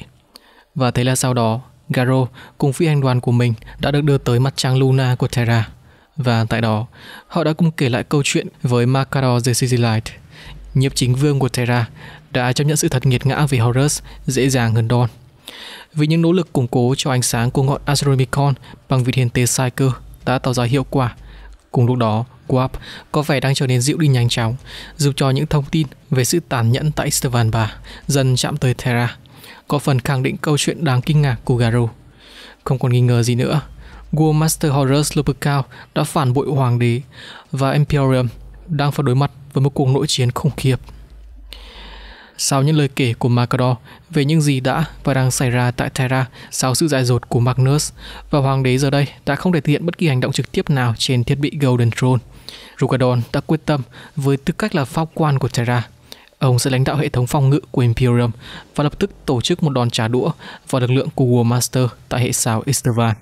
Và thế là sau đó, Garo cùng phi hành đoàn của mình đã được đưa tới mặt trăng Luna của Terra. Và tại đó, họ đã cùng kể lại câu chuyện với Makarov the City nhiếp chính vương của Terra đã chấp nhận sự thật nghiệt ngã về Horus dễ dàng hơn Dawn. Vì những nỗ lực củng cố cho ánh sáng của ngọn Astronomicon bằng vị thiên tế Psyker đã tạo ra hiệu quả. Cùng lúc đó, Guap có vẻ đang trở nên dịu đi nhanh chóng, giúp cho những thông tin về sự tàn nhẫn tại Estevan 3 dần chạm tới Terra, có phần khẳng định câu chuyện đáng kinh ngạc của Garou. Không còn nghi ngờ gì nữa, War Master Horus Lupercal đã phản bội hoàng đế và Imperium đang phải đối mặt với một cuộc nội chiến khủng khiếp. Sau những lời kể của Macador về những gì đã và đang xảy ra tại Terra sau sự dại dột của Magnus và hoàng đế giờ đây đã không thể thực hiện bất kỳ hành động trực tiếp nào trên thiết bị Golden Throne. Rugadon đã quyết tâm với tư cách là pháp quan của Terra. Ông sẽ lãnh đạo hệ thống phòng ngự của Imperium và lập tức tổ chức một đòn trả đũa vào lực lượng của War Master tại hệ sao Istvan.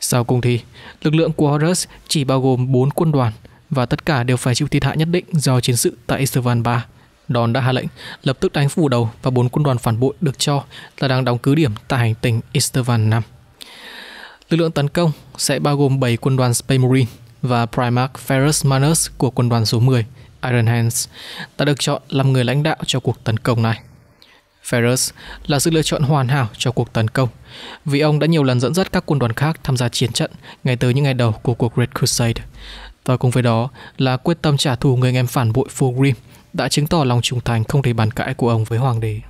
Sau cùng thì, lực lượng của Horus chỉ bao gồm 4 quân đoàn và tất cả đều phải chịu thiệt hại nhất định do chiến sự tại Istvan 3. Đòn đã hạ lệnh lập tức đánh phủ đầu và bốn quân đoàn phản bội được cho là đang đóng cứ điểm tại hành tinh Istvan 5. Lực lượng tấn công sẽ bao gồm 7 quân đoàn Space Marine và Primarch Ferrus Manus của quân đoàn số 10, Iron Hands, đã được chọn làm người lãnh đạo cho cuộc tấn công này. Ferrus là sự lựa chọn hoàn hảo cho cuộc tấn công, vì ông đã nhiều lần dẫn dắt các quân đoàn khác tham gia chiến trận ngay từ những ngày đầu của cuộc Red Crusade. Và cùng với đó là quyết tâm trả thù người anh em phản bội Fulgrim đã chứng tỏ lòng trung thành không thể bàn cãi của ông với hoàng đế.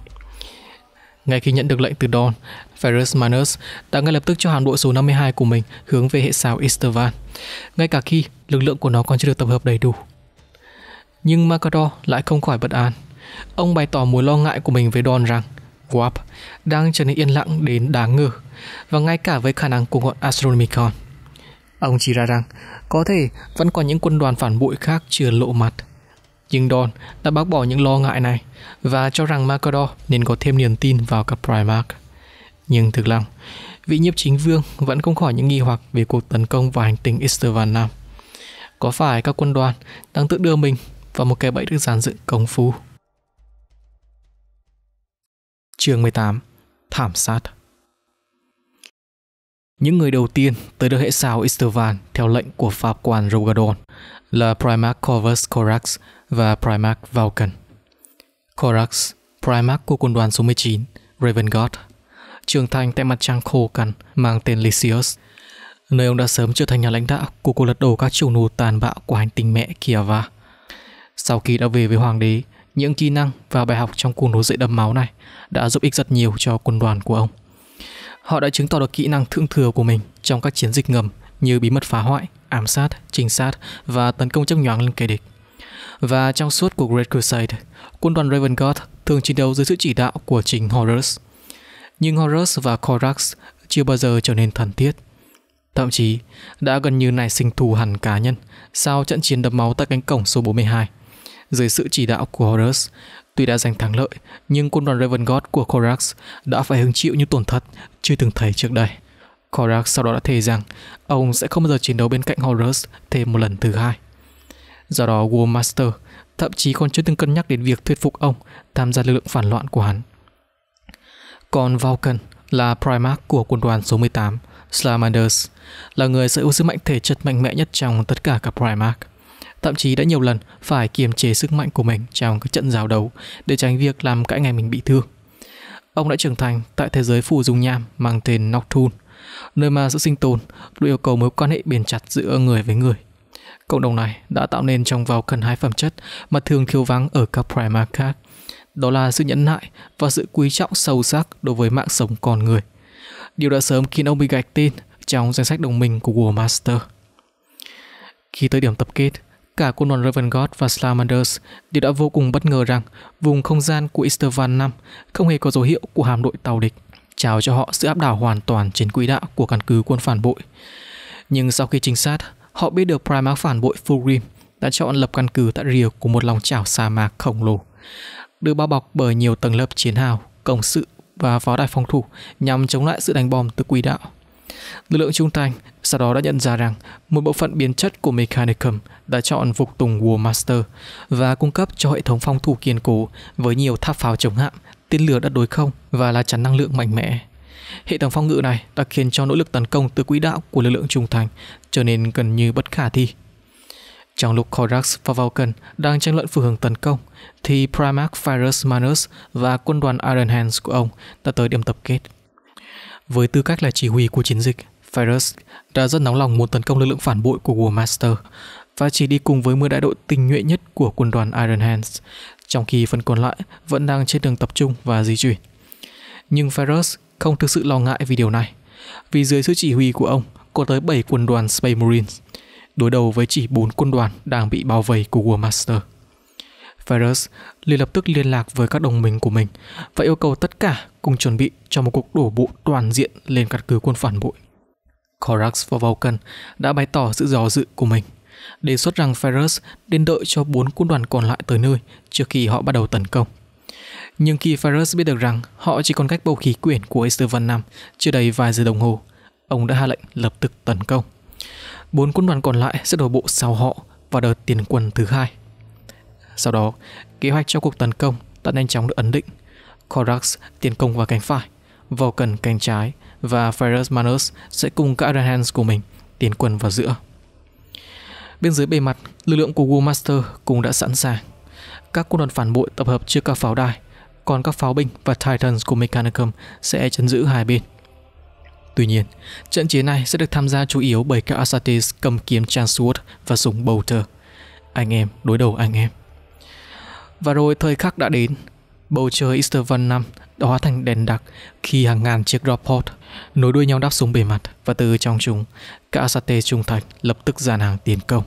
Ngay khi nhận được lệnh từ Don, Ferus Manus đã ngay lập tức cho hàng đội số 52 của mình hướng về hệ sao Istvan, ngay cả khi lực lượng của nó còn chưa được tập hợp đầy đủ. Nhưng Macador lại không khỏi bất an. Ông bày tỏ mối lo ngại của mình với Don rằng Warp đang trở nên yên lặng đến đáng ngờ và ngay cả với khả năng của ngọn Astronomicon. Ông chỉ ra rằng có thể vẫn còn những quân đoàn phản bội khác chưa lộ mặt nhưng Don đã bác bỏ những lo ngại này và cho rằng Macador nên có thêm niềm tin vào các Primarch. Nhưng thực lòng, vị nhiếp chính vương vẫn không khỏi những nghi hoặc về cuộc tấn công vào hành tinh Istervan Nam. Có phải các quân đoàn đang tự đưa mình vào một cái bẫy được dàn dựng công phu? Chương 18 Thảm sát những người đầu tiên tới được hệ sao Istervan theo lệnh của Pháp quan Rogadon là Primarch Corvus Corax và Primarch Vulcan. Korax, Primarch của quân đoàn số 19, Raven God, trưởng thành tại mặt trăng khô cằn mang tên Lysius, nơi ông đã sớm trở thành nhà lãnh đạo của cuộc lật đổ các chủ nô tàn bạo của hành tinh mẹ Kiava. Sau khi đã về với hoàng đế, những kỹ năng và bài học trong cuộc nối dậy đẫm máu này đã giúp ích rất nhiều cho quân đoàn của ông. Họ đã chứng tỏ được kỹ năng thượng thừa của mình trong các chiến dịch ngầm như bí mật phá hoại, ám sát, trinh sát và tấn công chấp nhoáng lên kẻ địch. Và trong suốt cuộc Red Crusade, quân đoàn Raven God thường chiến đấu dưới sự chỉ đạo của chính Horus. Nhưng Horus và Korax chưa bao giờ trở nên thần thiết. Thậm chí, đã gần như nảy sinh thù hẳn cá nhân sau trận chiến đẫm máu tại cánh cổng số 42. Dưới sự chỉ đạo của Horus, tuy đã giành thắng lợi, nhưng quân đoàn Raven God của Korax đã phải hứng chịu những tổn thất chưa từng thấy trước đây. Korax sau đó đã thề rằng ông sẽ không bao giờ chiến đấu bên cạnh Horus thêm một lần thứ hai. Do đó War Master thậm chí còn chưa từng cân nhắc đến việc thuyết phục ông tham gia lực lượng phản loạn của hắn. Còn Vulcan là Primarch của quân đoàn số 18, Slamanders, là người sở hữu sức mạnh thể chất mạnh mẽ nhất trong tất cả các Primarch. Thậm chí đã nhiều lần phải kiềm chế sức mạnh của mình trong các trận giao đấu để tránh việc làm cãi ngày mình bị thương. Ông đã trưởng thành tại thế giới phù dung nham mang tên Nocturne, nơi mà sự sinh tồn luôn yêu cầu mối quan hệ bền chặt giữa người với người Cộng đồng này đã tạo nên trong vào cần hai phẩm chất mà thường thiếu vắng ở các primark khác. Đó là sự nhẫn nại và sự quý trọng sâu sắc đối với mạng sống con người. Điều đã sớm khiến ông bị gạch tên trong danh sách đồng minh của War Master. Khi tới điểm tập kết, cả quân đoàn Raven God và Slamanders đều đã vô cùng bất ngờ rằng vùng không gian của Istvan 5 không hề có dấu hiệu của hạm đội tàu địch, chào cho họ sự áp đảo hoàn toàn trên quỹ đạo của căn cứ quân phản bội. Nhưng sau khi trinh sát, Họ biết được Primarch phản bội Fulgrim đã chọn lập căn cứ tại rìa của một lòng chảo sa mạc khổng lồ, được bao bọc bởi nhiều tầng lớp chiến hào, công sự và pháo đài phòng thủ nhằm chống lại sự đánh bom từ quỹ đạo. Lực lượng trung thành sau đó đã nhận ra rằng một bộ phận biến chất của Mechanicum đã chọn phục tùng War Master và cung cấp cho hệ thống phòng thủ kiên cố với nhiều tháp pháo chống hạm, tên lửa đất đối không và lá chắn năng lượng mạnh mẽ. Hệ thống phòng ngự này đã khiến cho nỗ lực tấn công từ quỹ đạo của lực lượng trung thành trở nên gần như bất khả thi. Trong lúc Korax và Vulcan đang tranh luận phương hướng tấn công, thì Primarch Virus Manus và quân đoàn Iron Hands của ông đã tới điểm tập kết. Với tư cách là chỉ huy của chiến dịch, Virus đã rất nóng lòng muốn tấn công lực lượng phản bội của War Master và chỉ đi cùng với 10 đại đội tinh nhuệ nhất của quân đoàn Iron Hands, trong khi phần còn lại vẫn đang trên đường tập trung và di chuyển. Nhưng Virus không thực sự lo ngại vì điều này, vì dưới sự chỉ huy của ông có tới 7 quân đoàn Space Marines, đối đầu với chỉ 4 quân đoàn đang bị bao vây của War Master. Ferris liền lập tức liên lạc với các đồng minh của mình và yêu cầu tất cả cùng chuẩn bị cho một cuộc đổ bộ toàn diện lên căn cứ quân phản bội. Korax và Vulcan đã bày tỏ sự dò dự của mình, đề xuất rằng Ferris nên đợi cho bốn quân đoàn còn lại tới nơi trước khi họ bắt đầu tấn công. Nhưng khi Faros biết được rằng họ chỉ còn cách bầu khí quyển của Esther Van Nam chưa đầy vài giờ đồng hồ, ông đã hạ lệnh lập tức tấn công. Bốn quân đoàn còn lại sẽ đổ bộ sau họ vào đợt tiền quân thứ hai. Sau đó, kế hoạch cho cuộc tấn công đã nhanh chóng được ấn định. Korax tiến công vào cánh phải, Vulcan cánh trái và Ferus Manus sẽ cùng các Iron của mình tiến quân vào giữa. Bên dưới bề mặt, lực lượng của War Master cũng đã sẵn sàng. Các quân đoàn phản bội tập hợp trước các pháo đài còn các pháo binh và Titans của Mechanicum sẽ chấn giữ hai bên. Tuy nhiên, trận chiến này sẽ được tham gia chủ yếu bởi các Astartes cầm kiếm Chansword và súng Bolter. Anh em đối đầu anh em. Và rồi thời khắc đã đến, bầu trời Eastervan 5 đã hóa thành đèn đặc khi hàng ngàn chiếc Drop Pod nối đuôi nhau đáp xuống bề mặt và từ trong chúng, các Asate trung thành lập tức dàn hàng tiến công.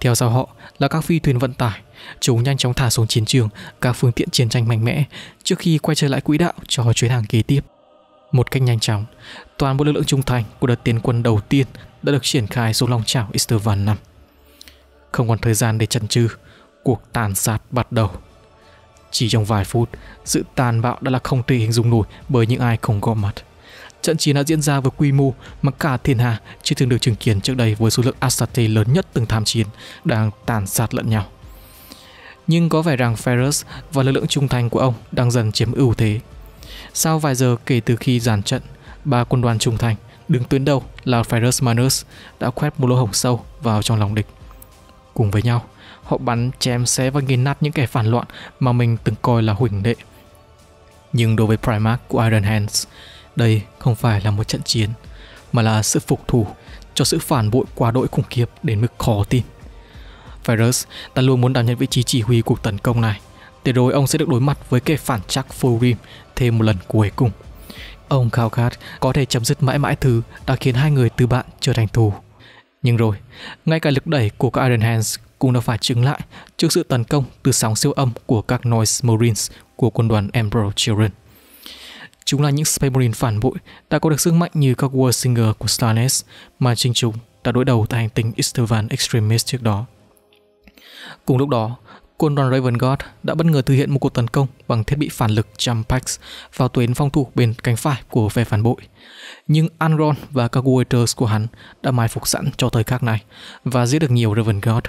Theo sau họ là các phi thuyền vận tải Chúng nhanh chóng thả xuống chiến trường các phương tiện chiến tranh mạnh mẽ trước khi quay trở lại quỹ đạo cho chuyến hàng kế tiếp. Một cách nhanh chóng, toàn bộ lực lượng trung thành của đợt tiến quân đầu tiên đã được triển khai xuống lòng chảo Istervan 5. Không còn thời gian để chần chừ, cuộc tàn sát bắt đầu. Chỉ trong vài phút, sự tàn bạo đã là không thể hình dung nổi bởi những ai không có mặt. Trận chiến đã diễn ra với quy mô mà cả thiên hạ chưa từng được chứng kiến trước đây với số lượng Astarte lớn nhất từng tham chiến đang tàn sát lẫn nhau nhưng có vẻ rằng Ferris và lực lượng trung thành của ông đang dần chiếm ưu thế. Sau vài giờ kể từ khi giàn trận, ba quân đoàn trung thành đứng tuyến đầu là Ferris Manus đã khoét một lỗ hổng sâu vào trong lòng địch. Cùng với nhau, họ bắn chém xé và nghiền nát những kẻ phản loạn mà mình từng coi là huỳnh đệ. Nhưng đối với Primarch của Iron Hands, đây không phải là một trận chiến, mà là sự phục thù cho sự phản bội quá đội khủng khiếp đến mức khó tin. Ferris đã luôn muốn đảm nhận vị trí chỉ huy cuộc tấn công này. Để rồi ông sẽ được đối mặt với kẻ phản trắc Fulgrim thêm một lần cuối cùng. Ông khao khát có thể chấm dứt mãi mãi thứ đã khiến hai người từ bạn trở thành thù. Nhưng rồi, ngay cả lực đẩy của các Iron Hands cũng đã phải chứng lại trước sự tấn công từ sóng siêu âm của các Noise Marines của quân đoàn Emperor Children. Chúng là những Space Marine phản bội đã có được sức mạnh như các War Singer của Starnes mà chính chúng đã đối đầu tại hành tinh Istvan Extremis trước đó. Cùng lúc đó, quân đoàn Raven God đã bất ngờ thực hiện một cuộc tấn công bằng thiết bị phản lực Jumpax vào tuyến phòng thủ bên cánh phải của phe phản bội. Nhưng Angron và các Warriors của hắn đã mai phục sẵn cho thời khắc này và giết được nhiều Raven God,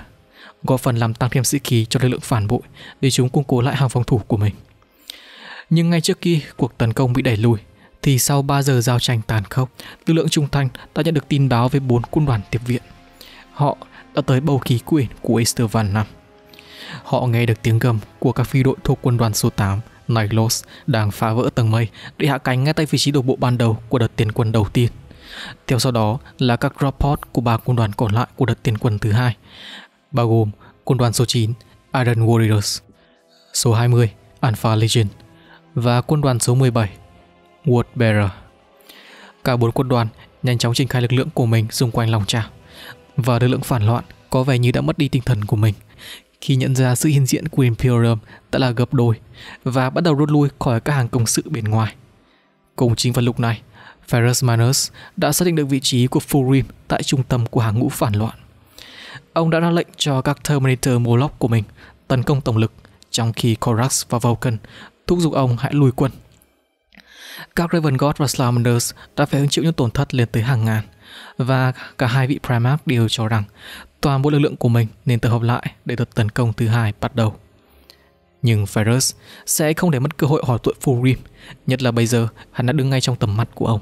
góp phần làm tăng thêm sĩ khí cho lực lượng phản bội để chúng củng cố lại hàng phòng thủ của mình. Nhưng ngay trước khi cuộc tấn công bị đẩy lùi, thì sau 3 giờ giao tranh tàn khốc, lực lượng trung thành đã nhận được tin báo về bốn quân đoàn tiếp viện. Họ đã tới bầu khí quyển của Easter Van 5 Họ nghe được tiếng gầm của các phi đội thuộc quân đoàn số 8 Nightlos đang phá vỡ tầng mây để hạ cánh ngay tại vị trí đổ bộ ban đầu của đợt tiến quân đầu tiên. Theo sau đó là các rapport của ba quân đoàn còn lại của đợt tiến quân thứ hai, bao gồm quân đoàn số 9 Iron Warriors, số 20 Alpha Legion và quân đoàn số 17 Wordbearer. Cả bốn quân đoàn nhanh chóng triển khai lực lượng của mình xung quanh lòng trào và lực lượng phản loạn có vẻ như đã mất đi tinh thần của mình khi nhận ra sự hiện diện của Imperium đã là gấp đôi và bắt đầu rút lui khỏi các hàng công sự bên ngoài. Cùng chính vào lúc này, Ferus Manus đã xác định được vị trí của Furim tại trung tâm của hàng ngũ phản loạn. Ông đã ra lệnh cho các Terminator Moloch của mình tấn công tổng lực, trong khi Korax và Vulcan thúc giục ông hãy lùi quân. Các Raven God và Slamanders đã phải hứng chịu những tổn thất lên tới hàng ngàn, và cả hai vị Primarch đều cho rằng toàn bộ lực lượng của mình nên tập hợp lại để đợt tấn công thứ hai bắt đầu. Nhưng Ferrus sẽ không để mất cơ hội hỏi tội Fulgrim nhất là bây giờ hắn đã đứng ngay trong tầm mắt của ông.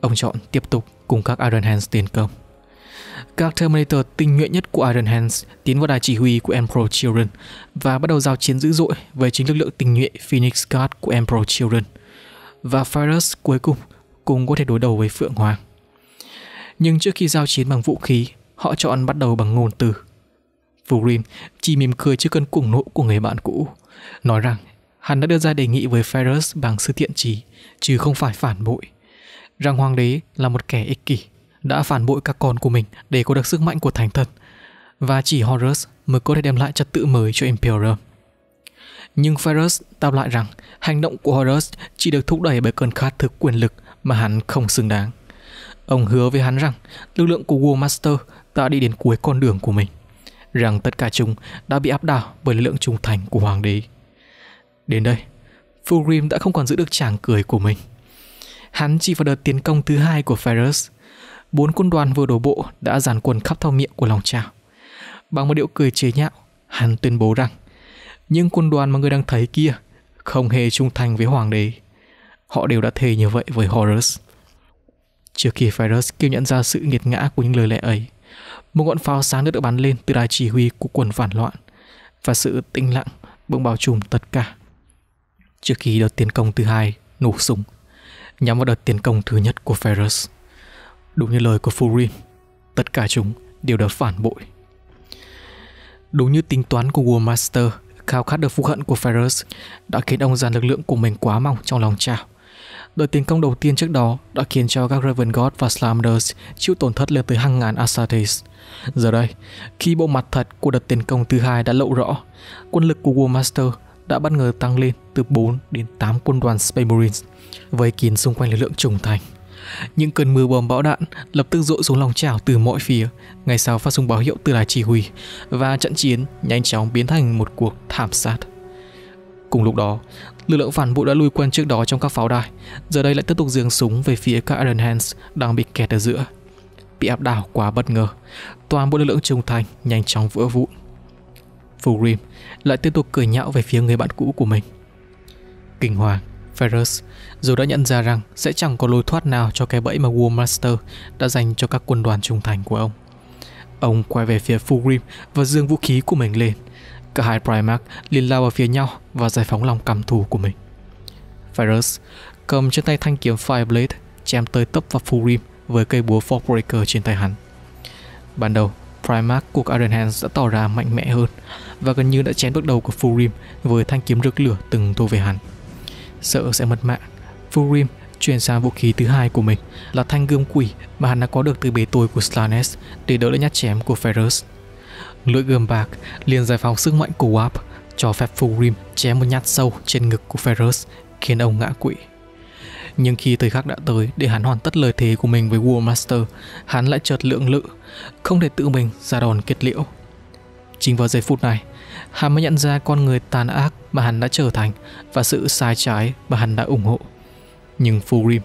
Ông chọn tiếp tục cùng các Iron Hands tiến công. Các Terminator tinh nhuệ nhất của Iron Hands tiến vào đài chỉ huy của Emperor Children và bắt đầu giao chiến dữ dội với chính lực lượng tinh nhuệ Phoenix Guard của Emperor Children. Và Ferrus cuối cùng cũng có thể đối đầu với Phượng Hoàng nhưng trước khi giao chiến bằng vũ khí, họ chọn bắt đầu bằng ngôn từ. Vurin chỉ mỉm cười trước cơn cuồng nộ của người bạn cũ, nói rằng hắn đã đưa ra đề nghị với Ferrus bằng sự thiện trí, chứ không phải phản bội. Rằng hoàng đế là một kẻ ích kỷ, đã phản bội các con của mình để có được sức mạnh của thánh thần, và chỉ Horus mới có thể đem lại trật tự mới cho Imperium. Nhưng Ferrus tao lại rằng hành động của Horus chỉ được thúc đẩy bởi cơn khát thực quyền lực mà hắn không xứng đáng. Ông hứa với hắn rằng lực lượng của War Master đã đi đến cuối con đường của mình, rằng tất cả chúng đã bị áp đảo bởi lực lượng trung thành của hoàng đế. Đến đây, Fulgrim đã không còn giữ được tràng cười của mình. Hắn chỉ vào đợt tiến công thứ hai của Ferrus. Bốn quân đoàn vừa đổ bộ đã dàn quần khắp thao miệng của lòng trào. Bằng một điệu cười chế nhạo, hắn tuyên bố rằng những quân đoàn mà người đang thấy kia không hề trung thành với hoàng đế. Họ đều đã thề như vậy với Horus. Trước khi Cyrus kêu nhận ra sự nghiệt ngã của những lời lẽ ấy, một ngọn pháo sáng nữa được bắn lên từ đài chỉ huy của quần phản loạn và sự tĩnh lặng bỗng bao trùm tất cả. Trước khi đợt tiến công thứ hai nổ súng, nhắm vào đợt tiến công thứ nhất của Ferris. Đúng như lời của Furin, tất cả chúng đều đã phản bội. Đúng như tính toán của War Master, khao khát được phục hận của Ferris đã khiến ông dàn lực lượng của mình quá mong trong lòng trào – Đợt tiến công đầu tiên trước đó đã khiến cho các Raven God và Slammers chịu tổn thất lên tới hàng ngàn Astartes. Giờ đây, khi bộ mặt thật của đợt tiến công thứ hai đã lộ rõ, quân lực của War Master đã bất ngờ tăng lên từ 4 đến 8 quân đoàn Space Marines, vây kín xung quanh lực lượng trùng thành. Những cơn mưa bom bão đạn lập tức rội xuống lòng chảo từ mọi phía, ngay sau phát súng báo hiệu từ đài chỉ huy, và trận chiến nhanh chóng biến thành một cuộc thảm sát. Cùng lúc đó, Lực lượng phản bội đã lui quân trước đó trong các pháo đài, giờ đây lại tiếp tục giương súng về phía các Iron Hands đang bị kẹt ở giữa. Bị áp đảo quá bất ngờ, toàn bộ lực lượng trung thành nhanh chóng vỡ vụn. Fulgrim lại tiếp tục cười nhạo về phía người bạn cũ của mình. Kinh hoàng, Ferus dù đã nhận ra rằng sẽ chẳng có lối thoát nào cho cái bẫy mà War Master đã dành cho các quân đoàn trung thành của ông. Ông quay về phía Fulgrim và dương vũ khí của mình lên – Cả hai Primarch liền lao vào phía nhau và giải phóng lòng cảm thù của mình. Virus cầm trên tay thanh kiếm Fireblade chém tới tấp vào Furim với cây búa Forkbreaker trên tay hắn. Ban đầu, Primarch của Iron Hands đã tỏ ra mạnh mẽ hơn và gần như đã chém bước đầu của Furim với thanh kiếm rực lửa từng thu về hắn. Sợ sẽ mất mạng, Furim chuyển sang vũ khí thứ hai của mình là thanh gươm quỷ mà hắn đã có được từ bề tôi của Slanes để đỡ lấy nhát chém của Ferrus. Lưỡi gươm bạc liền giải phóng sức mạnh của Warp cho phép Fulgrim chém một nhát sâu trên ngực của Ferrus khiến ông ngã quỵ. Nhưng khi thời khắc đã tới để hắn hoàn tất lời thề của mình với War Master, hắn lại chợt lượng lự, không để tự mình ra đòn kết liễu. Chính vào giây phút này, hắn mới nhận ra con người tàn ác mà hắn đã trở thành và sự sai trái mà hắn đã ủng hộ. Nhưng Fulgrim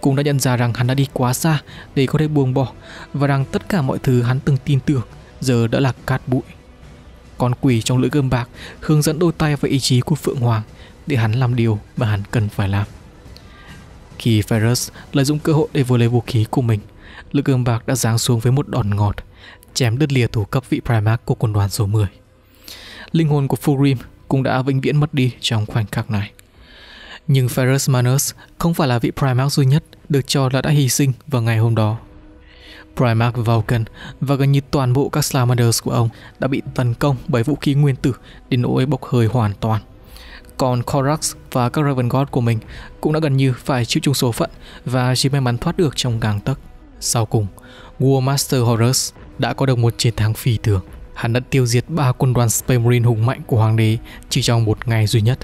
cũng đã nhận ra rằng hắn đã đi quá xa để có thể buông bỏ và rằng tất cả mọi thứ hắn từng tin tưởng giờ đã là cát bụi. Con quỷ trong lưỡi gươm bạc hướng dẫn đôi tay và ý chí của Phượng Hoàng để hắn làm điều mà hắn cần phải làm. Khi Ferris lợi dụng cơ hội để vừa lấy vũ khí của mình, lưỡi gươm bạc đã giáng xuống với một đòn ngọt, chém đứt lìa thủ cấp vị Primarch của quân đoàn số 10. Linh hồn của Fulgrim cũng đã vĩnh viễn mất đi trong khoảnh khắc này. Nhưng Ferris Manus không phải là vị Primarch duy nhất được cho là đã hy sinh vào ngày hôm đó Primarch Vulcan và gần như toàn bộ các Salamanders của ông đã bị tấn công bởi vũ khí nguyên tử đến nỗi bốc hơi hoàn toàn. Còn Korax và các Raven God của mình cũng đã gần như phải chịu chung số phận và chỉ may mắn thoát được trong gang tấc. Sau cùng, War Master Horus đã có được một chiến thắng phi thường. Hắn đã tiêu diệt ba quân đoàn Space Marine hùng mạnh của hoàng đế chỉ trong một ngày duy nhất.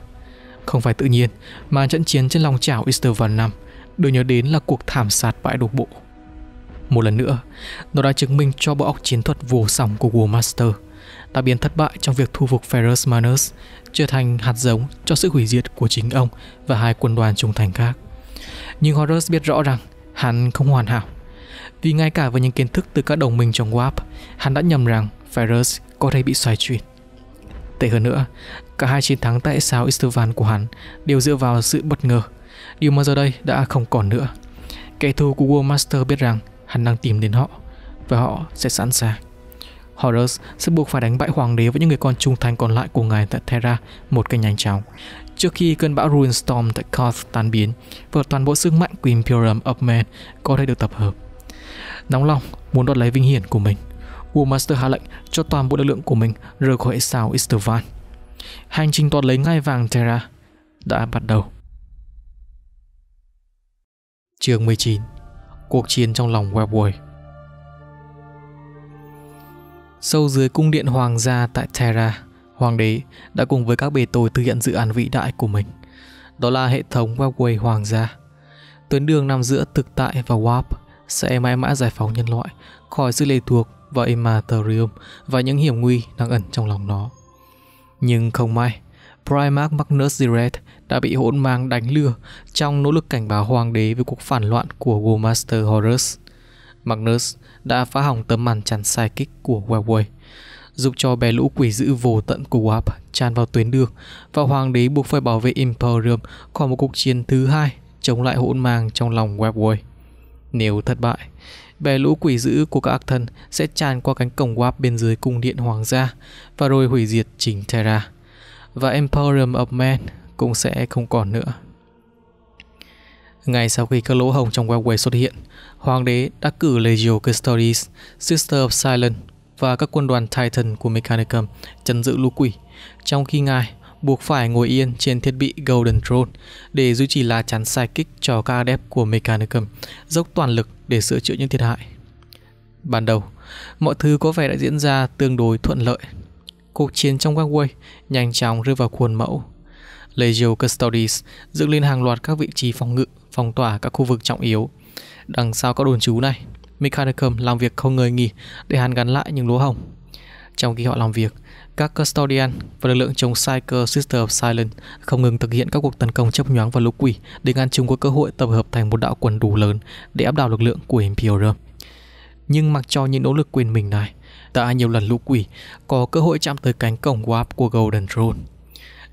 Không phải tự nhiên mà trận chiến trên lòng chảo Easter vào năm được nhớ đến là cuộc thảm sát bãi đổ bộ. Một lần nữa, nó đã chứng minh cho bộ óc chiến thuật vô sòng của War Master đã biến thất bại trong việc thu phục Ferrus Manus trở thành hạt giống cho sự hủy diệt của chính ông và hai quân đoàn trung thành khác. Nhưng Horus biết rõ rằng hắn không hoàn hảo. Vì ngay cả với những kiến thức từ các đồng minh trong Warp, hắn đã nhầm rằng Ferrus có thể bị xoay chuyển. Tệ hơn nữa, cả hai chiến thắng tại sao Istvan của hắn đều dựa vào sự bất ngờ, điều mà giờ đây đã không còn nữa. Kẻ thù của War Master biết rằng hắn đang tìm đến họ và họ sẽ sẵn sàng. Horus sẽ buộc phải đánh bại hoàng đế và những người con trung thành còn lại của ngài tại Terra một cách nhanh chóng. Trước khi cơn bão Ruin Storm tại Koth tan biến và toàn bộ sức mạnh của Imperium of Man có thể được tập hợp. Nóng lòng muốn đoạt lấy vinh hiển của mình, War Master hạ lệnh cho toàn bộ lực lượng của mình rời khỏi sao Istvan. Hành trình đoạt lấy ngai vàng Terra đã bắt đầu. Chương 19 cuộc chiến trong lòng Webway. Sâu dưới cung điện hoàng gia tại Terra, hoàng đế đã cùng với các bề tôi thực hiện dự án vĩ đại của mình. Đó là hệ thống Webway hoàng gia. Tuyến đường nằm giữa thực tại và Warp sẽ mãi mãi giải phóng nhân loại khỏi sự lệ thuộc vào Immaterium và những hiểm nguy đang ẩn trong lòng nó. Nhưng không may, Primarch Magnus Direct đã bị hỗn mang đánh lừa trong nỗ lực cảnh báo hoàng đế về cuộc phản loạn của War Master Horus. Magnus đã phá hỏng tấm màn chắn kích của Webway, giúp cho bè lũ quỷ dữ vô tận của Warp tràn vào tuyến đường và hoàng đế buộc phải bảo vệ Imperium khỏi một cuộc chiến thứ hai chống lại hỗn mang trong lòng Webway. Nếu thất bại, bè lũ quỷ dữ của các ác thần sẽ tràn qua cánh cổng Warp bên dưới cung điện hoàng gia và rồi hủy diệt chính Terra. Và Imperium of Man cũng sẽ không còn nữa. Ngay sau khi các lỗ hồng trong Wellway xuất hiện, Hoàng đế đã cử Legio Custodes, Sister of Silence và các quân đoàn Titan của Mechanicum chấn giữ lũ quỷ, trong khi ngài buộc phải ngồi yên trên thiết bị Golden Throne để duy trì lá chắn sai kích cho các adept của Mechanicum, dốc toàn lực để sửa chữa những thiệt hại. Ban đầu, mọi thứ có vẻ đã diễn ra tương đối thuận lợi. Cuộc chiến trong Wagway nhanh chóng rơi vào khuôn mẫu Legio Custodes dựng lên hàng loạt các vị trí phòng ngự, phòng tỏa các khu vực trọng yếu. Đằng sau các đồn trú này, Mechanicum làm việc không ngơi nghỉ để hàn gắn lại những lỗ hổng. Trong khi họ làm việc, các Custodian và lực lượng chống Psyker Sister of Silence không ngừng thực hiện các cuộc tấn công chấp nhoáng vào lũ quỷ để ngăn chúng có cơ hội tập hợp thành một đạo quân đủ lớn để áp đảo lực lượng của Imperium. Nhưng mặc cho những nỗ lực quyền mình này, đã nhiều lần lũ quỷ có cơ hội chạm tới cánh cổng warp của Golden Throne.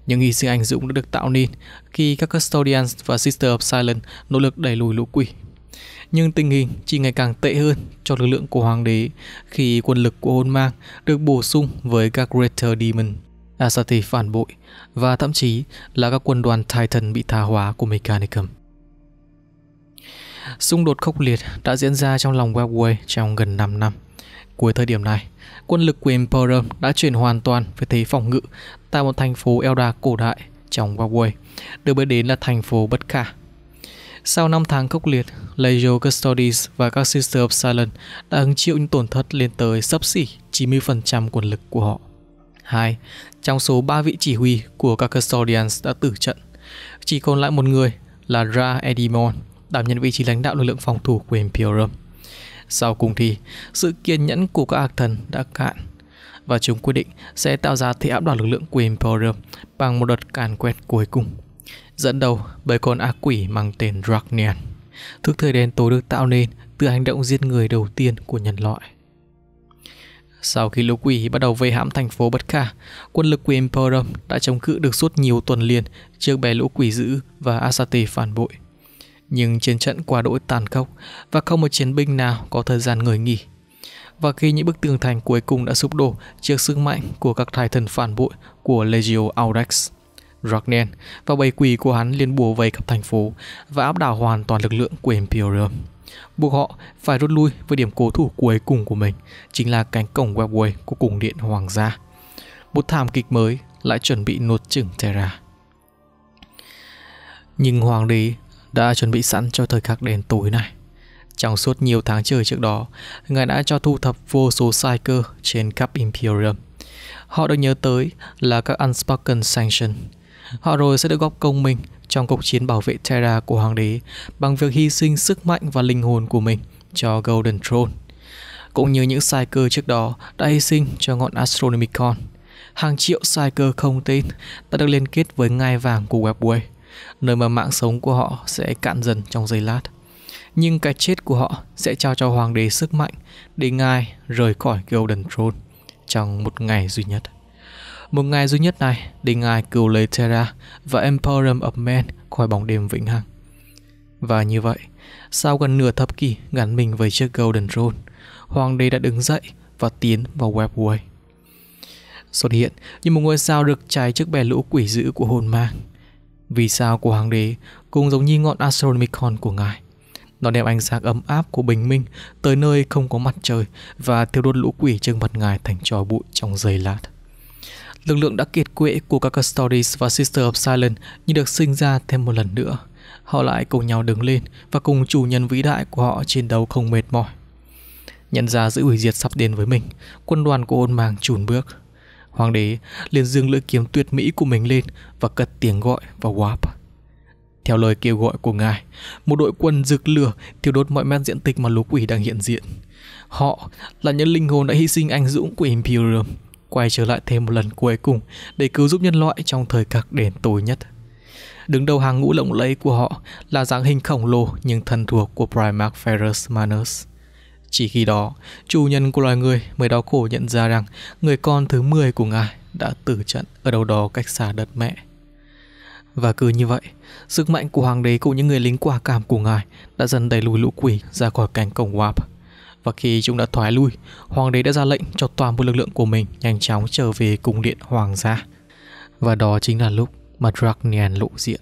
Những hy sinh anh dũng đã được tạo nên khi các Custodians và Sister of Silence nỗ lực đẩy lùi lũ quỷ. Nhưng tình hình chỉ ngày càng tệ hơn cho lực lượng của hoàng đế khi quân lực của hôn mang được bổ sung với các Greater Demon, Asati phản bội và thậm chí là các quân đoàn Titan bị tha hóa của Mechanicum. Xung đột khốc liệt đã diễn ra trong lòng Webway trong gần 5 năm. Cuối thời điểm này, quân lực của Imperium đã chuyển hoàn toàn về thế phòng ngự tại một thành phố Elda cổ đại trong Huawei, được biết đến là thành phố bất khả. Sau 5 tháng khốc liệt, Legio Custodes và các Sister of Silence đã hứng chịu những tổn thất lên tới sấp xỉ 90% quân lực của họ. 2. Trong số 3 vị chỉ huy của các Custodians đã tử trận, chỉ còn lại một người là Ra Edimon, đảm nhận vị trí lãnh đạo lực lượng phòng thủ của Imperium. Sau cùng thì, sự kiên nhẫn của các ác thần đã cạn và chúng quyết định sẽ tạo ra thế áp đảo lực lượng của Imperium bằng một đợt càn quét cuối cùng. Dẫn đầu bởi con ác quỷ mang tên Dragnian. Thức thời đen tối được tạo nên từ hành động giết người đầu tiên của nhân loại. Sau khi lũ quỷ bắt đầu vây hãm thành phố Bất Khả, quân lực của Imperium đã chống cự được suốt nhiều tuần liền trước bè lũ quỷ dữ và Asate phản bội. Nhưng chiến trận quá đỗi tàn khốc và không một chiến binh nào có thời gian ngồi nghỉ và khi những bức tường thành cuối cùng đã sụp đổ trước sức mạnh của các thái thần phản bội của Legio Aurex, Ragnan và bầy quỷ của hắn liền bùa vây khắp thành phố và áp đảo hoàn toàn lực lượng của Imperium. Buộc họ phải rút lui với điểm cố thủ cuối cùng của mình, chính là cánh cổng Webway của cung điện Hoàng gia. Một thảm kịch mới lại chuẩn bị nuốt chửng Terra. Nhưng hoàng đế đã chuẩn bị sẵn cho thời khắc đèn tối này. Trong suốt nhiều tháng trời trước đó, ngài đã cho thu thập vô số sai cơ trên khắp Imperium. Họ được nhớ tới là các Unspoken Sanction. Họ rồi sẽ được góp công mình trong cuộc chiến bảo vệ Terra của hoàng đế bằng việc hy sinh sức mạnh và linh hồn của mình cho Golden Throne. Cũng như những sai cơ trước đó đã hy sinh cho ngọn Astronomicon, hàng triệu sai cơ không tên đã được liên kết với ngai vàng của Webway, nơi mà mạng sống của họ sẽ cạn dần trong giây lát nhưng cái chết của họ sẽ trao cho hoàng đế sức mạnh để ngài rời khỏi Golden Throne trong một ngày duy nhất. Một ngày duy nhất này để ngài cứu lấy Terra và Emporium of Man khỏi bóng đêm vĩnh hằng. Và như vậy, sau gần nửa thập kỷ gắn mình với chiếc Golden Throne, hoàng đế đã đứng dậy và tiến vào Webway. Xuất hiện như một ngôi sao được cháy trước bè lũ quỷ dữ của hồn ma. Vì sao của hoàng đế cũng giống như ngọn Astronomicon của ngài – nó đem ánh sáng ấm áp của bình minh tới nơi không có mặt trời và thiêu đốt lũ quỷ trưng mặt ngài thành trò bụi trong giây lát. Lực lượng đã kiệt quệ của các Stories và Sister of Silence như được sinh ra thêm một lần nữa. Họ lại cùng nhau đứng lên và cùng chủ nhân vĩ đại của họ chiến đấu không mệt mỏi. Nhận ra sự hủy diệt sắp đến với mình, quân đoàn của ôn màng chùn bước. Hoàng đế liền dương lưỡi kiếm tuyệt mỹ của mình lên và cất tiếng gọi vào Warp. Theo lời kêu gọi của ngài, một đội quân rực lửa thiêu đốt mọi mét diện tích mà lũ quỷ đang hiện diện. Họ là những linh hồn đã hy sinh anh dũng của Imperium, quay trở lại thêm một lần cuối cùng để cứu giúp nhân loại trong thời khắc đen tối nhất. Đứng đầu hàng ngũ lộng lẫy của họ là dáng hình khổng lồ nhưng thân thuộc của Primarch Ferus Manus. Chỉ khi đó, chủ nhân của loài người mới đau khổ nhận ra rằng người con thứ 10 của ngài đã tử trận ở đâu đó cách xa đất mẹ. Và cứ như vậy, Sức mạnh của hoàng đế cùng những người lính quả cảm của ngài đã dần đẩy lùi lũ quỷ ra khỏi cánh cổng Warp. Và khi chúng đã thoái lui, hoàng đế đã ra lệnh cho toàn bộ lực lượng của mình nhanh chóng trở về cung điện hoàng gia. Và đó chính là lúc mà Dragnian lộ diện.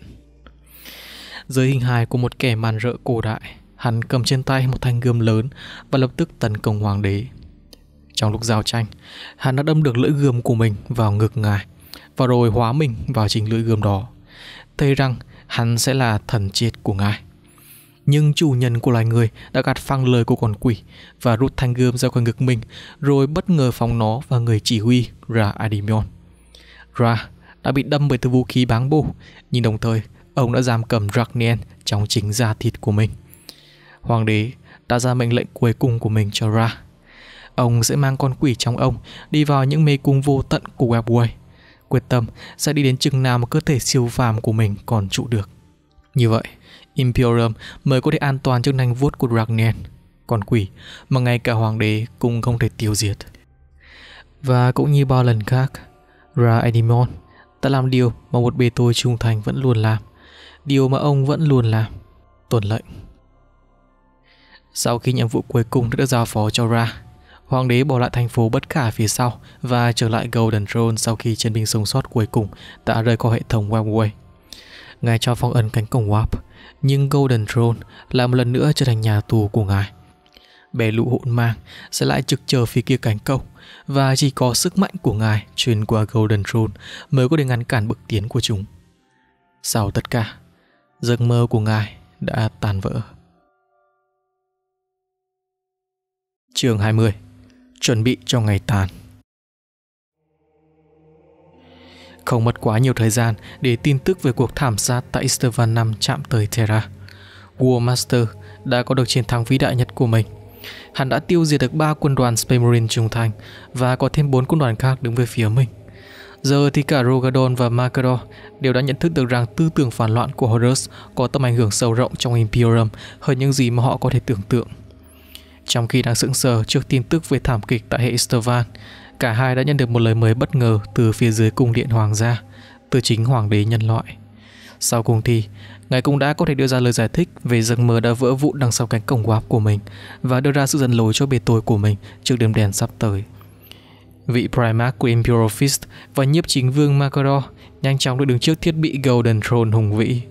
Dưới hình hài của một kẻ màn rợ cổ đại, hắn cầm trên tay một thanh gươm lớn và lập tức tấn công hoàng đế. Trong lúc giao tranh, hắn đã đâm được lưỡi gươm của mình vào ngực ngài và rồi hóa mình vào chính lưỡi gươm đó. Thấy rằng hắn sẽ là thần chết của ngài. Nhưng chủ nhân của loài người đã gạt phăng lời của con quỷ và rút thanh gươm ra khỏi ngực mình rồi bất ngờ phóng nó vào người chỉ huy Ra Adimion. Ra đã bị đâm bởi thứ vũ khí báng bổ, nhưng đồng thời ông đã giam cầm Ragnien trong chính da thịt của mình. Hoàng đế đã ra mệnh lệnh cuối cùng của mình cho Ra. Ông sẽ mang con quỷ trong ông đi vào những mê cung vô tận của Webway – quyết tâm sẽ đi đến chừng nào mà cơ thể siêu phàm của mình còn trụ được. Như vậy, Imperium mới có thể an toàn trước nanh vuốt của Dragnian, còn quỷ mà ngay cả hoàng đế cũng không thể tiêu diệt. Và cũng như bao lần khác, Ra Edimon đã làm điều mà một bề tôi trung thành vẫn luôn làm, điều mà ông vẫn luôn làm, tuần lệnh. Sau khi nhiệm vụ cuối cùng đã được giao phó cho Ra, Hoàng đế bỏ lại thành phố bất khả phía sau và trở lại Golden Throne sau khi chiến binh sống sót cuối cùng đã rời khỏi hệ thống Wamway. Ngài cho phong ấn cánh cổng Warp, nhưng Golden Throne lại một lần nữa trở thành nhà tù của ngài. Bè lũ hỗn mang sẽ lại trực chờ phía kia cánh cổng và chỉ có sức mạnh của ngài truyền qua Golden Throne mới có thể ngăn cản bước tiến của chúng. Sau tất cả, giấc mơ của ngài đã tan vỡ. Chương 20 chuẩn bị cho ngày tàn. Không mất quá nhiều thời gian để tin tức về cuộc thảm sát tại Istvan 5 chạm tới Terra. War Master đã có được chiến thắng vĩ đại nhất của mình. Hắn đã tiêu diệt được 3 quân đoàn Space Marine trung thành và có thêm 4 quân đoàn khác đứng về phía mình. Giờ thì cả Rogadon và Macador đều đã nhận thức được rằng tư tưởng phản loạn của Horus có tầm ảnh hưởng sâu rộng trong Imperium hơn những gì mà họ có thể tưởng tượng. Trong khi đang sững sờ trước tin tức về thảm kịch tại hệ Istvan, cả hai đã nhận được một lời mời bất ngờ từ phía dưới cung điện hoàng gia, từ chính hoàng đế nhân loại. Sau cùng thì, ngài cũng đã có thể đưa ra lời giải thích về giấc mơ đã vỡ vụn đằng sau cánh cổng quạp của mình và đưa ra sự dẫn lối cho bề tôi của mình trước đêm đèn sắp tới. Vị Primarch của Imperial Fist và nhiếp chính vương Makarov nhanh chóng được đứng trước thiết bị Golden Throne hùng vĩ.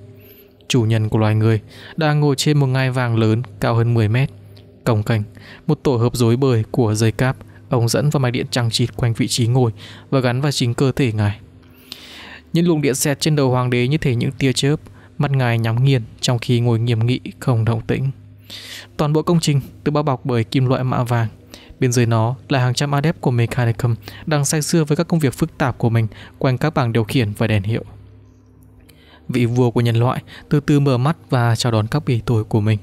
Chủ nhân của loài người đang ngồi trên một ngai vàng lớn cao hơn 10 mét – cồng cành, một tổ hợp rối bời của dây cáp, ống dẫn và máy điện trang trí quanh vị trí ngồi và gắn vào chính cơ thể ngài. Những luồng điện xẹt trên đầu hoàng đế như thể những tia chớp, mắt ngài nhắm nghiền trong khi ngồi nghiêm nghị không động tĩnh. Toàn bộ công trình được bao bọc bởi kim loại mạ vàng. Bên dưới nó là hàng trăm adep của Mechanicum đang say sưa với các công việc phức tạp của mình quanh các bảng điều khiển và đèn hiệu. Vị vua của nhân loại từ từ mở mắt và chào đón các bỉ tuổi của mình.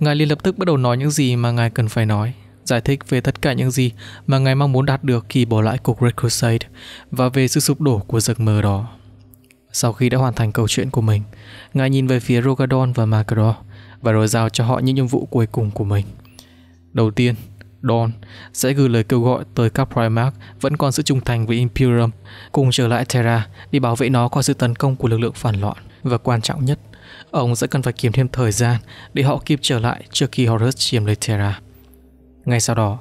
Ngài liền lập tức bắt đầu nói những gì mà ngài cần phải nói, giải thích về tất cả những gì mà ngài mong muốn đạt được khi bỏ lại cuộc Red Crusade và về sự sụp đổ của giấc mơ đó. Sau khi đã hoàn thành câu chuyện của mình, ngài nhìn về phía Rogadon và Macro và rồi giao cho họ những nhiệm vụ cuối cùng của mình. Đầu tiên, Don sẽ gửi lời kêu gọi tới các Primarch vẫn còn sự trung thành với Imperium cùng trở lại Terra để bảo vệ nó khỏi sự tấn công của lực lượng phản loạn và quan trọng nhất Ông sẽ cần phải kiếm thêm thời gian để họ kịp trở lại trước khi Horus chiếm lấy Terra. Ngay sau đó,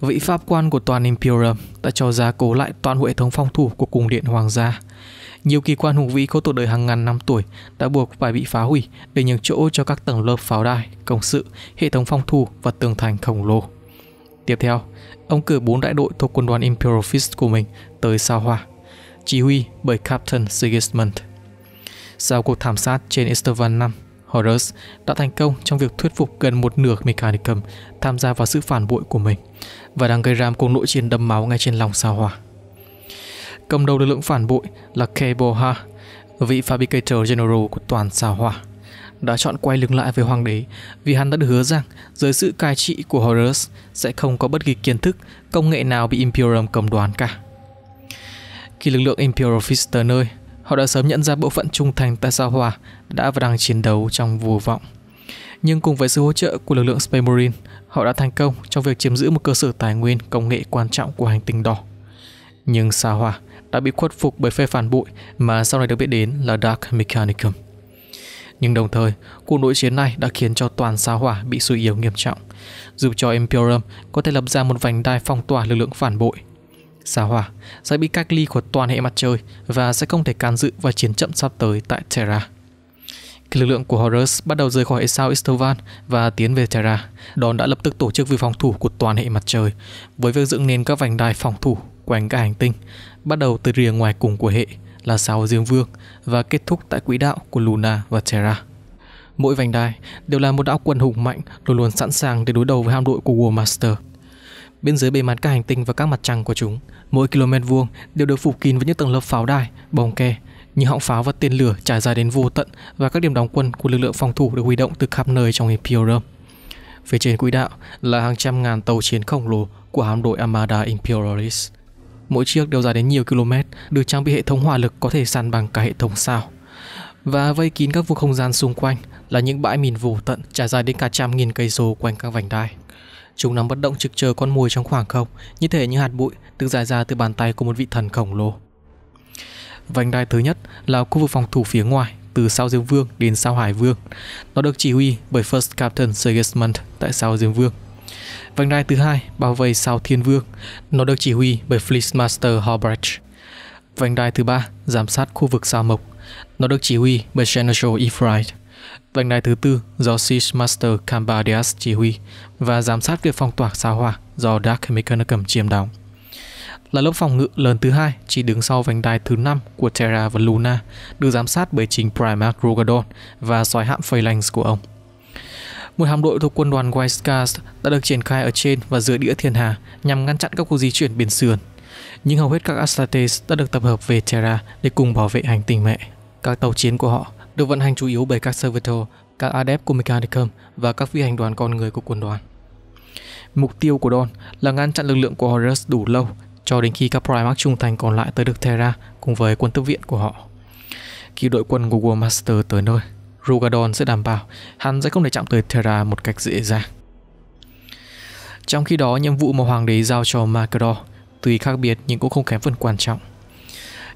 vị pháp quan của toàn Imperium đã cho gia cố lại toàn hệ thống phòng thủ của cung điện hoàng gia. Nhiều kỳ quan hùng vĩ có tuổi đời hàng ngàn năm tuổi đã buộc phải bị phá hủy để nhường chỗ cho các tầng lớp pháo đài, công sự, hệ thống phòng thủ và tường thành khổng lồ. Tiếp theo, ông cử bốn đại đội thuộc quân đoàn Imperial Fist của mình tới sao hỏa, chỉ huy bởi Captain Sigismund sau cuộc thảm sát trên Estevan 5. Horus đã thành công trong việc thuyết phục gần một nửa Mechanicum tham gia vào sự phản bội của mình và đang gây ra cuộc nội chiến đẫm máu ngay trên lòng sao hỏa. Cầm đầu lực lượng phản bội là Keboha, vị Fabricator General của toàn sao hỏa, đã chọn quay lưng lại với hoàng đế vì hắn đã được hứa rằng dưới sự cai trị của Horus sẽ không có bất kỳ kiến thức, công nghệ nào bị Imperium cầm đoán cả. Khi lực lượng Imperial tới nơi Họ đã sớm nhận ra bộ phận trung thành tại sao hỏa đã và đang chiến đấu trong vô vọng. Nhưng cùng với sự hỗ trợ của lực lượng Space Marine, họ đã thành công trong việc chiếm giữ một cơ sở tài nguyên công nghệ quan trọng của hành tinh đỏ. Nhưng sao hỏa đã bị khuất phục bởi phe phản bội mà sau này được biết đến là Dark Mechanicum. Nhưng đồng thời, cuộc nội chiến này đã khiến cho toàn sao hỏa bị suy yếu nghiêm trọng, giúp cho Imperium có thể lập ra một vành đai phong tỏa lực lượng phản bội Sao hỏa sẽ bị cách ly của toàn hệ mặt trời và sẽ không thể can dự vào chiến trận sắp tới tại Terra. Khi lực lượng của Horus bắt đầu rời khỏi sao Istovan và tiến về Terra, Đòn đã lập tức tổ chức việc phòng thủ của toàn hệ mặt trời với việc dựng nên các vành đai phòng thủ quanh cả hành tinh, bắt đầu từ rìa ngoài cùng của hệ là sao Diêm Vương và kết thúc tại quỹ đạo của Luna và Terra. Mỗi vành đai đều là một đạo quân hùng mạnh luôn luôn sẵn sàng để đối đầu với hạm đội của War Master – Bên dưới bề mặt các hành tinh và các mặt trăng của chúng, mỗi km vuông đều được phủ kín với những tầng lớp pháo đài, bong ke, những họng pháo và tên lửa trải dài đến vô tận và các điểm đóng quân của lực lượng phòng thủ được huy động từ khắp nơi trong Imperium. Phía trên quỹ đạo là hàng trăm ngàn tàu chiến khổng lồ của hạm đội Armada Imperialis. Mỗi chiếc đều dài đến nhiều km, được trang bị hệ thống hỏa lực có thể săn bằng cả hệ thống sao. Và vây kín các vùng không gian xung quanh là những bãi mìn vô tận trải dài đến cả trăm nghìn cây số quanh các vành đai. Chúng nằm bất động trực chờ con mồi trong khoảng không, như thể những hạt bụi tự dài ra từ bàn tay của một vị thần khổng lồ. Vành đai thứ nhất là khu vực phòng thủ phía ngoài, từ sao Diêm Vương đến sao Hải Vương. Nó được chỉ huy bởi First Captain Sigismund tại sao Diêm Vương. Vành đai thứ hai bao vây sao Thiên Vương. Nó được chỉ huy bởi Fleet Master Hobart. Vành đai thứ ba giám sát khu vực sao Mộc. Nó được chỉ huy bởi General Ephraim. Vành đai thứ tư do Seashmaster Cambadias chỉ huy và giám sát việc phong tỏa sao hỏa do Dark Mechanicum chiếm đóng. Là lớp phòng ngự lớn thứ hai chỉ đứng sau vành đai thứ năm của Terra và Luna, được giám sát bởi chính Primarch Rogadon và sói hạm Phalanx của ông. Một hạm đội thuộc quân đoàn White đã được triển khai ở trên và giữa đĩa thiên hà nhằm ngăn chặn các cuộc di chuyển biển sườn. Nhưng hầu hết các Astartes đã được tập hợp về Terra để cùng bảo vệ hành tinh mẹ. Các tàu chiến của họ được vận hành chủ yếu bởi các servitor, các adept của Mechanicum và các phi hành đoàn con người của quân đoàn. Mục tiêu của Don là ngăn chặn lực lượng của Horus đủ lâu cho đến khi các Primarch trung thành còn lại tới được Terra cùng với quân tiếp viện của họ. Khi đội quân của War Master tới nơi, Rugadon sẽ đảm bảo hắn sẽ không thể chạm tới Terra một cách dễ dàng. Trong khi đó, nhiệm vụ mà hoàng đế giao cho Macador tuy khác biệt nhưng cũng không kém phần quan trọng.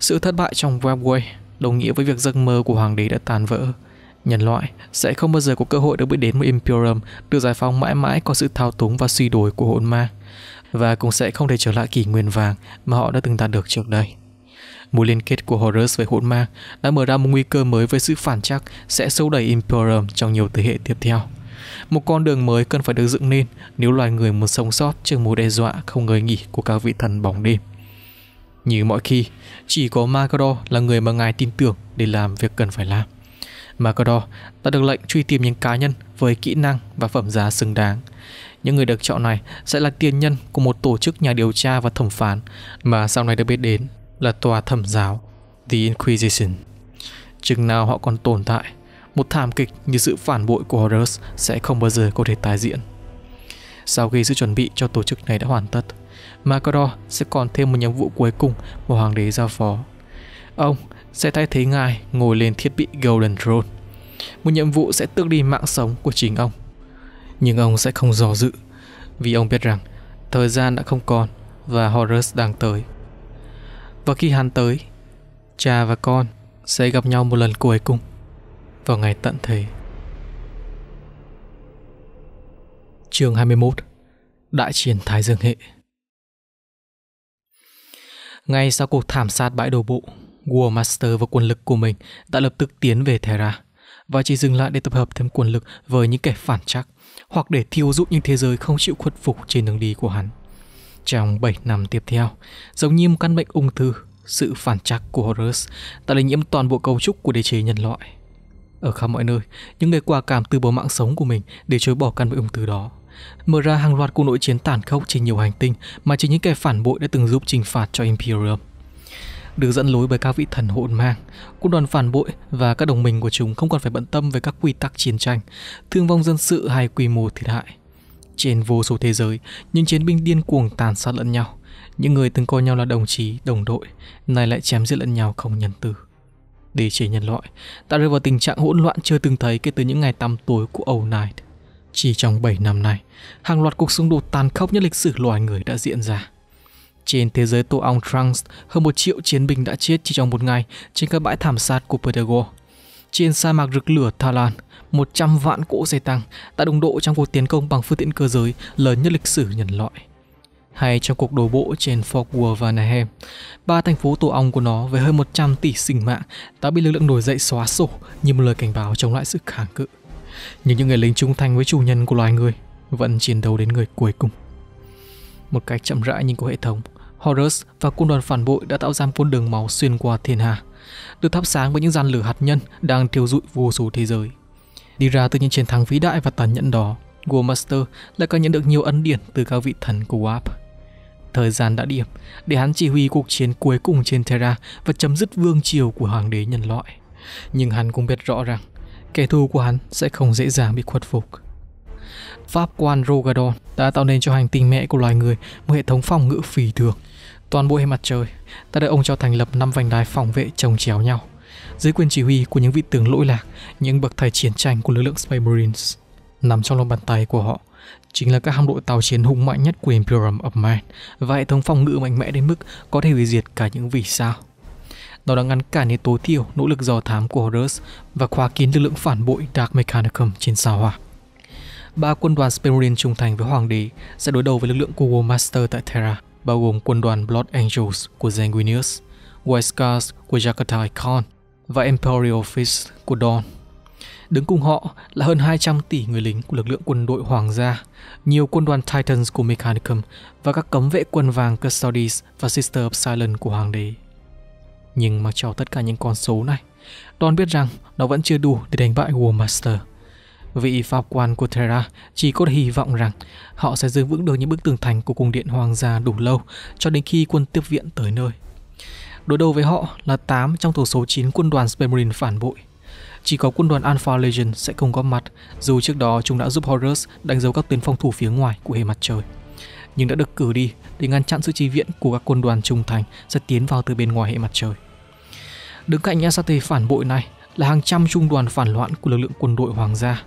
Sự thất bại trong Webway đồng nghĩa với việc giấc mơ của hoàng đế đã tàn vỡ. Nhân loại sẽ không bao giờ có cơ hội được biết đến một Imperium được giải phóng mãi mãi qua sự thao túng và suy đồi của hỗn ma, và cũng sẽ không thể trở lại kỷ nguyên vàng mà họ đã từng đạt được trước đây. Mối liên kết của Horus với hỗn ma đã mở ra một nguy cơ mới với sự phản trắc sẽ sâu đẩy Imperium trong nhiều thế hệ tiếp theo. Một con đường mới cần phải được dựng nên nếu loài người muốn sống sót trước mối đe dọa không ngơi nghỉ của các vị thần bóng đêm. Như mọi khi, chỉ có Macador là người mà ngài tin tưởng để làm việc cần phải làm. Macador đã được lệnh truy tìm những cá nhân với kỹ năng và phẩm giá xứng đáng. Những người được chọn này sẽ là tiền nhân của một tổ chức nhà điều tra và thẩm phán mà sau này được biết đến là tòa thẩm giáo The Inquisition. Chừng nào họ còn tồn tại, một thảm kịch như sự phản bội của Horus sẽ không bao giờ có thể tái diễn. Sau khi sự chuẩn bị cho tổ chức này đã hoàn tất, Macador sẽ còn thêm một nhiệm vụ cuối cùng mà hoàng đế giao phó. Ông sẽ thay thế ngài ngồi lên thiết bị Golden Throne. Một nhiệm vụ sẽ tước đi mạng sống của chính ông. Nhưng ông sẽ không dò dự, vì ông biết rằng thời gian đã không còn và Horus đang tới. Và khi hắn tới, cha và con sẽ gặp nhau một lần cuối cùng vào ngày tận thế. Chương 21 Đại chiến Thái Dương Hệ ngay sau cuộc thảm sát bãi đổ bộ, War Master và quân lực của mình đã lập tức tiến về Terra và chỉ dừng lại để tập hợp thêm quân lực với những kẻ phản trắc hoặc để thiêu dụi những thế giới không chịu khuất phục trên đường đi của hắn. Trong 7 năm tiếp theo, giống như một căn bệnh ung thư, sự phản trắc của Horus đã lây nhiễm toàn bộ cấu trúc của đế chế nhân loại. Ở khắp mọi nơi, những người quả cảm từ bỏ mạng sống của mình để chối bỏ căn bệnh ung thư đó mở ra hàng loạt cuộc nội chiến tàn khốc trên nhiều hành tinh mà chỉ những kẻ phản bội đã từng giúp trừng phạt cho Imperium. Được dẫn lối bởi các vị thần hỗn mang, quân đoàn phản bội và các đồng minh của chúng không còn phải bận tâm về các quy tắc chiến tranh, thương vong dân sự hay quy mô thiệt hại. Trên vô số thế giới, những chiến binh điên cuồng tàn sát lẫn nhau. Những người từng coi nhau là đồng chí, đồng đội, nay lại chém giết lẫn nhau không nhân từ Để chế nhân loại ta rơi vào tình trạng hỗn loạn chưa từng thấy kể từ những ngày tăm tối của Old Night. Chỉ trong 7 năm nay, hàng loạt cuộc xung đột tàn khốc nhất lịch sử loài người đã diễn ra. Trên thế giới tổ ong Trunks, hơn một triệu chiến binh đã chết chỉ trong một ngày trên các bãi thảm sát của Petago. Trên sa mạc rực lửa Thalan, Lan, 100 vạn cỗ xe tăng đã đồng độ trong cuộc tiến công bằng phương tiện cơ giới lớn nhất lịch sử nhân loại. Hay trong cuộc đổ bộ trên Fort Worth và Nahem, ba thành phố tổ ong của nó với hơn 100 tỷ sinh mạng đã bị lực lượng nổi dậy xóa sổ như một lời cảnh báo chống lại sự kháng cự nhưng những người lính trung thành với chủ nhân của loài người vẫn chiến đấu đến người cuối cùng. Một cách chậm rãi nhưng có hệ thống, Horus và quân đoàn phản bội đã tạo ra một con đường máu xuyên qua thiên hà, được thắp sáng bởi những dàn lửa hạt nhân đang thiêu rụi vô số thế giới. Đi ra từ những chiến thắng vĩ đại và tàn nhẫn đó, War Master lại có nhận được nhiều ân điển từ các vị thần của Warp. Thời gian đã điểm để hắn chỉ huy cuộc chiến cuối cùng trên Terra và chấm dứt vương triều của hoàng đế nhân loại. Nhưng hắn cũng biết rõ rằng kẻ thù của hắn sẽ không dễ dàng bị khuất phục. Pháp quan Rogadon đã tạo nên cho hành tinh mẹ của loài người một hệ thống phòng ngự phì thường. Toàn bộ hệ mặt trời, ta được ông cho thành lập năm vành đai phòng vệ chồng chéo nhau, dưới quyền chỉ huy của những vị tướng lỗi lạc, những bậc thầy chiến tranh của lực lượng Space Marines. Nằm trong lòng bàn tay của họ chính là các hạm đội tàu chiến hùng mạnh nhất của Imperium of Man và hệ thống phòng ngự mạnh mẽ đến mức có thể hủy diệt cả những vì sao. Nó đã ngăn cản đến tối thiểu nỗ lực dò thám của Horus và khóa kín lực lượng phản bội Dark Mechanicum trên sao hỏa. Ba quân đoàn Spemurian trung thành với Hoàng đế sẽ đối đầu với lực lượng của War Master tại Terra, bao gồm quân đoàn Blood Angels của Zanguinius, White Scars của Jakarta Khan và Imperial Fist của Dawn. Đứng cùng họ là hơn 200 tỷ người lính của lực lượng quân đội hoàng gia, nhiều quân đoàn Titans của Mechanicum và các cấm vệ quân vàng Custodies và Sister of Silence của hoàng đế. Nhưng mặc cho tất cả những con số này, Don biết rằng nó vẫn chưa đủ để đánh bại War Master. Vị pháp quan của Terra chỉ có hy vọng rằng họ sẽ giữ vững được những bức tường thành của cung điện hoàng gia đủ lâu cho đến khi quân tiếp viện tới nơi. Đối đầu với họ là 8 trong tổng số 9 quân đoàn Space phản bội. Chỉ có quân đoàn Alpha Legion sẽ không có mặt, dù trước đó chúng đã giúp Horus đánh dấu các tuyến phòng thủ phía ngoài của hệ mặt trời. Nhưng đã được cử đi để ngăn chặn sự chi viện của các quân đoàn trung thành sẽ tiến vào từ bên ngoài hệ mặt trời. Đứng cạnh nhà phản bội này là hàng trăm trung đoàn phản loạn của lực lượng quân đội hoàng gia.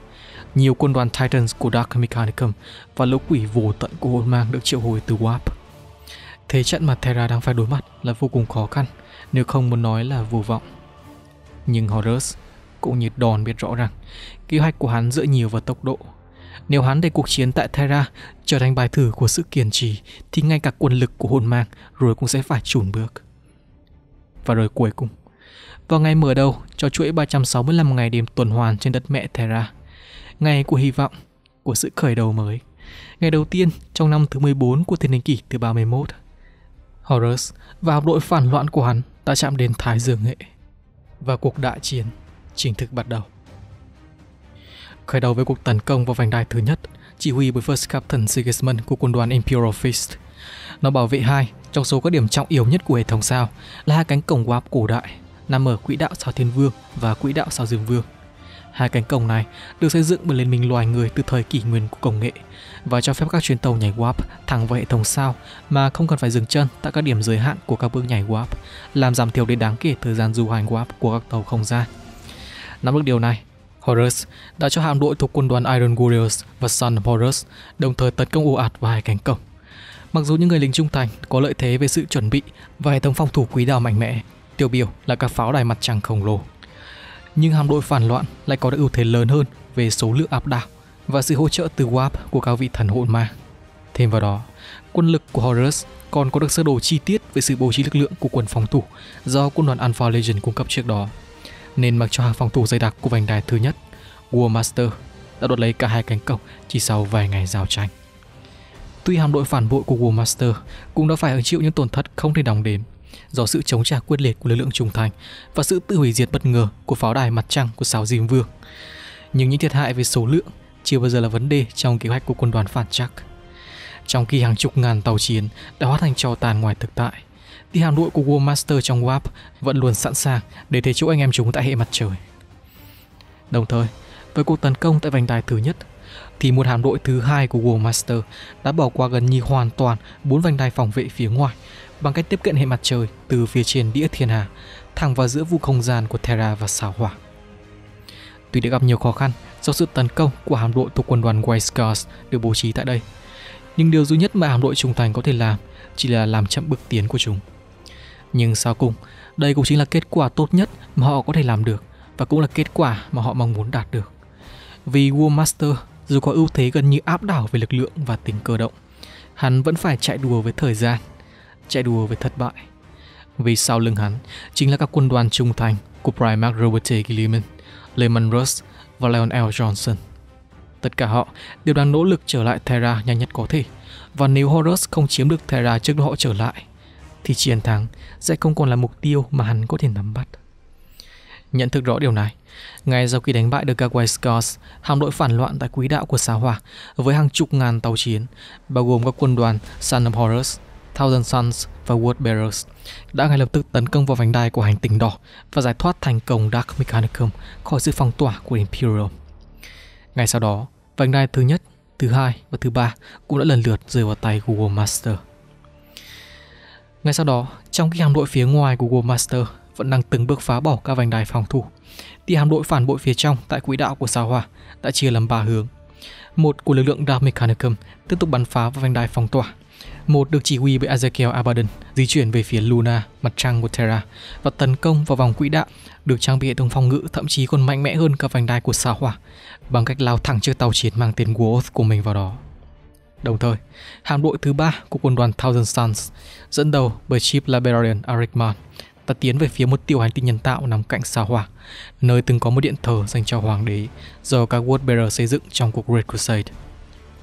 Nhiều quân đoàn Titans của Dark Mechanicum và lỗ quỷ vô tận của hồn mang được triệu hồi từ Warp. Thế trận mà Terra đang phải đối mặt là vô cùng khó khăn, nếu không muốn nói là vô vọng. Nhưng Horus cũng như Đòn biết rõ rằng kế hoạch của hắn dựa nhiều vào tốc độ nếu hắn để cuộc chiến tại Terra trở thành bài thử của sự kiên trì, thì ngay cả quân lực của hồn Mang rồi cũng sẽ phải chùn bước. Và rồi cuối cùng, vào ngày mở đầu cho chuỗi 365 ngày đêm tuần hoàn trên đất mẹ Terra, ngày của hy vọng, của sự khởi đầu mới, ngày đầu tiên trong năm thứ 14 của thiên niên kỷ thứ 31. Horus và hạm đội phản loạn của hắn đã chạm đến Thái Dương hệ và cuộc đại chiến chính thức bắt đầu khởi đầu với cuộc tấn công vào vành đai thứ nhất, chỉ huy bởi First Captain Sigismund của quân đoàn Imperial Fist. Nó bảo vệ hai trong số các điểm trọng yếu nhất của hệ thống sao là hai cánh cổng warp cổ đại nằm ở quỹ đạo sao Thiên Vương và quỹ đạo sao Dương Vương. Hai cánh cổng này được xây dựng bởi liên minh loài người từ thời kỷ nguyên của công nghệ và cho phép các chuyến tàu nhảy warp thẳng vào hệ thống sao mà không cần phải dừng chân tại các điểm giới hạn của các bước nhảy warp, làm giảm thiểu đến đáng kể thời gian du hành warp của các tàu không gian. Nắm được điều này, Horus đã cho hạm đội thuộc quân đoàn Iron Warriors và Sun Horus đồng thời tấn công ồ ạt và hai cánh cổng. Mặc dù những người lính trung thành có lợi thế về sự chuẩn bị và hệ thống phòng thủ quý đạo mạnh mẽ, tiêu biểu là các pháo đài mặt trăng khổng lồ. Nhưng hạm đội phản loạn lại có được ưu thế lớn hơn về số lượng áp đảo và sự hỗ trợ từ Warp của các vị thần hồn ma. Thêm vào đó, quân lực của Horus còn có được sơ đồ chi tiết về sự bố trí lực lượng của quân phòng thủ do quân đoàn Alpha Legion cung cấp trước đó nên mặc cho hàng phòng thủ dày đặc của vành đai thứ nhất, War Master đã đoạt lấy cả hai cánh cổng chỉ sau vài ngày giao tranh. Tuy hạm đội phản bội của War Master cũng đã phải hứng chịu những tổn thất không thể đong đếm do sự chống trả quyết liệt của lực lượng trung thành và sự tự hủy diệt bất ngờ của pháo đài mặt trăng của Sáo Diêm Vương. Nhưng những thiệt hại về số lượng chưa bao giờ là vấn đề trong kế hoạch của quân đoàn phản chắc. Trong khi hàng chục ngàn tàu chiến đã hóa thành tro tàn ngoài thực tại, thì hàm đội của War Master trong Warp vẫn luôn sẵn sàng để thế chỗ anh em chúng tại hệ mặt trời. Đồng thời, với cuộc tấn công tại vành đai thứ nhất, thì một hạm đội thứ hai của War Master đã bỏ qua gần như hoàn toàn bốn vành đai phòng vệ phía ngoài bằng cách tiếp cận hệ mặt trời từ phía trên đĩa thiên hà thẳng vào giữa vùng không gian của Terra và sao hỏa. Tuy đã gặp nhiều khó khăn do sự tấn công của hạm đội thuộc quân đoàn White được bố trí tại đây, nhưng điều duy nhất mà hạm đội trung thành có thể làm chỉ là làm chậm bước tiến của chúng nhưng sau cùng đây cũng chính là kết quả tốt nhất mà họ có thể làm được và cũng là kết quả mà họ mong muốn đạt được vì War Master dù có ưu thế gần như áp đảo về lực lượng và tính cơ động hắn vẫn phải chạy đùa với thời gian chạy đùa với thất bại vì sau lưng hắn chính là các quân đoàn trung thành của Primark Robert T. Gilliman, Lehman Russ và Leon L. Johnson. Tất cả họ đều đang nỗ lực trở lại Terra nhanh nhất có thể, và nếu Horus không chiếm được Terra trước đó họ trở lại, thì chiến thắng sẽ không còn là mục tiêu mà hắn có thể nắm bắt. Nhận thức rõ điều này, ngay sau khi đánh bại được Gagway Scots, hạm đội phản loạn tại quỹ đạo của xá hỏa với hàng chục ngàn tàu chiến, bao gồm các quân đoàn Sun of Horus, Thousand Suns và Wood Bearers, đã ngay lập tức tấn công vào vành đai của hành tinh đỏ và giải thoát thành công Dark Mechanicum khỏi sự phong tỏa của Imperium. Ngay sau đó, vành đai thứ nhất, thứ hai và thứ ba cũng đã lần lượt rơi vào tay Google Master. Ngay sau đó, trong khi hạm đội phía ngoài của World Master vẫn đang từng bước phá bỏ các vành đai phòng thủ, thì hạm đội phản bội phía trong tại quỹ đạo của sao hỏa đã chia làm ba hướng. Một của lực lượng Dark Mechanicum tiếp tục bắn phá vào vành đai phòng tỏa. Một được chỉ huy bởi Ezekiel Abaddon di chuyển về phía Luna, mặt trăng của Terra và tấn công vào vòng quỹ đạo được trang bị hệ thống phòng ngự thậm chí còn mạnh mẽ hơn cả vành đai của sao hỏa bằng cách lao thẳng chiếc tàu chiến mang tên Warth của mình vào đó. Đồng thời, hạm đội thứ ba của quân đoàn Thousand Suns, dẫn đầu bởi Chief Librarian Arikman, ta tiến về phía một tiểu hành tinh nhân tạo nằm cạnh sao hỏa, nơi từng có một điện thờ dành cho hoàng đế do các World xây dựng trong cuộc Great Crusade.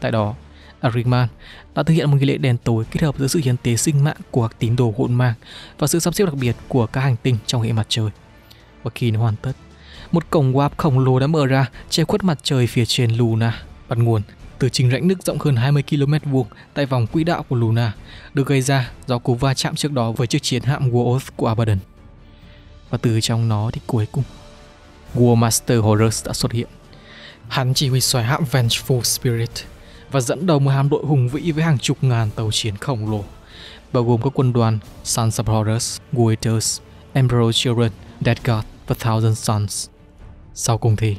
Tại đó, Arikman đã thực hiện một nghi lễ đèn tối kết hợp giữa sự hiến tế sinh mạng của các tín đồ hỗn mang và sự sắp xếp đặc biệt của các hành tinh trong hệ mặt trời. Và khi nó hoàn tất, một cổng warp khổng lồ đã mở ra che khuất mặt trời phía trên Luna, bắt nguồn từ chính rãnh nước rộng hơn 20 km vuông tại vòng quỹ đạo của Luna, được gây ra do cú va chạm trước đó với chiếc chiến hạm Warhoth của Abaddon. Và từ trong nó thì cuối cùng, War Master Horus đã xuất hiện. Hắn chỉ huy soái hạm Vengeful Spirit và dẫn đầu một hạm đội hùng vĩ với hàng chục ngàn tàu chiến khổng lồ, bao gồm các quân đoàn Sons of Horus, Guetus, Emperor Children, Dead God và Thousand Sons. Sau cùng thì,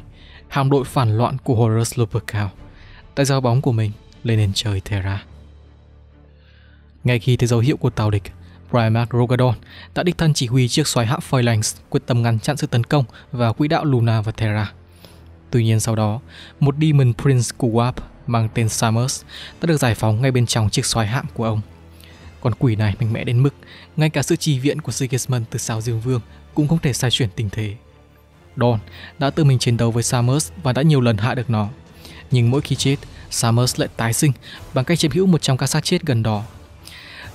hạm đội phản loạn của Horus Lupercal tại giao bóng của mình lên nền trời Terra. Ngay khi thấy dấu hiệu của tàu địch, Primarch Rogadon đã đích thân chỉ huy chiếc xoáy hạm Phalanx quyết tâm ngăn chặn sự tấn công vào quỹ đạo Luna và Terra. Tuy nhiên sau đó, một Demon Prince của Warp mang tên Samus đã được giải phóng ngay bên trong chiếc xoáy hạm của ông. Con quỷ này mạnh mẽ đến mức ngay cả sự trì viện của Sigismund từ sao Dương Vương cũng không thể sai chuyển tình thế. Don đã tự mình chiến đấu với Samus và đã nhiều lần hạ được nó, nhưng mỗi khi chết, Summers lại tái sinh bằng cách chiếm hữu một trong các xác chết gần đó.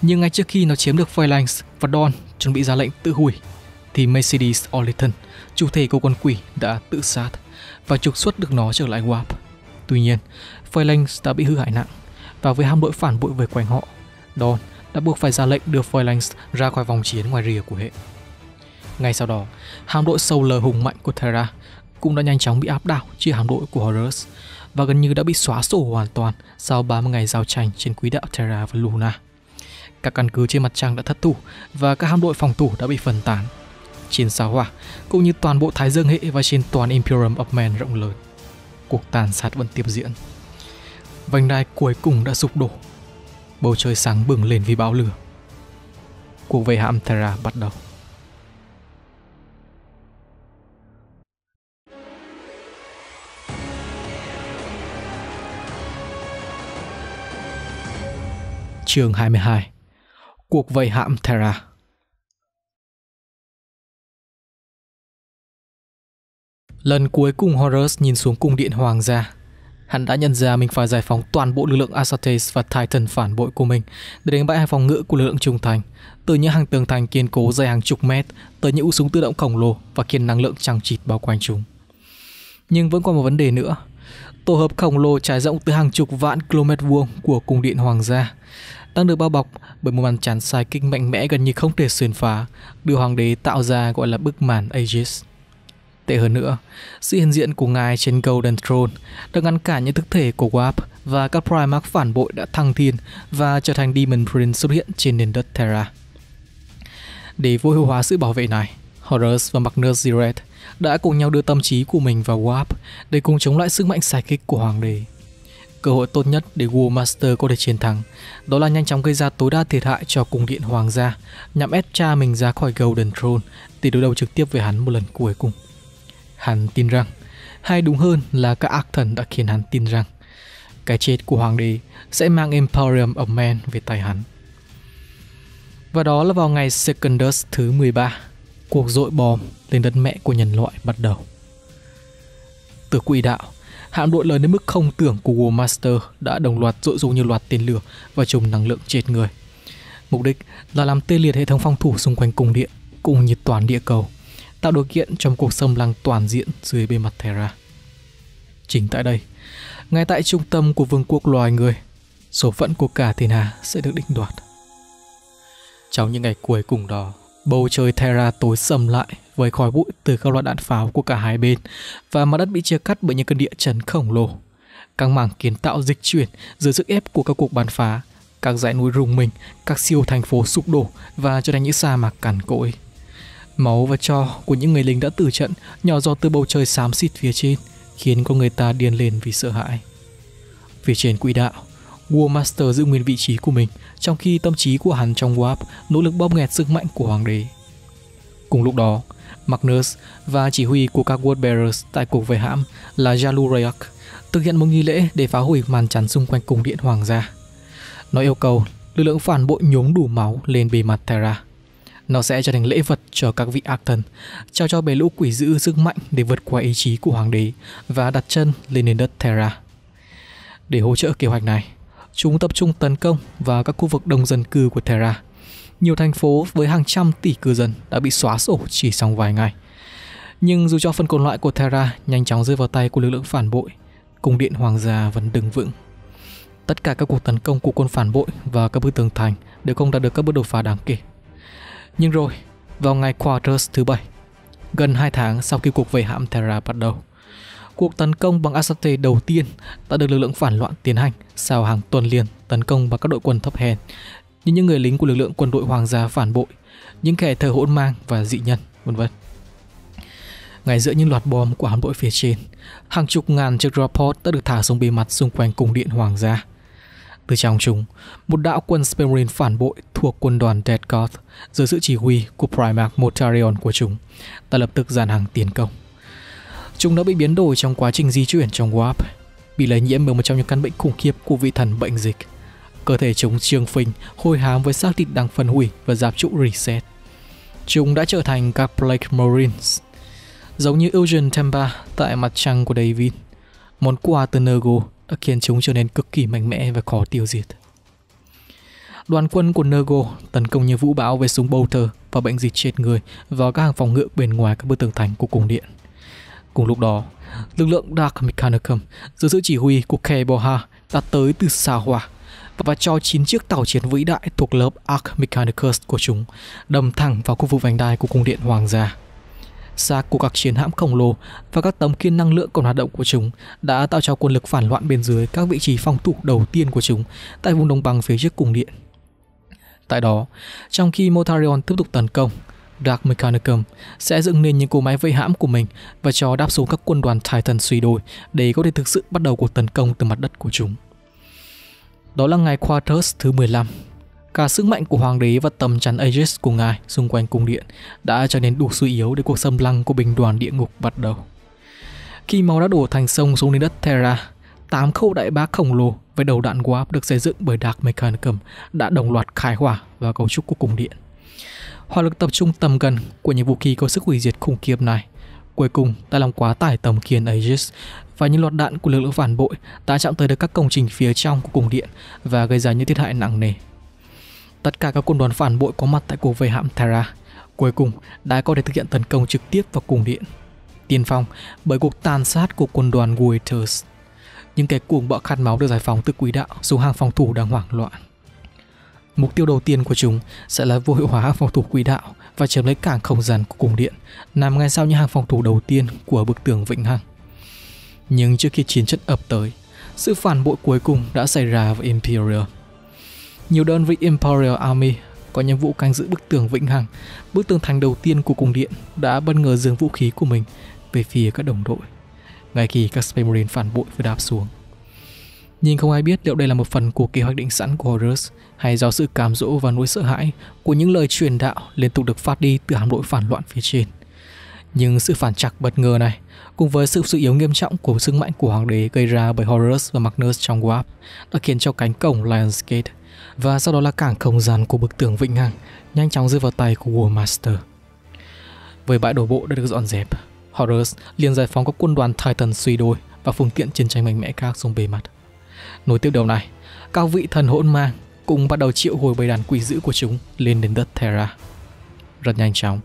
Nhưng ngay trước khi nó chiếm được Phalanx và Dawn chuẩn bị ra lệnh tự hủy, thì Mercedes Orleton, chủ thể của con quỷ đã tự sát và trục xuất được nó trở lại Warp. Tuy nhiên, Phalanx đã bị hư hại nặng và với hạm đội phản bội về quanh họ, Dawn đã buộc phải ra lệnh đưa Phalanx ra khỏi vòng chiến ngoài rìa của hệ. Ngay sau đó, hạm đội sâu lờ hùng mạnh của Terra cũng đã nhanh chóng bị áp đảo trước hạm đội của Horus và gần như đã bị xóa sổ hoàn toàn sau 30 ngày giao tranh trên quỹ đạo Terra và Luna. Các căn cứ trên mặt trăng đã thất thủ và các hạm đội phòng thủ đã bị phân tán. Trên sao hỏa, cũng như toàn bộ Thái Dương hệ và trên toàn Imperium of Man rộng lớn, cuộc tàn sát vẫn tiếp diễn. Vành đai cuối cùng đã sụp đổ. Bầu trời sáng bừng lên vì bão lửa. Cuộc vây hãm Terra bắt đầu. chương 22 Cuộc vây hãm Terra Lần cuối cùng Horus nhìn xuống cung điện hoàng gia, hắn đã nhận ra mình phải giải phóng toàn bộ lực lượng Astartes và Titan phản bội của mình để đánh bại hai phòng ngự của lực lượng trung thành, từ những hàng tường thành kiên cố dày hàng chục mét tới những u súng tự động khổng lồ và kiên năng lượng chằng chịt bao quanh chúng. Nhưng vẫn còn một vấn đề nữa. Tổ hợp khổng lồ trải rộng từ hàng chục vạn km vuông của cung điện hoàng gia đang được bao bọc bởi một màn tràn sai kích mạnh mẽ gần như không thể xuyên phá, được hoàng đế tạo ra gọi là bức màn Aegis. Tệ hơn nữa, sự hiện diện của ngài trên Golden Throne đã ngăn cản những thực thể của Warp và các Primarch phản bội đã thăng thiên và trở thành Demon Prince xuất hiện trên nền đất Terra. Để vô hiệu hóa sự bảo vệ này, Horus và Magnus Ziret đã cùng nhau đưa tâm trí của mình vào Warp để cùng chống lại sức mạnh sai kích của Hoàng đế cơ hội tốt nhất để War Master có thể chiến thắng đó là nhanh chóng gây ra tối đa thiệt hại cho cung điện hoàng gia nhằm ép cha mình ra khỏi Golden Throne để đối đầu trực tiếp với hắn một lần cuối cùng. Hắn tin rằng, hay đúng hơn là các ác thần đã khiến hắn tin rằng cái chết của hoàng đế sẽ mang imperium of Man về tay hắn. Và đó là vào ngày Secundus thứ 13, cuộc dội bom lên đất mẹ của nhân loại bắt đầu. Từ quỹ đạo, Hạm đội lớn đến mức không tưởng của War Master đã đồng loạt dội dù như loạt tên lửa và trùng năng lượng chết người. Mục đích là làm tê liệt hệ thống phòng thủ xung quanh cung điện cùng như toàn địa cầu, tạo điều kiện trong cuộc xâm lăng toàn diện dưới bề mặt Terra. Chính tại đây, ngay tại trung tâm của vương quốc loài người, số phận của cả thiên hà sẽ được định đoạt. Trong những ngày cuối cùng đó, bầu trời Terra tối sầm lại với khói bụi từ các loại đạn pháo của cả hai bên và mặt đất bị chia cắt bởi những cơn địa chấn khổng lồ. Các mảng kiến tạo dịch chuyển dưới sức ép của các cuộc bắn phá, các dãy núi rùng mình, các siêu thành phố sụp đổ và trở thành những sa mạc cằn cỗi. Máu và cho của những người lính đã tử trận nhỏ giọt từ bầu trời xám xịt phía trên, khiến con người ta điên lên vì sợ hãi. Phía trên quỹ đạo, War Master giữ nguyên vị trí của mình, trong khi tâm trí của hắn trong Warp nỗ lực bóp nghẹt sức mạnh của hoàng đế. Cùng lúc đó, Magnus và chỉ huy của các World Bearers tại cuộc về hãm là Jalurayak thực hiện một nghi lễ để phá hủy màn chắn xung quanh cung điện hoàng gia. Nó yêu cầu lực lượng phản bội nhúng đủ máu lên bề mặt Terra. Nó sẽ trở thành lễ vật cho các vị ác thần, trao cho bè lũ quỷ dữ sức mạnh để vượt qua ý chí của hoàng đế và đặt chân lên nền đất Terra. Để hỗ trợ kế hoạch này, chúng tập trung tấn công vào các khu vực đông dân cư của Terra – nhiều thành phố với hàng trăm tỷ cư dân đã bị xóa sổ chỉ trong vài ngày. Nhưng dù cho phần còn lại của Terra nhanh chóng rơi vào tay của lực lượng phản bội, cung điện hoàng gia vẫn đứng vững. Tất cả các cuộc tấn công của quân phản bội và các bức tường thành đều không đạt được các bước đột phá đáng kể. Nhưng rồi, vào ngày Quarters thứ bảy, gần 2 tháng sau khi cuộc vây hãm Terra bắt đầu, cuộc tấn công bằng Asate đầu tiên đã được lực lượng phản loạn tiến hành sau hàng tuần liền tấn công bằng các đội quân thấp hèn như những người lính của lực lượng quân đội hoàng gia phản bội, những kẻ thờ hỗn mang và dị nhân, vân vân. Ngay giữa những loạt bom của hạm đội phía trên, hàng chục ngàn chiếc rapport đã được thả xuống bề mặt xung quanh cung điện hoàng gia. Từ trong chúng, một đạo quân Sperin phản bội thuộc quân đoàn Dead God dưới sự chỉ huy của Primarch Mortarion của chúng đã lập tức dàn hàng tiến công. Chúng đã bị biến đổi trong quá trình di chuyển trong Warp, bị lây nhiễm bởi một trong những căn bệnh khủng khiếp của vị thần bệnh dịch – Cơ thể chúng trương phình, hôi hám với xác thịt đang phân hủy và giáp trụ reset. Chúng đã trở thành các Black Marines. Giống như Eugene Temba tại mặt trăng của David, món quà từ Nergo đã khiến chúng trở nên cực kỳ mạnh mẽ và khó tiêu diệt. Đoàn quân của Nergo tấn công như vũ bão với súng Bolter và bệnh dịch chết người vào các hàng phòng ngự bên ngoài các bức tường thành của cung điện. Cùng lúc đó, lực lượng Dark Mechanicum dưới sự chỉ huy của Keboha đã tới từ xa Hỏa và cho 9 chiếc tàu chiến vĩ đại thuộc lớp Ark Mechanicus của chúng đâm thẳng vào khu vực vành đai của cung điện hoàng gia. Xác của các chiến hãm khổng lồ và các tấm kiên năng lượng còn hoạt động của chúng đã tạo cho quân lực phản loạn bên dưới các vị trí phòng thủ đầu tiên của chúng tại vùng đồng bằng phía trước cung điện. Tại đó, trong khi Motarion tiếp tục tấn công, Dark Mechanicum sẽ dựng nên những cỗ máy vây hãm của mình và cho đáp xuống các quân đoàn Titan suy đồi để có thể thực sự bắt đầu cuộc tấn công từ mặt đất của chúng. Đó là ngày Quartus thứ 15. Cả sức mạnh của hoàng đế và tầm chắn Aegis của ngài xung quanh cung điện đã trở nên đủ suy yếu để cuộc xâm lăng của binh đoàn địa ngục bắt đầu. Khi máu đã đổ thành sông xuống đến đất Terra, tám khẩu đại bác khổng lồ với đầu đạn Warp được xây dựng bởi Dark Mechanicum đã đồng loạt khai hỏa vào cấu trúc của cung điện. Hỏa lực tập trung tầm gần của những vũ khí có sức hủy diệt khủng khiếp này Cuối cùng, đã làm quá tải tầm kiến Aegis và những loạt đạn của lực lượng phản bội đã chạm tới được các công trình phía trong của cung điện và gây ra những thiệt hại nặng nề. Tất cả các quân đoàn phản bội có mặt tại cuộc vây hãm Terra cuối cùng đã có thể thực hiện tấn công trực tiếp vào cung điện. Tiên phong bởi cuộc tàn sát của quân đoàn Waiters. Những kẻ cuồng bạo khát máu được giải phóng từ quỹ đạo xuống hàng phòng thủ đang hoảng loạn. Mục tiêu đầu tiên của chúng sẽ là vô hiệu hóa phòng thủ quỹ đạo và chiếm lấy cảng không gian của cung điện, nằm ngay sau những hàng phòng thủ đầu tiên của bức tường Vịnh Hằng. Nhưng trước khi chiến trận ập tới, sự phản bội cuối cùng đã xảy ra với Imperial. Nhiều đơn vị Imperial Army có nhiệm vụ canh giữ bức tường Vịnh Hằng, bức tường thành đầu tiên của cung điện đã bất ngờ dường vũ khí của mình về phía các đồng đội. Ngay khi các Space Marine phản bội vừa đáp xuống, nhưng không ai biết liệu đây là một phần của kế hoạch định sẵn của Horus hay do sự cám dỗ và nỗi sợ hãi của những lời truyền đạo liên tục được phát đi từ hạm đội phản loạn phía trên. Nhưng sự phản chặt bất ngờ này, cùng với sự sự yếu nghiêm trọng của sức mạnh của hoàng đế gây ra bởi Horus và Magnus trong Warp, đã khiến cho cánh cổng Lions Gate và sau đó là cảng không gian của bức tường vĩnh hằng nhanh chóng rơi vào tay của War Master. Với bãi đổ bộ đã được dọn dẹp, Horus liền giải phóng các quân đoàn Titan suy đôi và phương tiện chiến tranh mạnh mẽ khác xuống bề mặt. Nối tiếp điều này, các vị thần hỗn mang cũng bắt đầu triệu hồi bầy đàn quỷ dữ của chúng lên đến đất Terra. Rất nhanh chóng,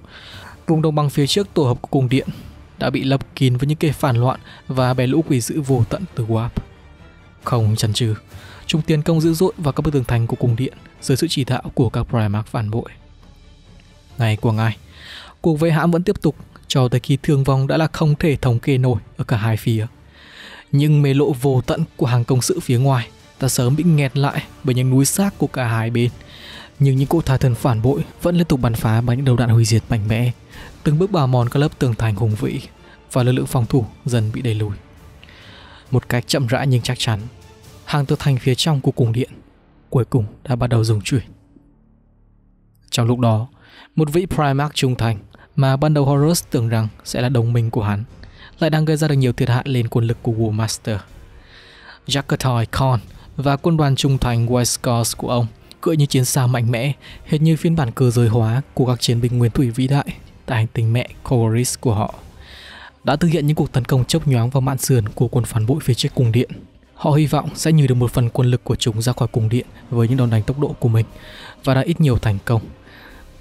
vùng đồng bằng phía trước tổ hợp của cung điện đã bị lấp kín với những kẻ phản loạn và bè lũ quỷ dữ vô tận từ Warp. Không chần chừ, chúng tiến công dữ dội vào các bức tường thành của cung điện dưới sự chỉ đạo của các Primarch phản bội. Ngày qua ngày, cuộc vây hãm vẫn tiếp tục cho tới khi thương vong đã là không thể thống kê nổi ở cả hai phía nhưng mê lộ vô tận của hàng công sự phía ngoài ta sớm bị nghẹt lại bởi những núi xác của cả hai bên. Nhưng những cỗ thà thần phản bội vẫn liên tục bắn phá bằng những đầu đạn hủy diệt mạnh mẽ, từng bước bào mòn các lớp tường thành hùng vĩ và lực lượng phòng thủ dần bị đẩy lùi. Một cách chậm rãi nhưng chắc chắn, hàng tường thành phía trong của cung điện cuối cùng đã bắt đầu dùng chửi. Trong lúc đó, một vị Primarch trung thành mà ban đầu Horus tưởng rằng sẽ là đồng minh của hắn – lại đang gây ra được nhiều thiệt hại lên quân lực của War Master. Jakartoy Khan và quân đoàn trung thành White Scars của ông cưỡi như chiến xa mạnh mẽ, hệt như phiên bản cơ giới hóa của các chiến binh nguyên thủy vĩ đại tại hành tinh mẹ Kogoris của họ đã thực hiện những cuộc tấn công chớp nhoáng vào mạn sườn của quân phản bội phía trước cung điện. Họ hy vọng sẽ nhử được một phần quân lực của chúng ra khỏi cung điện với những đòn đánh tốc độ của mình và đã ít nhiều thành công.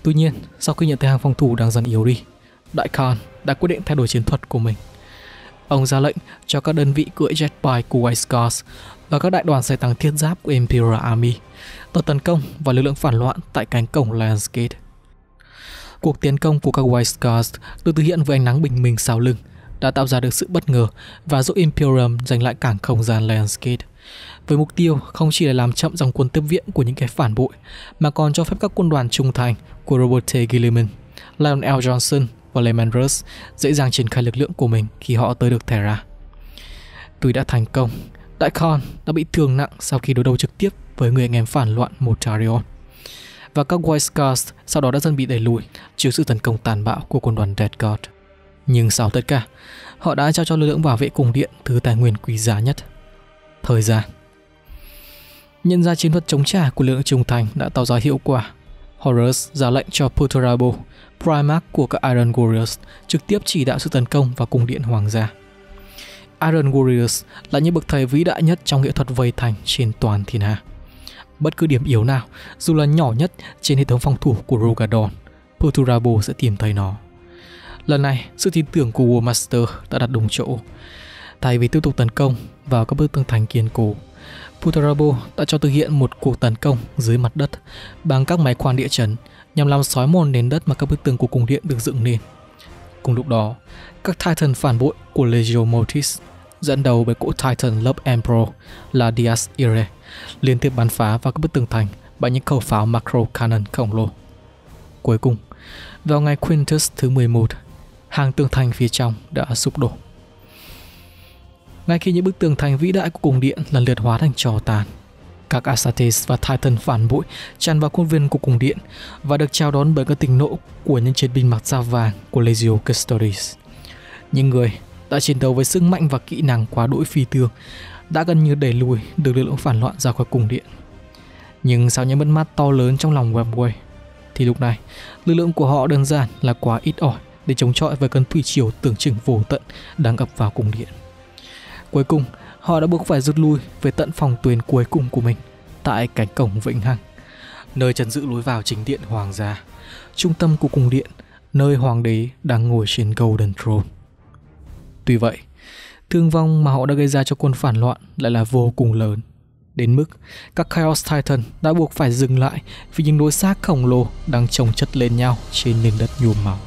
Tuy nhiên, sau khi nhận thấy hàng phòng thủ đang dần yếu đi, Đại Khan đã quyết định thay đổi chiến thuật của mình Ông ra lệnh cho các đơn vị cưỡi jetpack của White Scars và các đại đoàn xe tăng thiết giáp của Imperial Army tập tấn công và lực lượng phản loạn tại cánh cổng Lions Cuộc tiến công của các White Scars được thực hiện với ánh nắng bình minh sau lưng, đã tạo ra được sự bất ngờ và giúp Imperium giành lại cảng không gian Lions Với mục tiêu không chỉ là làm chậm dòng quân tiếp viện của những kẻ phản bội, mà còn cho phép các quân đoàn trung thành của Robert T. Gilliman, Leon Johnson và Lemandrus dễ dàng triển khai lực lượng của mình khi họ tới được Terra. Tuy đã thành công, Đại Khan đã bị thương nặng sau khi đối đầu trực tiếp với người anh em phản loạn Motarion. Và các White Scars sau đó đã dần bị đẩy lùi trước sự tấn công tàn bạo của quân đoàn Dead God. Nhưng sau tất cả, họ đã trao cho lực lượng bảo vệ cung điện thứ tài nguyên quý giá nhất, thời gian. Nhận ra chiến thuật chống trả của lượng trung thành đã tạo ra hiệu quả, Horus ra lệnh cho Puterabo Primarch của các Iron Warriors trực tiếp chỉ đạo sự tấn công vào cung điện hoàng gia. Iron Warriors là những bậc thầy vĩ đại nhất trong nghệ thuật vây thành trên toàn thiên hạ. Bất cứ điểm yếu nào, dù là nhỏ nhất trên hệ thống phòng thủ của Rogadon, Perturabo sẽ tìm thấy nó. Lần này, sự tin tưởng của War Master đã đặt đúng chỗ. Thay vì tiếp tục tấn công vào các bức tường thành kiên cố, Putarabo đã cho thực hiện một cuộc tấn công dưới mặt đất bằng các máy khoan địa chấn nhằm làm sói mòn nền đất mà các bức tường của cung điện được dựng nên. Cùng lúc đó, các Titan phản bội của Legio Mortis dẫn đầu bởi cỗ Titan lớp Emperor là Dias Irae liên tiếp bắn phá vào các bức tường thành bằng những khẩu pháo macro cannon khổng lồ. Cuối cùng, vào ngày Quintus thứ 11, hàng tường thành phía trong đã sụp đổ. Ngay khi những bức tường thành vĩ đại của cung điện lần lượt hóa thành trò tàn, các Astartes và Titan phản bội tràn vào khuôn viên của cung điện và được chào đón bởi các tình nộ của những chiến binh mặc da vàng của Legio Custodes. Những người đã chiến đấu với sức mạnh và kỹ năng quá đỗi phi thường đã gần như đẩy lùi được lực lượng phản loạn ra khỏi cung điện. Nhưng sau những mất mát to lớn trong lòng Webway, thì lúc này lực lượng của họ đơn giản là quá ít ỏi để chống chọi với cơn thủy triều tưởng chừng vô tận đang ập vào cung điện. Cuối cùng, họ đã buộc phải rút lui về tận phòng tuyến cuối cùng của mình tại cánh cổng Vĩnh Hằng, nơi trấn giữ lối vào chính điện hoàng gia, trung tâm của cung điện, nơi hoàng đế đang ngồi trên Golden Throne. Tuy vậy, thương vong mà họ đã gây ra cho quân phản loạn lại là vô cùng lớn, đến mức các Chaos Titan đã buộc phải dừng lại vì những đối xác khổng lồ đang chồng chất lên nhau trên nền đất nhuộm máu.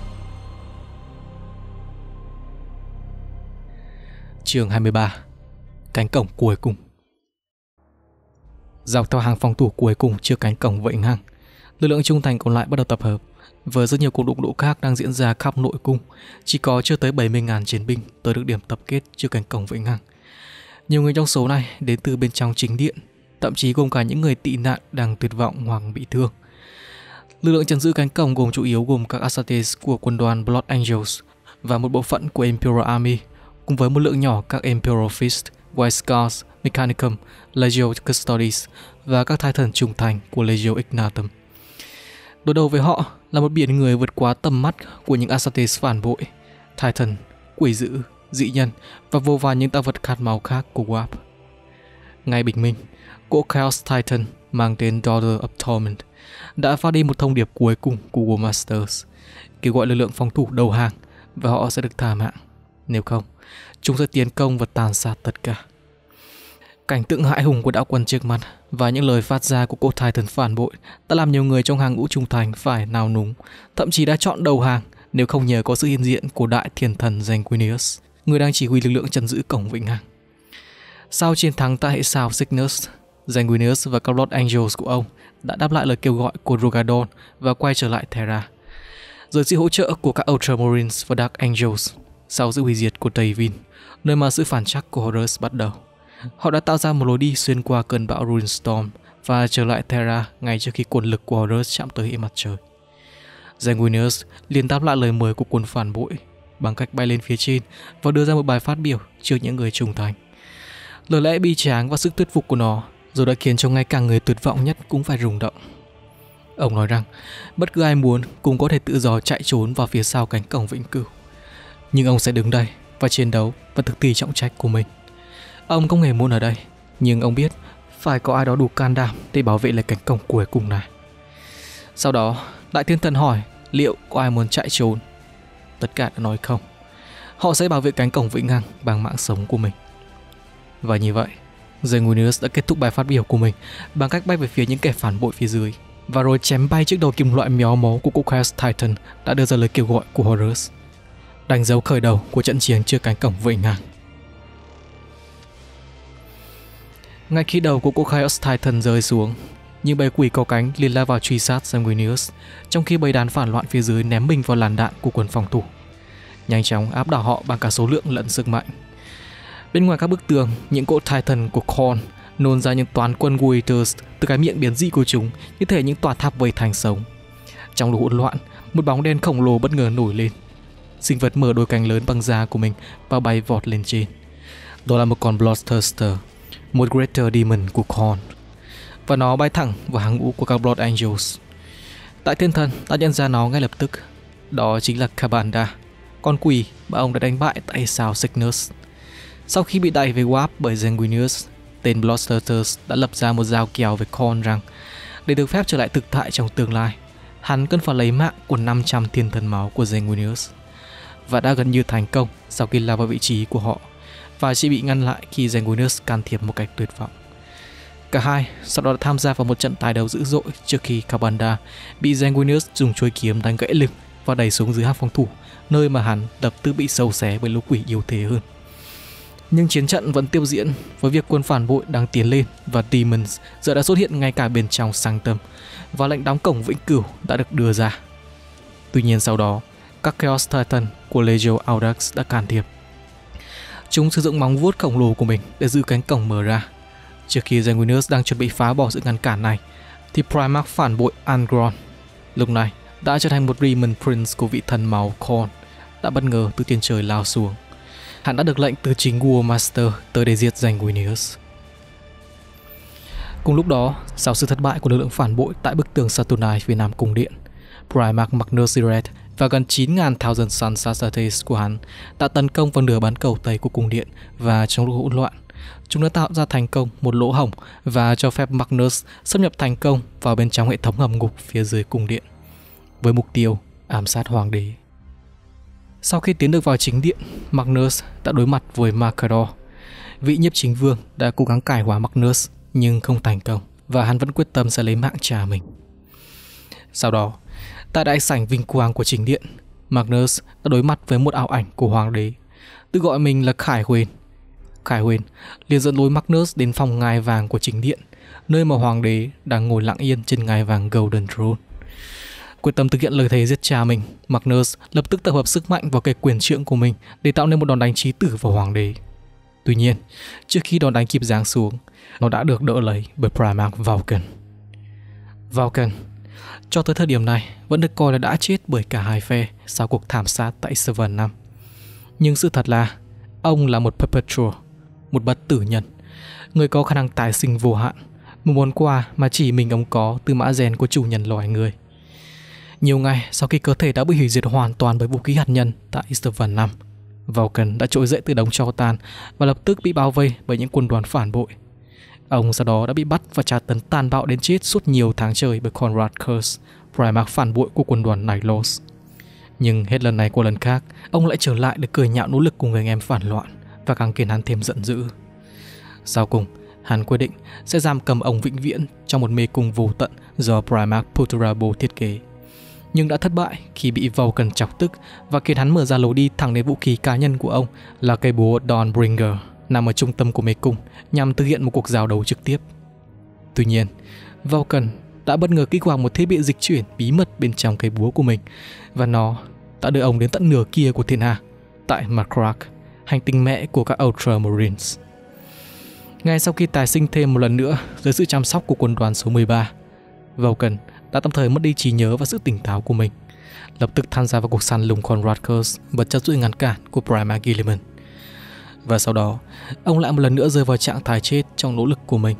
Chương 23 cánh cổng cuối cùng. Dọc theo hàng phòng thủ cuối cùng trước cánh cổng vịnh hang, lực lượng trung thành còn lại bắt đầu tập hợp với rất nhiều cuộc đụng độ khác đang diễn ra khắp nội cung, chỉ có chưa tới 70.000 chiến binh tới được điểm tập kết trước cánh cổng vĩnh hằng. Nhiều người trong số này đến từ bên trong chính điện, thậm chí gồm cả những người tị nạn đang tuyệt vọng hoặc bị thương. Lực lượng chấn giữ cánh cổng gồm chủ yếu gồm các Astartes của quân đoàn Blood Angels và một bộ phận của Imperial Army, cùng với một lượng nhỏ các Imperial Fist. White Scars Mechanicum, Legio Custodes và các thai thần trung thành của Legio Ignatum. Đối đầu với họ là một biển người vượt quá tầm mắt của những Astartes phản bội, thai thần, quỷ dữ, dị nhân và vô vàn những tạo vật khát máu khác của Warp. Ngay bình minh, cỗ Chaos Titan mang tên Daughter of Torment đã phát đi một thông điệp cuối cùng của War Masters, kêu gọi lực lượng phòng thủ đầu hàng và họ sẽ được thả mạng. Nếu không, chúng sẽ tiến công và tàn sát tất cả. Cảnh tượng hãi hùng của đạo quân trước mặt và những lời phát ra của cô thái thần phản bội đã làm nhiều người trong hàng ngũ trung thành phải nào núng, thậm chí đã chọn đầu hàng nếu không nhờ có sự hiện diện của đại thiên thần Zanguinius, người đang chỉ huy lực lượng trấn giữ cổng Vĩnh Hằng. Sau chiến thắng tại hệ sao Cygnus, Zanguinius và các Lord Angels của ông đã đáp lại lời kêu gọi của Rogadon và quay trở lại Terra. Dưới sự hỗ trợ của các Ultramarines và Dark Angels sau sự hủy diệt của Tây nơi mà sự phản trắc của Horus bắt đầu. Họ đã tạo ra một lối đi xuyên qua cơn bão Ruinstorm và trở lại Terra ngay trước khi nguồn lực của Horus chạm tới hệ mặt trời. Sanguinius liền đáp lại lời mời của quân phản bội bằng cách bay lên phía trên và đưa ra một bài phát biểu trước những người trung thành. Lời lẽ bi tráng và sức thuyết phục của nó rồi đã khiến cho ngay cả người tuyệt vọng nhất cũng phải rùng động. Ông nói rằng, bất cứ ai muốn cũng có thể tự do chạy trốn vào phía sau cánh cổng vĩnh cửu. Nhưng ông sẽ đứng đây và chiến đấu và thực thi trọng trách của mình. Ông có nghề muốn ở đây, nhưng ông biết phải có ai đó đủ can đảm để bảo vệ lại cánh cổng cuối cùng này. Sau đó, Đại Thiên Thần hỏi liệu có ai muốn chạy trốn. Tất cả đã nói không. Họ sẽ bảo vệ cánh cổng vĩnh hằng bằng mạng sống của mình. Và như vậy, The đã kết thúc bài phát biểu của mình bằng cách bay về phía những kẻ phản bội phía dưới và rồi chém bay chiếc đầu kim loại méo mó của Cookhouse Titan đã đưa ra lời kêu gọi của Horus. Đánh dấu khởi đầu của trận chiến trước cánh cổng vĩnh hằng. Ngay khi đầu của cô Chaos Titan rơi xuống, những bầy quỷ có cánh liền lao vào truy sát Sanguinius, trong khi bầy đàn phản loạn phía dưới ném mình vào làn đạn của quân phòng thủ. Nhanh chóng áp đảo họ bằng cả số lượng lẫn sức mạnh. Bên ngoài các bức tường, những cỗ Titan của Korn nôn ra những toán quân Waiters từ cái miệng biến dị của chúng như thể những tòa tháp vây thành sống. Trong lúc hỗn loạn, một bóng đen khổng lồ bất ngờ nổi lên. Sinh vật mở đôi cánh lớn bằng da của mình và bay vọt lên trên. Đó là một con Bloodthirster một Greater Demon của Korn và nó bay thẳng vào hàng ngũ của các Blood Angels. Tại thiên thần, ta nhận ra nó ngay lập tức. Đó chính là Kabanda, con quỷ mà ông đã đánh bại tại sao Cygnus. Sau khi bị đẩy về Warp bởi Zanguinius, tên Bloodsters đã lập ra một giao kèo với Korn rằng để được phép trở lại thực tại trong tương lai, hắn cần phải lấy mạng của 500 thiên thần máu của Zanguinius. Và đã gần như thành công sau khi lao vào vị trí của họ và chỉ bị ngăn lại khi Zenguinus can thiệp một cách tuyệt vọng. Cả hai sau đó đã tham gia vào một trận tài đấu dữ dội trước khi Cabanda bị Zenguinus dùng chuôi kiếm đánh gãy lưng và đẩy xuống dưới hang phòng thủ, nơi mà hắn đập tức bị sâu xé bởi lũ quỷ yếu thế hơn. Nhưng chiến trận vẫn tiếp diễn với việc quân phản bội đang tiến lên và Demons giờ đã xuất hiện ngay cả bên trong Sanctum và lệnh đóng cổng vĩnh cửu đã được đưa ra. Tuy nhiên sau đó, các Chaos Titan của Legio Audax đã can thiệp Chúng sử dụng móng vuốt khổng lồ của mình để giữ cánh cổng mở ra. Trước khi Zenguinus đang chuẩn bị phá bỏ sự ngăn cản này, thì Primarch phản bội Angron. Lúc này, đã trở thành một Demon Prince của vị thần máu Khorn, đã bất ngờ từ trên trời lao xuống. Hắn đã được lệnh từ chính War Master tới để giết Zanguinius. Cùng lúc đó, sau sự thất bại của lực lượng phản bội tại bức tường Saturnine phía nam cung điện, Primarch Magnus Tireth và gần 9.000 Thousand Sun Sacerdotes của hắn đã tấn công vào nửa bán cầu Tây của cung điện và trong lúc hỗn loạn, chúng đã tạo ra thành công một lỗ hổng và cho phép Magnus xâm nhập thành công vào bên trong hệ thống ngầm ngục phía dưới cung điện với mục tiêu ám sát hoàng đế. Sau khi tiến được vào chính điện, Magnus đã đối mặt với Macador. Vị nhiếp chính vương đã cố gắng cải hóa Magnus nhưng không thành công và hắn vẫn quyết tâm sẽ lấy mạng cha mình. Sau đó, Tại đại sảnh vinh quang của chính điện, Magnus đã đối mặt với một ảo ảnh của hoàng đế, tự gọi mình là Khải Huyền. Khải Huyền liền dẫn lối Magnus đến phòng ngai vàng của chính điện, nơi mà hoàng đế đang ngồi lặng yên trên ngai vàng Golden Throne. Quyết tâm thực hiện lời thề giết cha mình, Magnus lập tức tập hợp sức mạnh vào cây quyền trượng của mình để tạo nên một đòn đánh trí tử vào hoàng đế. Tuy nhiên, trước khi đòn đánh kịp giáng xuống, nó đã được đỡ lấy bởi Primarch Vulcan. Vulcan cho tới thời điểm này vẫn được coi là đã chết bởi cả hai phe sau cuộc thảm sát tại Severn năm. Nhưng sự thật là ông là một perpetual, một bất tử nhân, người có khả năng tái sinh vô hạn, một món quà mà chỉ mình ông có từ mã gen của chủ nhân loài người. Nhiều ngày sau khi cơ thể đã bị hủy diệt hoàn toàn bởi vũ khí hạt nhân tại Severn năm, Vulcan đã trỗi dậy từ đống tro tàn và lập tức bị bao vây bởi những quân đoàn phản bội Ông sau đó đã bị bắt và tra tấn tàn bạo đến chết suốt nhiều tháng trời bởi Conrad Curse, Primarch phản bội của quân đoàn Nylos. Nhưng hết lần này qua lần khác, ông lại trở lại để cười nhạo nỗ lực của người anh em phản loạn và càng khiến hắn thêm giận dữ. Sau cùng, hắn quyết định sẽ giam cầm ông vĩnh viễn trong một mê cung vô tận do Primarch Puterabo thiết kế. Nhưng đã thất bại khi bị cần chọc tức và khiến hắn mở ra lối đi thẳng đến vũ khí cá nhân của ông là cây búa Dawnbringer. Bringer nằm ở trung tâm của mê cung nhằm thực hiện một cuộc giao đấu trực tiếp. Tuy nhiên, Vulcan đã bất ngờ kích hoạt một thiết bị dịch chuyển bí mật bên trong cây búa của mình và nó đã đưa ông đến tận nửa kia của thiên hà tại Makrak, hành tinh mẹ của các Ultramarines. Ngay sau khi tái sinh thêm một lần nữa dưới sự chăm sóc của quân đoàn số 13, Vulcan đã tạm thời mất đi trí nhớ và sự tỉnh táo của mình, lập tức tham gia vào cuộc săn lùng con Rutgers bất chấp sự ngăn cản của Prima Gilliman. Và sau đó, ông lại một lần nữa rơi vào trạng thái chết trong nỗ lực của mình.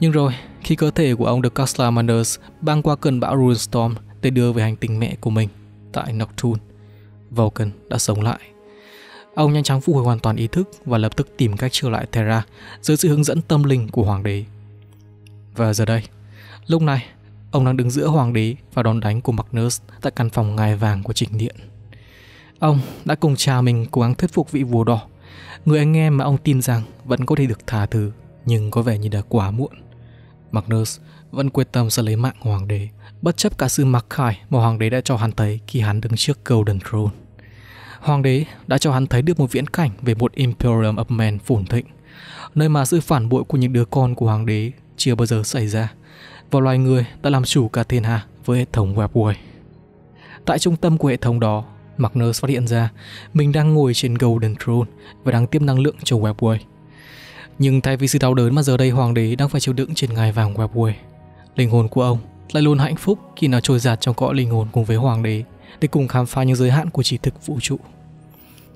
Nhưng rồi, khi cơ thể của ông được Castle Manders băng qua cơn bão Ruinstorm để đưa về hành tinh mẹ của mình tại Nocturne, Vulcan đã sống lại. Ông nhanh chóng phục hồi hoàn toàn ý thức và lập tức tìm cách trở lại Terra dưới sự hướng dẫn tâm linh của hoàng đế. Và giờ đây, lúc này, ông đang đứng giữa hoàng đế và đòn đánh của Magnus tại căn phòng ngai vàng của trịnh điện. Ông đã cùng cha mình cố gắng thuyết phục vị vua đỏ Người anh em mà ông tin rằng vẫn có thể được tha thứ, nhưng có vẻ như đã quá muộn. Magnus vẫn quyết tâm sẽ lấy mạng hoàng đế, bất chấp cả sự mặc khải mà hoàng đế đã cho hắn thấy khi hắn đứng trước Golden Throne. Hoàng đế đã cho hắn thấy được một viễn cảnh về một Imperium of Men phồn thịnh, nơi mà sự phản bội của những đứa con của hoàng đế chưa bao giờ xảy ra, và loài người đã làm chủ cả thiên hạ với hệ thống Webway. Tại trung tâm của hệ thống đó Magnus phát hiện ra mình đang ngồi trên Golden Throne và đang tiếp năng lượng cho Webway. Nhưng thay vì sự đau đớn mà giờ đây hoàng đế đang phải chịu đựng trên ngai vàng Webway, linh hồn của ông lại luôn hạnh phúc khi nó trôi giạt trong cõi linh hồn cùng với hoàng đế để cùng khám phá những giới hạn của trí thực vũ trụ.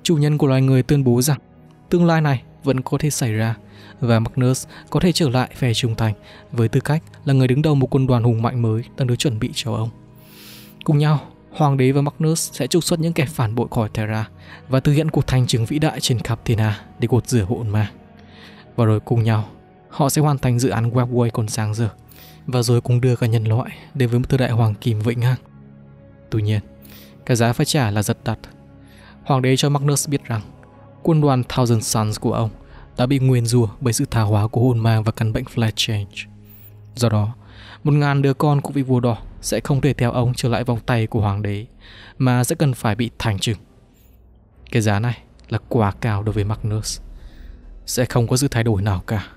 Chủ nhân của loài người tuyên bố rằng tương lai này vẫn có thể xảy ra và Magnus có thể trở lại về trung thành với tư cách là người đứng đầu một quân đoàn hùng mạnh mới đang được chuẩn bị cho ông. Cùng nhau, hoàng đế và Magnus sẽ trục xuất những kẻ phản bội khỏi Terra và thực hiện cuộc thành trừng vĩ đại trên Captina để gột rửa hỗn ma. Và rồi cùng nhau, họ sẽ hoàn thành dự án Webway còn sáng giờ và rồi cùng đưa cả nhân loại đến với một thời đại hoàng kim vĩnh hằng. Tuy nhiên, cái giá phải trả là rất đắt. Hoàng đế cho Magnus biết rằng quân đoàn Thousand Suns của ông đã bị nguyền rủa bởi sự tha hóa của hồn ma và căn bệnh Flat Change. Do đó, một ngàn đứa con của vị vua đỏ sẽ không thể theo ông trở lại vòng tay của hoàng đế mà sẽ cần phải bị thành trừng. Cái giá này là quá cao đối với Magnus. Sẽ không có sự thay đổi nào cả.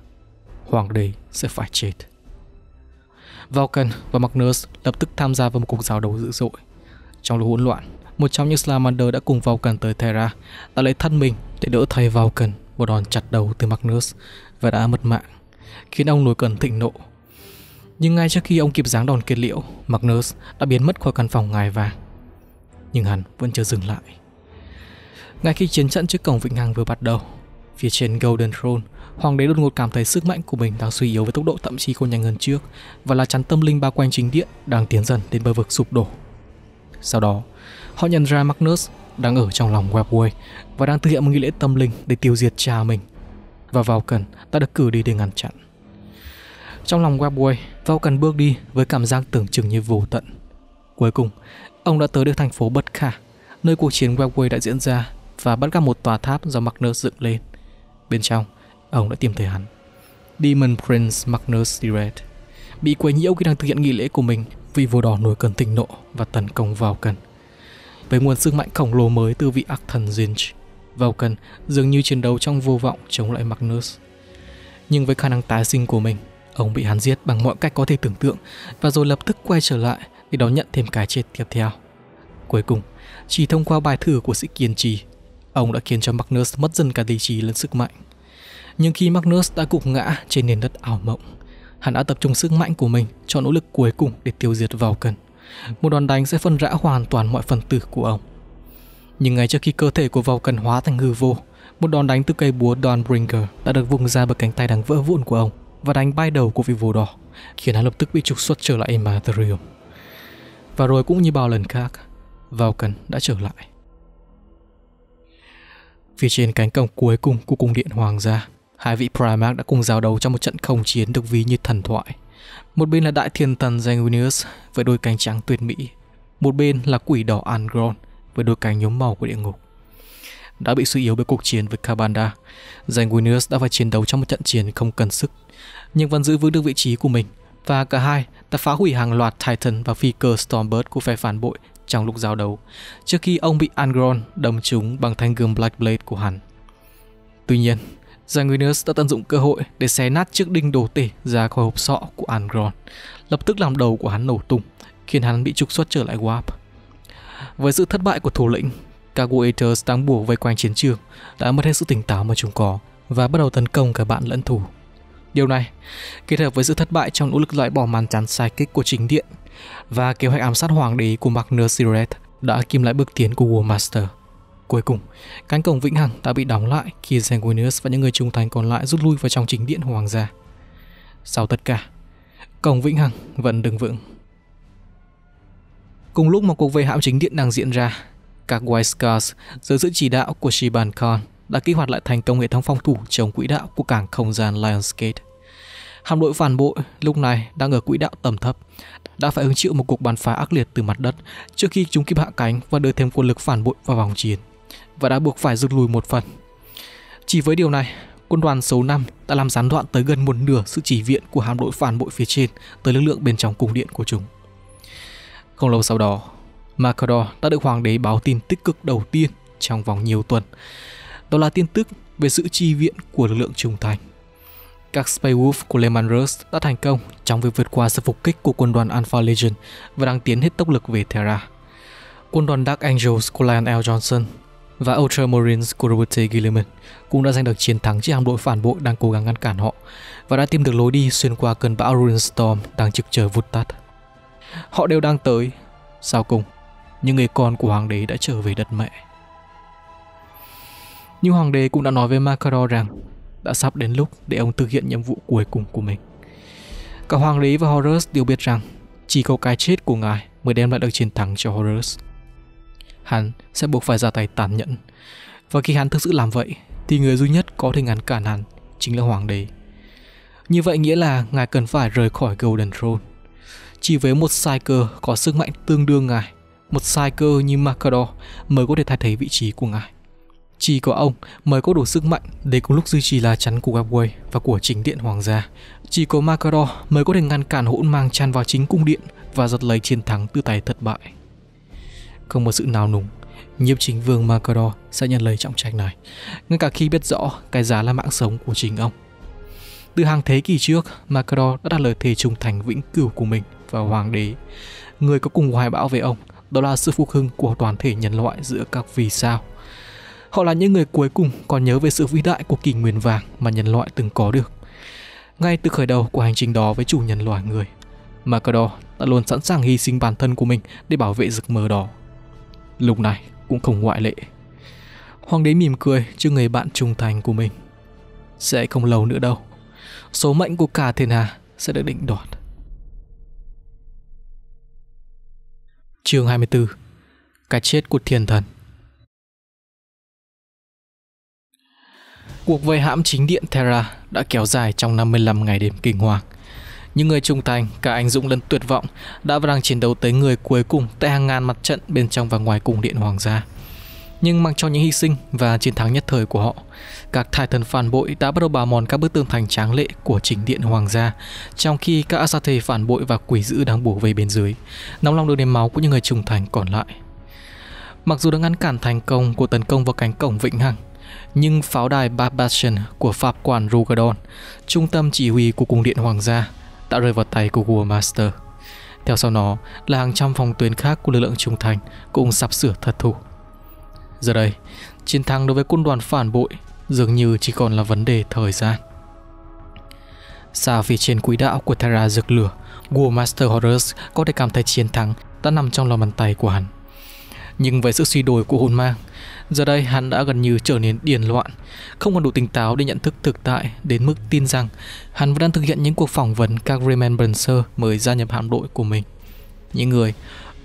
Hoàng đế sẽ phải chết. Vulcan và Magnus lập tức tham gia vào một cuộc giao đấu dữ dội. Trong lúc hỗn loạn, một trong những Slamander đã cùng Vulcan tới Terra đã lấy thân mình để đỡ thay Vulcan một đòn chặt đầu từ Magnus và đã mất mạng, khiến ông nổi cơn thịnh nộ nhưng ngay trước khi ông kịp giáng đòn kết liễu, Magnus đã biến mất khỏi căn phòng ngài vàng. Nhưng hắn vẫn chưa dừng lại. Ngay khi chiến trận trước cổng Vịnh Hằng vừa bắt đầu, phía trên Golden Throne, hoàng đế đột ngột cảm thấy sức mạnh của mình đang suy yếu với tốc độ thậm chí còn nhanh hơn trước và là chắn tâm linh bao quanh chính điện đang tiến dần đến bờ vực sụp đổ. Sau đó, họ nhận ra Magnus đang ở trong lòng Webway và đang thực hiện một nghi lễ tâm linh để tiêu diệt cha mình. Và Valken đã được cử đi để ngăn chặn. Trong lòng Webway, Val cần bước đi với cảm giác tưởng chừng như vô tận. Cuối cùng, ông đã tới được thành phố Bất Khả, nơi cuộc chiến Webway đã diễn ra và bắt gặp một tòa tháp do Magnus dựng lên. Bên trong, ông đã tìm thấy hắn. Demon Prince Magnus Direct bị quấy nhiễu khi đang thực hiện nghi lễ của mình vì vô đỏ nổi cơn tình nộ và tấn công vào cần. Với nguồn sức mạnh khổng lồ mới từ vị ác thần Zinch, Vulcan dường như chiến đấu trong vô vọng chống lại Magnus. Nhưng với khả năng tái sinh của mình, Ông bị hắn giết bằng mọi cách có thể tưởng tượng và rồi lập tức quay trở lại để đón nhận thêm cái chết tiếp theo. Cuối cùng, chỉ thông qua bài thử của sự kiên trì, ông đã khiến cho Magnus mất dần cả lý trí lẫn sức mạnh. Nhưng khi Magnus đã gục ngã trên nền đất ảo mộng, hắn đã tập trung sức mạnh của mình cho nỗ lực cuối cùng để tiêu diệt cần. Một đòn đánh sẽ phân rã hoàn toàn mọi phần tử của ông. Nhưng ngay trước khi cơ thể của cần hóa thành hư vô, một đòn đánh từ cây búa Don đã được vùng ra bởi cánh tay đang vỡ vụn của ông và đánh bay đầu của vị vua đỏ, khiến hắn lập tức bị trục xuất trở lại Immaterium. Và rồi cũng như bao lần khác, Vulcan đã trở lại. Phía trên cánh cổng cuối cùng của cung điện hoàng gia, hai vị Primarch đã cùng giao đầu trong một trận không chiến được ví như thần thoại. Một bên là đại thiên thần Zangwinius với đôi cánh trắng tuyệt mỹ, một bên là quỷ đỏ Angron với đôi cánh nhóm màu của địa ngục. Đã bị suy yếu bởi cuộc chiến với Kabanda, Zangwinius đã phải chiến đấu trong một trận chiến không cần sức nhưng vẫn giữ vững được vị trí của mình và cả hai đã phá hủy hàng loạt Titan và phi cơ Stormbird của phe phản bội trong lúc giao đấu, trước khi ông bị Angron đâm trúng bằng thanh gươm Black Blade của hắn. Tuy nhiên, Zanguinus đã tận dụng cơ hội để xé nát chiếc đinh đồ tể ra khỏi hộp sọ của Angron, lập tức làm đầu của hắn nổ tung, khiến hắn bị trục xuất trở lại Warp. Với sự thất bại của thủ lĩnh, các Warriors đang bùa vây quanh chiến trường đã mất hết sự tỉnh táo mà chúng có và bắt đầu tấn công cả bạn lẫn thủ. Điều này kết hợp với sự thất bại trong nỗ lực loại bỏ màn chắn sai kích của chính điện và kế hoạch ám sát hoàng đế của Magnus Siret đã kim lại bước tiến của War Master. Cuối cùng, cánh cổng vĩnh hằng đã bị đóng lại khi Sanguinius và những người trung thành còn lại rút lui vào trong chính điện hoàng gia. Sau tất cả, cổng vĩnh hằng vẫn đứng vững. Cùng lúc mà cuộc vây hãm chính điện đang diễn ra, các White Scars dưới sự chỉ đạo của Shiban Khan đã kích hoạt lại thành công hệ thống phòng thủ chống quỹ đạo của cảng không gian Lionsgate. Hạm đội phản bội lúc này đang ở quỹ đạo tầm thấp, đã phải hứng chịu một cuộc bắn phá ác liệt từ mặt đất trước khi chúng kịp hạ cánh và đưa thêm quân lực phản bội vào vòng chiến, và đã buộc phải rút lùi một phần. Chỉ với điều này, quân đoàn số 5 đã làm gián đoạn tới gần một nửa sự chỉ viện của hạm đội phản bội phía trên tới lực lượng bên trong cung điện của chúng. Không lâu sau đó, Macador đã được hoàng đế báo tin tích cực đầu tiên trong vòng nhiều tuần đó là tin tức về sự chi viện của lực lượng trung thành. Các Space Wolf của Lehman Russ đã thành công trong việc vượt qua sự phục kích của quân đoàn Alpha Legion và đang tiến hết tốc lực về Terra. Quân đoàn Dark Angels của Lion L. Johnson và Ultramarines của Robert T. Gilliman cũng đã giành được chiến thắng trước hạm đội phản bội đang cố gắng ngăn cản họ và đã tìm được lối đi xuyên qua cơn bão Ruin Storm đang trực chờ vụt tắt. Họ đều đang tới. Sau cùng, những người con của hoàng đế đã trở về đất mẹ. Nhưng hoàng đế cũng đã nói với Macaro rằng đã sắp đến lúc để ông thực hiện nhiệm vụ cuối cùng của mình. Cả hoàng đế và Horus đều biết rằng chỉ có cái chết của ngài mới đem lại được chiến thắng cho Horus. Hắn sẽ buộc phải ra tay tàn nhẫn. Và khi hắn thực sự làm vậy, thì người duy nhất có thể ngăn cản hắn chính là hoàng đế. Như vậy nghĩa là ngài cần phải rời khỏi Golden Throne. Chỉ với một sai cơ có sức mạnh tương đương ngài, một sai cơ như Macador mới có thể thay thế vị trí của ngài. Chỉ có ông mới có đủ sức mạnh để cùng lúc duy trì lá chắn của Galway và của chính điện hoàng gia. Chỉ có Macador mới có thể ngăn cản hỗn mang tràn vào chính cung điện và giật lấy chiến thắng tư tài thất bại. Không một sự nào núng, nhiếp chính vương Macador sẽ nhận lấy trọng trách này, ngay cả khi biết rõ cái giá là mạng sống của chính ông. Từ hàng thế kỷ trước, Macador đã đặt lời thề trung thành vĩnh cửu của mình và hoàng đế. Người có cùng hoài bão về ông đó là sự phục hưng của toàn thể nhân loại giữa các vì sao Họ là những người cuối cùng còn nhớ về sự vĩ đại của kỷ nguyên vàng mà nhân loại từng có được. Ngay từ khởi đầu của hành trình đó với chủ nhân loài người, Macador đã luôn sẵn sàng hy sinh bản thân của mình để bảo vệ giấc mơ đó. Lúc này cũng không ngoại lệ. Hoàng đế mỉm cười trước người bạn trung thành của mình. Sẽ không lâu nữa đâu. Số mệnh của cả thiên hà sẽ được định đoạt. Chương 24 Cái chết của thiên thần Cuộc vây hãm chính điện Terra đã kéo dài trong 55 ngày đêm kinh hoàng. Những người trung thành, cả anh dũng lẫn tuyệt vọng đã và đang chiến đấu tới người cuối cùng tại hàng ngàn mặt trận bên trong và ngoài cung điện hoàng gia. Nhưng mang cho những hy sinh và chiến thắng nhất thời của họ, các thai thần phản bội đã bắt đầu bào mòn các bức tường thành tráng lệ của chính điện hoàng gia, trong khi các Asathe phản bội và quỷ dữ đang bổ về bên dưới, nóng lòng được đến máu của những người trung thành còn lại. Mặc dù đã ngăn cản thành công của tấn công vào cánh cổng vĩnh hằng, nhưng pháo đài Barbation của Pháp quản Rugadon, trung tâm chỉ huy của cung điện hoàng gia, đã rơi vào tay của War Master. Theo sau nó là hàng trăm phòng tuyến khác của lực lượng trung thành cũng sắp sửa thất thủ. Giờ đây, chiến thắng đối với quân đoàn phản bội dường như chỉ còn là vấn đề thời gian. Xa phía trên quỹ đạo của Terra rực lửa, War Master Horus có thể cảm thấy chiến thắng đã nằm trong lòng bàn tay của hắn. Nhưng với sự suy đồi của hồn mang, Giờ đây hắn đã gần như trở nên điền loạn, không còn đủ tỉnh táo để nhận thức thực tại đến mức tin rằng hắn vẫn đang thực hiện những cuộc phỏng vấn các Remembrancer mới gia nhập hạm đội của mình. Những người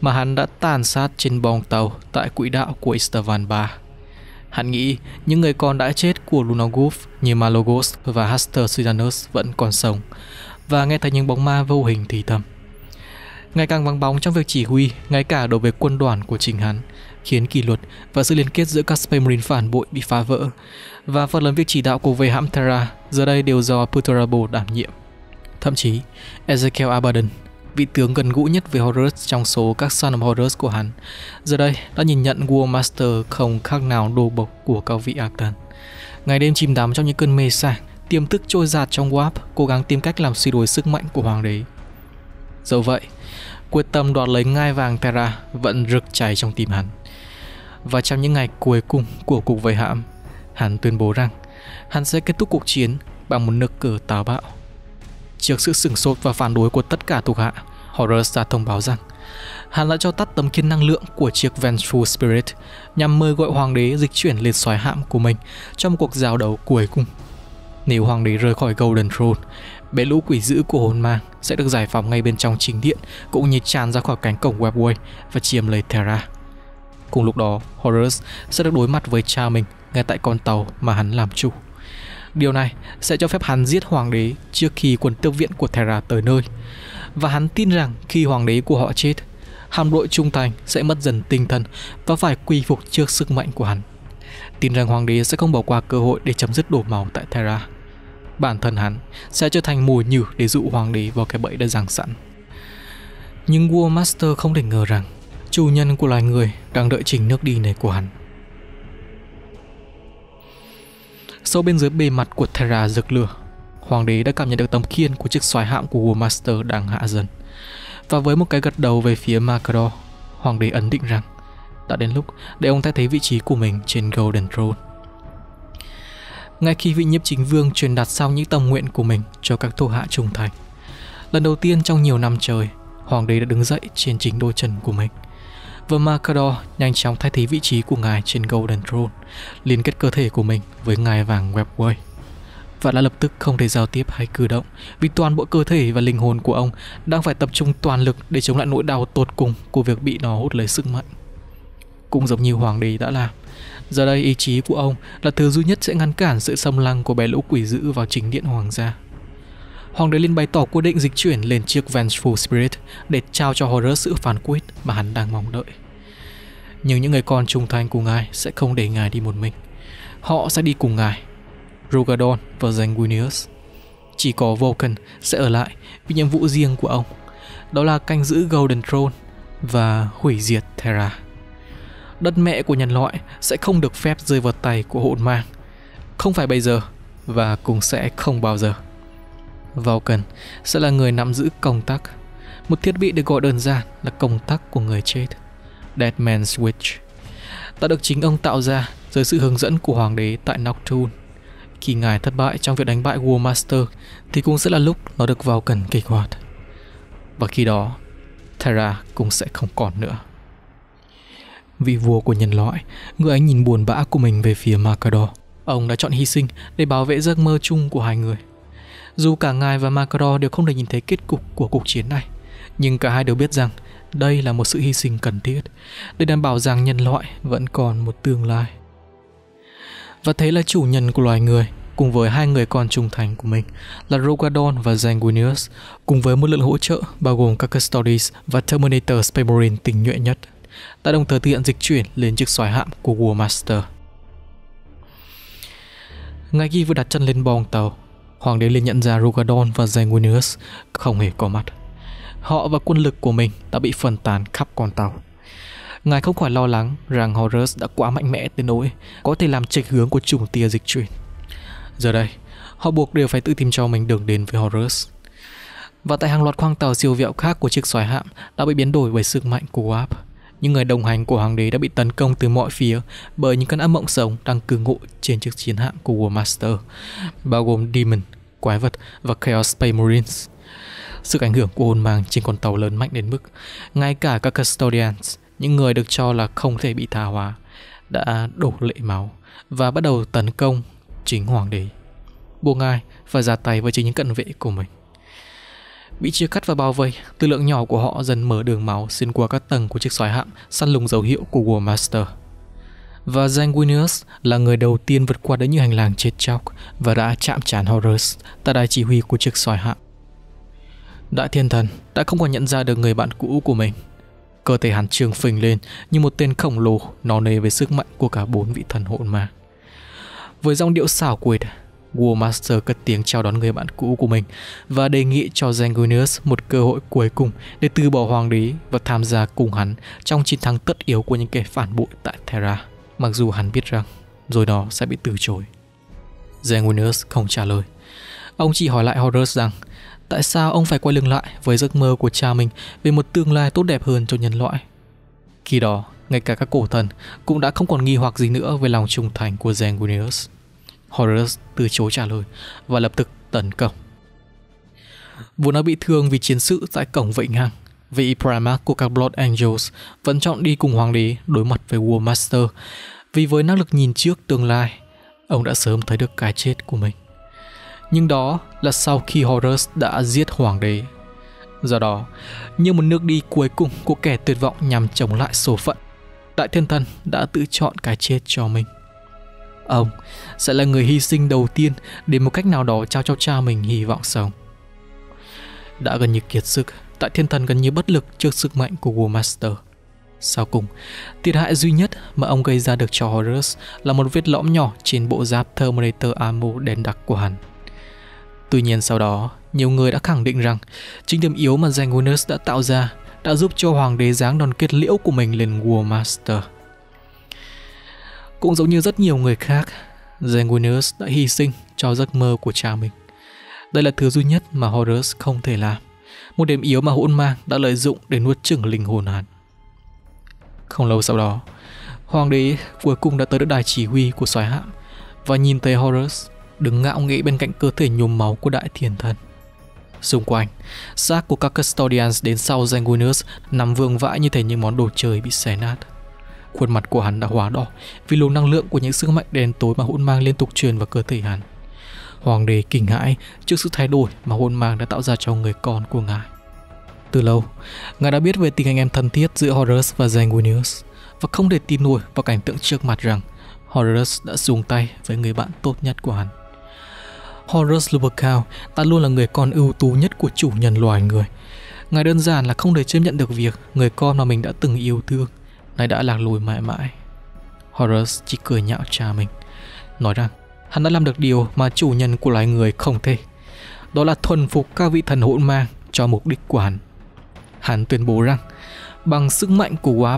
mà hắn đã tàn sát trên bong tàu tại quỹ đạo của Istavan 3. Hắn nghĩ những người còn đã chết của Lunagulf như Malogos và Haster Sidanus vẫn còn sống và nghe thấy những bóng ma vô hình thì thầm. Ngày càng vắng bóng trong việc chỉ huy, ngay cả đối với quân đoàn của chính hắn – khiến kỷ luật và sự liên kết giữa các Spacemarine phản bội bị phá vỡ, và phần lớn việc chỉ đạo của về hãm Terra giờ đây đều do Puterabo đảm nhiệm. Thậm chí, Ezekiel Abaddon, vị tướng gần gũi nhất với Horus trong số các Son of Horus của hắn, giờ đây đã nhìn nhận War Master không khác nào đồ bộc của cao vị Arctan. Ngày đêm chìm đắm trong những cơn mê sảng, tiềm thức trôi giạt trong Warp cố gắng tìm cách làm suy đuổi sức mạnh của hoàng đế. Dẫu vậy, quyết tâm đoạt lấy ngai vàng Terra vẫn rực cháy trong tim hắn và trong những ngày cuối cùng của cuộc vây hãm, hắn tuyên bố rằng hắn sẽ kết thúc cuộc chiến bằng một nước cờ táo bạo. Trước sự sửng sốt và phản đối của tất cả thuộc hạ, Horus ra thông báo rằng hắn đã cho tắt tấm kiên năng lượng của chiếc Vengeful Spirit nhằm mời gọi hoàng đế dịch chuyển lên xoái hạm của mình trong cuộc giao đấu cuối cùng. Nếu hoàng đế rời khỏi Golden Throne, bể lũ quỷ dữ của hồn ma sẽ được giải phóng ngay bên trong chính điện cũng như tràn ra khỏi cánh cổng Webway và chiếm lấy Terra. Cùng lúc đó, Horus sẽ được đối mặt với cha mình ngay tại con tàu mà hắn làm chủ. Điều này sẽ cho phép hắn giết hoàng đế trước khi quân tiếp viện của Terra tới nơi. Và hắn tin rằng khi hoàng đế của họ chết, hạm đội trung thành sẽ mất dần tinh thần và phải quy phục trước sức mạnh của hắn. Tin rằng hoàng đế sẽ không bỏ qua cơ hội để chấm dứt đổ máu tại Terra. Bản thân hắn sẽ trở thành mồi nhử để dụ hoàng đế vào cái bẫy đã giăng sẵn. Nhưng War Master không thể ngờ rằng chủ nhân của loài người đang đợi chỉnh nước đi này của hắn. Sâu bên dưới bề mặt của Terra rực lửa, hoàng đế đã cảm nhận được tấm khiên của chiếc xoài hạm của War Master đang hạ dần. Và với một cái gật đầu về phía Macro, hoàng đế ấn định rằng đã đến lúc để ông thay thế vị trí của mình trên Golden Throne. Ngay khi vị nhiếp chính vương truyền đạt xong những tâm nguyện của mình cho các thuộc hạ trung thành, lần đầu tiên trong nhiều năm trời, hoàng đế đã đứng dậy trên chính đôi chân của mình – và Marcador nhanh chóng thay thế vị trí của ngài trên Golden Throne, liên kết cơ thể của mình với ngài vàng Webway. Và đã lập tức không thể giao tiếp hay cử động vì toàn bộ cơ thể và linh hồn của ông đang phải tập trung toàn lực để chống lại nỗi đau tột cùng của việc bị nó hút lấy sức mạnh. Cũng giống như hoàng đế đã làm, giờ đây ý chí của ông là thứ duy nhất sẽ ngăn cản sự xâm lăng của bé lũ quỷ dữ vào chính điện hoàng gia. Hoàng đế liền bày tỏ quyết định dịch chuyển lên chiếc Vengeful Spirit để trao cho Horus sự phán quyết mà hắn đang mong đợi. Nhưng những người con trung thành của ngài sẽ không để ngài đi một mình. Họ sẽ đi cùng ngài, Rogadon và Zanguinius. Chỉ có Vulcan sẽ ở lại vì nhiệm vụ riêng của ông, đó là canh giữ Golden Throne và hủy diệt Terra. Đất mẹ của nhân loại sẽ không được phép rơi vào tay của Hồn mang. Không phải bây giờ và cũng sẽ không bao giờ. Vulcan sẽ là người nắm giữ công tắc, một thiết bị được gọi đơn giản là công tắc của người chết, Dead Deadman Switch, đã được chính ông tạo ra dưới sự hướng dẫn của hoàng đế tại Nocturne. Khi ngài thất bại trong việc đánh bại War Master thì cũng sẽ là lúc nó được Vulcan kích hoạt. Và khi đó, Terra cũng sẽ không còn nữa. Vị vua của nhân loại, người ấy nhìn buồn bã của mình về phía Marcador. Ông đã chọn hy sinh để bảo vệ giấc mơ chung của hai người. Dù cả ngài và Macron đều không thể nhìn thấy kết cục của cuộc chiến này, nhưng cả hai đều biết rằng đây là một sự hy sinh cần thiết để đảm bảo rằng nhân loại vẫn còn một tương lai. Và thế là chủ nhân của loài người cùng với hai người con trung thành của mình là Rogadon và Zanguinius, cùng với một lượng hỗ trợ bao gồm các Custodes và Terminator Space Marine tình nhuệ nhất, đã đồng thời thực hiện dịch chuyển lên chiếc xoài hạm của War Master. Ngay khi vừa đặt chân lên bong tàu, Hoàng đế liền nhận ra Rugadon và Zenguinius không hề có mặt. Họ và quân lực của mình đã bị phân tán khắp con tàu. Ngài không khỏi lo lắng rằng Horus đã quá mạnh mẽ tới nỗi có thể làm chệch hướng của chủng tia dịch chuyển. Giờ đây, họ buộc đều phải tự tìm cho mình đường đến với Horus. Và tại hàng loạt khoang tàu siêu vẹo khác của chiếc xoáy hạm đã bị biến đổi bởi sức mạnh của Warp những người đồng hành của hoàng đế đã bị tấn công từ mọi phía bởi những con ác mộng sống đang cư ngụ trên chiếc chiến hạm của War Master, bao gồm Demon, Quái vật và Chaos Space Marines. Sức ảnh hưởng của hồn mang trên con tàu lớn mạnh đến mức ngay cả các custodians, những người được cho là không thể bị tha hóa, đã đổ lệ máu và bắt đầu tấn công chính hoàng đế. Buộc ngài phải ra tay với chính những cận vệ của mình. Bị chia cắt và bao vây, tư lượng nhỏ của họ dần mở đường máu xuyên qua các tầng của chiếc xoài hạm săn lùng dấu hiệu của War Master. Và Sanguinius là người đầu tiên vượt qua đến những hành lang chết chóc và đã chạm trán Horus tại đài chỉ huy của chiếc xoài hạm. Đại thiên thần đã không còn nhận ra được người bạn cũ của mình. Cơ thể hắn trường phình lên như một tên khổng lồ nó nề với sức mạnh của cả bốn vị thần hồn ma. Với giọng điệu xảo quyệt, War Master cất tiếng chào đón người bạn cũ của mình và đề nghị cho Zangunius một cơ hội cuối cùng để từ bỏ hoàng đế và tham gia cùng hắn trong chiến thắng tất yếu của những kẻ phản bội tại Terra, mặc dù hắn biết rằng rồi đó sẽ bị từ chối. Zangunius không trả lời. Ông chỉ hỏi lại Horus rằng tại sao ông phải quay lưng lại với giấc mơ của cha mình về một tương lai tốt đẹp hơn cho nhân loại. Khi đó, ngay cả các cổ thần cũng đã không còn nghi hoặc gì nữa về lòng trung thành của Zangunius. Horus từ chối trả lời và lập tức tấn công. Vốn đã bị thương vì chiến sự tại cổng vịnh ngang, vị Primarch của các Blood Angels vẫn chọn đi cùng Hoàng đế đối mặt với War Master vì với năng lực nhìn trước tương lai, ông đã sớm thấy được cái chết của mình. Nhưng đó là sau khi Horus đã giết Hoàng đế. Do đó, như một nước đi cuối cùng của kẻ tuyệt vọng nhằm chống lại số phận, Đại Thiên Thần đã tự chọn cái chết cho mình. Ông sẽ là người hy sinh đầu tiên để một cách nào đó trao cho cha mình hy vọng sống. Đã gần như kiệt sức, tại thiên thần gần như bất lực trước sức mạnh của War Master. Sau cùng, thiệt hại duy nhất mà ông gây ra được cho Horus là một vết lõm nhỏ trên bộ giáp Terminator Armor đen đặc của hắn. Tuy nhiên sau đó, nhiều người đã khẳng định rằng chính điểm yếu mà Zangunus đã tạo ra đã giúp cho hoàng đế giáng đòn kết liễu của mình lên War Master – cũng giống như rất nhiều người khác, Zengunius đã hy sinh cho giấc mơ của cha mình. Đây là thứ duy nhất mà Horus không thể làm. Một điểm yếu mà hỗn mang đã lợi dụng để nuốt chửng linh hồn hắn. Không lâu sau đó, hoàng đế cuối cùng đã tới được đài chỉ huy của soái hạm và nhìn thấy Horus đứng ngạo nghễ bên cạnh cơ thể nhuốm máu của đại thiên thần. Xung quanh, xác của các custodians đến sau Zanguinus nằm vương vãi như thể những món đồ chơi bị xé nát. Khuôn mặt của hắn đã hóa đỏ vì luồng năng lượng của những sức mạnh đen tối mà hỗn mang liên tục truyền vào cơ thể hắn. Hoàng đế kinh hãi trước sự thay đổi mà hỗn mang đã tạo ra cho người con của ngài. Từ lâu, ngài đã biết về tình anh em thân thiết giữa Horus và Sanguinius và không thể tin nổi vào cảnh tượng trước mặt rằng Horus đã dùng tay với người bạn tốt nhất của hắn. Horus Lupercal ta luôn là người con ưu tú nhất của chủ nhân loài người. Ngài đơn giản là không thể chấp nhận được việc người con mà mình đã từng yêu thương nay đã lạc lùi mãi mãi. Horus chỉ cười nhạo cha mình, nói rằng hắn đã làm được điều mà chủ nhân của loài người không thể. Đó là thuần phục các vị thần hỗn mang cho mục đích của hắn. Hắn tuyên bố rằng bằng sức mạnh của Warp,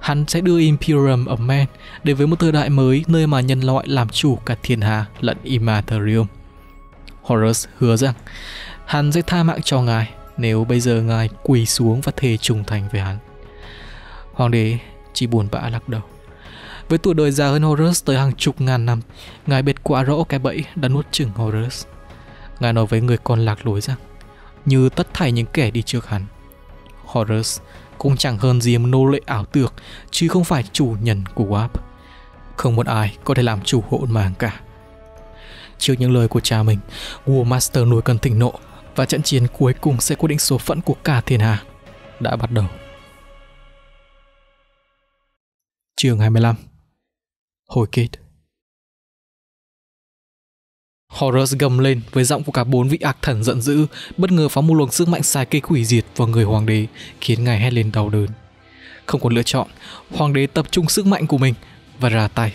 hắn sẽ đưa Imperium of Man đến với một thời đại mới nơi mà nhân loại làm chủ cả thiên hà lẫn Imaterium. Horus hứa rằng hắn sẽ tha mạng cho ngài nếu bây giờ ngài quỳ xuống và thề trung thành với hắn. Hoàng đế chỉ buồn bã lắc đầu. Với tuổi đời già hơn Horus tới hàng chục ngàn năm, ngài biết quá rõ cái bẫy đã nuốt chửng Horus. Ngài nói với người con lạc lối rằng, như tất thảy những kẻ đi trước hắn, Horus cũng chẳng hơn gì một nô lệ ảo tưởng, chứ không phải chủ nhân của Warp. Không một ai có thể làm chủ hỗn màng cả. Trước những lời của cha mình, War Master nuôi cần thịnh nộ và trận chiến cuối cùng sẽ quyết định số phận của cả thiên hạ đã bắt đầu. Chương 25 Hồi kết Horus gầm lên với giọng của cả bốn vị ác thần giận dữ, bất ngờ phóng một luồng sức mạnh xài cây quỷ diệt vào người hoàng đế, khiến ngài hét lên đau đớn. Không còn lựa chọn, hoàng đế tập trung sức mạnh của mình và ra tay.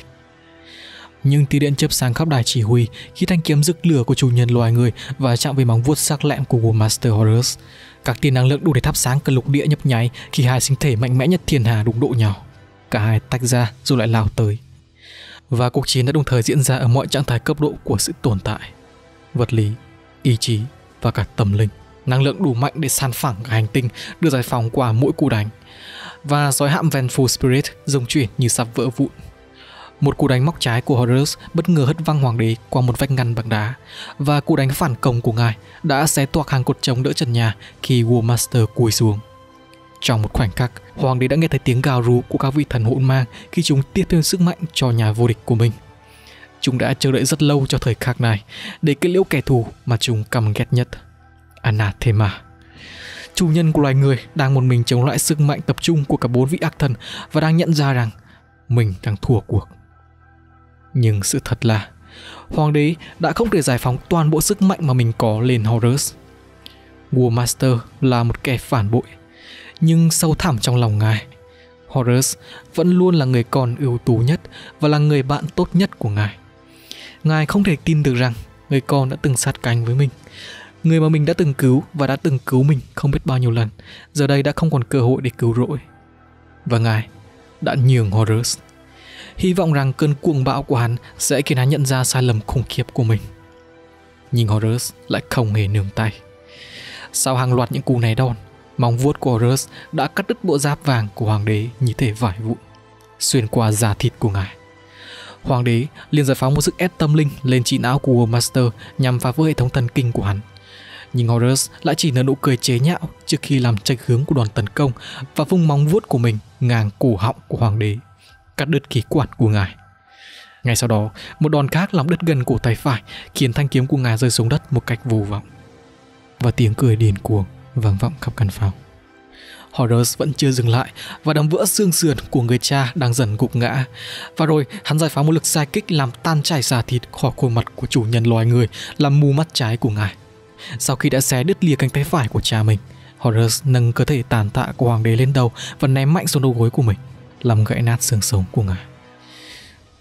Nhưng tia điện chớp sáng khắp đài chỉ huy khi thanh kiếm rực lửa của chủ nhân loài người và chạm với móng vuốt sắc lẹm của War Master Horus. Các tia năng lượng đủ để thắp sáng cả lục địa nhấp nháy khi hai sinh thể mạnh mẽ nhất thiên hà đụng độ nhau cả hai tách ra rồi lại lao tới. Và cuộc chiến đã đồng thời diễn ra ở mọi trạng thái cấp độ của sự tồn tại, vật lý, ý chí và cả tâm linh. Năng lượng đủ mạnh để san phẳng cả hành tinh được giải phóng qua mỗi cú đánh. Và giói hạm Vanful Spirit rồng chuyển như sắp vỡ vụn. Một cú đánh móc trái của Horus bất ngờ hất văng hoàng đế qua một vách ngăn bằng đá và cú đánh phản công của ngài đã xé toạc hàng cột chống đỡ trần nhà khi War Master cúi xuống. Trong một khoảnh khắc, hoàng đế đã nghe thấy tiếng gào rú của các vị thần hỗn mang khi chúng tiếp thêm sức mạnh cho nhà vô địch của mình. Chúng đã chờ đợi rất lâu cho thời khắc này để kết liễu kẻ thù mà chúng căm ghét nhất. Anathema chủ nhân của loài người đang một mình chống lại sức mạnh tập trung của cả bốn vị ác thần và đang nhận ra rằng mình đang thua cuộc. Nhưng sự thật là, hoàng đế đã không thể giải phóng toàn bộ sức mạnh mà mình có lên Horus. War Master là một kẻ phản bội nhưng sâu thẳm trong lòng ngài. Horus vẫn luôn là người con ưu tú nhất và là người bạn tốt nhất của ngài. Ngài không thể tin được rằng người con đã từng sát cánh với mình. Người mà mình đã từng cứu và đã từng cứu mình không biết bao nhiêu lần, giờ đây đã không còn cơ hội để cứu rỗi. Và ngài đã nhường Horus. Hy vọng rằng cơn cuồng bạo của hắn sẽ khiến hắn nhận ra sai lầm khủng khiếp của mình. Nhưng Horus lại không hề nương tay. Sau hàng loạt những cú này đòn, Móng vuốt của Horus đã cắt đứt bộ giáp vàng của hoàng đế như thể vải vụn, xuyên qua da thịt của ngài. Hoàng đế liền giải phóng một sức ép tâm linh lên trí não của World Master nhằm phá vỡ hệ thống thần kinh của hắn. Nhưng Horus lại chỉ nở nụ cười chế nhạo trước khi làm trạch hướng của đoàn tấn công và vung móng vuốt của mình ngang cổ họng của hoàng đế, cắt đứt khí quản của ngài. Ngay sau đó, một đòn khác làm đứt gần cổ tay phải khiến thanh kiếm của ngài rơi xuống đất một cách vô vọng. Và tiếng cười điên cuồng vang vọng khắp căn phòng. Horus vẫn chưa dừng lại và đấm vỡ xương sườn của người cha đang dần gục ngã. Và rồi hắn giải phóng một lực sai kích làm tan chảy xà thịt khỏi khuôn mặt của chủ nhân loài người làm mù mắt trái của ngài. Sau khi đã xé đứt lìa cánh tay phải của cha mình, Horus nâng cơ thể tàn tạ của hoàng đế lên đầu và ném mạnh xuống đầu gối của mình, làm gãy nát xương sống của ngài.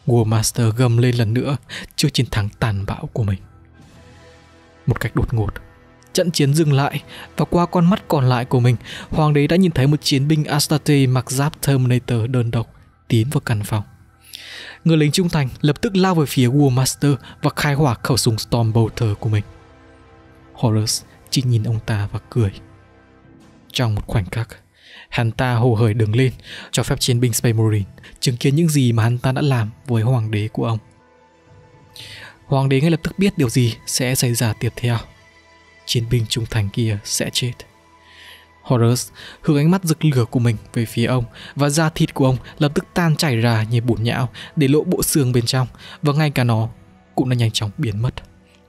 War Master gầm lên lần nữa trước chiến thắng tàn bạo của mình. Một cách đột ngột, Trận chiến dừng lại và qua con mắt còn lại của mình, hoàng đế đã nhìn thấy một chiến binh Astarte mặc giáp Terminator đơn độc tiến vào căn phòng. Người lính trung thành lập tức lao về phía War Master và khai hỏa khẩu súng Storm Bolter của mình. Horus chỉ nhìn ông ta và cười. Trong một khoảnh khắc, hắn ta hồ hởi đứng lên cho phép chiến binh Space Marine chứng kiến những gì mà hắn ta đã làm với hoàng đế của ông. Hoàng đế ngay lập tức biết điều gì sẽ xảy ra tiếp theo chiến binh trung thành kia sẽ chết. Horus hướng ánh mắt rực lửa của mình về phía ông và da thịt của ông lập tức tan chảy ra như bùn nhão để lộ bộ xương bên trong và ngay cả nó cũng đã nhanh chóng biến mất,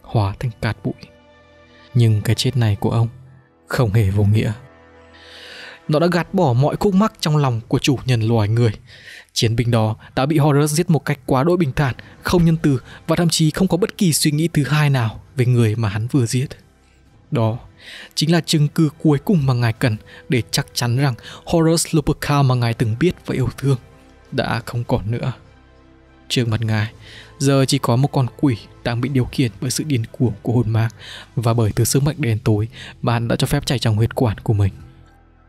hóa thành cát bụi. Nhưng cái chết này của ông không hề vô nghĩa. Nó đã gạt bỏ mọi khúc mắc trong lòng của chủ nhân loài người. Chiến binh đó đã bị Horus giết một cách quá đỗi bình thản, không nhân từ và thậm chí không có bất kỳ suy nghĩ thứ hai nào về người mà hắn vừa giết. Đó chính là chứng cứ cuối cùng mà ngài cần để chắc chắn rằng Horace Luperca mà ngài từng biết và yêu thương đã không còn nữa. Trước mặt ngài, giờ chỉ có một con quỷ đang bị điều khiển bởi sự điên cuồng của hồn ma và bởi thứ sức mạnh đen tối mà hắn đã cho phép chảy trong huyết quản của mình.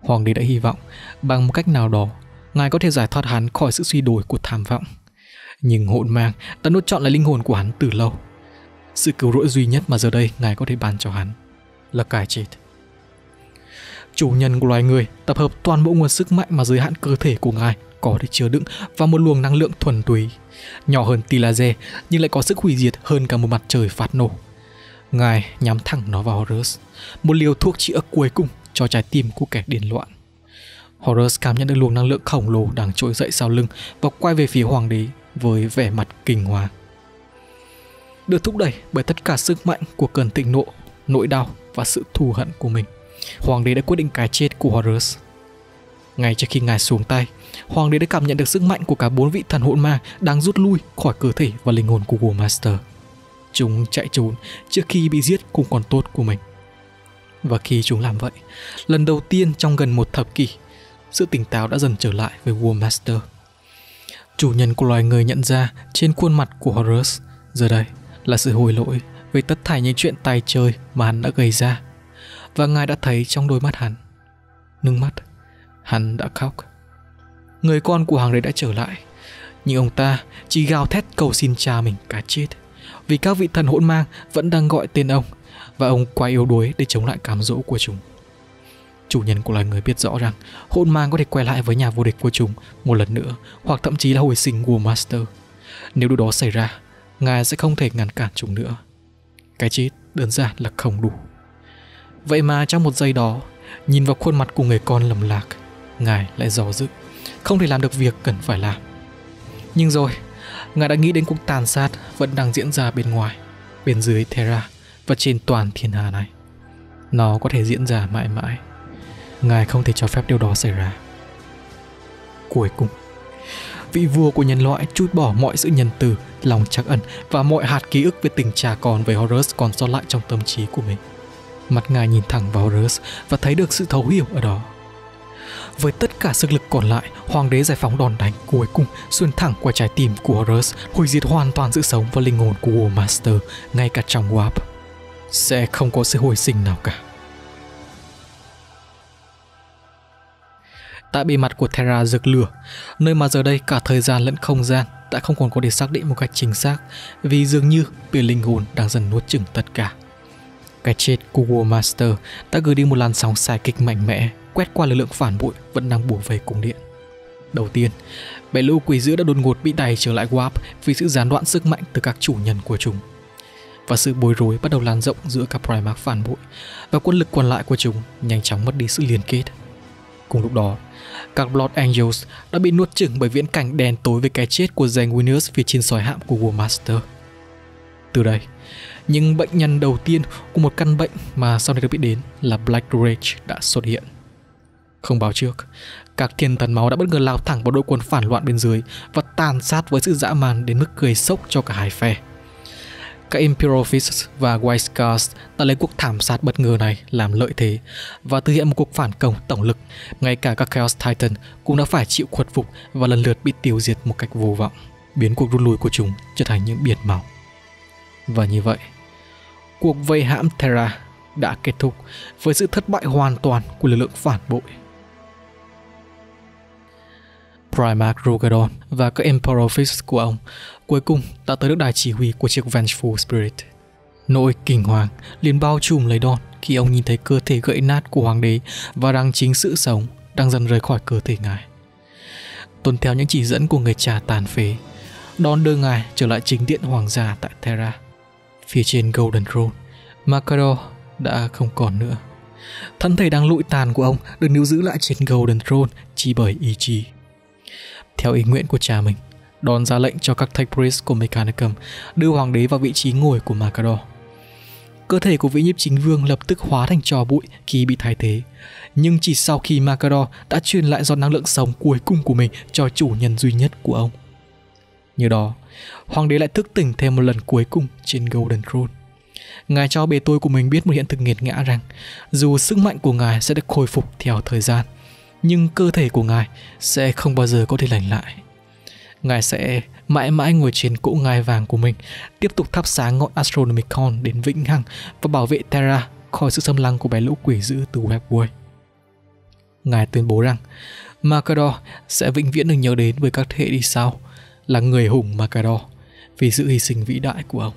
Hoàng đế đã hy vọng bằng một cách nào đó ngài có thể giải thoát hắn khỏi sự suy đồi của tham vọng. Nhưng hồn ma đã nuốt chọn lại linh hồn của hắn từ lâu. Sự cứu rỗi duy nhất mà giờ đây ngài có thể ban cho hắn là cái chết. Chủ nhân của loài người tập hợp toàn bộ nguồn sức mạnh mà giới hạn cơ thể của ngài có để chứa đựng và một luồng năng lượng thuần túy, nhỏ hơn tia laser nhưng lại có sức hủy diệt hơn cả một mặt trời phát nổ. Ngài nhắm thẳng nó vào Horus, một liều thuốc chữa cuối cùng cho trái tim của kẻ điên loạn. Horus cảm nhận được luồng năng lượng khổng lồ đang trỗi dậy sau lưng và quay về phía hoàng đế với vẻ mặt kinh hoàng. Được thúc đẩy bởi tất cả sức mạnh của cơn tịnh nộ, nỗi đau và sự thù hận của mình. Hoàng đế đã quyết định cái chết của Horus. Ngay trước khi ngài xuống tay, hoàng đế đã cảm nhận được sức mạnh của cả bốn vị thần hồn ma đang rút lui khỏi cơ thể và linh hồn của War Master. Chúng chạy trốn trước khi bị giết cùng con tốt của mình. Và khi chúng làm vậy, lần đầu tiên trong gần một thập kỷ, sự tỉnh táo đã dần trở lại với War Master. Chủ nhân của loài người nhận ra trên khuôn mặt của Horus giờ đây là sự hồi lỗi về tất thảy những chuyện tài trời mà hắn đã gây ra. Và ngài đã thấy trong đôi mắt hắn. Nước mắt, hắn đã khóc. Người con của hàng đấy đã trở lại. Nhưng ông ta chỉ gào thét cầu xin cha mình cá chết. Vì các vị thần hỗn mang vẫn đang gọi tên ông và ông quá yếu đuối để chống lại cám dỗ của chúng. Chủ nhân của loài người biết rõ rằng hỗn mang có thể quay lại với nhà vô địch của chúng một lần nữa hoặc thậm chí là hồi sinh của Master. Nếu điều đó xảy ra, ngài sẽ không thể ngăn cản chúng nữa. Cái chết đơn giản là không đủ. Vậy mà trong một giây đó, nhìn vào khuôn mặt của người con lầm lạc, ngài lại dò dự, không thể làm được việc cần phải làm. Nhưng rồi, ngài đã nghĩ đến cuộc tàn sát vẫn đang diễn ra bên ngoài, bên dưới Terra và trên toàn thiên hà này. Nó có thể diễn ra mãi mãi. Ngài không thể cho phép điều đó xảy ra. Cuối cùng, vị vua của nhân loại chút bỏ mọi sự nhân từ, lòng trắc ẩn và mọi hạt ký ức về tình cha con với Horus còn sót lại trong tâm trí của mình. Mặt ngài nhìn thẳng vào Horus và thấy được sự thấu hiểu ở đó. Với tất cả sức lực còn lại, hoàng đế giải phóng đòn đánh cuối cùng xuyên thẳng qua trái tim của Horus, hủy diệt hoàn toàn sự sống và linh hồn của War Master ngay cả trong Warp. Sẽ không có sự hồi sinh nào cả. tại bề mặt của Terra rực lửa, nơi mà giờ đây cả thời gian lẫn không gian đã không còn có thể xác định một cách chính xác vì dường như biển linh hồn đang dần nuốt chửng tất cả. Cái chết của War Master đã gửi đi một làn sóng xài kịch mạnh mẽ quét qua lực lượng phản bội vẫn đang bùa về cung điện. Đầu tiên, bè lũ quỷ dữ đã đột ngột bị đẩy trở lại Warp vì sự gián đoạn sức mạnh từ các chủ nhân của chúng. Và sự bối rối bắt đầu lan rộng giữa các Primarch phản bội và quân lực còn lại của chúng nhanh chóng mất đi sự liên kết. Cùng lúc đó, các Blood Angels đã bị nuốt chửng bởi viễn cảnh đen tối về cái chết của Sanguinus phía trên sói hạm của War Master. Từ đây, những bệnh nhân đầu tiên của một căn bệnh mà sau này được biết đến là Black Rage đã xuất hiện. Không báo trước, các thiên thần máu đã bất ngờ lao thẳng vào đội quân phản loạn bên dưới và tàn sát với sự dã man đến mức cười sốc cho cả hai phe. Các Imperial Fists và White Scars đã lấy cuộc thảm sát bất ngờ này làm lợi thế và thực hiện một cuộc phản công tổng lực. Ngay cả các Chaos Titan cũng đã phải chịu khuất phục và lần lượt bị tiêu diệt một cách vô vọng, biến cuộc rút lui của chúng trở thành những biển máu. Và như vậy, cuộc vây hãm Terra đã kết thúc với sự thất bại hoàn toàn của lực lượng phản bội Primarch Rogadon và các Emperor Fist của ông Cuối cùng, đã tới được đài chỉ huy của chiếc Vengeful Spirit. Nỗi kinh hoàng liền bao trùm lấy Don khi ông nhìn thấy cơ thể gãy nát của hoàng đế và đang chính sự sống đang dần rời khỏi cơ thể ngài. Tuân theo những chỉ dẫn của người cha tàn phế, Don đưa ngài trở lại chính điện hoàng gia tại Terra. Phía trên Golden Throne, Macador đã không còn nữa. Thân thể đang lụi tàn của ông được níu giữ lại trên Golden Throne chỉ bởi ý chí. Theo ý nguyện của cha mình, đón ra lệnh cho các thạch priest của Mechanicum đưa hoàng đế vào vị trí ngồi của Macador. Cơ thể của vị nhiếp chính vương lập tức hóa thành trò bụi khi bị thay thế. Nhưng chỉ sau khi Macador đã truyền lại giọt năng lượng sống cuối cùng của mình cho chủ nhân duy nhất của ông. như đó, hoàng đế lại thức tỉnh thêm một lần cuối cùng trên Golden Throne. Ngài cho bề tôi của mình biết một hiện thực nghiệt ngã rằng dù sức mạnh của ngài sẽ được khôi phục theo thời gian, nhưng cơ thể của ngài sẽ không bao giờ có thể lành lại. Ngài sẽ mãi mãi ngồi trên cỗ ngai vàng của mình, tiếp tục thắp sáng ngọn Astronomicon đến vĩnh hằng và bảo vệ Terra khỏi sự xâm lăng của bé lũ quỷ dữ từ Webway. Ngài tuyên bố rằng Macador sẽ vĩnh viễn được nhớ đến với các thế hệ đi sau là người hùng Macador vì sự hy sinh vĩ đại của ông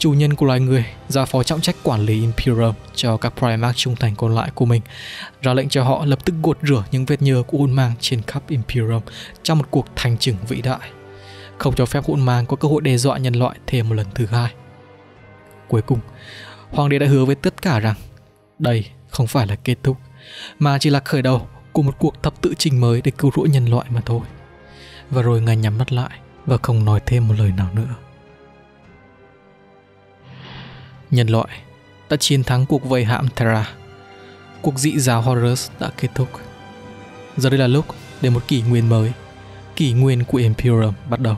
chủ nhân của loài người ra phó trọng trách quản lý Imperium cho các Primarch trung thành còn lại của mình, ra lệnh cho họ lập tức gột rửa những vết nhơ của hôn mang trên khắp Imperium trong một cuộc thành trừng vĩ đại, không cho phép hôn mang có cơ hội đe dọa nhân loại thêm một lần thứ hai. Cuối cùng, Hoàng đế đã hứa với tất cả rằng đây không phải là kết thúc, mà chỉ là khởi đầu của một cuộc thập tự trình mới để cứu rỗi nhân loại mà thôi. Và rồi ngài nhắm mắt lại và không nói thêm một lời nào nữa nhân loại đã chiến thắng cuộc vây hãm Terra. Cuộc dị giáo Horus đã kết thúc. Giờ đây là lúc để một kỷ nguyên mới, kỷ nguyên của Imperium bắt đầu.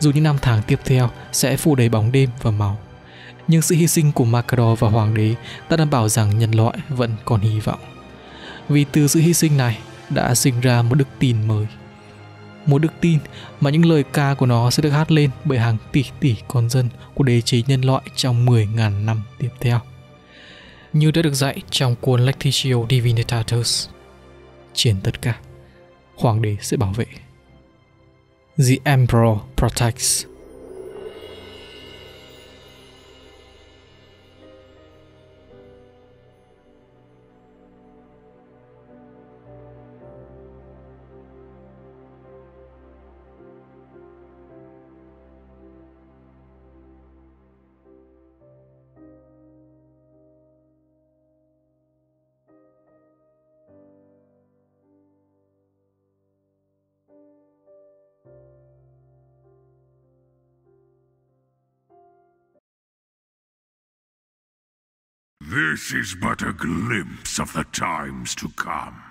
Dù những năm tháng tiếp theo sẽ phủ đầy bóng đêm và máu, nhưng sự hy sinh của Makador và Hoàng đế đã đảm bảo rằng nhân loại vẫn còn hy vọng. Vì từ sự hy sinh này đã sinh ra một đức tin mới – một đức tin mà những lời ca của nó sẽ được hát lên bởi hàng tỷ tỷ con dân của đế chế nhân loại trong 10.000 năm tiếp theo. Như đã được dạy trong cuốn Lectitio Divinitatis. Trên tất cả, hoàng đế sẽ bảo vệ. The Emperor Protects This is but a glimpse of the times to come.